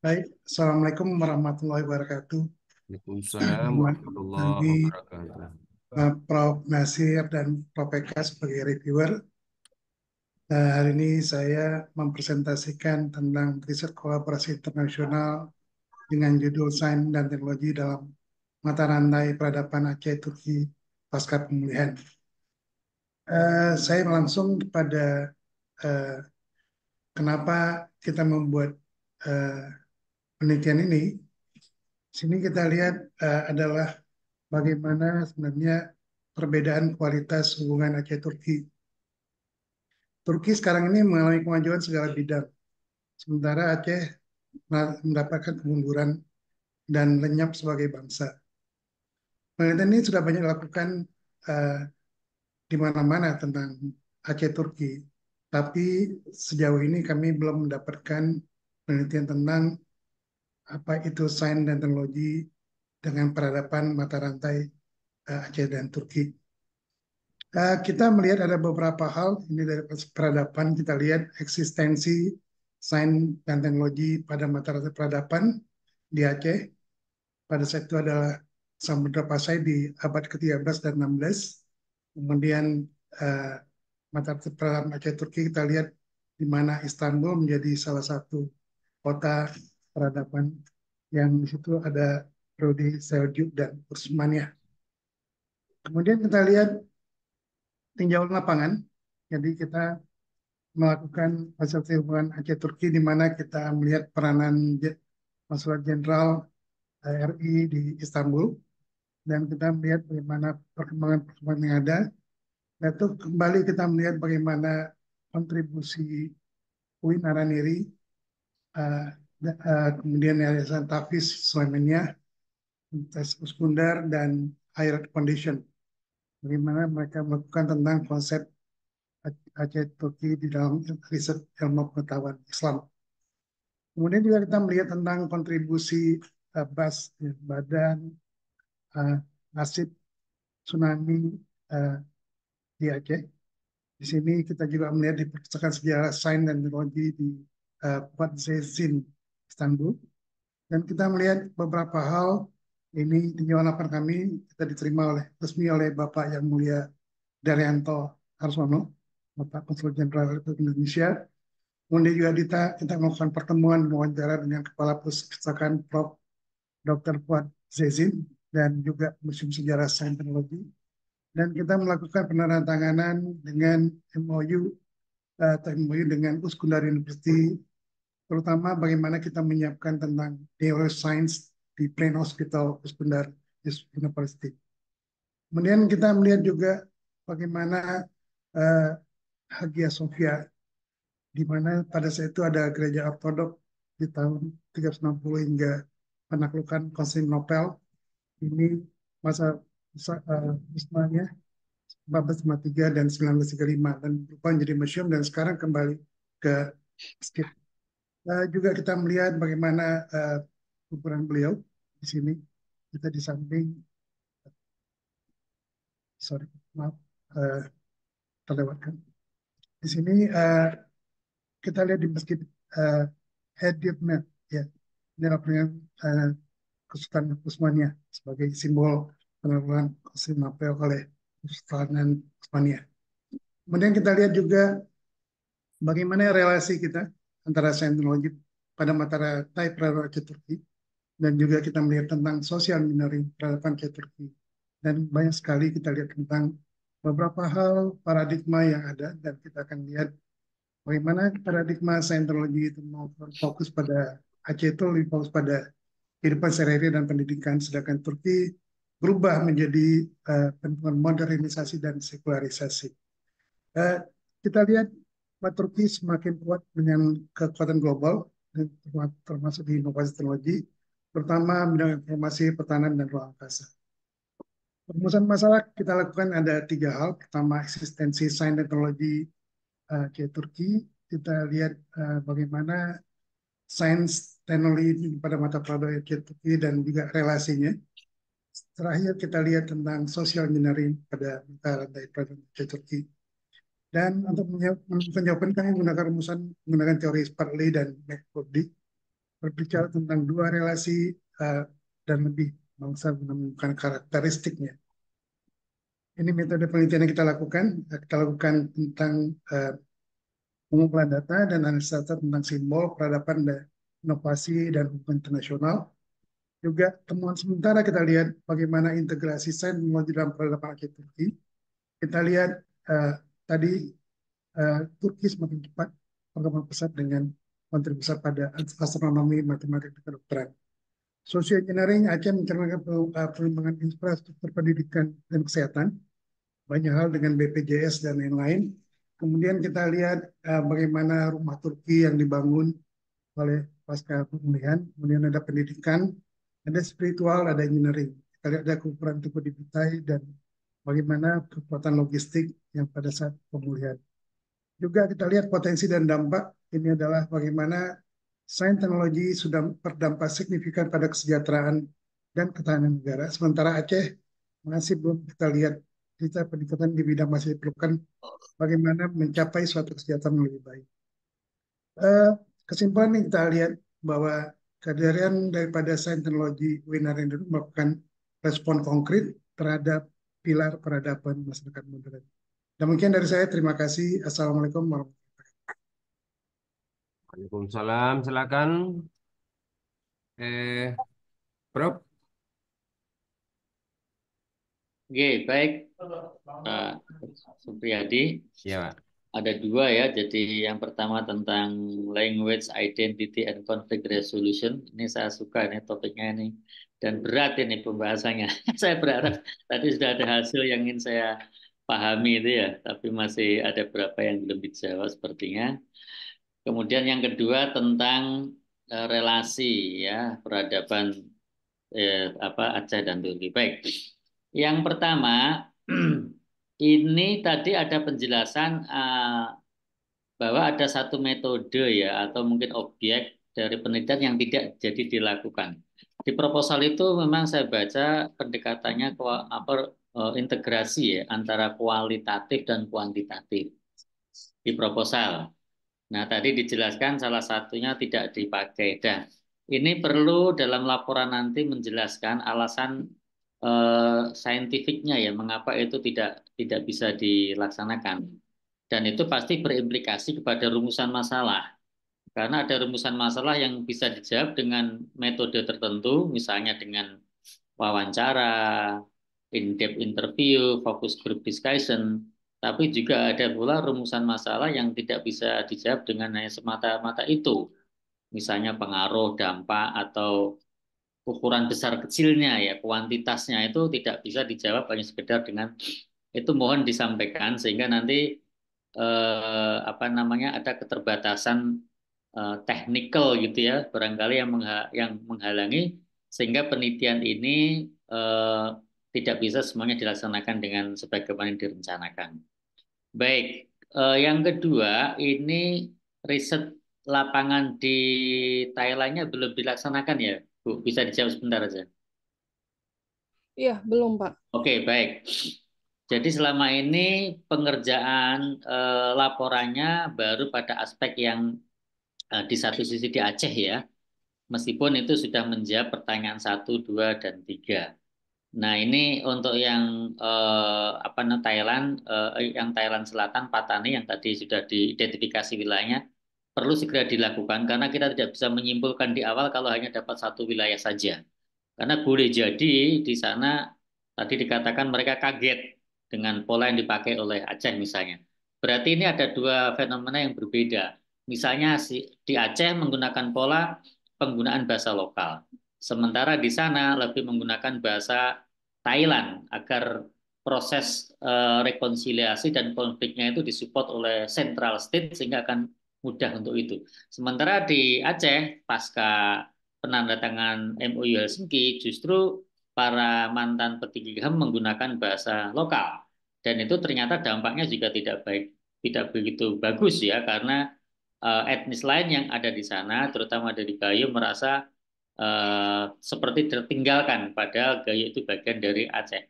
Baik, Assalamualaikum warahmatullahi wabarakatuh. Waalaikumsalam warahmatullahi wabarakatuh. Eh, Prof. Nasir dan Prof. Eka sebagai reviewer. Nah, hari ini saya mempresentasikan tentang riset kolaborasi internasional dengan judul Sains dan Teknologi dalam mata rantai peradaban Aceh Turki pasca pemulihan. Uh, saya langsung kepada uh, kenapa kita membuat penelitian ini, sini kita lihat uh, adalah bagaimana sebenarnya perbedaan kualitas hubungan Aceh-Turki. Turki sekarang ini mengalami kemajuan segala bidang, sementara Aceh mendapatkan kemunduran dan lenyap sebagai bangsa. Penelitian ini sudah banyak dilakukan uh, di mana-mana tentang Aceh Turki, tapi sejauh ini kami belum mendapatkan penelitian tentang apa itu sains dan teknologi dengan peradaban mata rantai uh, Aceh dan Turki. Uh, kita melihat ada beberapa hal ini dari peradaban kita lihat eksistensi sains dan teknologi pada mata rantai peradaban di Aceh. Pada saat itu adalah Samudra Pasai di abad ke-13 dan 16. Kemudian uh, mata rantai peradaban Aceh Turki kita lihat di mana Istanbul menjadi salah satu kota peradaban yang di situ ada Rudi Seljuk dan Usmania. Ya. Kemudian kita lihat tinjau lapangan. Jadi kita melakukan hasil hubungan Aceh Turki di mana kita melihat peranan Masalah Jenderal eh, RI di Istanbul dan kita melihat bagaimana perkembangan-perkembangan yang ada. Lalu kembali kita melihat bagaimana kontribusi UIN Araniri eh, Ya, eh, kemudian yayasan Tafis Sulaimania, tes Uskundar, dan Higher Foundation. Bagaimana mereka melakukan tentang konsep Aceh Turki di dalam riset ilmu pengetahuan Islam. Kemudian juga kita melihat tentang kontribusi uh, BAS, ya, Badan uh, Nasib Tsunami uh, di Aceh. Di sini kita juga melihat perpustakaan sejarah sains dan teknologi di uh, Pat Zezin Istanbul. Dan kita melihat beberapa hal ini tinjauan laporan kami kita diterima oleh resmi oleh Bapak Yang Mulia Daryanto Harsono, Bapak Konsul Jenderal Republik Indonesia. Kemudian juga kita, kita melakukan pertemuan wawancara dengan Kepala Puskesakan Prof. Dr. Fuad Zezin dan juga Museum Sejarah Sains Teknologi. Dan kita melakukan penandatanganan dengan MOU atau MOU dengan Uskundar University terutama bagaimana kita menyiapkan tentang neuroscience di plain hospital di University. Kemudian kita melihat juga bagaimana uh, Hagia Sophia, di mana pada saat itu ada gereja ortodok di tahun 360 hingga penaklukan Konstantinopel. Ini masa Utsmannya uh, 1453 dan 1935 dan berubah menjadi museum dan sekarang kembali ke masjid uh, juga kita melihat bagaimana uh, ukuran beliau di sini kita di samping sorry maaf uh, terlewatkan di sini uh, kita lihat di masjid uh, ya ini adalah uh, Kesultanan Utsmaniyah sebagai simbol penanggulan Konstantinopel oleh Kesultanan Utsmaniyah. Kemudian kita lihat juga bagaimana relasi kita antara sains Scientology pada mata Thai ke Turki dan juga kita melihat tentang sosial minoritas terhadap Turki dan banyak sekali kita lihat tentang beberapa hal paradigma yang ada dan kita akan lihat bagaimana paradigma Scientology itu mau fokus pada Aceh itu lebih fokus pada kehidupan sehari-hari dan pendidikan sedangkan Turki berubah menjadi uh, modernisasi dan sekularisasi. Uh, eh, kita lihat Pak Turki semakin kuat dengan kekuatan global, termasuk di inovasi teknologi, Pertama bidang informasi pertahanan dan ruang angkasa. Perumusan masalah kita lakukan ada tiga hal. Pertama, eksistensi sains teknologi uh, eh, ke Turki. Kita lihat uh, bagaimana sains teknologi pada mata pelajaran di Turki dan juga relasinya. Terakhir, kita lihat tentang social engineering pada mata rantai pelajaran ke Turki. Dan untuk menemukan jawaban kami menggunakan rumusan menggunakan teori Sparley dan McCordy berbicara tentang dua relasi uh, dan lebih bangsa menemukan karakteristiknya. Ini metode penelitian yang kita lakukan. Kita lakukan tentang uh, pengumpulan data dan analisa data tentang simbol, peradaban, dan inovasi dan hubungan internasional. Juga temuan sementara kita lihat bagaimana integrasi sains dalam peradaban arkitektur. Kita lihat uh, tadi uh, Turki semakin cepat berkembang pesat dengan menteri besar pada astronomi, matematik, dan kedokteran. Social engineering akan mencerminkan eh, perkembangan infrastruktur pendidikan dan kesehatan, banyak hal dengan BPJS dan lain-lain. Kemudian kita lihat uh, bagaimana rumah Turki yang dibangun oleh pasca pemulihan, kemudian ada pendidikan, ada spiritual, ada engineering. Kita ada kumpulan tubuh dibitai dan bagaimana kekuatan logistik yang pada saat pemulihan. Juga kita lihat potensi dan dampak ini adalah bagaimana sains teknologi sudah berdampak signifikan pada kesejahteraan dan ketahanan negara. Sementara Aceh masih belum kita lihat kita peningkatan di bidang masih diperlukan bagaimana mencapai suatu kesejahteraan yang lebih baik. Eh, kesimpulan yang kita lihat bahwa kehadiran daripada sains teknologi Winar Indonesia merupakan respon konkret terhadap pilar peradaban masyarakat modern. dan mungkin dari saya, terima kasih. Assalamualaikum warahmatullahi wabarakatuh. Waalaikumsalam, silakan. Eh, Prof. Oke, baik. Supriyadi. Ya, Ada dua ya. Jadi yang pertama tentang language identity and conflict resolution. Ini saya suka nih topiknya ini dan berat ini pembahasannya. [LAUGHS] saya berharap tadi sudah ada hasil yang ingin saya pahami itu ya, tapi masih ada beberapa yang belum dijawab sepertinya. Kemudian yang kedua tentang e, relasi ya peradaban eh, apa Aceh dan Turki. Baik. Yang pertama [CLEARS THROAT] ini tadi ada penjelasan uh, bahwa ada satu metode ya atau mungkin objek dari penelitian yang tidak jadi dilakukan di proposal itu memang saya baca pendekatannya ke apa e, integrasi ya antara kualitatif dan kuantitatif di proposal. Nah, tadi dijelaskan salah satunya tidak dipakai. Dan ini perlu dalam laporan nanti menjelaskan alasan eh, saintifiknya ya mengapa itu tidak tidak bisa dilaksanakan. Dan itu pasti berimplikasi kepada rumusan masalah. Karena ada rumusan masalah yang bisa dijawab dengan metode tertentu, misalnya dengan wawancara, in-depth interview, focus group discussion, tapi juga ada pula rumusan masalah yang tidak bisa dijawab dengan hanya semata-mata itu. Misalnya pengaruh, dampak, atau ukuran besar kecilnya ya, kuantitasnya itu tidak bisa dijawab hanya sekedar dengan itu mohon disampaikan sehingga nanti eh, apa namanya ada keterbatasan uh, technical gitu ya barangkali yang mengha yang menghalangi sehingga penelitian ini uh, tidak bisa semuanya dilaksanakan dengan sebagaimana direncanakan. Baik, uh, yang kedua ini riset lapangan di Thailandnya belum dilaksanakan ya, Bu. Bisa dijawab sebentar aja. Iya, belum Pak. Oke, okay, baik. Jadi selama ini pengerjaan eh, laporannya baru pada aspek yang Eh, di satu sisi di Aceh ya, meskipun itu sudah menjawab pertanyaan satu, dua, dan tiga. Nah ini untuk yang eh, apa namanya Thailand, eh, eh, yang Thailand Selatan, Patani yang tadi sudah diidentifikasi wilayahnya perlu segera dilakukan karena kita tidak bisa menyimpulkan di awal kalau hanya dapat satu wilayah saja. Karena boleh jadi di sana tadi dikatakan mereka kaget dengan pola yang dipakai oleh Aceh misalnya. Berarti ini ada dua fenomena yang berbeda. Misalnya di Aceh menggunakan pola penggunaan bahasa lokal. Sementara di sana lebih menggunakan bahasa Thailand agar proses eh, rekonsiliasi dan konfliknya itu disupport oleh central state sehingga akan mudah untuk itu. Sementara di Aceh pasca penandatangan MOU Helsinki justru para mantan petinggi HAM e menggunakan bahasa lokal dan itu ternyata dampaknya juga tidak baik tidak begitu bagus ya karena uh, etnis lain yang ada di sana, terutama dari Gayo merasa uh, seperti tertinggalkan, padahal Gayo itu bagian dari Aceh.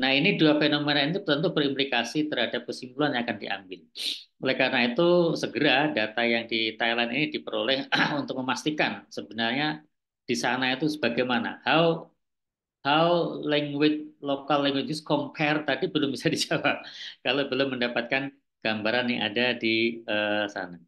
Nah ini dua fenomena itu tentu berimplikasi terhadap kesimpulan yang akan diambil. Oleh karena itu segera data yang di Thailand ini diperoleh [CLEARS THROAT] untuk memastikan sebenarnya di sana itu sebagaimana. How how language local languages compare tadi belum bisa [LAUGHS] dijawab kalau belum mendapatkan gambaran yang ada di uh, sana.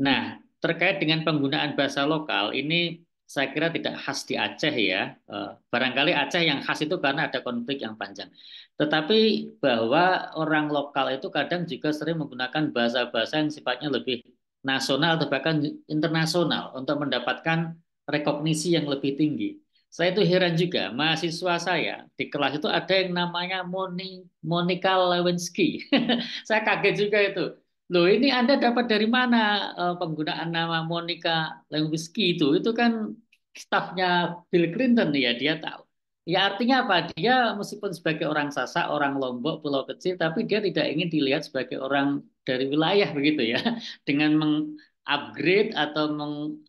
Nah, terkait dengan penggunaan bahasa lokal ini saya kira tidak khas di Aceh ya. Eh, barangkali Aceh yang khas itu karena ada konflik yang panjang. Tetapi bahwa orang lokal itu kadang juga sering menggunakan bahasa-bahasa yang sifatnya lebih nasional atau bahkan internasional untuk mendapatkan rekognisi yang lebih tinggi. Saya itu heran juga, mahasiswa saya di kelas itu ada yang namanya Moni, Monika Lewinsky. [LAUGHS] saya kaget juga itu. Loh, ini Anda dapat dari mana eh, penggunaan nama Monica Lewinsky itu? Itu kan stafnya Bill Clinton ya, dia tahu. Ya artinya apa? Dia meskipun sebagai orang Sasak, orang Lombok, pulau kecil, tapi dia tidak ingin dilihat sebagai orang dari wilayah begitu ya. [LAUGHS] Dengan mengupgrade atau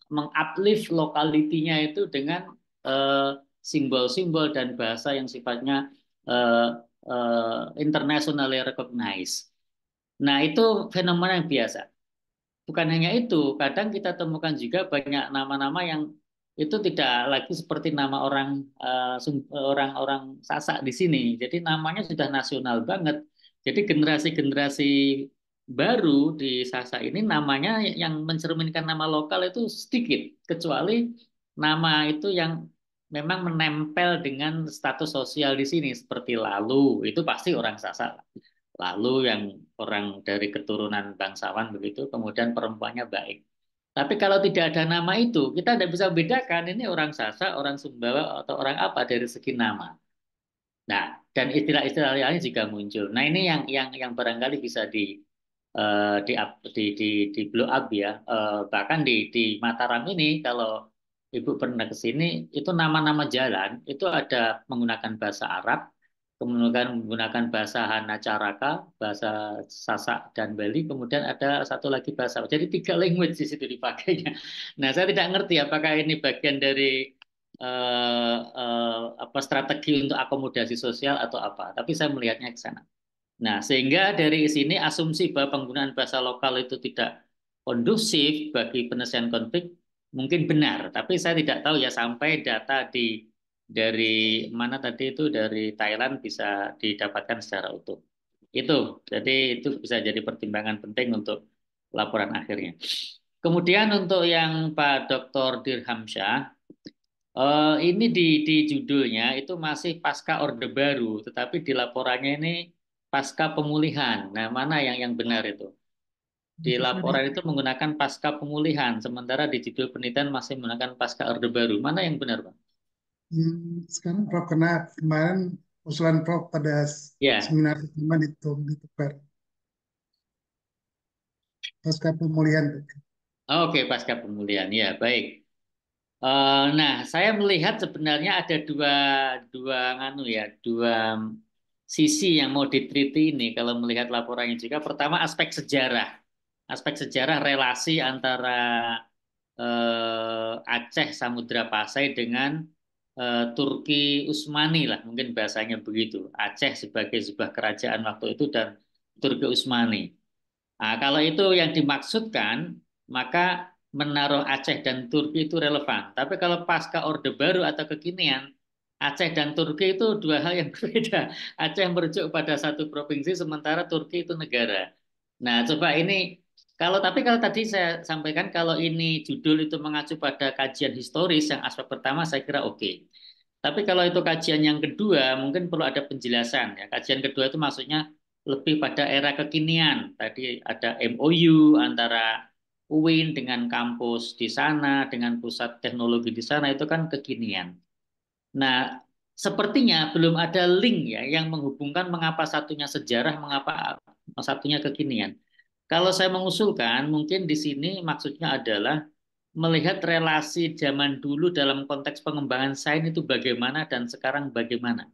meng-uplift -meng lokalitinya itu dengan eh, simbol-simbol uh, dan bahasa yang sifatnya uh, uh, internationally recognized. Nah, itu fenomena yang biasa. Bukan hanya itu, kadang kita temukan juga banyak nama-nama yang itu tidak lagi seperti nama orang eh, eh, orang-orang uh, sasak di sini. Jadi namanya sudah nasional banget. Jadi generasi-generasi baru di sasak ini namanya yang mencerminkan nama lokal itu sedikit, kecuali nama itu yang memang menempel dengan status sosial di sini seperti lalu itu pasti orang sasak lalu yang orang dari keturunan bangsawan begitu, kemudian perempuannya baik. Tapi kalau tidak ada nama itu, kita tidak bisa bedakan ini orang Sasa, orang Sumbawa, atau orang apa dari segi nama. Nah, dan istilah-istilah lain juga muncul. Nah, ini yang yang yang barangkali bisa di uh, di, up, di di di blow up ya. Uh, bahkan di di Mataram ini kalau Ibu pernah ke sini, itu nama-nama jalan itu ada menggunakan bahasa Arab, kemudian menggunakan bahasa Hanacaraka, bahasa Sasak dan Bali, kemudian ada satu lagi bahasa. Jadi tiga language di situ dipakainya. Nah, saya tidak ngerti apakah ini bagian dari uh, uh, apa strategi untuk akomodasi sosial atau apa, tapi saya melihatnya ke sana. Nah, sehingga dari sini asumsi bahwa penggunaan bahasa lokal itu tidak kondusif bagi penyelesaian konflik mungkin benar, tapi saya tidak tahu ya sampai data di dari mana tadi itu dari Thailand bisa didapatkan secara utuh. Itu, jadi itu bisa jadi pertimbangan penting untuk laporan akhirnya. Kemudian untuk yang Pak Dr. Dirhamsyah, eh, ini di, di judulnya itu masih pasca Orde Baru, tetapi di laporannya ini pasca pemulihan. Nah, mana yang yang benar itu? Di laporan itu menggunakan pasca pemulihan, sementara di judul penelitian masih menggunakan pasca Orde Baru. Mana yang benar, Pak? Iya, sekarang Prof kena kemarin usulan Prof pada yeah. seminar pertama di di Tuker. Pasca pemulihan. Oke, okay, pasca pemulihan. Ya, baik. Uh, nah, saya melihat sebenarnya ada dua dua anu ya, dua sisi yang mau diteliti ini kalau melihat laporannya juga pertama aspek sejarah aspek sejarah relasi antara eh, Aceh Samudra Pasai dengan Eh, Turki Utsmani lah mungkin bahasanya begitu Aceh sebagai sebuah kerajaan waktu itu dan Turki Utsmani nah, kalau itu yang dimaksudkan maka menaruh Aceh dan Turki itu relevan tapi kalau pasca Orde Baru atau kekinian Aceh dan Turki itu dua hal yang [LAUGHS] berbeda. Aceh merujuk pada satu provinsi, sementara Turki itu negara. Nah, coba ini kalau tapi kalau tadi saya sampaikan kalau ini judul itu mengacu pada kajian historis yang aspek pertama saya kira oke. Okay. Tapi kalau itu kajian yang kedua mungkin perlu ada penjelasan ya. Kajian kedua itu maksudnya lebih pada era kekinian. Tadi ada MOU antara UIN dengan kampus di sana, dengan pusat teknologi di sana itu kan kekinian. Nah, sepertinya belum ada link ya yang menghubungkan mengapa satunya sejarah, mengapa satunya kekinian kalau saya mengusulkan, mungkin di sini maksudnya adalah melihat relasi zaman dulu dalam konteks pengembangan sains itu bagaimana dan sekarang bagaimana.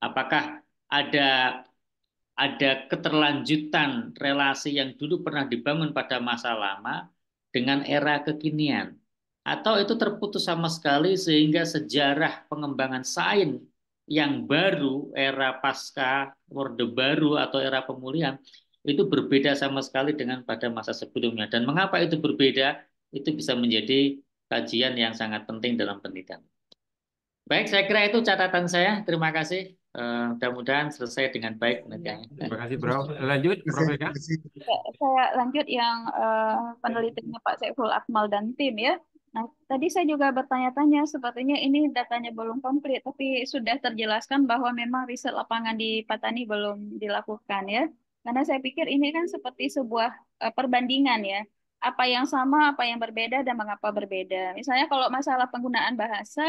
Apakah ada ada keterlanjutan relasi yang dulu pernah dibangun pada masa lama dengan era kekinian atau itu terputus sama sekali sehingga sejarah pengembangan sains yang baru era pasca Orde Baru atau era pemulihan itu berbeda sama sekali dengan pada masa sebelumnya. Dan mengapa itu berbeda? Itu bisa menjadi kajian yang sangat penting dalam penelitian. Baik, saya kira itu catatan saya. Terima kasih. Uh, mudah-mudahan selesai dengan baik iya. penelitiannya. Terima kasih, Bro. Lanjut, Bro. Saya lanjut yang uh, penelitiannya Pak Saiful Akmal dan tim ya. Nah, tadi saya juga bertanya-tanya, sepertinya ini datanya belum komplit, tapi sudah terjelaskan bahwa memang riset lapangan di Patani belum dilakukan ya. Karena saya pikir ini kan seperti sebuah eh, perbandingan ya. Apa yang sama, apa yang berbeda, dan mengapa berbeda. Misalnya kalau masalah penggunaan bahasa,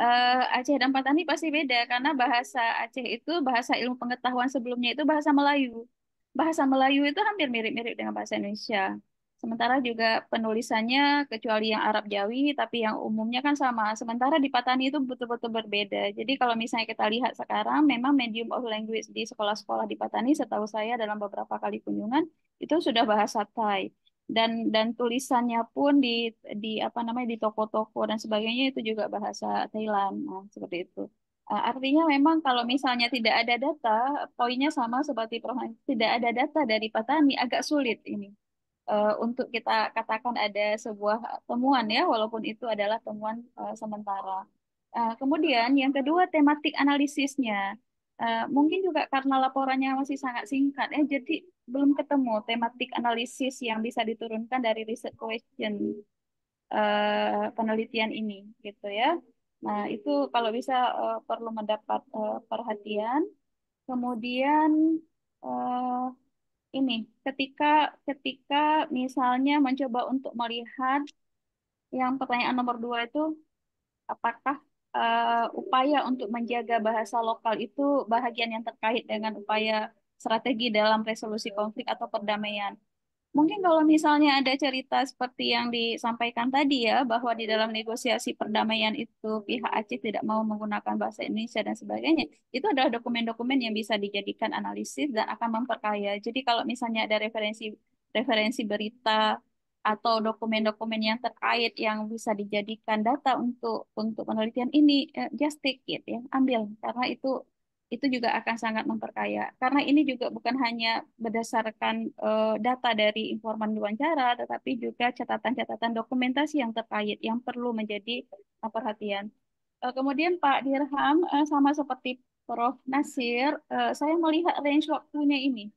eh, Aceh dan Patani pasti beda. Karena bahasa Aceh itu, bahasa ilmu pengetahuan sebelumnya itu bahasa Melayu. Bahasa Melayu itu hampir mirip-mirip dengan bahasa Indonesia. Sementara juga penulisannya kecuali yang Arab Jawi, tapi yang umumnya kan sama. Sementara di Patani itu betul-betul berbeda. Jadi kalau misalnya kita lihat sekarang, memang medium of language di sekolah-sekolah di Patani, setahu saya dalam beberapa kali kunjungan, itu sudah bahasa Thai. Dan dan tulisannya pun di di apa namanya di toko-toko dan sebagainya itu juga bahasa Thailand. Nah, seperti itu. Ah, artinya memang kalau misalnya tidak ada data, poinnya sama seperti Tidak ada data dari Patani, agak sulit ini uh, untuk kita katakan ada sebuah temuan ya, walaupun itu adalah temuan uh, sementara. Uh, kemudian yang kedua tematik analisisnya. Uh, mungkin juga karena laporannya masih sangat singkat ya, jadi belum ketemu tematik analisis yang bisa diturunkan dari research question uh, penelitian ini, gitu ya. Nah itu kalau bisa uh, perlu mendapat uh, perhatian. Kemudian uh, ini ketika ketika misalnya mencoba untuk melihat yang pertanyaan nomor dua itu apakah uh, upaya untuk menjaga bahasa lokal itu bahagian yang terkait dengan upaya strategi dalam resolusi konflik atau perdamaian Mungkin kalau misalnya ada cerita seperti yang disampaikan tadi ya, bahwa di dalam negosiasi perdamaian itu pihak Aceh tidak mau menggunakan bahasa Indonesia dan sebagainya, itu adalah dokumen-dokumen yang bisa dijadikan analisis dan akan memperkaya. Jadi kalau misalnya ada referensi referensi berita atau dokumen-dokumen yang terkait yang bisa dijadikan data untuk untuk penelitian ini, eh, just take it ya, ambil karena itu itu juga akan sangat memperkaya karena ini juga bukan hanya berdasarkan uh, data dari informan wawancara tetapi juga catatan-catatan dokumentasi yang terkait yang perlu menjadi uh, perhatian. Uh, kemudian Pak Dirham uh, sama seperti Prof Nasir, uh, saya melihat range waktunya ini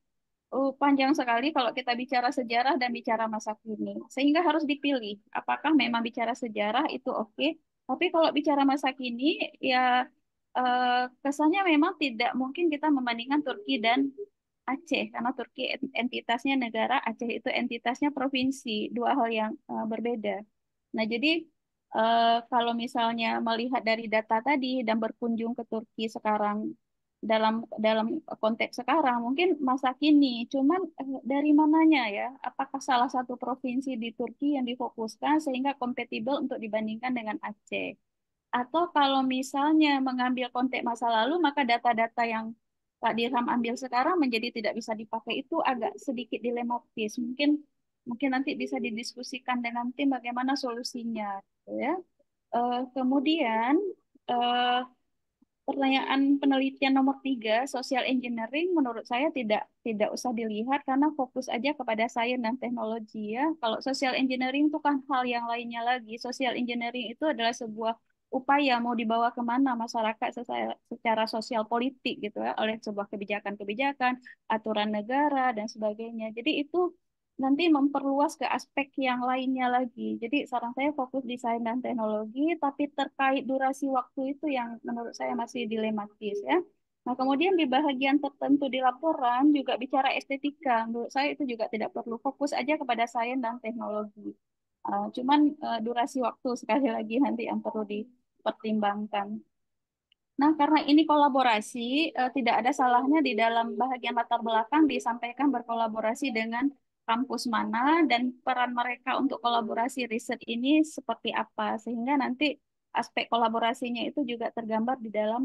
uh, panjang sekali kalau kita bicara sejarah dan bicara masa kini sehingga harus dipilih apakah memang bicara sejarah itu oke okay, tapi kalau bicara masa kini ya Eh, kesannya memang tidak mungkin kita membandingkan Turki dan Aceh karena Turki entitasnya negara, Aceh itu entitasnya provinsi, dua hal yang eh, berbeda. Nah, jadi uh, kalau misalnya melihat dari data tadi dan berkunjung ke Turki sekarang dalam dalam konteks sekarang mungkin masa kini, cuman dari mananya ya? Apakah salah satu provinsi di Turki yang difokuskan sehingga kompatibel untuk dibandingkan dengan Aceh? Atau kalau misalnya mengambil konteks masa lalu, maka data-data yang Pak Dirham ambil sekarang menjadi tidak bisa dipakai itu agak sedikit dilematis. Mungkin mungkin nanti bisa didiskusikan dengan tim bagaimana solusinya, gitu ya. Uh, kemudian uh, pertanyaan penelitian nomor tiga, social engineering, menurut saya tidak tidak usah dilihat karena fokus aja kepada sains dan teknologi ya. Kalau social engineering itu kan hal yang lainnya lagi. Social engineering itu adalah sebuah upaya mau dibawa kemana masyarakat secara, secara sosial politik gitu ya oleh sebuah kebijakan-kebijakan aturan negara dan sebagainya jadi itu nanti memperluas ke aspek yang lainnya lagi jadi saran saya fokus desain dan teknologi tapi terkait durasi waktu itu yang menurut saya masih dilematis ya nah kemudian di bagian tertentu di laporan juga bicara estetika menurut saya itu juga tidak perlu fokus aja kepada sains dan teknologi Uh, cuman uh, durasi waktu sekali lagi nanti yang perlu di dipertimbangkan. Nah, karena ini kolaborasi, eh, tidak ada salahnya di dalam bahagian latar belakang disampaikan berkolaborasi dengan kampus mana dan peran mereka untuk kolaborasi riset ini seperti apa, sehingga nanti aspek kolaborasinya itu juga tergambar di dalam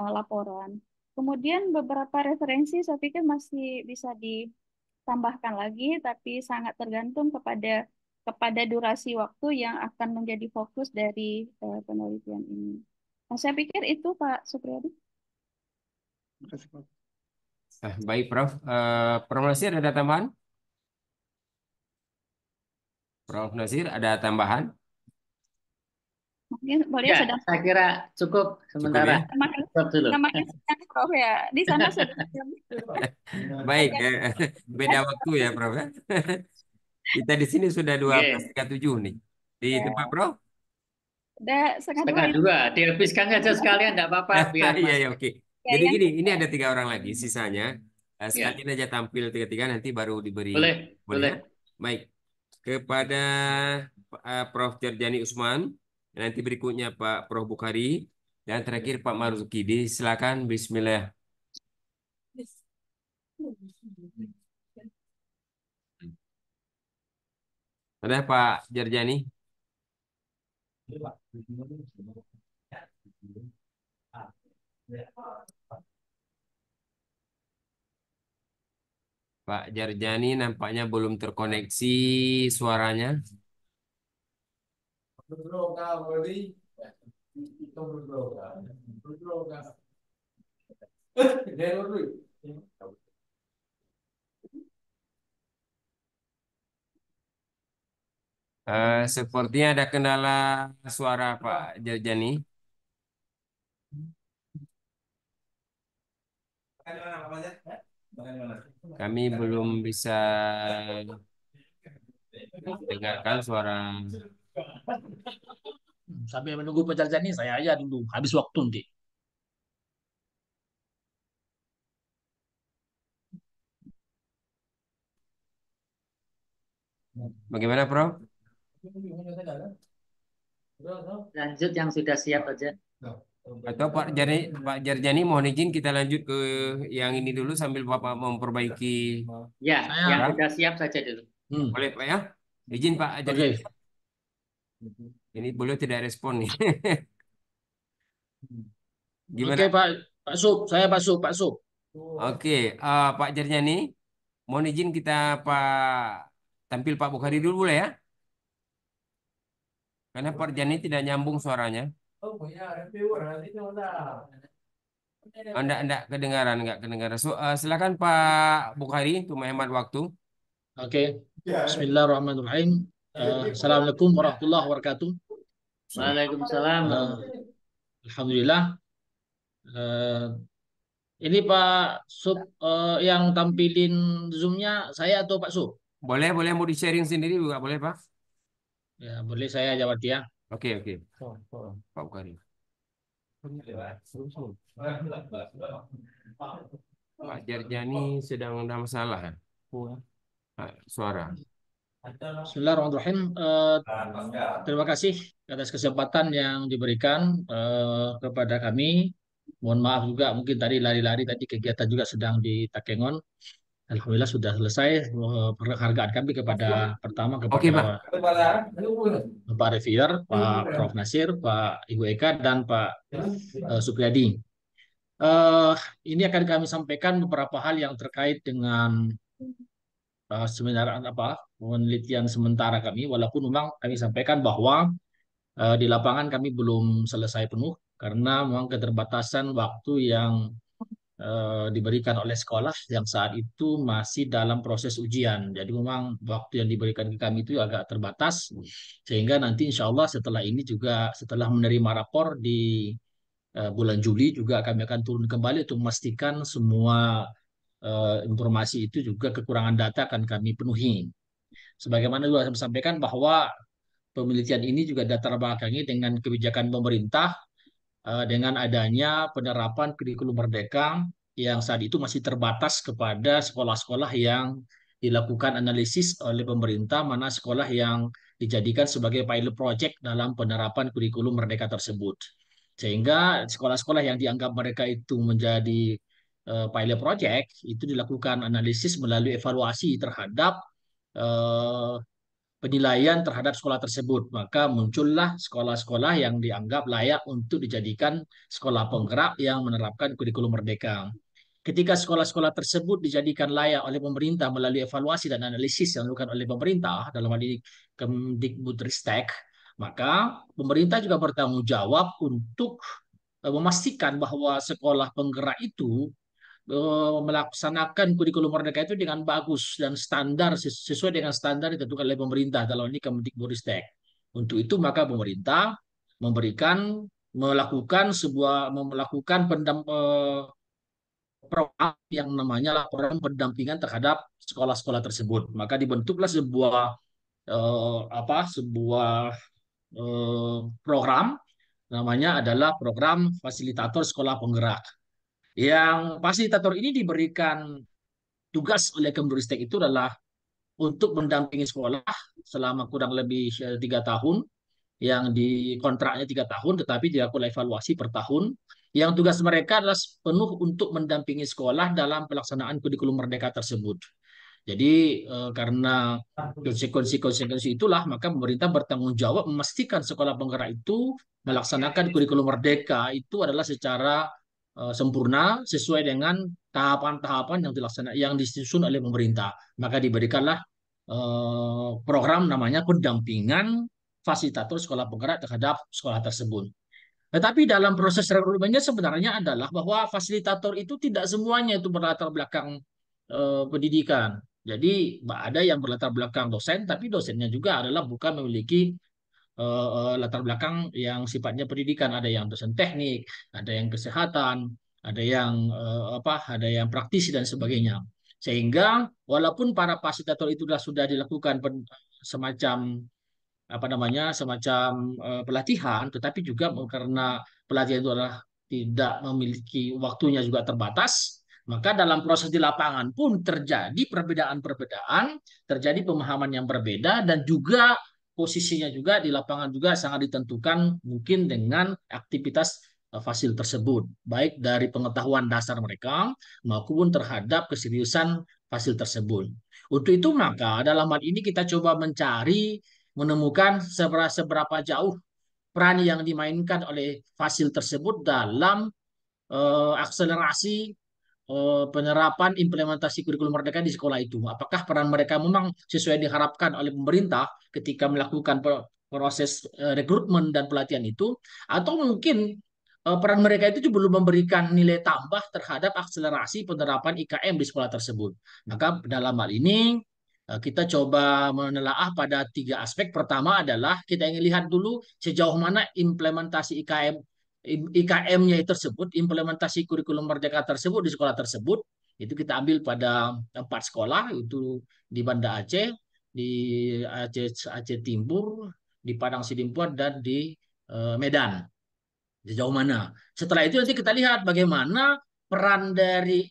eh, laporan. Kemudian beberapa referensi saya pikir masih bisa ditambahkan lagi, tapi sangat tergantung kepada kepada durasi waktu yang akan menjadi fokus dari uh, penelitian ini. Nah, saya pikir itu Pak Supriyadi. Nah, baik Prof. Uh, Prof. Nasir ada tambahan? Prof. Nasir ada tambahan? Mungkin boleh ya, sedang saya kira cukup sementara. Cukup, ya? Prof ya. Di sana sudah. [LAUGHS] Baik, [LAUGHS] beda waktu ya Prof. Ya. [LAUGHS] Kita di sini sudah dua iya. belas tiga tujuh nih. Di ya. tempat bro? Sudah setengah, setengah dua. Ya? dua. Dihabiskan saja sekalian, tidak apa-apa. [LAUGHS] Biar Iya, iya, oke. Ya, Jadi gini, ini ada tiga orang lagi sisanya. Eh, iya. Sekalian ya. aja tampil tiga-tiga, nanti baru diberi. Boleh, boleh. boleh. Ya? Baik. Kepada uh, Prof. Jarjani Usman, nanti berikutnya Pak Prof. Bukhari, dan terakhir Pak Marzuki. Silakan, Bismillah. Ada Pak Jarjani? Pak Jarjani nampaknya belum terkoneksi suaranya. Eh, Eh, sepertinya ada kendala suara Pak Jajani. Kami belum bisa dengarkan suara. Sambil menunggu Pak Jajani, saya aja dulu. Habis waktu nanti. Bagaimana, Prof? Lanjut yang sudah siap aja. Atau Pak Jarni Pak Jarjani mohon izin kita lanjut ke yang ini dulu sambil Bapak memperbaiki. Ya, Saya. yang sudah siap saja dulu. Hmm. Boleh Pak ya? Izin Pak Jarjani. Okay. Ini boleh tidak respon nih. [LAUGHS] Gimana? Oke okay, Pak, Pak Sub, saya Pak Sub, Pak Sub. Oke, okay. uh, eh, Pak Jarjani, mohon izin kita Pak tampil Pak Bukhari dulu boleh ya? Karena perjani tidak nyambung suaranya. Oh, iya, anda anda kedengaran nggak kedengaran. So, uh, silakan Pak Bukhari untuk menghemat waktu. Oke. Okay. Ya. Bismillahirrahmanirrahim. Uh, Assalamualaikum warahmatullahi wabarakatuh. Waalaikumsalam. Uh, Alhamdulillah. Uh, ini Pak Sub uh, yang tampilin zoomnya saya atau Pak Sub? Boleh, boleh mau di sharing sendiri juga boleh Pak. Ya, boleh saya jawab dia. Oke, okay, oke. Okay. Pak Bukari. Pak Jarjani sedang ada masalah. Kan? Pak Suara. Bismillahirrahmanirrahim. Uh, terima kasih atas kesempatan yang diberikan uh, kepada kami. Mohon maaf juga mungkin tadi lari-lari tadi kegiatan juga sedang di Takengon. Alhamdulillah sudah selesai eh, penghargaan kami kepada pertama kepada Oke, Pak. Pak Revier, Pak Prof Nasir, Pak Ibu Eka dan Pak uh, Supriyadi. Uh, ini akan kami sampaikan beberapa hal yang terkait dengan uh, seminar apa penelitian sementara kami. Walaupun memang kami sampaikan bahwa uh, di lapangan kami belum selesai penuh karena memang keterbatasan waktu yang Eh, diberikan oleh sekolah yang saat itu masih dalam proses ujian. Jadi memang waktu yang diberikan ke kami itu agak terbatas, sehingga nanti insya Allah setelah ini juga setelah menerima rapor di eh, bulan Juli juga kami akan turun kembali untuk memastikan semua eh, informasi itu juga kekurangan data akan kami penuhi. Sebagaimana juga saya sampaikan bahwa penelitian ini juga data belakangnya dengan kebijakan pemerintah Eh, dengan adanya penerapan kurikulum merdeka yang saat itu masih terbatas kepada sekolah-sekolah yang dilakukan analisis oleh pemerintah mana sekolah yang dijadikan sebagai pilot project dalam penerapan kurikulum merdeka tersebut. Sehingga sekolah-sekolah yang dianggap mereka itu menjadi eh, pilot project itu dilakukan analisis melalui evaluasi terhadap eh, penilaian terhadap sekolah tersebut. Maka muncullah sekolah-sekolah yang dianggap layak untuk dijadikan sekolah penggerak yang menerapkan kurikulum merdeka. Ketika sekolah-sekolah tersebut dijadikan layak oleh pemerintah melalui evaluasi dan analisis yang dilakukan oleh pemerintah dalam hal ini Kemdikbudristek, maka pemerintah juga bertanggung jawab untuk eh, memastikan bahwa sekolah penggerak itu Eh, melaksanakan kurikulum merdeka itu dengan bagus dan standar sesuai dengan standar ditentukan oleh pemerintah dalam ini Kemendikbudristek. Untuk itu maka pemerintah memberikan melakukan sebuah melakukan pendam, eh, program yang namanya laporan pendampingan terhadap sekolah-sekolah tersebut. Maka dibentuklah sebuah eh, apa sebuah eh, program namanya adalah program fasilitator sekolah penggerak yang fasilitator ini diberikan tugas oleh Kemenristek itu adalah untuk mendampingi sekolah selama kurang lebih eh, tiga tahun yang di kontraknya tiga tahun tetapi dilakukan evaluasi per tahun yang tugas mereka adalah penuh untuk mendampingi sekolah dalam pelaksanaan kurikulum merdeka tersebut. Jadi eh, karena konsekuensi-konsekuensi itulah maka pemerintah bertanggung jawab memastikan sekolah penggerak itu melaksanakan kurikulum merdeka itu adalah secara Eh, sempurna sesuai dengan tahapan-tahapan yang dilaksanakan yang disusun oleh pemerintah. Maka diberikanlah eh, program namanya pendampingan fasilitator sekolah penggerak terhadap sekolah tersebut. Tetapi dalam proses rekrutmennya sebenarnya adalah bahwa fasilitator itu tidak semuanya itu berlatar belakang eh, pendidikan. Jadi ada yang berlatar belakang dosen, tapi dosennya juga adalah bukan memiliki uh, latar belakang yang sifatnya pendidikan, ada yang dosen teknik, ada yang kesehatan, ada yang uh, apa, ada yang praktisi dan sebagainya. Sehingga walaupun para fasilitator itu sudah dilakukan semacam apa namanya semacam uh, pelatihan, tetapi juga karena pelatihan itu adalah tidak memiliki waktunya juga terbatas, maka dalam proses di lapangan pun terjadi perbedaan-perbedaan, terjadi pemahaman yang berbeda dan juga posisinya juga di lapangan juga sangat ditentukan mungkin dengan aktivitas eh, fasil tersebut, baik dari pengetahuan dasar mereka maupun terhadap keseriusan fasil tersebut. Untuk itu maka dalam hal ini kita coba mencari menemukan seberapa, seberapa jauh peran yang dimainkan oleh fasil tersebut dalam uh, akselerasi Eh, penerapan implementasi kurikulum merdeka di sekolah itu. Apakah peran mereka memang sesuai diharapkan oleh pemerintah ketika melakukan proses eh, rekrutmen dan pelatihan itu, atau mungkin eh, peran mereka itu belum memberikan nilai tambah terhadap akselerasi penerapan IKM di sekolah tersebut. Maka dalam hal ini kita coba menelaah pada tiga aspek. Pertama adalah kita ingin lihat dulu sejauh mana implementasi IKM IKM-nya tersebut, implementasi kurikulum merdeka tersebut di sekolah tersebut, itu kita ambil pada empat sekolah, itu di Banda Aceh, di Aceh, Aceh Timur, di Padang Sidimpuan, dan di Medan. Eh, Medan. Sejauh mana. Setelah itu nanti kita lihat bagaimana peran dari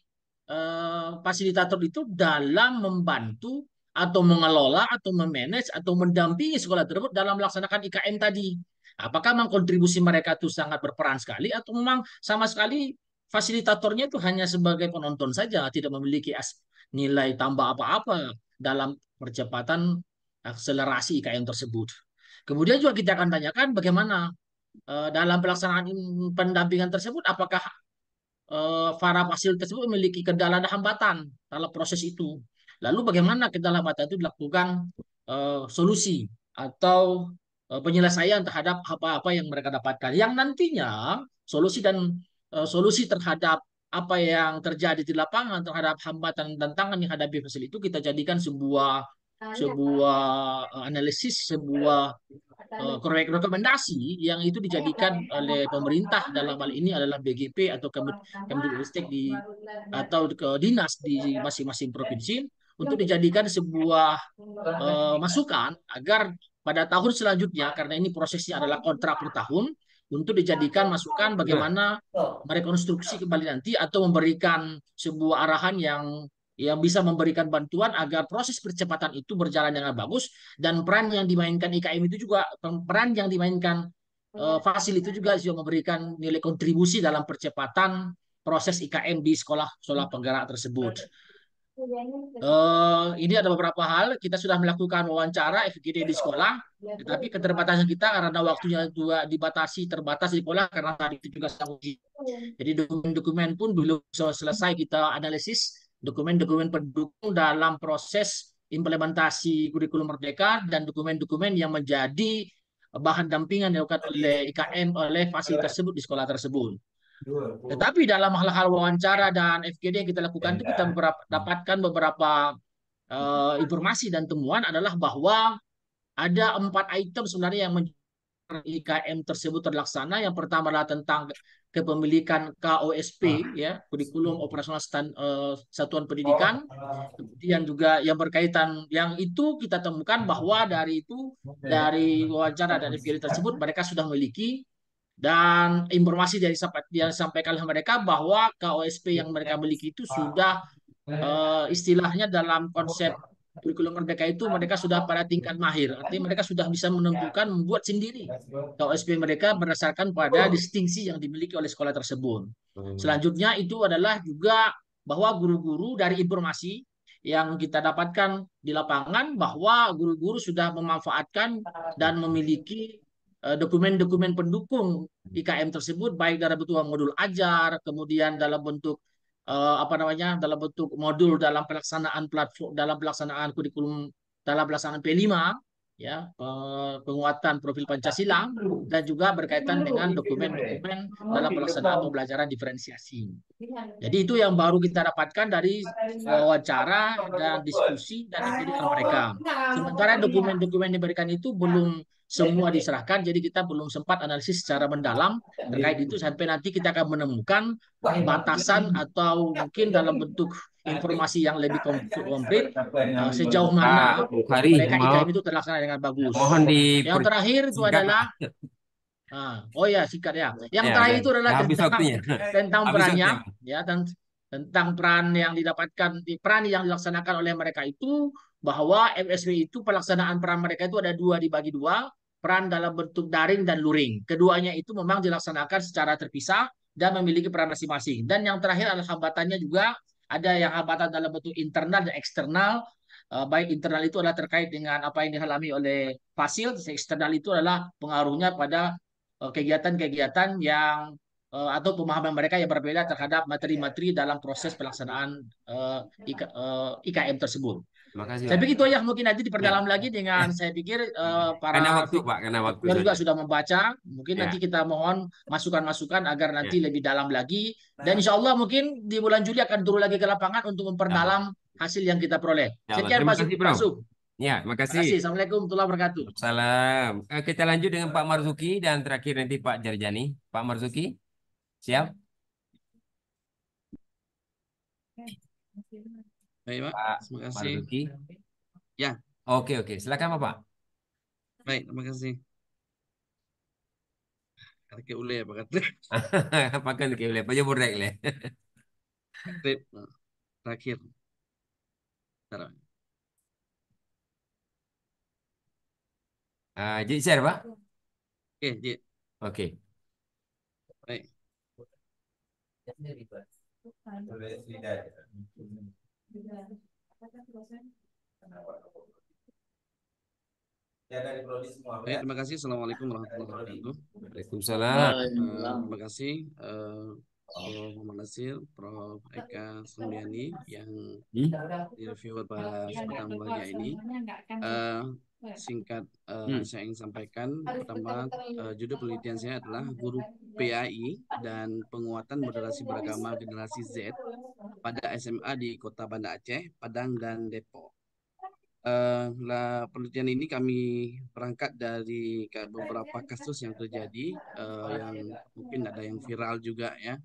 eh, fasilitator itu dalam membantu atau mengelola atau memanage atau mendampingi sekolah tersebut dalam melaksanakan IKM tadi Apakah memang kontribusi mereka itu sangat berperan sekali atau memang sama sekali fasilitatornya itu hanya sebagai penonton saja, tidak memiliki nilai tambah apa-apa dalam percepatan akselerasi IKN tersebut. Kemudian juga kita akan tanyakan bagaimana eh, dalam pelaksanaan pendampingan tersebut apakah eh, para fasil tersebut memiliki kendala dan hambatan dalam proses itu. Lalu bagaimana kendala hambatan itu dilakukan eh, solusi atau Eh, penyelesaian terhadap apa-apa yang mereka dapatkan. Yang nantinya solusi dan uh, solusi terhadap apa yang terjadi di lapangan terhadap hambatan dan tantangan yang hadapi fasil itu kita jadikan sebuah sebuah eh, analisis sebuah uh, rekomendasi yang itu dijadikan oleh pemerintah dalam hal ini adalah BGP atau Kementerian di ya. atau ke dinas di iya, iya. masing-masing provinsi untuk iya. dijadikan sebuah uh, masukan agar pada tahun selanjutnya karena ini prosesnya adalah kontrak per tahun untuk dijadikan masukan bagaimana merekonstruksi kembali nanti atau memberikan sebuah arahan yang yang bisa memberikan bantuan agar proses percepatan itu berjalan dengan bagus dan peran yang dimainkan IKM itu juga peran yang dimainkan uh, Fasil itu juga juga memberikan nilai kontribusi dalam percepatan proses IKM di sekolah sekolah penggerak tersebut. Uh, ini ada beberapa hal. Kita sudah melakukan wawancara FGD di sekolah, tetapi keterbatasan kita karena waktunya juga dibatasi, terbatas di sekolah karena tadi itu juga sedang uji. Jadi dokumen-dokumen pun belum selesai kita analisis. Dokumen-dokumen pendukung dalam proses implementasi kurikulum merdeka dan dokumen-dokumen yang menjadi bahan dampingan yang dilakukan oleh IKM oleh fasilitas tersebut di sekolah tersebut. Tetapi ya, dalam hal-hal wawancara dan FGD yang kita lakukan itu iya. kita beberapa, dapatkan beberapa uh, informasi dan temuan adalah bahwa ada empat item sebenarnya yang IKM tersebut terlaksana. Yang pertama adalah tentang kepemilikan KOSP ah. ya kurikulum hmm. operasional stand, uh, eh, satuan oh, pendidikan. Ah. Kemudian juga yang berkaitan yang itu kita temukan bahwa dari itu dari wawancara dan FGD tersebut mereka sudah memiliki dan informasi dari yang disampaikan oleh mereka bahwa KOSP yang mereka miliki itu sudah uh, istilahnya dalam konsep kurikulum merdeka itu mereka sudah pada tingkat mahir artinya mereka sudah bisa menentukan membuat sendiri KOSP mereka berdasarkan pada distingsi yang dimiliki oleh sekolah tersebut hmm. selanjutnya itu adalah juga bahwa guru-guru dari informasi yang kita dapatkan di lapangan bahwa guru-guru sudah memanfaatkan dan memiliki Eh, dokumen-dokumen pendukung IKM tersebut baik dalam bentuk modul ajar kemudian dalam bentuk eh, apa namanya dalam bentuk modul dalam pelaksanaan platform dalam pelaksanaan kurikulum dalam pelaksanaan P5 ya penguatan profil Pancasila dan juga berkaitan dengan dokumen-dokumen dalam pelaksanaan pembelajaran diferensiasi. Iya. Jadi itu yang baru kita dapatkan dari iya. eh, wawancara dan iya. diskusi dan kritikan mereka. Sementara dokumen-dokumen diberikan itu belum semua diserahkan jadi kita belum sempat analisis secara mendalam terkait itu sampai nanti kita akan menemukan batasan atau mungkin dalam bentuk informasi yang lebih komplit eh, sejauh mana hari nah, IKM itu terlaksana dengan bagus. Mohon di yang terakhir itu adalah ah, oh ya sikat ya. Yang ya, terakhir ya. itu adalah tentang, tentang perannya, ya tentang peran yang didapatkan peran yang dilaksanakan oleh mereka itu bahwa MSW itu pelaksanaan peran mereka itu ada dua dibagi dua peran dalam bentuk daring dan luring. Keduanya itu memang dilaksanakan secara terpisah dan memiliki peran masing-masing. Dan yang terakhir adalah hambatannya juga ada yang hambatan dalam bentuk internal dan eksternal. Eh, baik internal itu adalah terkait dengan apa yang dialami oleh fasil, eksternal itu adalah pengaruhnya pada eh, kegiatan-kegiatan yang eh, atau pemahaman mereka yang berbeda terhadap materi-materi dalam proses pelaksanaan IKM tersebut kasih. Saya pikir itu aja mungkin nanti diperdalam ya. lagi dengan ya. saya pikir uh, para karena waktu Pak, karena waktu juga juga sudah membaca, mungkin ya. nanti kita mohon masukan-masukan agar nanti ya. lebih dalam lagi nah. dan insya Allah mungkin di bulan Juli akan turun lagi ke lapangan untuk memperdalam ya. hasil yang kita peroleh. Ya Sekian Pak Sub. Ya, terima kasih. Assalamualaikum warahmatullahi wabarakatuh. Salam. Eh, kita lanjut dengan Pak Marzuki dan terakhir nanti Pak Jarjani. Pak Marzuki, siap? Baik, Pak. Pak terima kasih. Pak ya. Okey, okey. Silakan, Bapak. Baik, terima kasih. Kakek ulai apa kata? apa kan kakek ulai? Pajak borek leh. Tip terakhir. Sekarang. Uh, jid share, Pak. Okey, jid. Okey. Baik. Terima kasih. Terima kasih. Ya, ya terima kasih. Assalamualaikum warahmatullahi wabarakatuh. Waalaikumsalam. Eh, terima kasih eh, Prof. Muhammad Nasir, Prof. Eka Sumiani yang hmm? review pada petang ini. Uh, Iya. singkat uh, hmm. saya ingin sampaikan. Pertama, uh, judul penelitian saya adalah guru PAI dan penguatan moderasi beragama generasi Z pada SMA di Kota Banda Aceh, Padang, dan Depok. Uh, nah, penelitian ini kami berangkat dari beberapa kasus yang terjadi, uh, yang mungkin ada yang viral juga ya,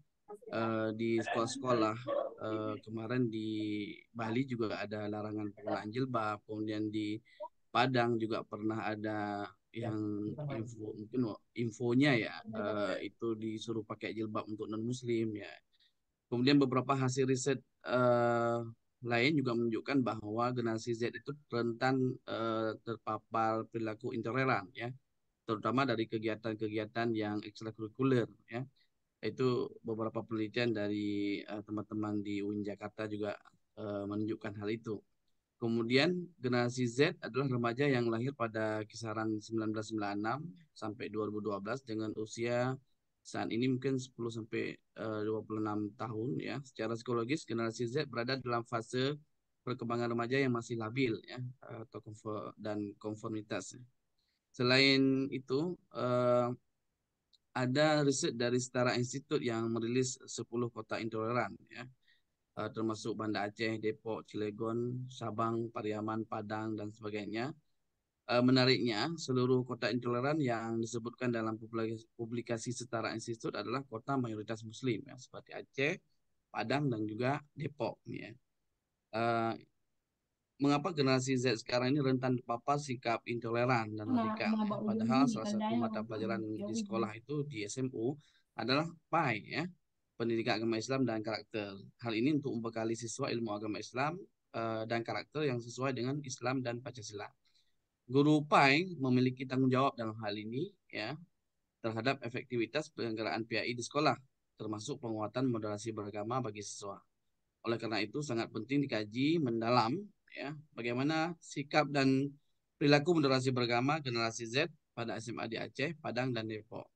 uh, di sekolah-sekolah. Uh, kemarin di Bali juga ada larangan penggunaan jilbab, kemudian di Padang juga pernah ada ya, yang info mungkin infonya ya uh, itu disuruh pakai jilbab untuk non muslim ya kemudian beberapa hasil riset uh, lain juga menunjukkan bahwa generasi Z itu rentan uh, terpapar perilaku intoleran ya terutama dari kegiatan-kegiatan yang ekstrakurikuler ya itu beberapa penelitian dari teman-teman uh, di UIN Jakarta juga uh, menunjukkan hal itu Kemudian generasi Z adalah remaja yang lahir pada kisaran 1996 sampai 2012 dengan usia saat ini mungkin 10 sampai 26 eh, tahun ya. Secara psikologis generasi Z berada dalam fase perkembangan remaja yang masih labil ya eh, atau konfor dan konformitas. Selain itu eh, ada riset dari setara institut yang merilis 10 kota intoleran ya uh, termasuk Banda Aceh, Depok, Cilegon, Sabang, Pariaman, Padang dan sebagainya. Uh, menariknya, seluruh kota intoleran yang disebutkan dalam publikasi, setara institut adalah kota mayoritas muslim ya, seperti Aceh, Padang dan juga Depok ya. Uh, mengapa generasi Z sekarang ini rentan terpapar sikap intoleran dan nah, radikal. Nah, Padahal salah satu mata pelajaran di sekolah itu di SMU adalah PAI ya pendidikan agama Islam dan karakter. Hal ini untuk membekali siswa ilmu agama Islam eh, dan karakter yang sesuai dengan Islam dan Pancasila. Guru PAI memiliki tanggung jawab dalam hal ini ya terhadap efektivitas penyelenggaraan PAI di sekolah, termasuk penguatan moderasi beragama bagi siswa. Oleh karena itu sangat penting dikaji mendalam ya bagaimana sikap dan perilaku moderasi beragama generasi Z pada SMA di Aceh, Padang dan Depok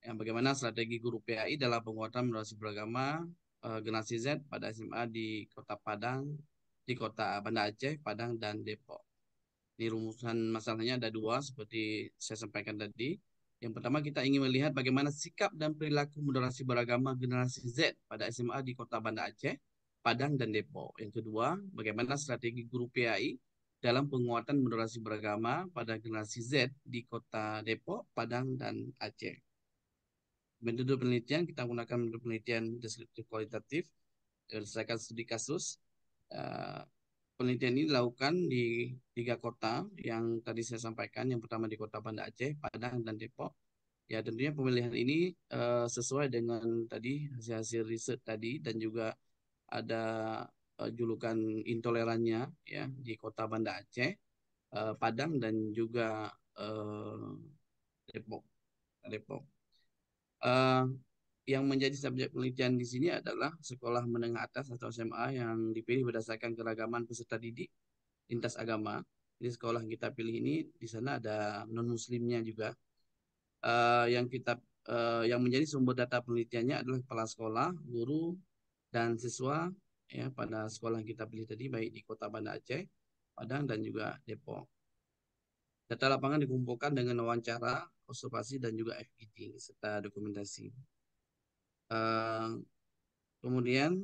yang bagaimana strategi guru PAI dalam penguatan moderasi beragama uh, generasi Z pada SMA di Kota Padang, di Kota Banda Aceh, Padang, dan Depok. Di rumusan masalahnya ada dua seperti saya sampaikan tadi. Yang pertama kita ingin melihat bagaimana sikap dan perilaku moderasi beragama generasi Z pada SMA di Kota Banda Aceh, Padang, dan Depok. Yang kedua, bagaimana strategi guru PAI dalam penguatan moderasi beragama pada generasi Z di Kota Depok, Padang, dan Aceh metode penelitian kita gunakan metode penelitian deskriptif kualitatif berdasarkan studi kasus eh, penelitian ini dilakukan di tiga kota yang tadi saya sampaikan yang pertama di kota Banda Aceh Padang dan Depok ya tentunya pemilihan ini uh, sesuai dengan tadi hasil-hasil riset tadi dan juga ada uh, julukan intolerannya ya di kota Banda Aceh uh, Padang dan juga uh, Depok Depok Eh, yang menjadi subjek penelitian di sini adalah sekolah menengah atas atau SMA yang dipilih berdasarkan keragaman peserta didik lintas agama. Di sekolah yang kita pilih ini di sana ada non muslimnya juga. Uh, yang kita uh, yang menjadi sumber data penelitiannya adalah kepala sekolah, guru dan siswa ya pada sekolah yang kita pilih tadi baik di Kota Banda Aceh, Padang dan juga Depok. Data lapangan dikumpulkan dengan wawancara observasi dan juga FGD serta dokumentasi. Uh, kemudian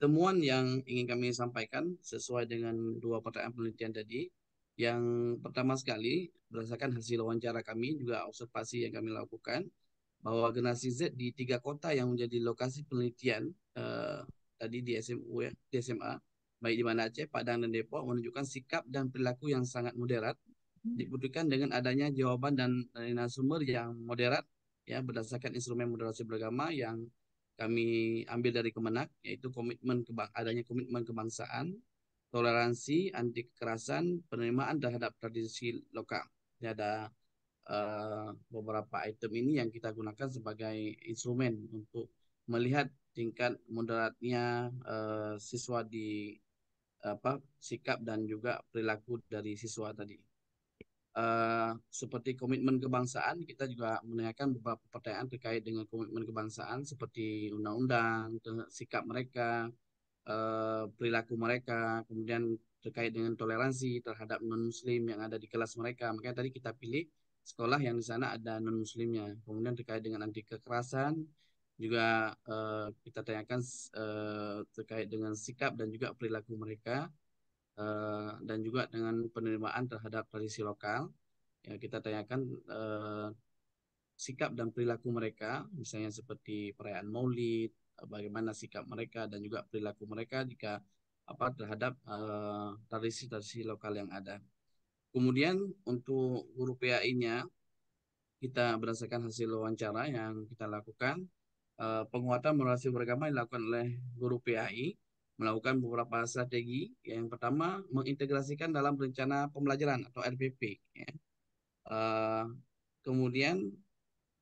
temuan yang ingin kami sampaikan sesuai dengan dua pertanyaan penelitian tadi. Yang pertama sekali berdasarkan hasil wawancara kami juga observasi yang kami lakukan bahwa generasi Z di tiga kota yang menjadi lokasi penelitian uh, tadi di SMU ya, di SMA baik di mana Aceh, Padang dan Depok menunjukkan sikap dan perilaku yang sangat moderat dibutuhkan dengan adanya jawaban dan narasumber yang moderat ya berdasarkan instrumen moderasi beragama yang kami ambil dari Kemenak yaitu komitmen adanya komitmen kebangsaan, toleransi, anti kekerasan, penerimaan terhadap tradisi lokal. Ini ada uh, beberapa item ini yang kita gunakan sebagai instrumen untuk melihat tingkat moderatnya uh, siswa di apa sikap dan juga perilaku dari siswa tadi. Eh, seperti komitmen kebangsaan kita juga menanyakan beberapa pertanyaan terkait dengan komitmen kebangsaan seperti undang-undang sikap mereka uh, perilaku mereka kemudian terkait dengan toleransi terhadap non muslim yang ada di kelas mereka makanya tadi kita pilih sekolah yang di sana ada non muslimnya kemudian terkait dengan anti kekerasan juga uh, kita tanyakan uh, terkait dengan sikap dan juga perilaku mereka Eh, dan juga dengan penerimaan terhadap tradisi lokal. Ya, kita tanyakan uh, sikap dan perilaku mereka, misalnya seperti perayaan Maulid, bagaimana sikap mereka dan juga perilaku mereka jika apa terhadap eh, tradisi-tradisi uh, lokal yang ada. Kemudian untuk guru PAI-nya kita berdasarkan hasil wawancara yang kita lakukan uh, penguatan morasi beragama dilakukan oleh guru PAI melakukan beberapa strategi. yang pertama mengintegrasikan dalam rencana pembelajaran atau RPP. Ya. Eh, kemudian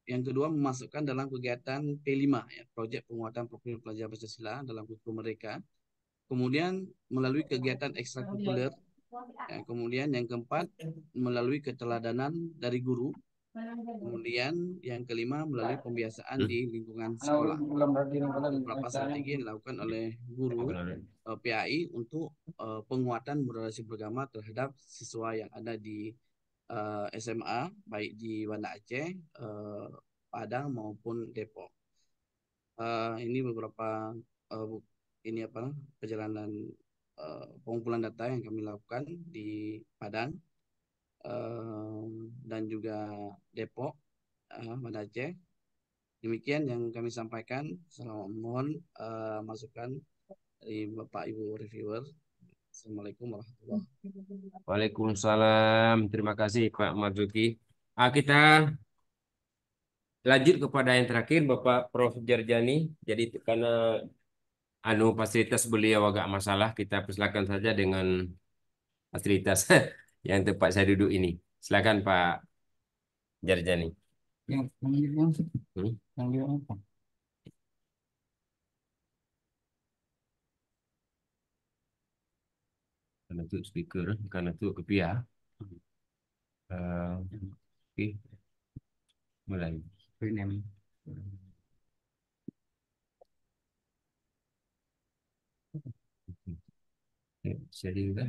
yang kedua memasukkan dalam kegiatan P5 ya, proyek penguatan profil pelajar Pancasila dalam kurikulum mereka. Kemudian melalui kegiatan ekstrakurikuler. Ya, kemudian yang keempat melalui keteladanan dari guru Kemudian yang kelima melalui pembiasaan di lingkungan nah, sekolah. Beberapa strategi yang dilakukan oleh guru uh, eh, PAI untuk uh, penguatan moderasi beragama terhadap siswa yang ada di uh, eh, SMA baik di Banda Aceh, uh, Padang maupun Depok. Uh, ini beberapa uh, ini apa perjalanan uh, pengumpulan data yang kami lakukan di Padang dan juga Depok, eh, Banda Aceh. Demikian yang kami sampaikan. Selamat mohon eh, masukan dari Bapak Ibu reviewer. Assalamualaikum warahmatullahi wabarakatuh. Waalaikumsalam. Terima kasih Pak Marzuki. Ah, kita lanjut kepada yang terakhir Bapak Prof Jarjani. Jadi karena anu fasilitas beliau agak masalah, kita persilakan saja dengan fasilitas. [LAUGHS] yang tempat saya duduk ini. Silakan Pak Jarjani. Yang ya, yang hmm? yang apa? Karena itu speaker, karena itu kepiah. Uh, Oke, okay. mulai. Rename. Sharing dah.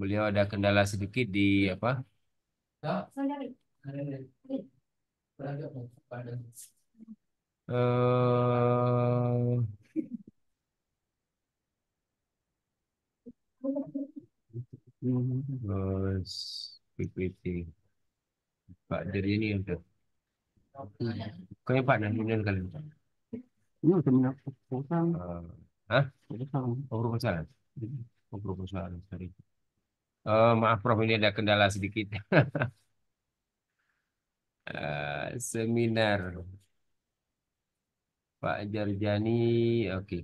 Beliau ada kendala sedikit di apa? Uh, eh, Terus PPT. Pak dari ini yang Kau yang Pak dan kemudian kalian, Ini macam nak pasang. Ha? Pasang. Oh, rumah salah. Oh, rumah salah. Oh, maaf Prof ini ada kendala sedikit. uh, [LAUGHS] seminar Pak Jarjani, oke. Okay.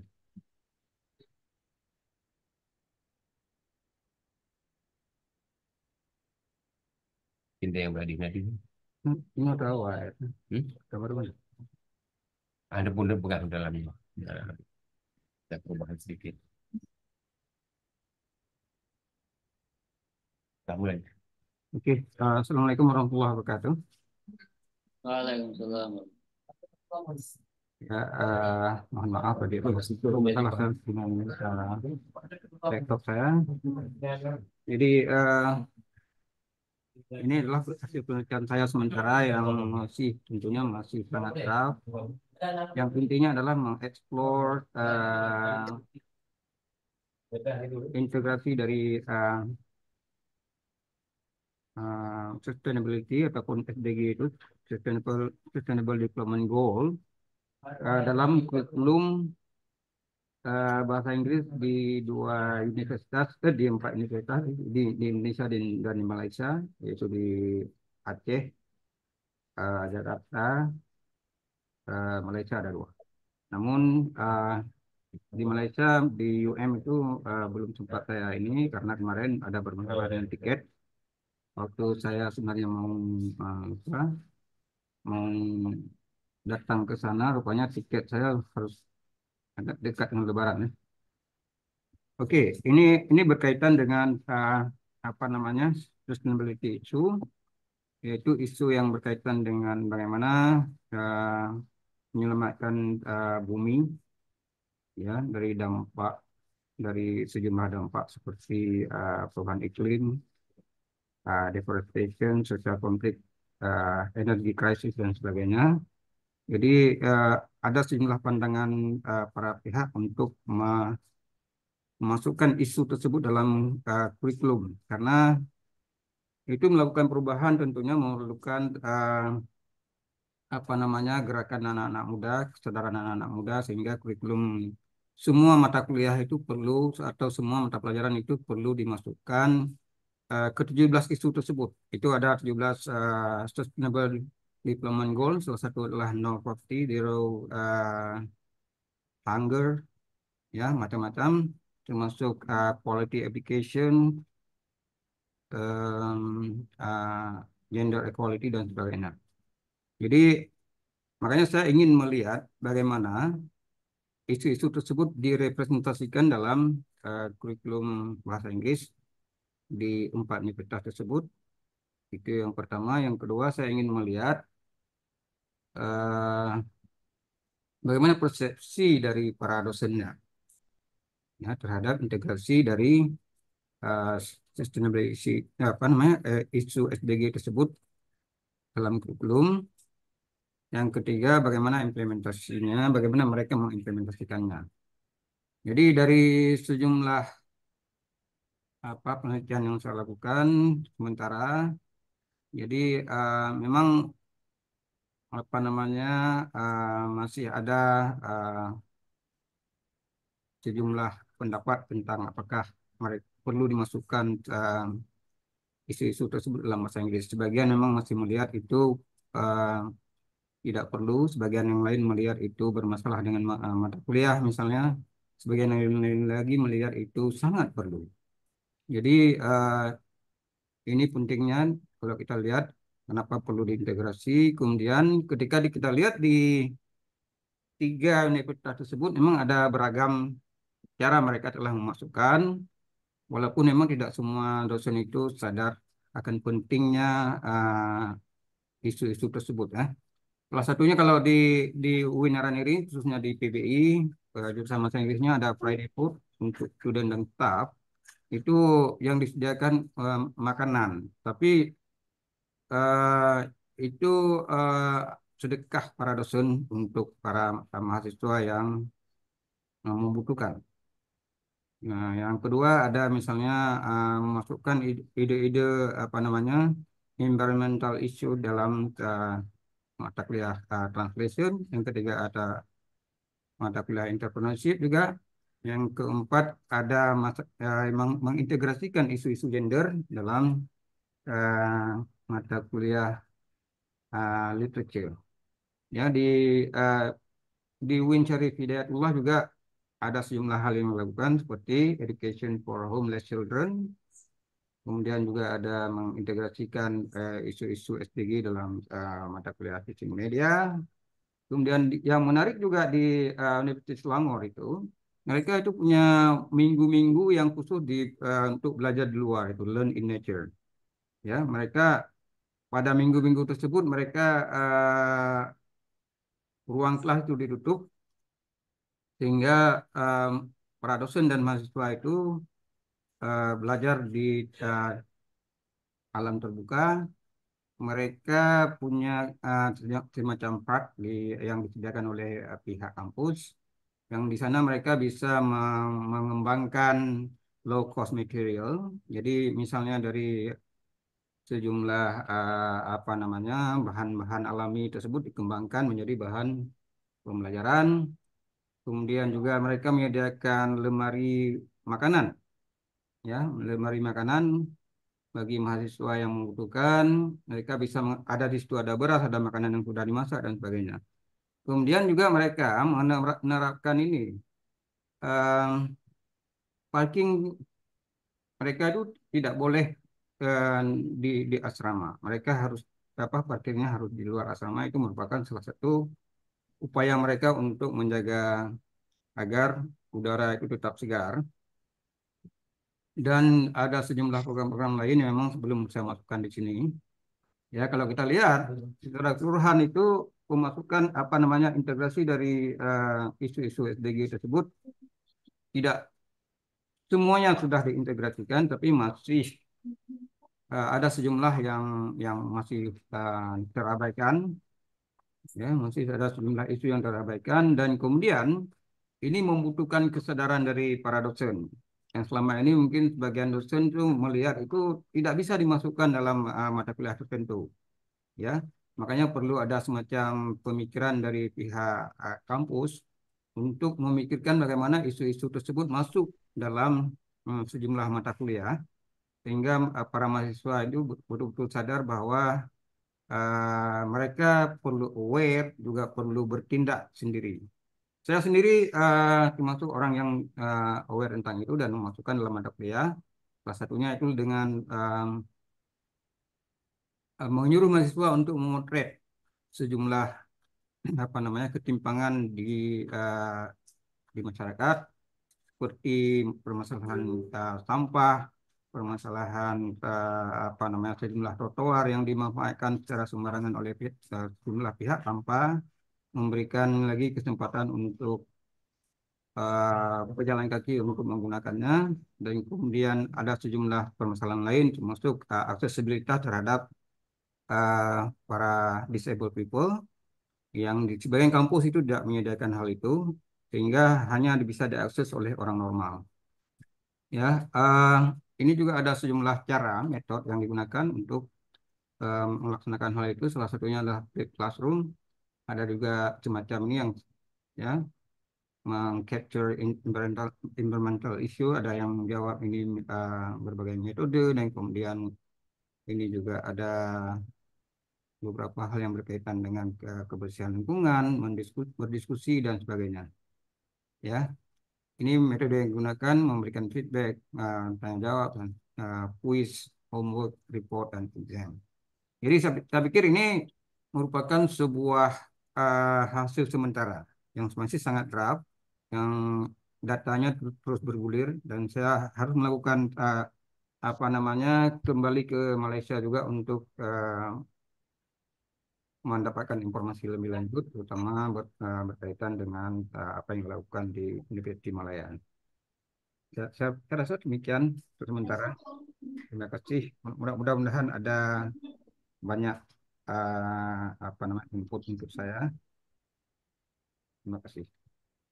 Cinta yang berhadis nanti. Hmm, ini tahu, awal. Hmm? Gambar mana? Ada pun dalam dalamnya. Nah, kita perubahan sedikit. Kita mulai. Oke, okay. uh, eh, assalamualaikum warahmatullahi wabarakatuh. Waalaikumsalam. Ya, uh, mohon maaf tadi itu dengan uh, laptop saya. Jadi uh, ini adalah hasil penelitian saya sementara yang masih tentunya masih sangat draft. Yang intinya adalah mengeksplor uh, integrasi dari uh, Ah, sustainability ataupun SDG itu sustainable sustainable development goal uh, dalam kurikulum uh, bahasa Inggris di dua universitas eh, di empat universitas di, di Indonesia dan di Malaysia yaitu di Aceh uh, Jakarta uh, Malaysia ada dua namun uh, di Malaysia di UM itu uh, belum sempat saya ini karena kemarin ada bermasalah dengan tiket waktu saya sebenarnya mau eh, apa mau datang ke sana rupanya tiket saya harus agak dekat dengan lebaran ya. Oke, ini ini berkaitan dengan uh, apa namanya sustainability issue yaitu isu yang berkaitan dengan bagaimana uh, menyelamatkan uh, bumi ya dari dampak dari sejumlah dampak seperti uh, perubahan iklim uh, deforestation, social konflik, uh, energi krisis dan sebagainya. Jadi uh, ada sejumlah pandangan uh, para pihak untuk memasukkan isu tersebut dalam uh, kurikulum karena itu melakukan perubahan tentunya memerlukan uh, apa namanya gerakan anak-anak muda, kesadaran anak-anak muda sehingga kurikulum semua mata kuliah itu perlu atau semua mata pelajaran itu perlu dimasukkan Eh, Ketujuh ke-17 isu tersebut. Itu ada 17 uh, eh, sustainable development goals. Salah satu adalah no poverty, zero uh, hunger, ya macam-macam, termasuk uh, quality education, um, uh, gender equality dan sebagainya. Jadi makanya saya ingin melihat bagaimana isu-isu tersebut direpresentasikan dalam uh, kurikulum bahasa Inggris di empat universitas tersebut. Itu yang pertama. Yang kedua, saya ingin melihat uh, bagaimana persepsi dari para dosennya ya, terhadap integrasi dari uh, sustainability apa namanya uh, isu SDG tersebut dalam kurikulum. Yang ketiga, bagaimana implementasinya, bagaimana mereka mengimplementasikannya. Jadi dari sejumlah apa penelitian yang saya lakukan sementara. Jadi uh, memang apa namanya uh, masih ada uh, sejumlah pendapat tentang apakah mereka perlu dimasukkan isu-isu uh, tersebut dalam bahasa Inggris. Sebagian memang masih melihat itu uh, tidak perlu, sebagian yang lain melihat itu bermasalah dengan mata kuliah misalnya, sebagian yang lain lagi melihat itu sangat perlu. Jadi uh, ini pentingnya kalau kita lihat kenapa perlu diintegrasi. Kemudian ketika kita lihat di tiga universitas tersebut memang ada beragam cara mereka telah memasukkan. Walaupun memang tidak semua dosen itu sadar akan pentingnya eh, isu-isu uh, tersebut. Eh. Salah satunya kalau di di UIN Araniri, khususnya di PBI, uh, eh, jurusan bahasa Inggrisnya ada Friday Food untuk student dan staff itu yang disediakan uh, makanan tapi uh, itu uh, sedekah para dosen untuk para, mahasiswa yang membutuhkan nah yang kedua ada misalnya uh, memasukkan ide-ide apa namanya environmental issue dalam mata kuliah uh, translation yang ketiga ada mata kuliah entrepreneurship juga yang keempat ada masa, eh, mengintegrasikan isu-isu gender dalam uh, mata kuliah uh, literature. Ya di uh, di Win juga ada sejumlah hal yang dilakukan seperti education for homeless children, kemudian juga ada mengintegrasikan isu-isu uh, SDG dalam uh, mata kuliah teaching media. Kemudian yang menarik juga di uh, Universitas Selangor itu mereka itu punya minggu-minggu yang khusus di uh, untuk belajar di luar itu learn in nature. Ya, mereka pada minggu-minggu tersebut mereka uh, ruang kelas itu ditutup sehingga um, para dosen dan mahasiswa itu uh, belajar di uh, alam terbuka. Mereka punya uh, semacam park di, yang disediakan oleh uh, pihak kampus yang di sana mereka bisa mengembangkan low cost material. Jadi misalnya dari sejumlah eh, apa namanya bahan-bahan alami tersebut dikembangkan menjadi bahan pembelajaran. Kemudian juga mereka menyediakan lemari makanan, ya lemari makanan bagi mahasiswa yang membutuhkan. Mereka bisa ada di situ ada beras, ada makanan yang sudah dimasak dan sebagainya. Kemudian juga mereka menerapkan ini uh, parking mereka itu tidak boleh uh, di di asrama. Mereka harus apa parkirnya harus di luar asrama itu merupakan salah satu upaya mereka untuk menjaga agar udara itu tetap segar. Dan ada sejumlah program-program lain yang memang sebelum saya masukkan di sini. Ya, kalau kita lihat secara keseluruhan itu memasukkan apa namanya integrasi dari eh, isu-isu uh, SDG tersebut tidak semuanya sudah diintegrasikan tapi masih uh, ada sejumlah yang yang masih uh, terabaikan ya masih ada sejumlah isu yang terabaikan dan kemudian ini membutuhkan kesadaran dari para dosen yang selama ini mungkin sebagian dosen itu melihat itu tidak bisa dimasukkan dalam uh, mata kuliah tertentu ya Makanya perlu ada semacam pemikiran dari pihak ah, kampus untuk memikirkan bagaimana isu-isu tersebut masuk dalam hmm, sejumlah mata kuliah sehingga ah, para mahasiswa itu betul-betul sadar bahwa uh, mereka perlu aware juga perlu bertindak sendiri. Saya sendiri uh, termasuk orang yang uh, aware tentang itu dan memasukkan dalam mata kuliah. Salah satunya itu dengan um, Eh, menyuruh mahasiswa untuk memotret sejumlah [CLEARS THROAT] apa namanya ketimpangan di uh, di masyarakat seperti permasalahan uh, sampah, permasalahan uh, apa namanya sejumlah trotoar yang dimanfaatkan secara sembarangan oleh uh, sejumlah pihak tanpa memberikan lagi kesempatan untuk uh, pejalan kaki untuk menggunakannya dan kemudian ada sejumlah permasalahan lain termasuk uh, aksesibilitas terhadap Eh, para disabled people yang di sebagian kampus itu tidak menyediakan hal itu sehingga hanya bisa diakses oleh orang normal. Ya, uh, ini juga ada sejumlah cara metode yang digunakan untuk um, melaksanakan hal itu. Salah satunya adalah flip classroom. Ada juga semacam ini yang ya mengcapture environmental environmental issue. Ada yang menjawab ini uh, berbagai metode dan kemudian ini juga ada beberapa hal yang berkaitan dengan kebersihan lingkungan, berdiskusi dan sebagainya. Ya, ini metode yang digunakan memberikan feedback, uh, tanya jawab, dan uh, quiz, homework, report, dan exam. Jadi saya, saya pikir ini merupakan sebuah uh, hasil sementara yang masih sangat draft, yang datanya terus bergulir dan saya harus melakukan uh, apa namanya kembali ke Malaysia juga untuk uh, mendapatkan informasi lebih lanjut, terutama ber, uh, berkaitan dengan uh, apa yang dilakukan di Universitas Malaya. Ya, saya, saya rasa demikian untuk sementara. Terima kasih. Mudah-mudahan ada banyak uh, apa namanya input untuk saya. Terima kasih.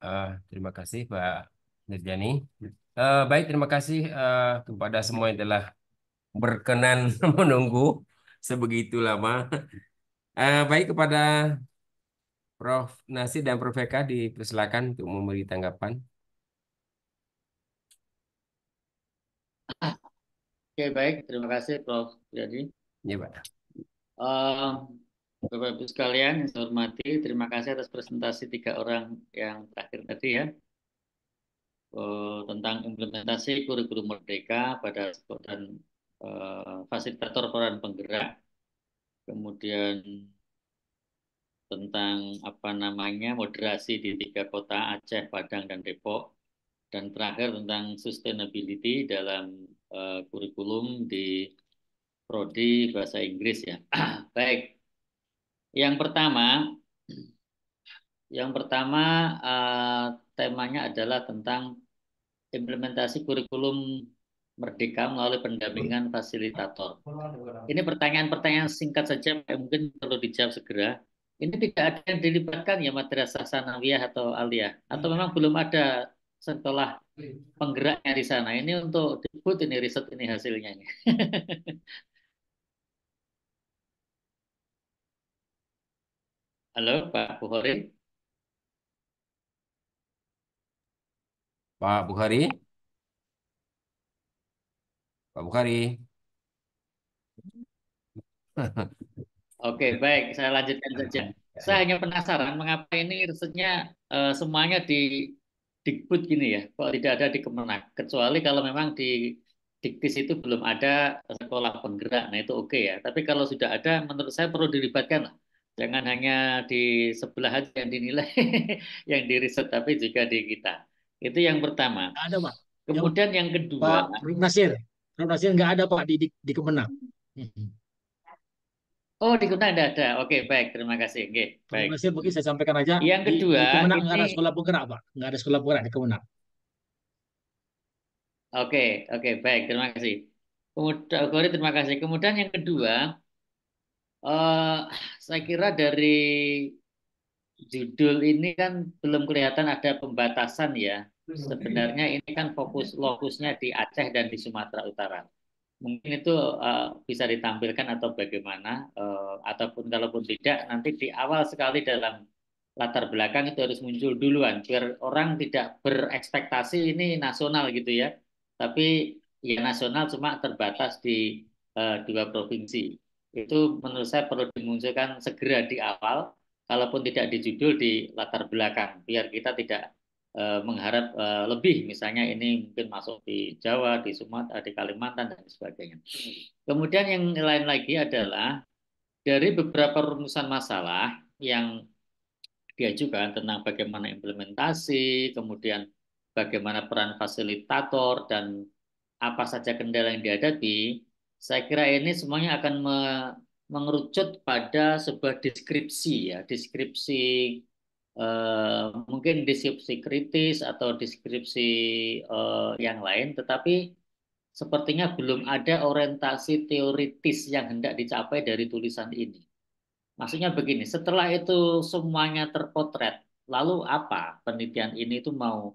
Uh, terima kasih Pak Nurjani. Uh, ya. baik, terima kasih uh, kepada semua yang telah berkenan [LAUGHS] menunggu sebegitu lama. Uh, baik kepada Prof. Nasi dan Prof. Eka dipersilakan untuk memberi tanggapan. Oke baik, terima kasih Prof. Jadi. Ya Pak. Uh, eh, Bapak-Ibu sekalian yang saya hormati, terima kasih atas presentasi tiga orang yang terakhir tadi ya eh, tentang implementasi kurikulum merdeka pada dan uh, fasilitator peran penggerak kemudian tentang apa namanya moderasi di tiga kota Aceh, Padang, dan Depok, dan terakhir tentang sustainability dalam uh, kurikulum di prodi bahasa Inggris ya. [CLEARS THROAT] Baik, yang pertama, yang pertama uh, temanya adalah tentang implementasi kurikulum Merdeka melalui pendampingan fasilitator. Ini pertanyaan-pertanyaan singkat saja, mungkin perlu dijawab segera. Ini tidak ada yang dilibatkan ya madrasah sanawiyah atau aliyah, atau memang belum ada setelah penggeraknya di sana. Ini untuk debut ini riset ini hasilnya. Ini. [LAUGHS] Halo Pak Bukhari. Pak Bukhari. Pak Bukhari. Oke, baik. Saya lanjutkan saja. Saya hanya penasaran mengapa ini risetnya uh, eh, semuanya di dikbud gini ya, kalau tidak ada di Kemenak. Kecuali kalau memang di Diktis itu belum ada sekolah penggerak, nah itu oke okay ya. Tapi kalau sudah ada, menurut saya perlu dilibatkan lah. Jangan hanya di sebelah aja yang dinilai, [LAUGHS] yang di riset, tapi juga di kita. Itu yang pertama. Ada, Pak. Kemudian yang kedua. Pak Nasir, Transparansi nggak ada Pak di di, di Kemenang. Oh, di Kemenang ada, ada. Oke, baik. Terima kasih. Oke, baik. Terima kasih. Mungkin saya sampaikan aja. Yang kedua, di, di Kemenang ini... nggak ada sekolah penggerak, Pak. Nggak ada sekolah penggerak di Kemenang. Oke, oke, baik. Terima kasih. Kemudian, Gori, oh, terima kasih. Kemudian yang kedua, uh, saya kira dari judul ini kan belum kelihatan ada pembatasan ya Sebenarnya ini kan fokus lokusnya di Aceh dan di Sumatera Utara. Mungkin itu uh, bisa ditampilkan atau bagaimana, uh, ataupun kalaupun tidak, nanti di awal sekali dalam latar belakang itu harus muncul duluan biar orang tidak berekspektasi ini nasional gitu ya tapi ya nasional cuma terbatas di uh, dua provinsi itu menurut saya perlu dimunculkan segera di awal kalaupun tidak di judul di latar belakang biar kita tidak Eh, mengharap eh, lebih misalnya ini mungkin masuk di Jawa, di Sumatera, di Kalimantan dan sebagainya. Kemudian yang lain lagi adalah dari beberapa rumusan masalah yang diajukan tentang bagaimana implementasi, kemudian bagaimana peran fasilitator dan apa saja kendala yang dihadapi, saya kira ini semuanya akan mengerucut pada sebuah deskripsi ya, deskripsi Eh, mungkin deskripsi kritis atau deskripsi uh, yang lain, tetapi sepertinya belum ada orientasi teoritis yang hendak dicapai dari tulisan ini. Maksudnya begini, setelah itu semuanya terpotret, lalu apa penelitian ini itu mau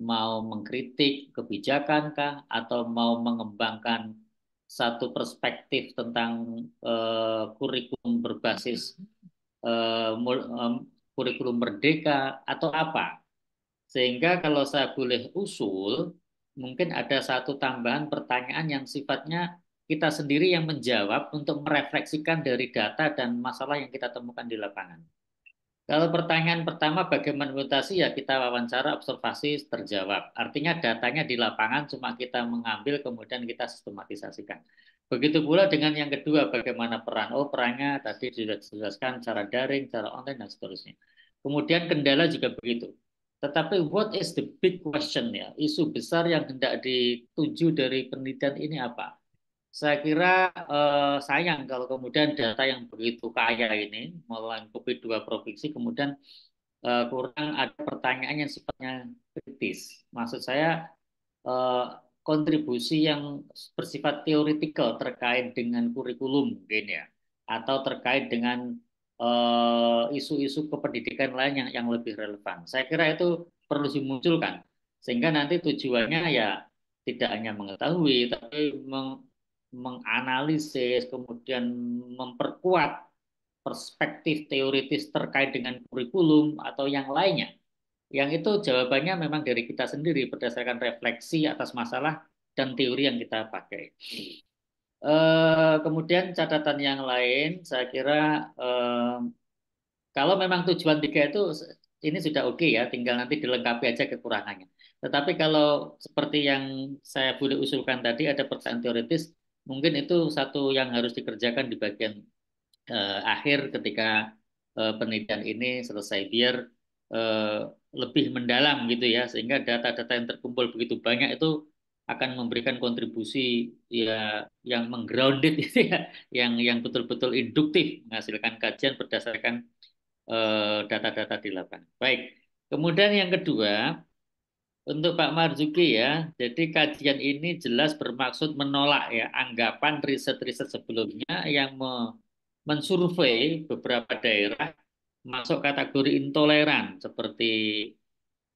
mau mengkritik kebijakankah atau mau mengembangkan satu perspektif tentang uh, kurikulum berbasis uh, kurikulum merdeka atau apa. Sehingga kalau saya boleh usul, mungkin ada satu tambahan pertanyaan yang sifatnya kita sendiri yang menjawab untuk merefleksikan dari data dan masalah yang kita temukan di lapangan. Kalau pertanyaan pertama bagaimana mutasi ya kita wawancara observasi terjawab. Artinya datanya di lapangan cuma kita mengambil kemudian kita sistematisasikan. Begitu pula dengan yang kedua, bagaimana peran. Oh, perannya tadi sudah dijelaskan cara daring, cara online, dan seterusnya. Kemudian kendala juga begitu. Tetapi what is the big question ya? Isu besar yang hendak dituju dari penelitian ini apa? Saya kira eh, sayang kalau kemudian data yang begitu kaya ini melengkapi dua provinsi kemudian eh, kurang ada pertanyaan yang sifatnya kritis. Maksud saya eh, kontribusi yang bersifat teoretikal terkait dengan kurikulum mungkin ya atau terkait dengan eh, isu-isu uh, kependidikan lain yang yang lebih relevan. Saya kira itu perlu dimunculkan sehingga nanti tujuannya ya tidak hanya mengetahui tapi meng menganalisis kemudian memperkuat perspektif teoritis terkait dengan kurikulum atau yang lainnya yang itu jawabannya memang dari kita sendiri berdasarkan refleksi atas masalah dan teori yang kita pakai. Uh, kemudian catatan yang lain, saya kira uh, kalau memang tujuan tiga itu ini sudah oke okay ya, tinggal nanti dilengkapi aja kekurangannya. Tetapi kalau seperti yang saya boleh usulkan tadi ada pertanyaan teoritis, mungkin itu satu yang harus dikerjakan di bagian uh, akhir ketika penelitian ini selesai biar lebih mendalam gitu ya sehingga data-data yang terkumpul begitu banyak itu akan memberikan kontribusi ya yang menggrounded [LAUGHS] gitu ya yang yang betul-betul induktif menghasilkan kajian berdasarkan eh, data-data uh, di lapangan. Baik. Kemudian yang kedua untuk Pak Marzuki ya, jadi kajian ini jelas bermaksud menolak ya anggapan riset-riset sebelumnya yang me mensurvei beberapa daerah masuk kategori intoleran seperti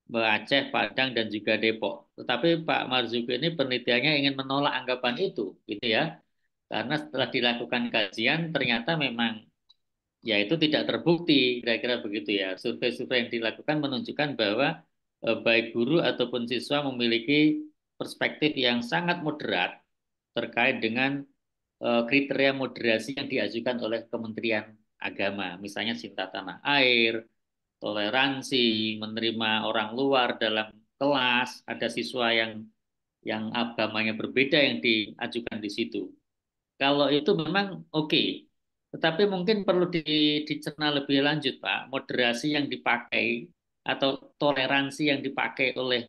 Aceh, Padang, dan juga Depok. Tetapi Pak Marzuki ini penelitiannya ingin menolak anggapan itu, gitu ya. Karena setelah dilakukan kajian, ternyata memang ya itu tidak terbukti, kira-kira begitu ya. Survei-survei yang dilakukan menunjukkan bahwa eh, baik guru ataupun siswa memiliki perspektif yang sangat moderat terkait dengan eh, kriteria moderasi yang diajukan oleh Kementerian agama. Misalnya cinta tanah air, toleransi, hmm. menerima orang luar dalam kelas, ada siswa yang yang agamanya berbeda yang diajukan di situ. Kalau itu memang oke, okay. tetapi mungkin perlu di, dicerna lebih lanjut, Pak. Moderasi yang dipakai atau toleransi yang dipakai oleh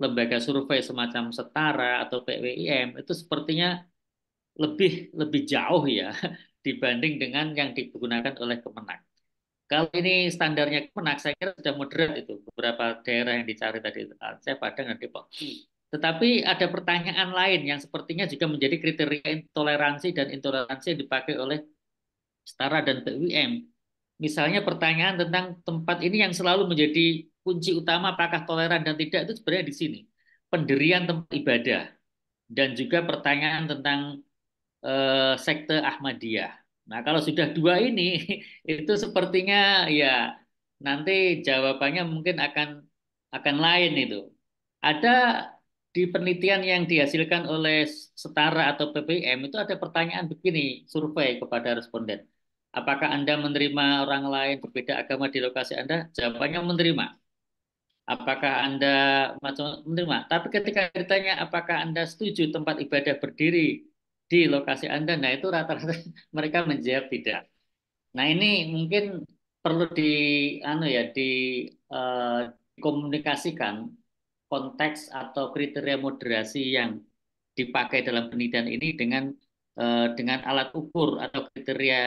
lembaga survei semacam setara atau PWIM itu sepertinya lebih lebih jauh ya dibanding dengan yang digunakan oleh Kemenak. Kalau ini standarnya Kemenak, saya kira sudah moderat itu beberapa daerah yang dicari tadi ah, Saya Padang, dan Depok. Tetapi ada pertanyaan lain yang sepertinya juga menjadi kriteria intoleransi dan intoleransi yang dipakai oleh setara dan PUM. Misalnya pertanyaan tentang tempat ini yang selalu menjadi kunci utama apakah toleran dan tidak itu sebenarnya di sini. Pendirian tempat ibadah dan juga pertanyaan tentang eh, sekte Ahmadiyah. Nah, kalau sudah dua ini [LAUGHS] itu sepertinya ya nanti jawabannya mungkin akan akan lain itu. Ada di penelitian yang dihasilkan oleh setara atau PPM itu ada pertanyaan begini, survei kepada responden. Apakah Anda menerima orang lain berbeda agama di lokasi Anda? Jawabannya menerima. Apakah Anda menerima? Tapi ketika ditanya apakah Anda setuju tempat ibadah berdiri di lokasi Anda. Nah, itu rata-rata [LAUGHS] mereka menjawab tidak. Nah, ini mungkin perlu di anu ya di uh, komunikasikan konteks atau kriteria moderasi yang dipakai dalam penelitian ini dengan uh, dengan alat ukur atau kriteria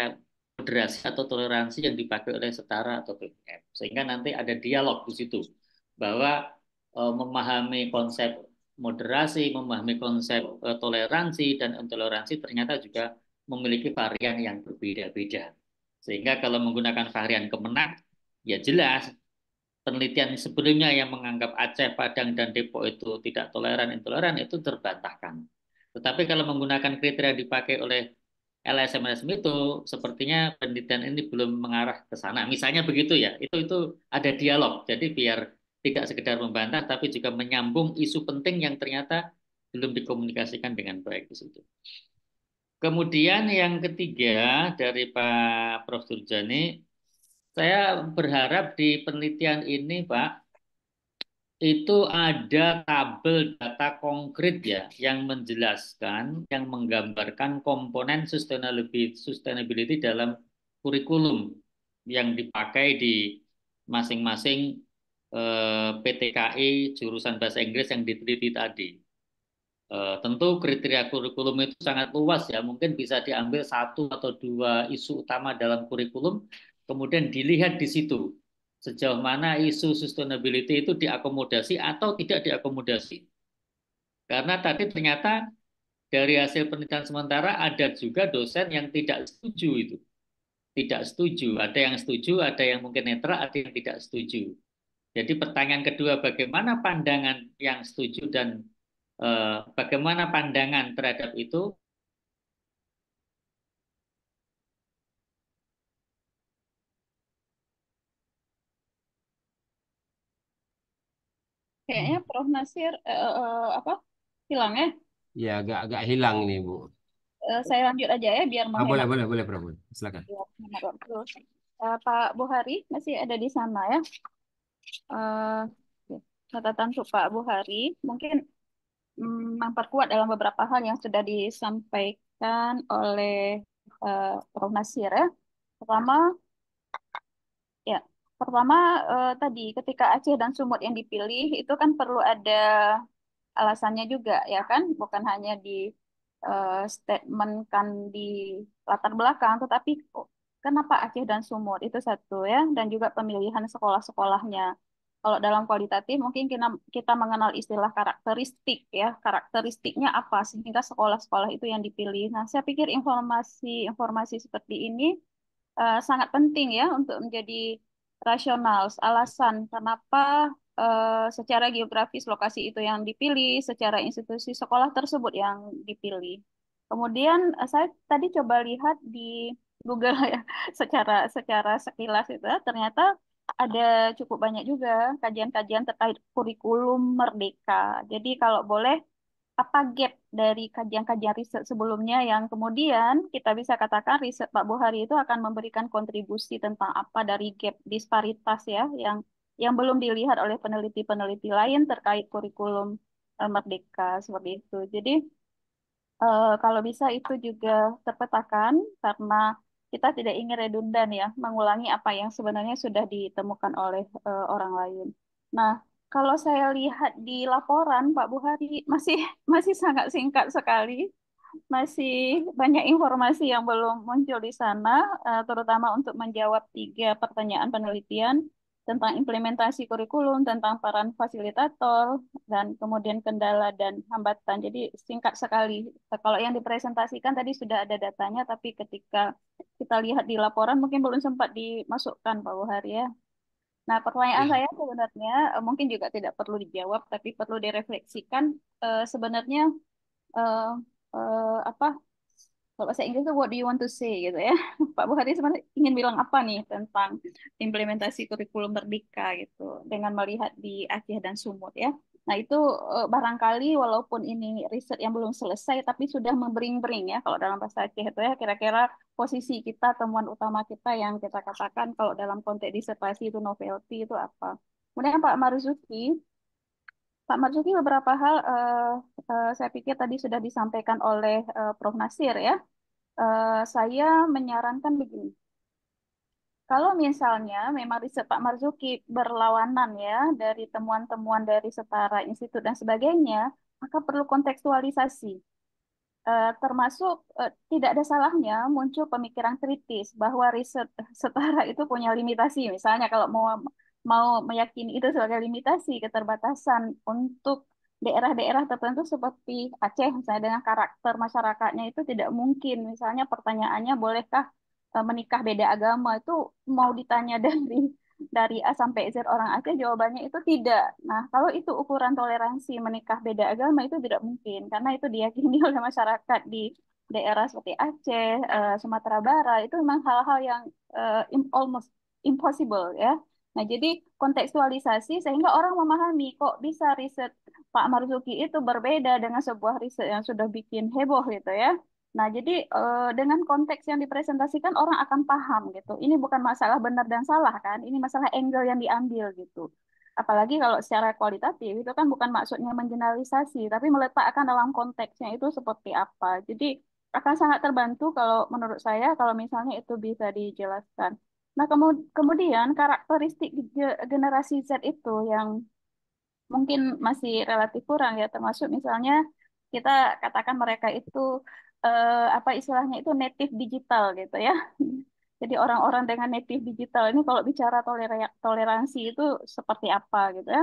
moderasi atau toleransi yang dipakai oleh setara atau PPM, sehingga nanti ada dialog di situ bahwa uh, memahami konsep moderasi, memahami konsep uh, toleransi dan intoleransi ternyata juga memiliki varian yang berbeda-beda. Sehingga kalau menggunakan varian kemenak, ya jelas penelitian sebelumnya yang menganggap Aceh, Padang, dan Depok itu tidak toleran, intoleran itu terbantahkan. Tetapi kalau menggunakan kriteria yang dipakai oleh LSM LSM itu sepertinya penelitian ini belum mengarah ke sana. Misalnya begitu ya. Itu itu ada dialog. Jadi biar tidak sekedar membantah tapi juga menyambung isu penting yang ternyata belum dikomunikasikan dengan baik di situ. Kemudian yang ketiga dari Pak Prof Durjani, saya berharap di penelitian ini Pak itu ada tabel data konkret ya yang menjelaskan, yang menggambarkan komponen sustainability, sustainability dalam kurikulum yang dipakai di masing-masing Eh, PTKI jurusan bahasa Inggris yang diteliti tadi. Eh, tentu kriteria kurikulum itu sangat luas ya, mungkin bisa diambil satu atau dua isu utama dalam kurikulum, kemudian dilihat di situ sejauh mana isu sustainability itu diakomodasi atau tidak diakomodasi. Karena tadi ternyata dari hasil penelitian sementara ada juga dosen yang tidak setuju itu. Tidak setuju, ada yang setuju, ada yang mungkin netral, ada yang tidak setuju. Jadi pertanyaan kedua, bagaimana pandangan yang setuju dan uh, bagaimana pandangan terhadap itu? Kayaknya Prof Nasir uh, apa hilang ya? Ya agak-agak hilang nih Bu. Uh, saya lanjut aja ya biar ah, boleh boleh boleh Prof. Silakan. Ya, Pak Buhari masih ada di sana ya? Eh, catatan untuk Pak Buhari mungkin um, memperkuat dalam beberapa hal yang sudah disampaikan oleh uh, Prof. Nasir ya. Pertama, ya pertama uh, tadi ketika Aceh dan Sumut yang dipilih itu kan perlu ada alasannya juga ya kan, bukan hanya di uh, statement kan di latar belakang, tetapi kenapa Aceh dan Sumur itu satu ya dan juga pemilihan sekolah-sekolahnya kalau dalam kualitatif mungkin kita kita mengenal istilah karakteristik ya karakteristiknya apa sehingga sekolah-sekolah itu yang dipilih nah saya pikir informasi informasi seperti ini uh, sangat penting ya untuk menjadi rasional alasan kenapa eh, secara geografis lokasi itu yang dipilih secara institusi sekolah tersebut yang dipilih kemudian eh, saya tadi coba lihat di Google [LAUGHS] ya secara secara sekilas itu ternyata ada cukup banyak juga kajian-kajian terkait kurikulum merdeka. Jadi kalau boleh apa gap dari kajian-kajian riset sebelumnya yang kemudian kita bisa katakan riset Pak Buhari itu akan memberikan kontribusi tentang apa dari gap disparitas ya yang yang belum dilihat oleh peneliti-peneliti lain terkait kurikulum eh, merdeka seperti itu. Jadi eh, kalau bisa itu juga terpetakan karena kita tidak ingin redundan ya, mengulangi apa yang sebenarnya sudah ditemukan oleh uh, orang lain. Nah, kalau saya lihat di laporan Pak Buhari masih [LAUGHS] masih sangat singkat sekali, masih banyak informasi yang belum muncul di sana, uh, terutama untuk menjawab tiga pertanyaan penelitian tentang implementasi kurikulum, tentang peran fasilitator, dan kemudian kendala dan hambatan. Jadi singkat sekali. Kalau yang dipresentasikan tadi sudah ada datanya, tapi ketika kita lihat di laporan mungkin belum sempat dimasukkan Pak Buhar ya. Nah pertanyaan iya. saya sebenarnya eh, mungkin juga tidak perlu dijawab, tapi perlu direfleksikan. Eh, sebenarnya eh, apa kalau bahasa Inggris itu what do you want to say gitu ya [LAUGHS] Pak Buhari sebenarnya ingin bilang apa nih tentang implementasi kurikulum merdeka gitu dengan melihat di Aceh dan Sumut ya nah itu eh, barangkali walaupun ini riset yang belum selesai tapi sudah membering-bering ya kalau dalam bahasa Aceh itu ya kira-kira posisi kita temuan utama kita yang kita katakan kalau dalam konteks disertasi itu novelty itu apa kemudian Pak Marzuki Pak Marzuki, beberapa hal uh, uh, saya pikir tadi sudah disampaikan oleh uh, Prof. Nasir ya. Uh, saya menyarankan begini. Kalau misalnya memang riset Pak Marzuki berlawanan ya dari temuan-temuan dari setara institut dan sebagainya, maka perlu kontekstualisasi. Uh, termasuk uh, tidak ada salahnya muncul pemikiran kritis bahwa riset [LAUGHS] setara itu punya limitasi. Misalnya kalau mau mau meyakini itu sebagai limitasi keterbatasan untuk daerah-daerah tertentu seperti Aceh misalnya dengan karakter masyarakatnya itu tidak mungkin misalnya pertanyaannya bolehkah e, menikah beda agama itu mau ditanya [LAUGHS] dari dari A sampai Z orang Aceh jawabannya itu tidak. Nah, kalau itu ukuran toleransi menikah beda agama itu tidak mungkin karena itu diyakini [LAUGHS] oleh masyarakat di daerah seperti Aceh, e, Sumatera Barat itu memang hal-hal yang e, almost impossible ya Nah, jadi kontekstualisasi sehingga orang memahami kok bisa riset Pak Marzuki itu berbeda dengan sebuah riset yang sudah bikin heboh gitu ya. Nah, jadi eh, dengan konteks yang dipresentasikan orang akan paham gitu. Ini bukan masalah benar dan salah kan, ini masalah angle yang diambil gitu. Apalagi kalau secara kualitatif itu kan bukan maksudnya menjeneralisasi, tapi meletakkan dalam konteksnya itu seperti apa. Jadi akan sangat terbantu kalau menurut saya kalau misalnya itu bisa dijelaskan. Nah, kemudian karakteristik generasi Z itu yang mungkin masih relatif kurang ya, termasuk misalnya kita katakan mereka itu eh, apa istilahnya itu native digital gitu ya. [LAUGHS] Jadi orang-orang dengan native digital ini kalau bicara toleransi itu seperti apa gitu ya.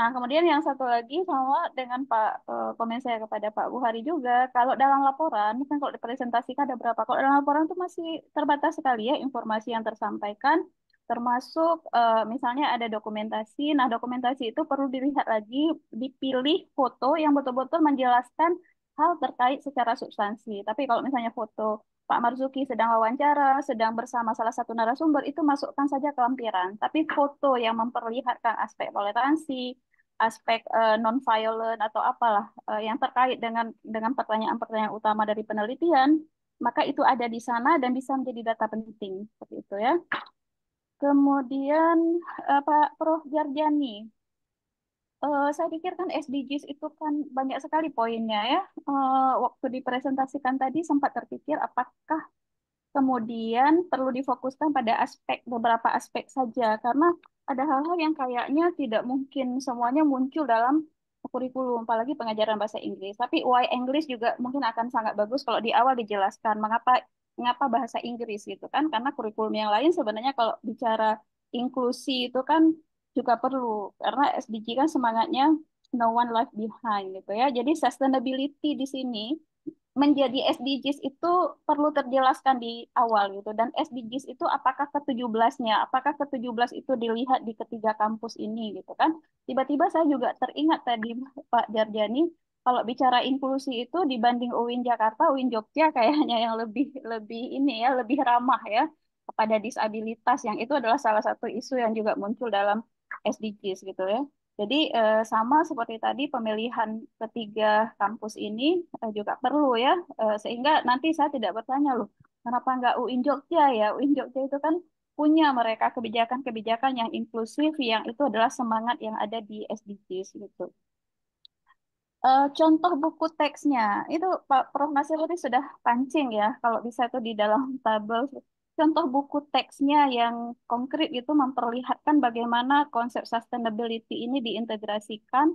Nah, kemudian yang satu lagi sama dengan Pak eh, komen saya kepada Pak Buhari juga, kalau dalam laporan, kan kalau dipresentasikan ada berapa, kalau dalam laporan itu masih terbatas sekali ya informasi yang tersampaikan, termasuk eh, misalnya ada dokumentasi. Nah, dokumentasi itu perlu dilihat lagi, dipilih foto yang betul-betul menjelaskan hal terkait secara substansi. Tapi kalau misalnya foto Pak Marzuki sedang wawancara, sedang bersama salah satu narasumber, itu masukkan saja ke lampiran Tapi foto yang memperlihatkan aspek toleransi, aspek uh, eh, non violent atau apalah uh, yang terkait dengan dengan pertanyaan-pertanyaan utama dari penelitian maka itu ada di sana dan bisa menjadi data penting seperti itu ya kemudian uh, Pak Prof Jarjani uh, saya pikir kan SDGs itu kan banyak sekali poinnya ya uh, waktu dipresentasikan tadi sempat terpikir apakah kemudian perlu difokuskan pada aspek beberapa aspek saja karena ada hal-hal yang kayaknya tidak mungkin semuanya muncul dalam kurikulum, apalagi pengajaran bahasa Inggris. Tapi why English juga mungkin akan sangat bagus kalau di awal dijelaskan mengapa mengapa bahasa Inggris gitu kan, karena kurikulum yang lain sebenarnya kalau bicara inklusi itu kan juga perlu karena SDG kan semangatnya no one left behind gitu ya. Jadi sustainability di sini menjadi SDGs itu perlu terjelaskan di awal gitu dan SDGs itu apakah ke-17-nya apakah ke-17 itu dilihat di ketiga kampus ini gitu kan tiba-tiba saya juga teringat tadi Pak Jarjani kalau bicara inklusi itu dibanding UIN Jakarta UIN Jogja kayaknya yang lebih lebih ini ya lebih ramah ya kepada disabilitas yang itu adalah salah satu isu yang juga muncul dalam SDGs gitu ya jadi eh, sama seperti tadi pemilihan ketiga kampus ini eh, juga perlu ya eh, sehingga nanti saya tidak bertanya loh kenapa nggak UIN Jogja ya UIN Jogja itu kan punya mereka kebijakan-kebijakan yang inklusif yang itu adalah semangat yang ada di SDGs gitu. Uh, contoh buku teksnya itu Pak Prof Nasir tadi sudah pancing ya kalau bisa itu di dalam tabel contoh buku teksnya yang konkret itu memperlihatkan bagaimana konsep sustainability ini diintegrasikan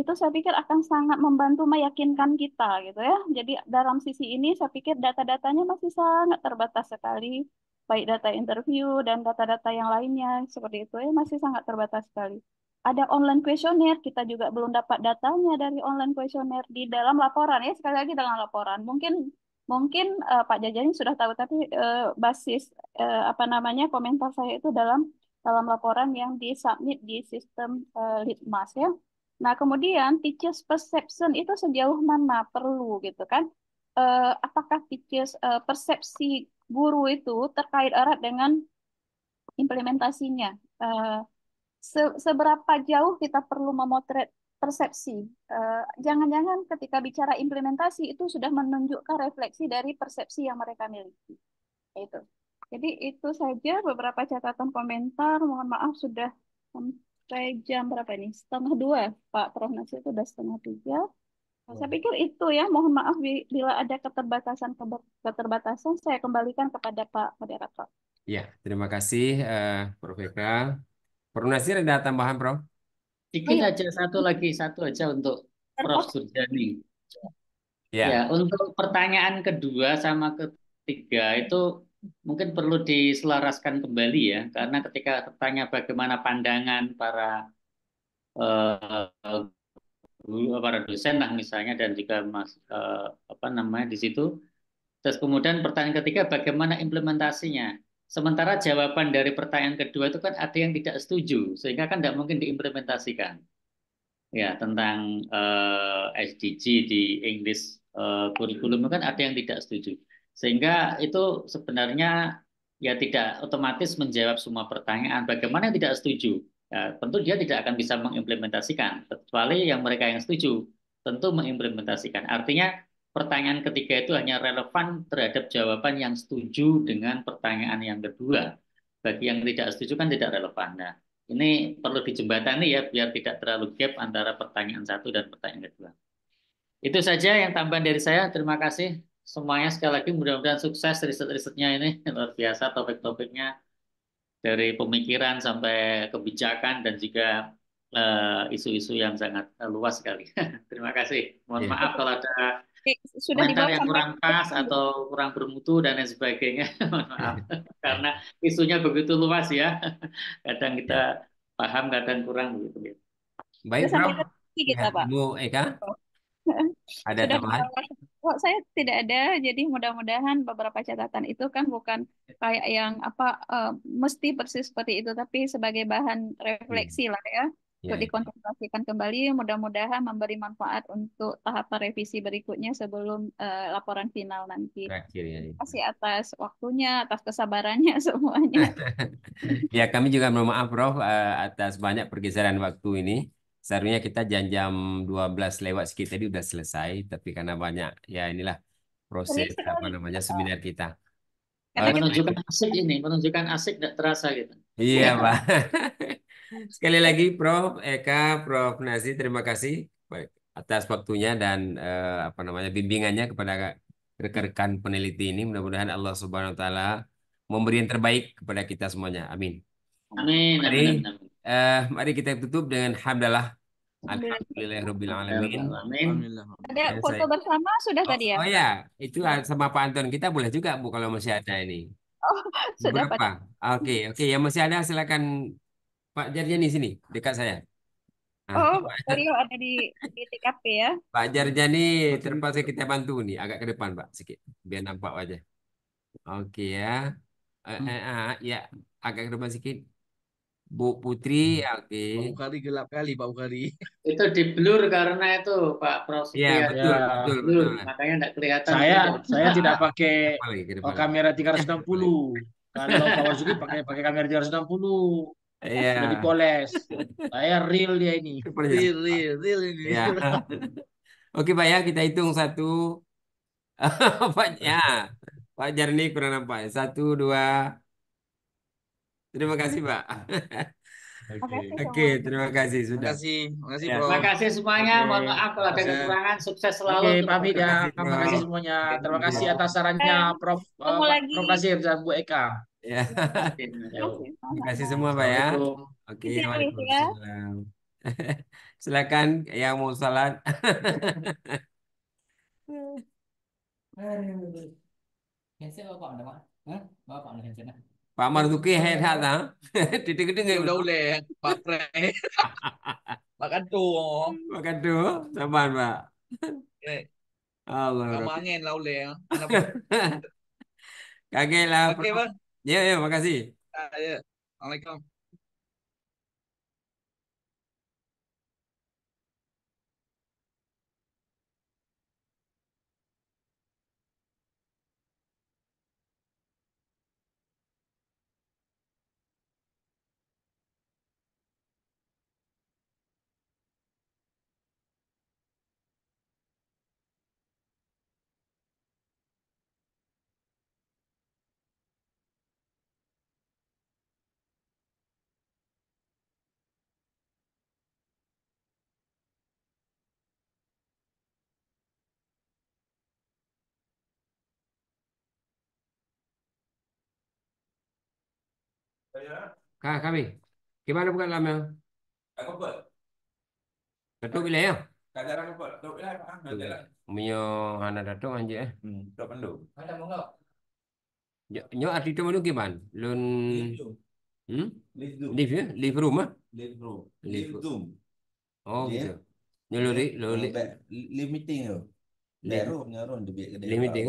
itu saya pikir akan sangat membantu meyakinkan kita gitu ya. Jadi dalam sisi ini saya pikir data-datanya masih sangat terbatas sekali, baik data interview dan data-data yang lainnya seperti itu ya masih sangat terbatas sekali. Ada online questionnaire, kita juga belum dapat datanya dari online questionnaire di dalam laporan ya sekali lagi dalam laporan. Mungkin mungkin uh, Pak Jajarin sudah tahu tapi uh, basis uh, apa namanya komentar saya itu dalam dalam laporan yang disubmit di sistem uh, Litmas ya. Nah, kemudian teachers perception itu sejauh mana perlu gitu kan? Uh, apakah teachers uh, persepsi guru itu terkait erat dengan implementasinya? Uh, seberapa jauh kita perlu memotret persepsi. Eh, jangan-jangan ketika bicara implementasi itu sudah menunjukkan refleksi dari persepsi yang mereka miliki. Itu. Jadi itu saja beberapa catatan komentar. Mohon maaf sudah sampai jam berapa nih? Setengah dua, Pak Prof. Nasir itu sudah setengah tiga. Oh. saya pikir itu ya, mohon maaf bila ada keterbatasan keterbatasan saya kembalikan kepada Pak moderator. Ya, terima kasih uh, Prof. Eka. Prof. Nasir ada tambahan, Prof? Dikit iya. Ayo. aja satu lagi satu aja untuk Prof Surjani. Yeah. Ya, untuk pertanyaan kedua sama ketiga itu mungkin perlu diselaraskan kembali ya, karena ketika bertanya bagaimana pandangan para uh, guru, para dosen lah misalnya dan juga mas uh, apa namanya di situ, terus kemudian pertanyaan ketiga bagaimana implementasinya. Sementara jawaban dari pertanyaan kedua itu kan ada yang tidak setuju, sehingga kan tidak mungkin diimplementasikan. Ya, tentang uh, eh, SDG di English uh, kurikulum kan ada yang tidak setuju. Sehingga itu sebenarnya ya tidak otomatis menjawab semua pertanyaan. Bagaimana yang tidak setuju? Ya, tentu dia tidak akan bisa mengimplementasikan, kecuali yang mereka yang setuju tentu mengimplementasikan. Artinya pertanyaan ketiga itu hanya relevan terhadap jawaban yang setuju dengan pertanyaan yang kedua. Bagi yang tidak setuju kan tidak relevan. Nah, ini perlu dijembatani ya biar tidak terlalu gap antara pertanyaan satu dan pertanyaan kedua. Itu saja yang tambahan dari saya. Terima kasih semuanya sekali lagi mudah-mudahan sukses riset-risetnya ini [LAUGHS] luar biasa topik-topiknya dari pemikiran sampai kebijakan dan juga eh, isu-isu uh, yang sangat eh, luas sekali. [LAUGHS] Terima kasih. Mohon yeah. maaf kalau ada sudah mental yang kurang pas atau kurang bermutu dan lain sebagainya. [LAUGHS] Iya. karena isunya begitu luas ya. Kadang iya. kita paham, kadang kurang begitu. Ya. Baik, Prof. Iya, Bu Eka. Ada tambahan? saya tidak ada, jadi mudah-mudahan beberapa catatan itu kan bukan kayak yang apa uh, mesti persis seperti itu, tapi sebagai bahan refleksi lah ya. Iya, untuk iya. dikonsultasikan kembali mudah-mudahan memberi manfaat untuk tahap revisi berikutnya sebelum uh, laporan final nanti. Terakhir ya. Terima kasih atas waktunya, atas kesabarannya [LAUGHS] semuanya. ya kami juga mohon maaf Prof eh, atas banyak pergeseran waktu ini. Seharusnya kita jam-jam 12 lewat sekitar tadi sudah selesai, tapi karena banyak ya inilah proses Terus, apa namanya seminar kita. menunjukkan asik ini, menunjukkan asik tidak terasa gitu. Iya, Pak. [LAUGHS] Sekali lagi Prof Eka, Prof Nazi, terima kasih atas waktunya dan eh, apa namanya bimbingannya kepada rekan-rekan peneliti ini. Mudah-mudahan Allah Subhanahu wa taala memberi yang terbaik kepada kita semuanya. Amin. Amin. Mari, amin, amin. Eh, mari kita tutup dengan hamdalah Alhamdulillahirrahmanirrahim. Ada foto bersama sudah oh, tadi ya? Oh, oh ya, itu iya. sama Pak Anton. Kita boleh juga Bu kalau masih ada ini. Oh, sudah Berapa? Oke, oke. Okay, okay. Yang masih ada silakan Pak Jarjani sini, dekat saya. Nah, oh, Pak. beliau ada di, di TKP ya. Pak Jarjani terpaksa kita bantu nih, agak ke depan Pak sikit. biar nampak wajah. Oke ya. Uh, uh, uh, ya, agak ke depan sikit. Bu Putri, hmm. oke. Okay. Pak kali gelap kali, Pak kali. Itu di blur karena itu Pak Prof. Ya, iya, betul, ya. betul, betul, betul. Makanya tidak kelihatan. Saya iya. saya tidak pakai [LAUGHS] kamera 360. [LAUGHS] Kalau Pak Wasuki pakai pakai kamera 360. Yeah. Sudah dipoles. Saya real dia ini. Real, real, real ini. Ya. Oke Pak ya, kita hitung satu. [LAUGHS] Pak ya, Pak Jarni kurang nampak. Satu, dua. Terima kasih Pak. Oke, okay. [LAUGHS] okay, terima kasih sudah. Terima kasih, terima kasih, ya. Terima kasih semuanya. Okay. Mohon maaf kalau ada kekurangan. Sukses selalu. Oke, okay, pamit Terima kasih semuanya. Terima kasih atas sarannya Prof. Terima Prof. dan Bu Eka. Ya. [LAUGHS] Terima kasih semua Pak ya. Oke. Waalaikumsalam. Ya. [LAUGHS] Silakan yang mau salat. [LAUGHS] Pak Marzuki ha. Titik-titik enggak udah ule Pak Pre. Makan Makan Sabar Pak. Allah. lah lah. Iya, iya, makasih. Ah, iya. Assalamualaikum. Ha, ya. kami. Gimana bukan lama? Tak buat. Datuk bila ya? Tak Kajaran apa? Datuk bila apa? Punya anak datuk anjir eh. Hmm, datuk pandu. Ada mongok. Nyo arti tu mana gimana? Lun Hmm? Live ya? room. Live Live room ah? Live room. Live room. Oh, iya. gitu. Nyo lori, lori. Live meeting tu. Live room, nyo lori. Live meeting.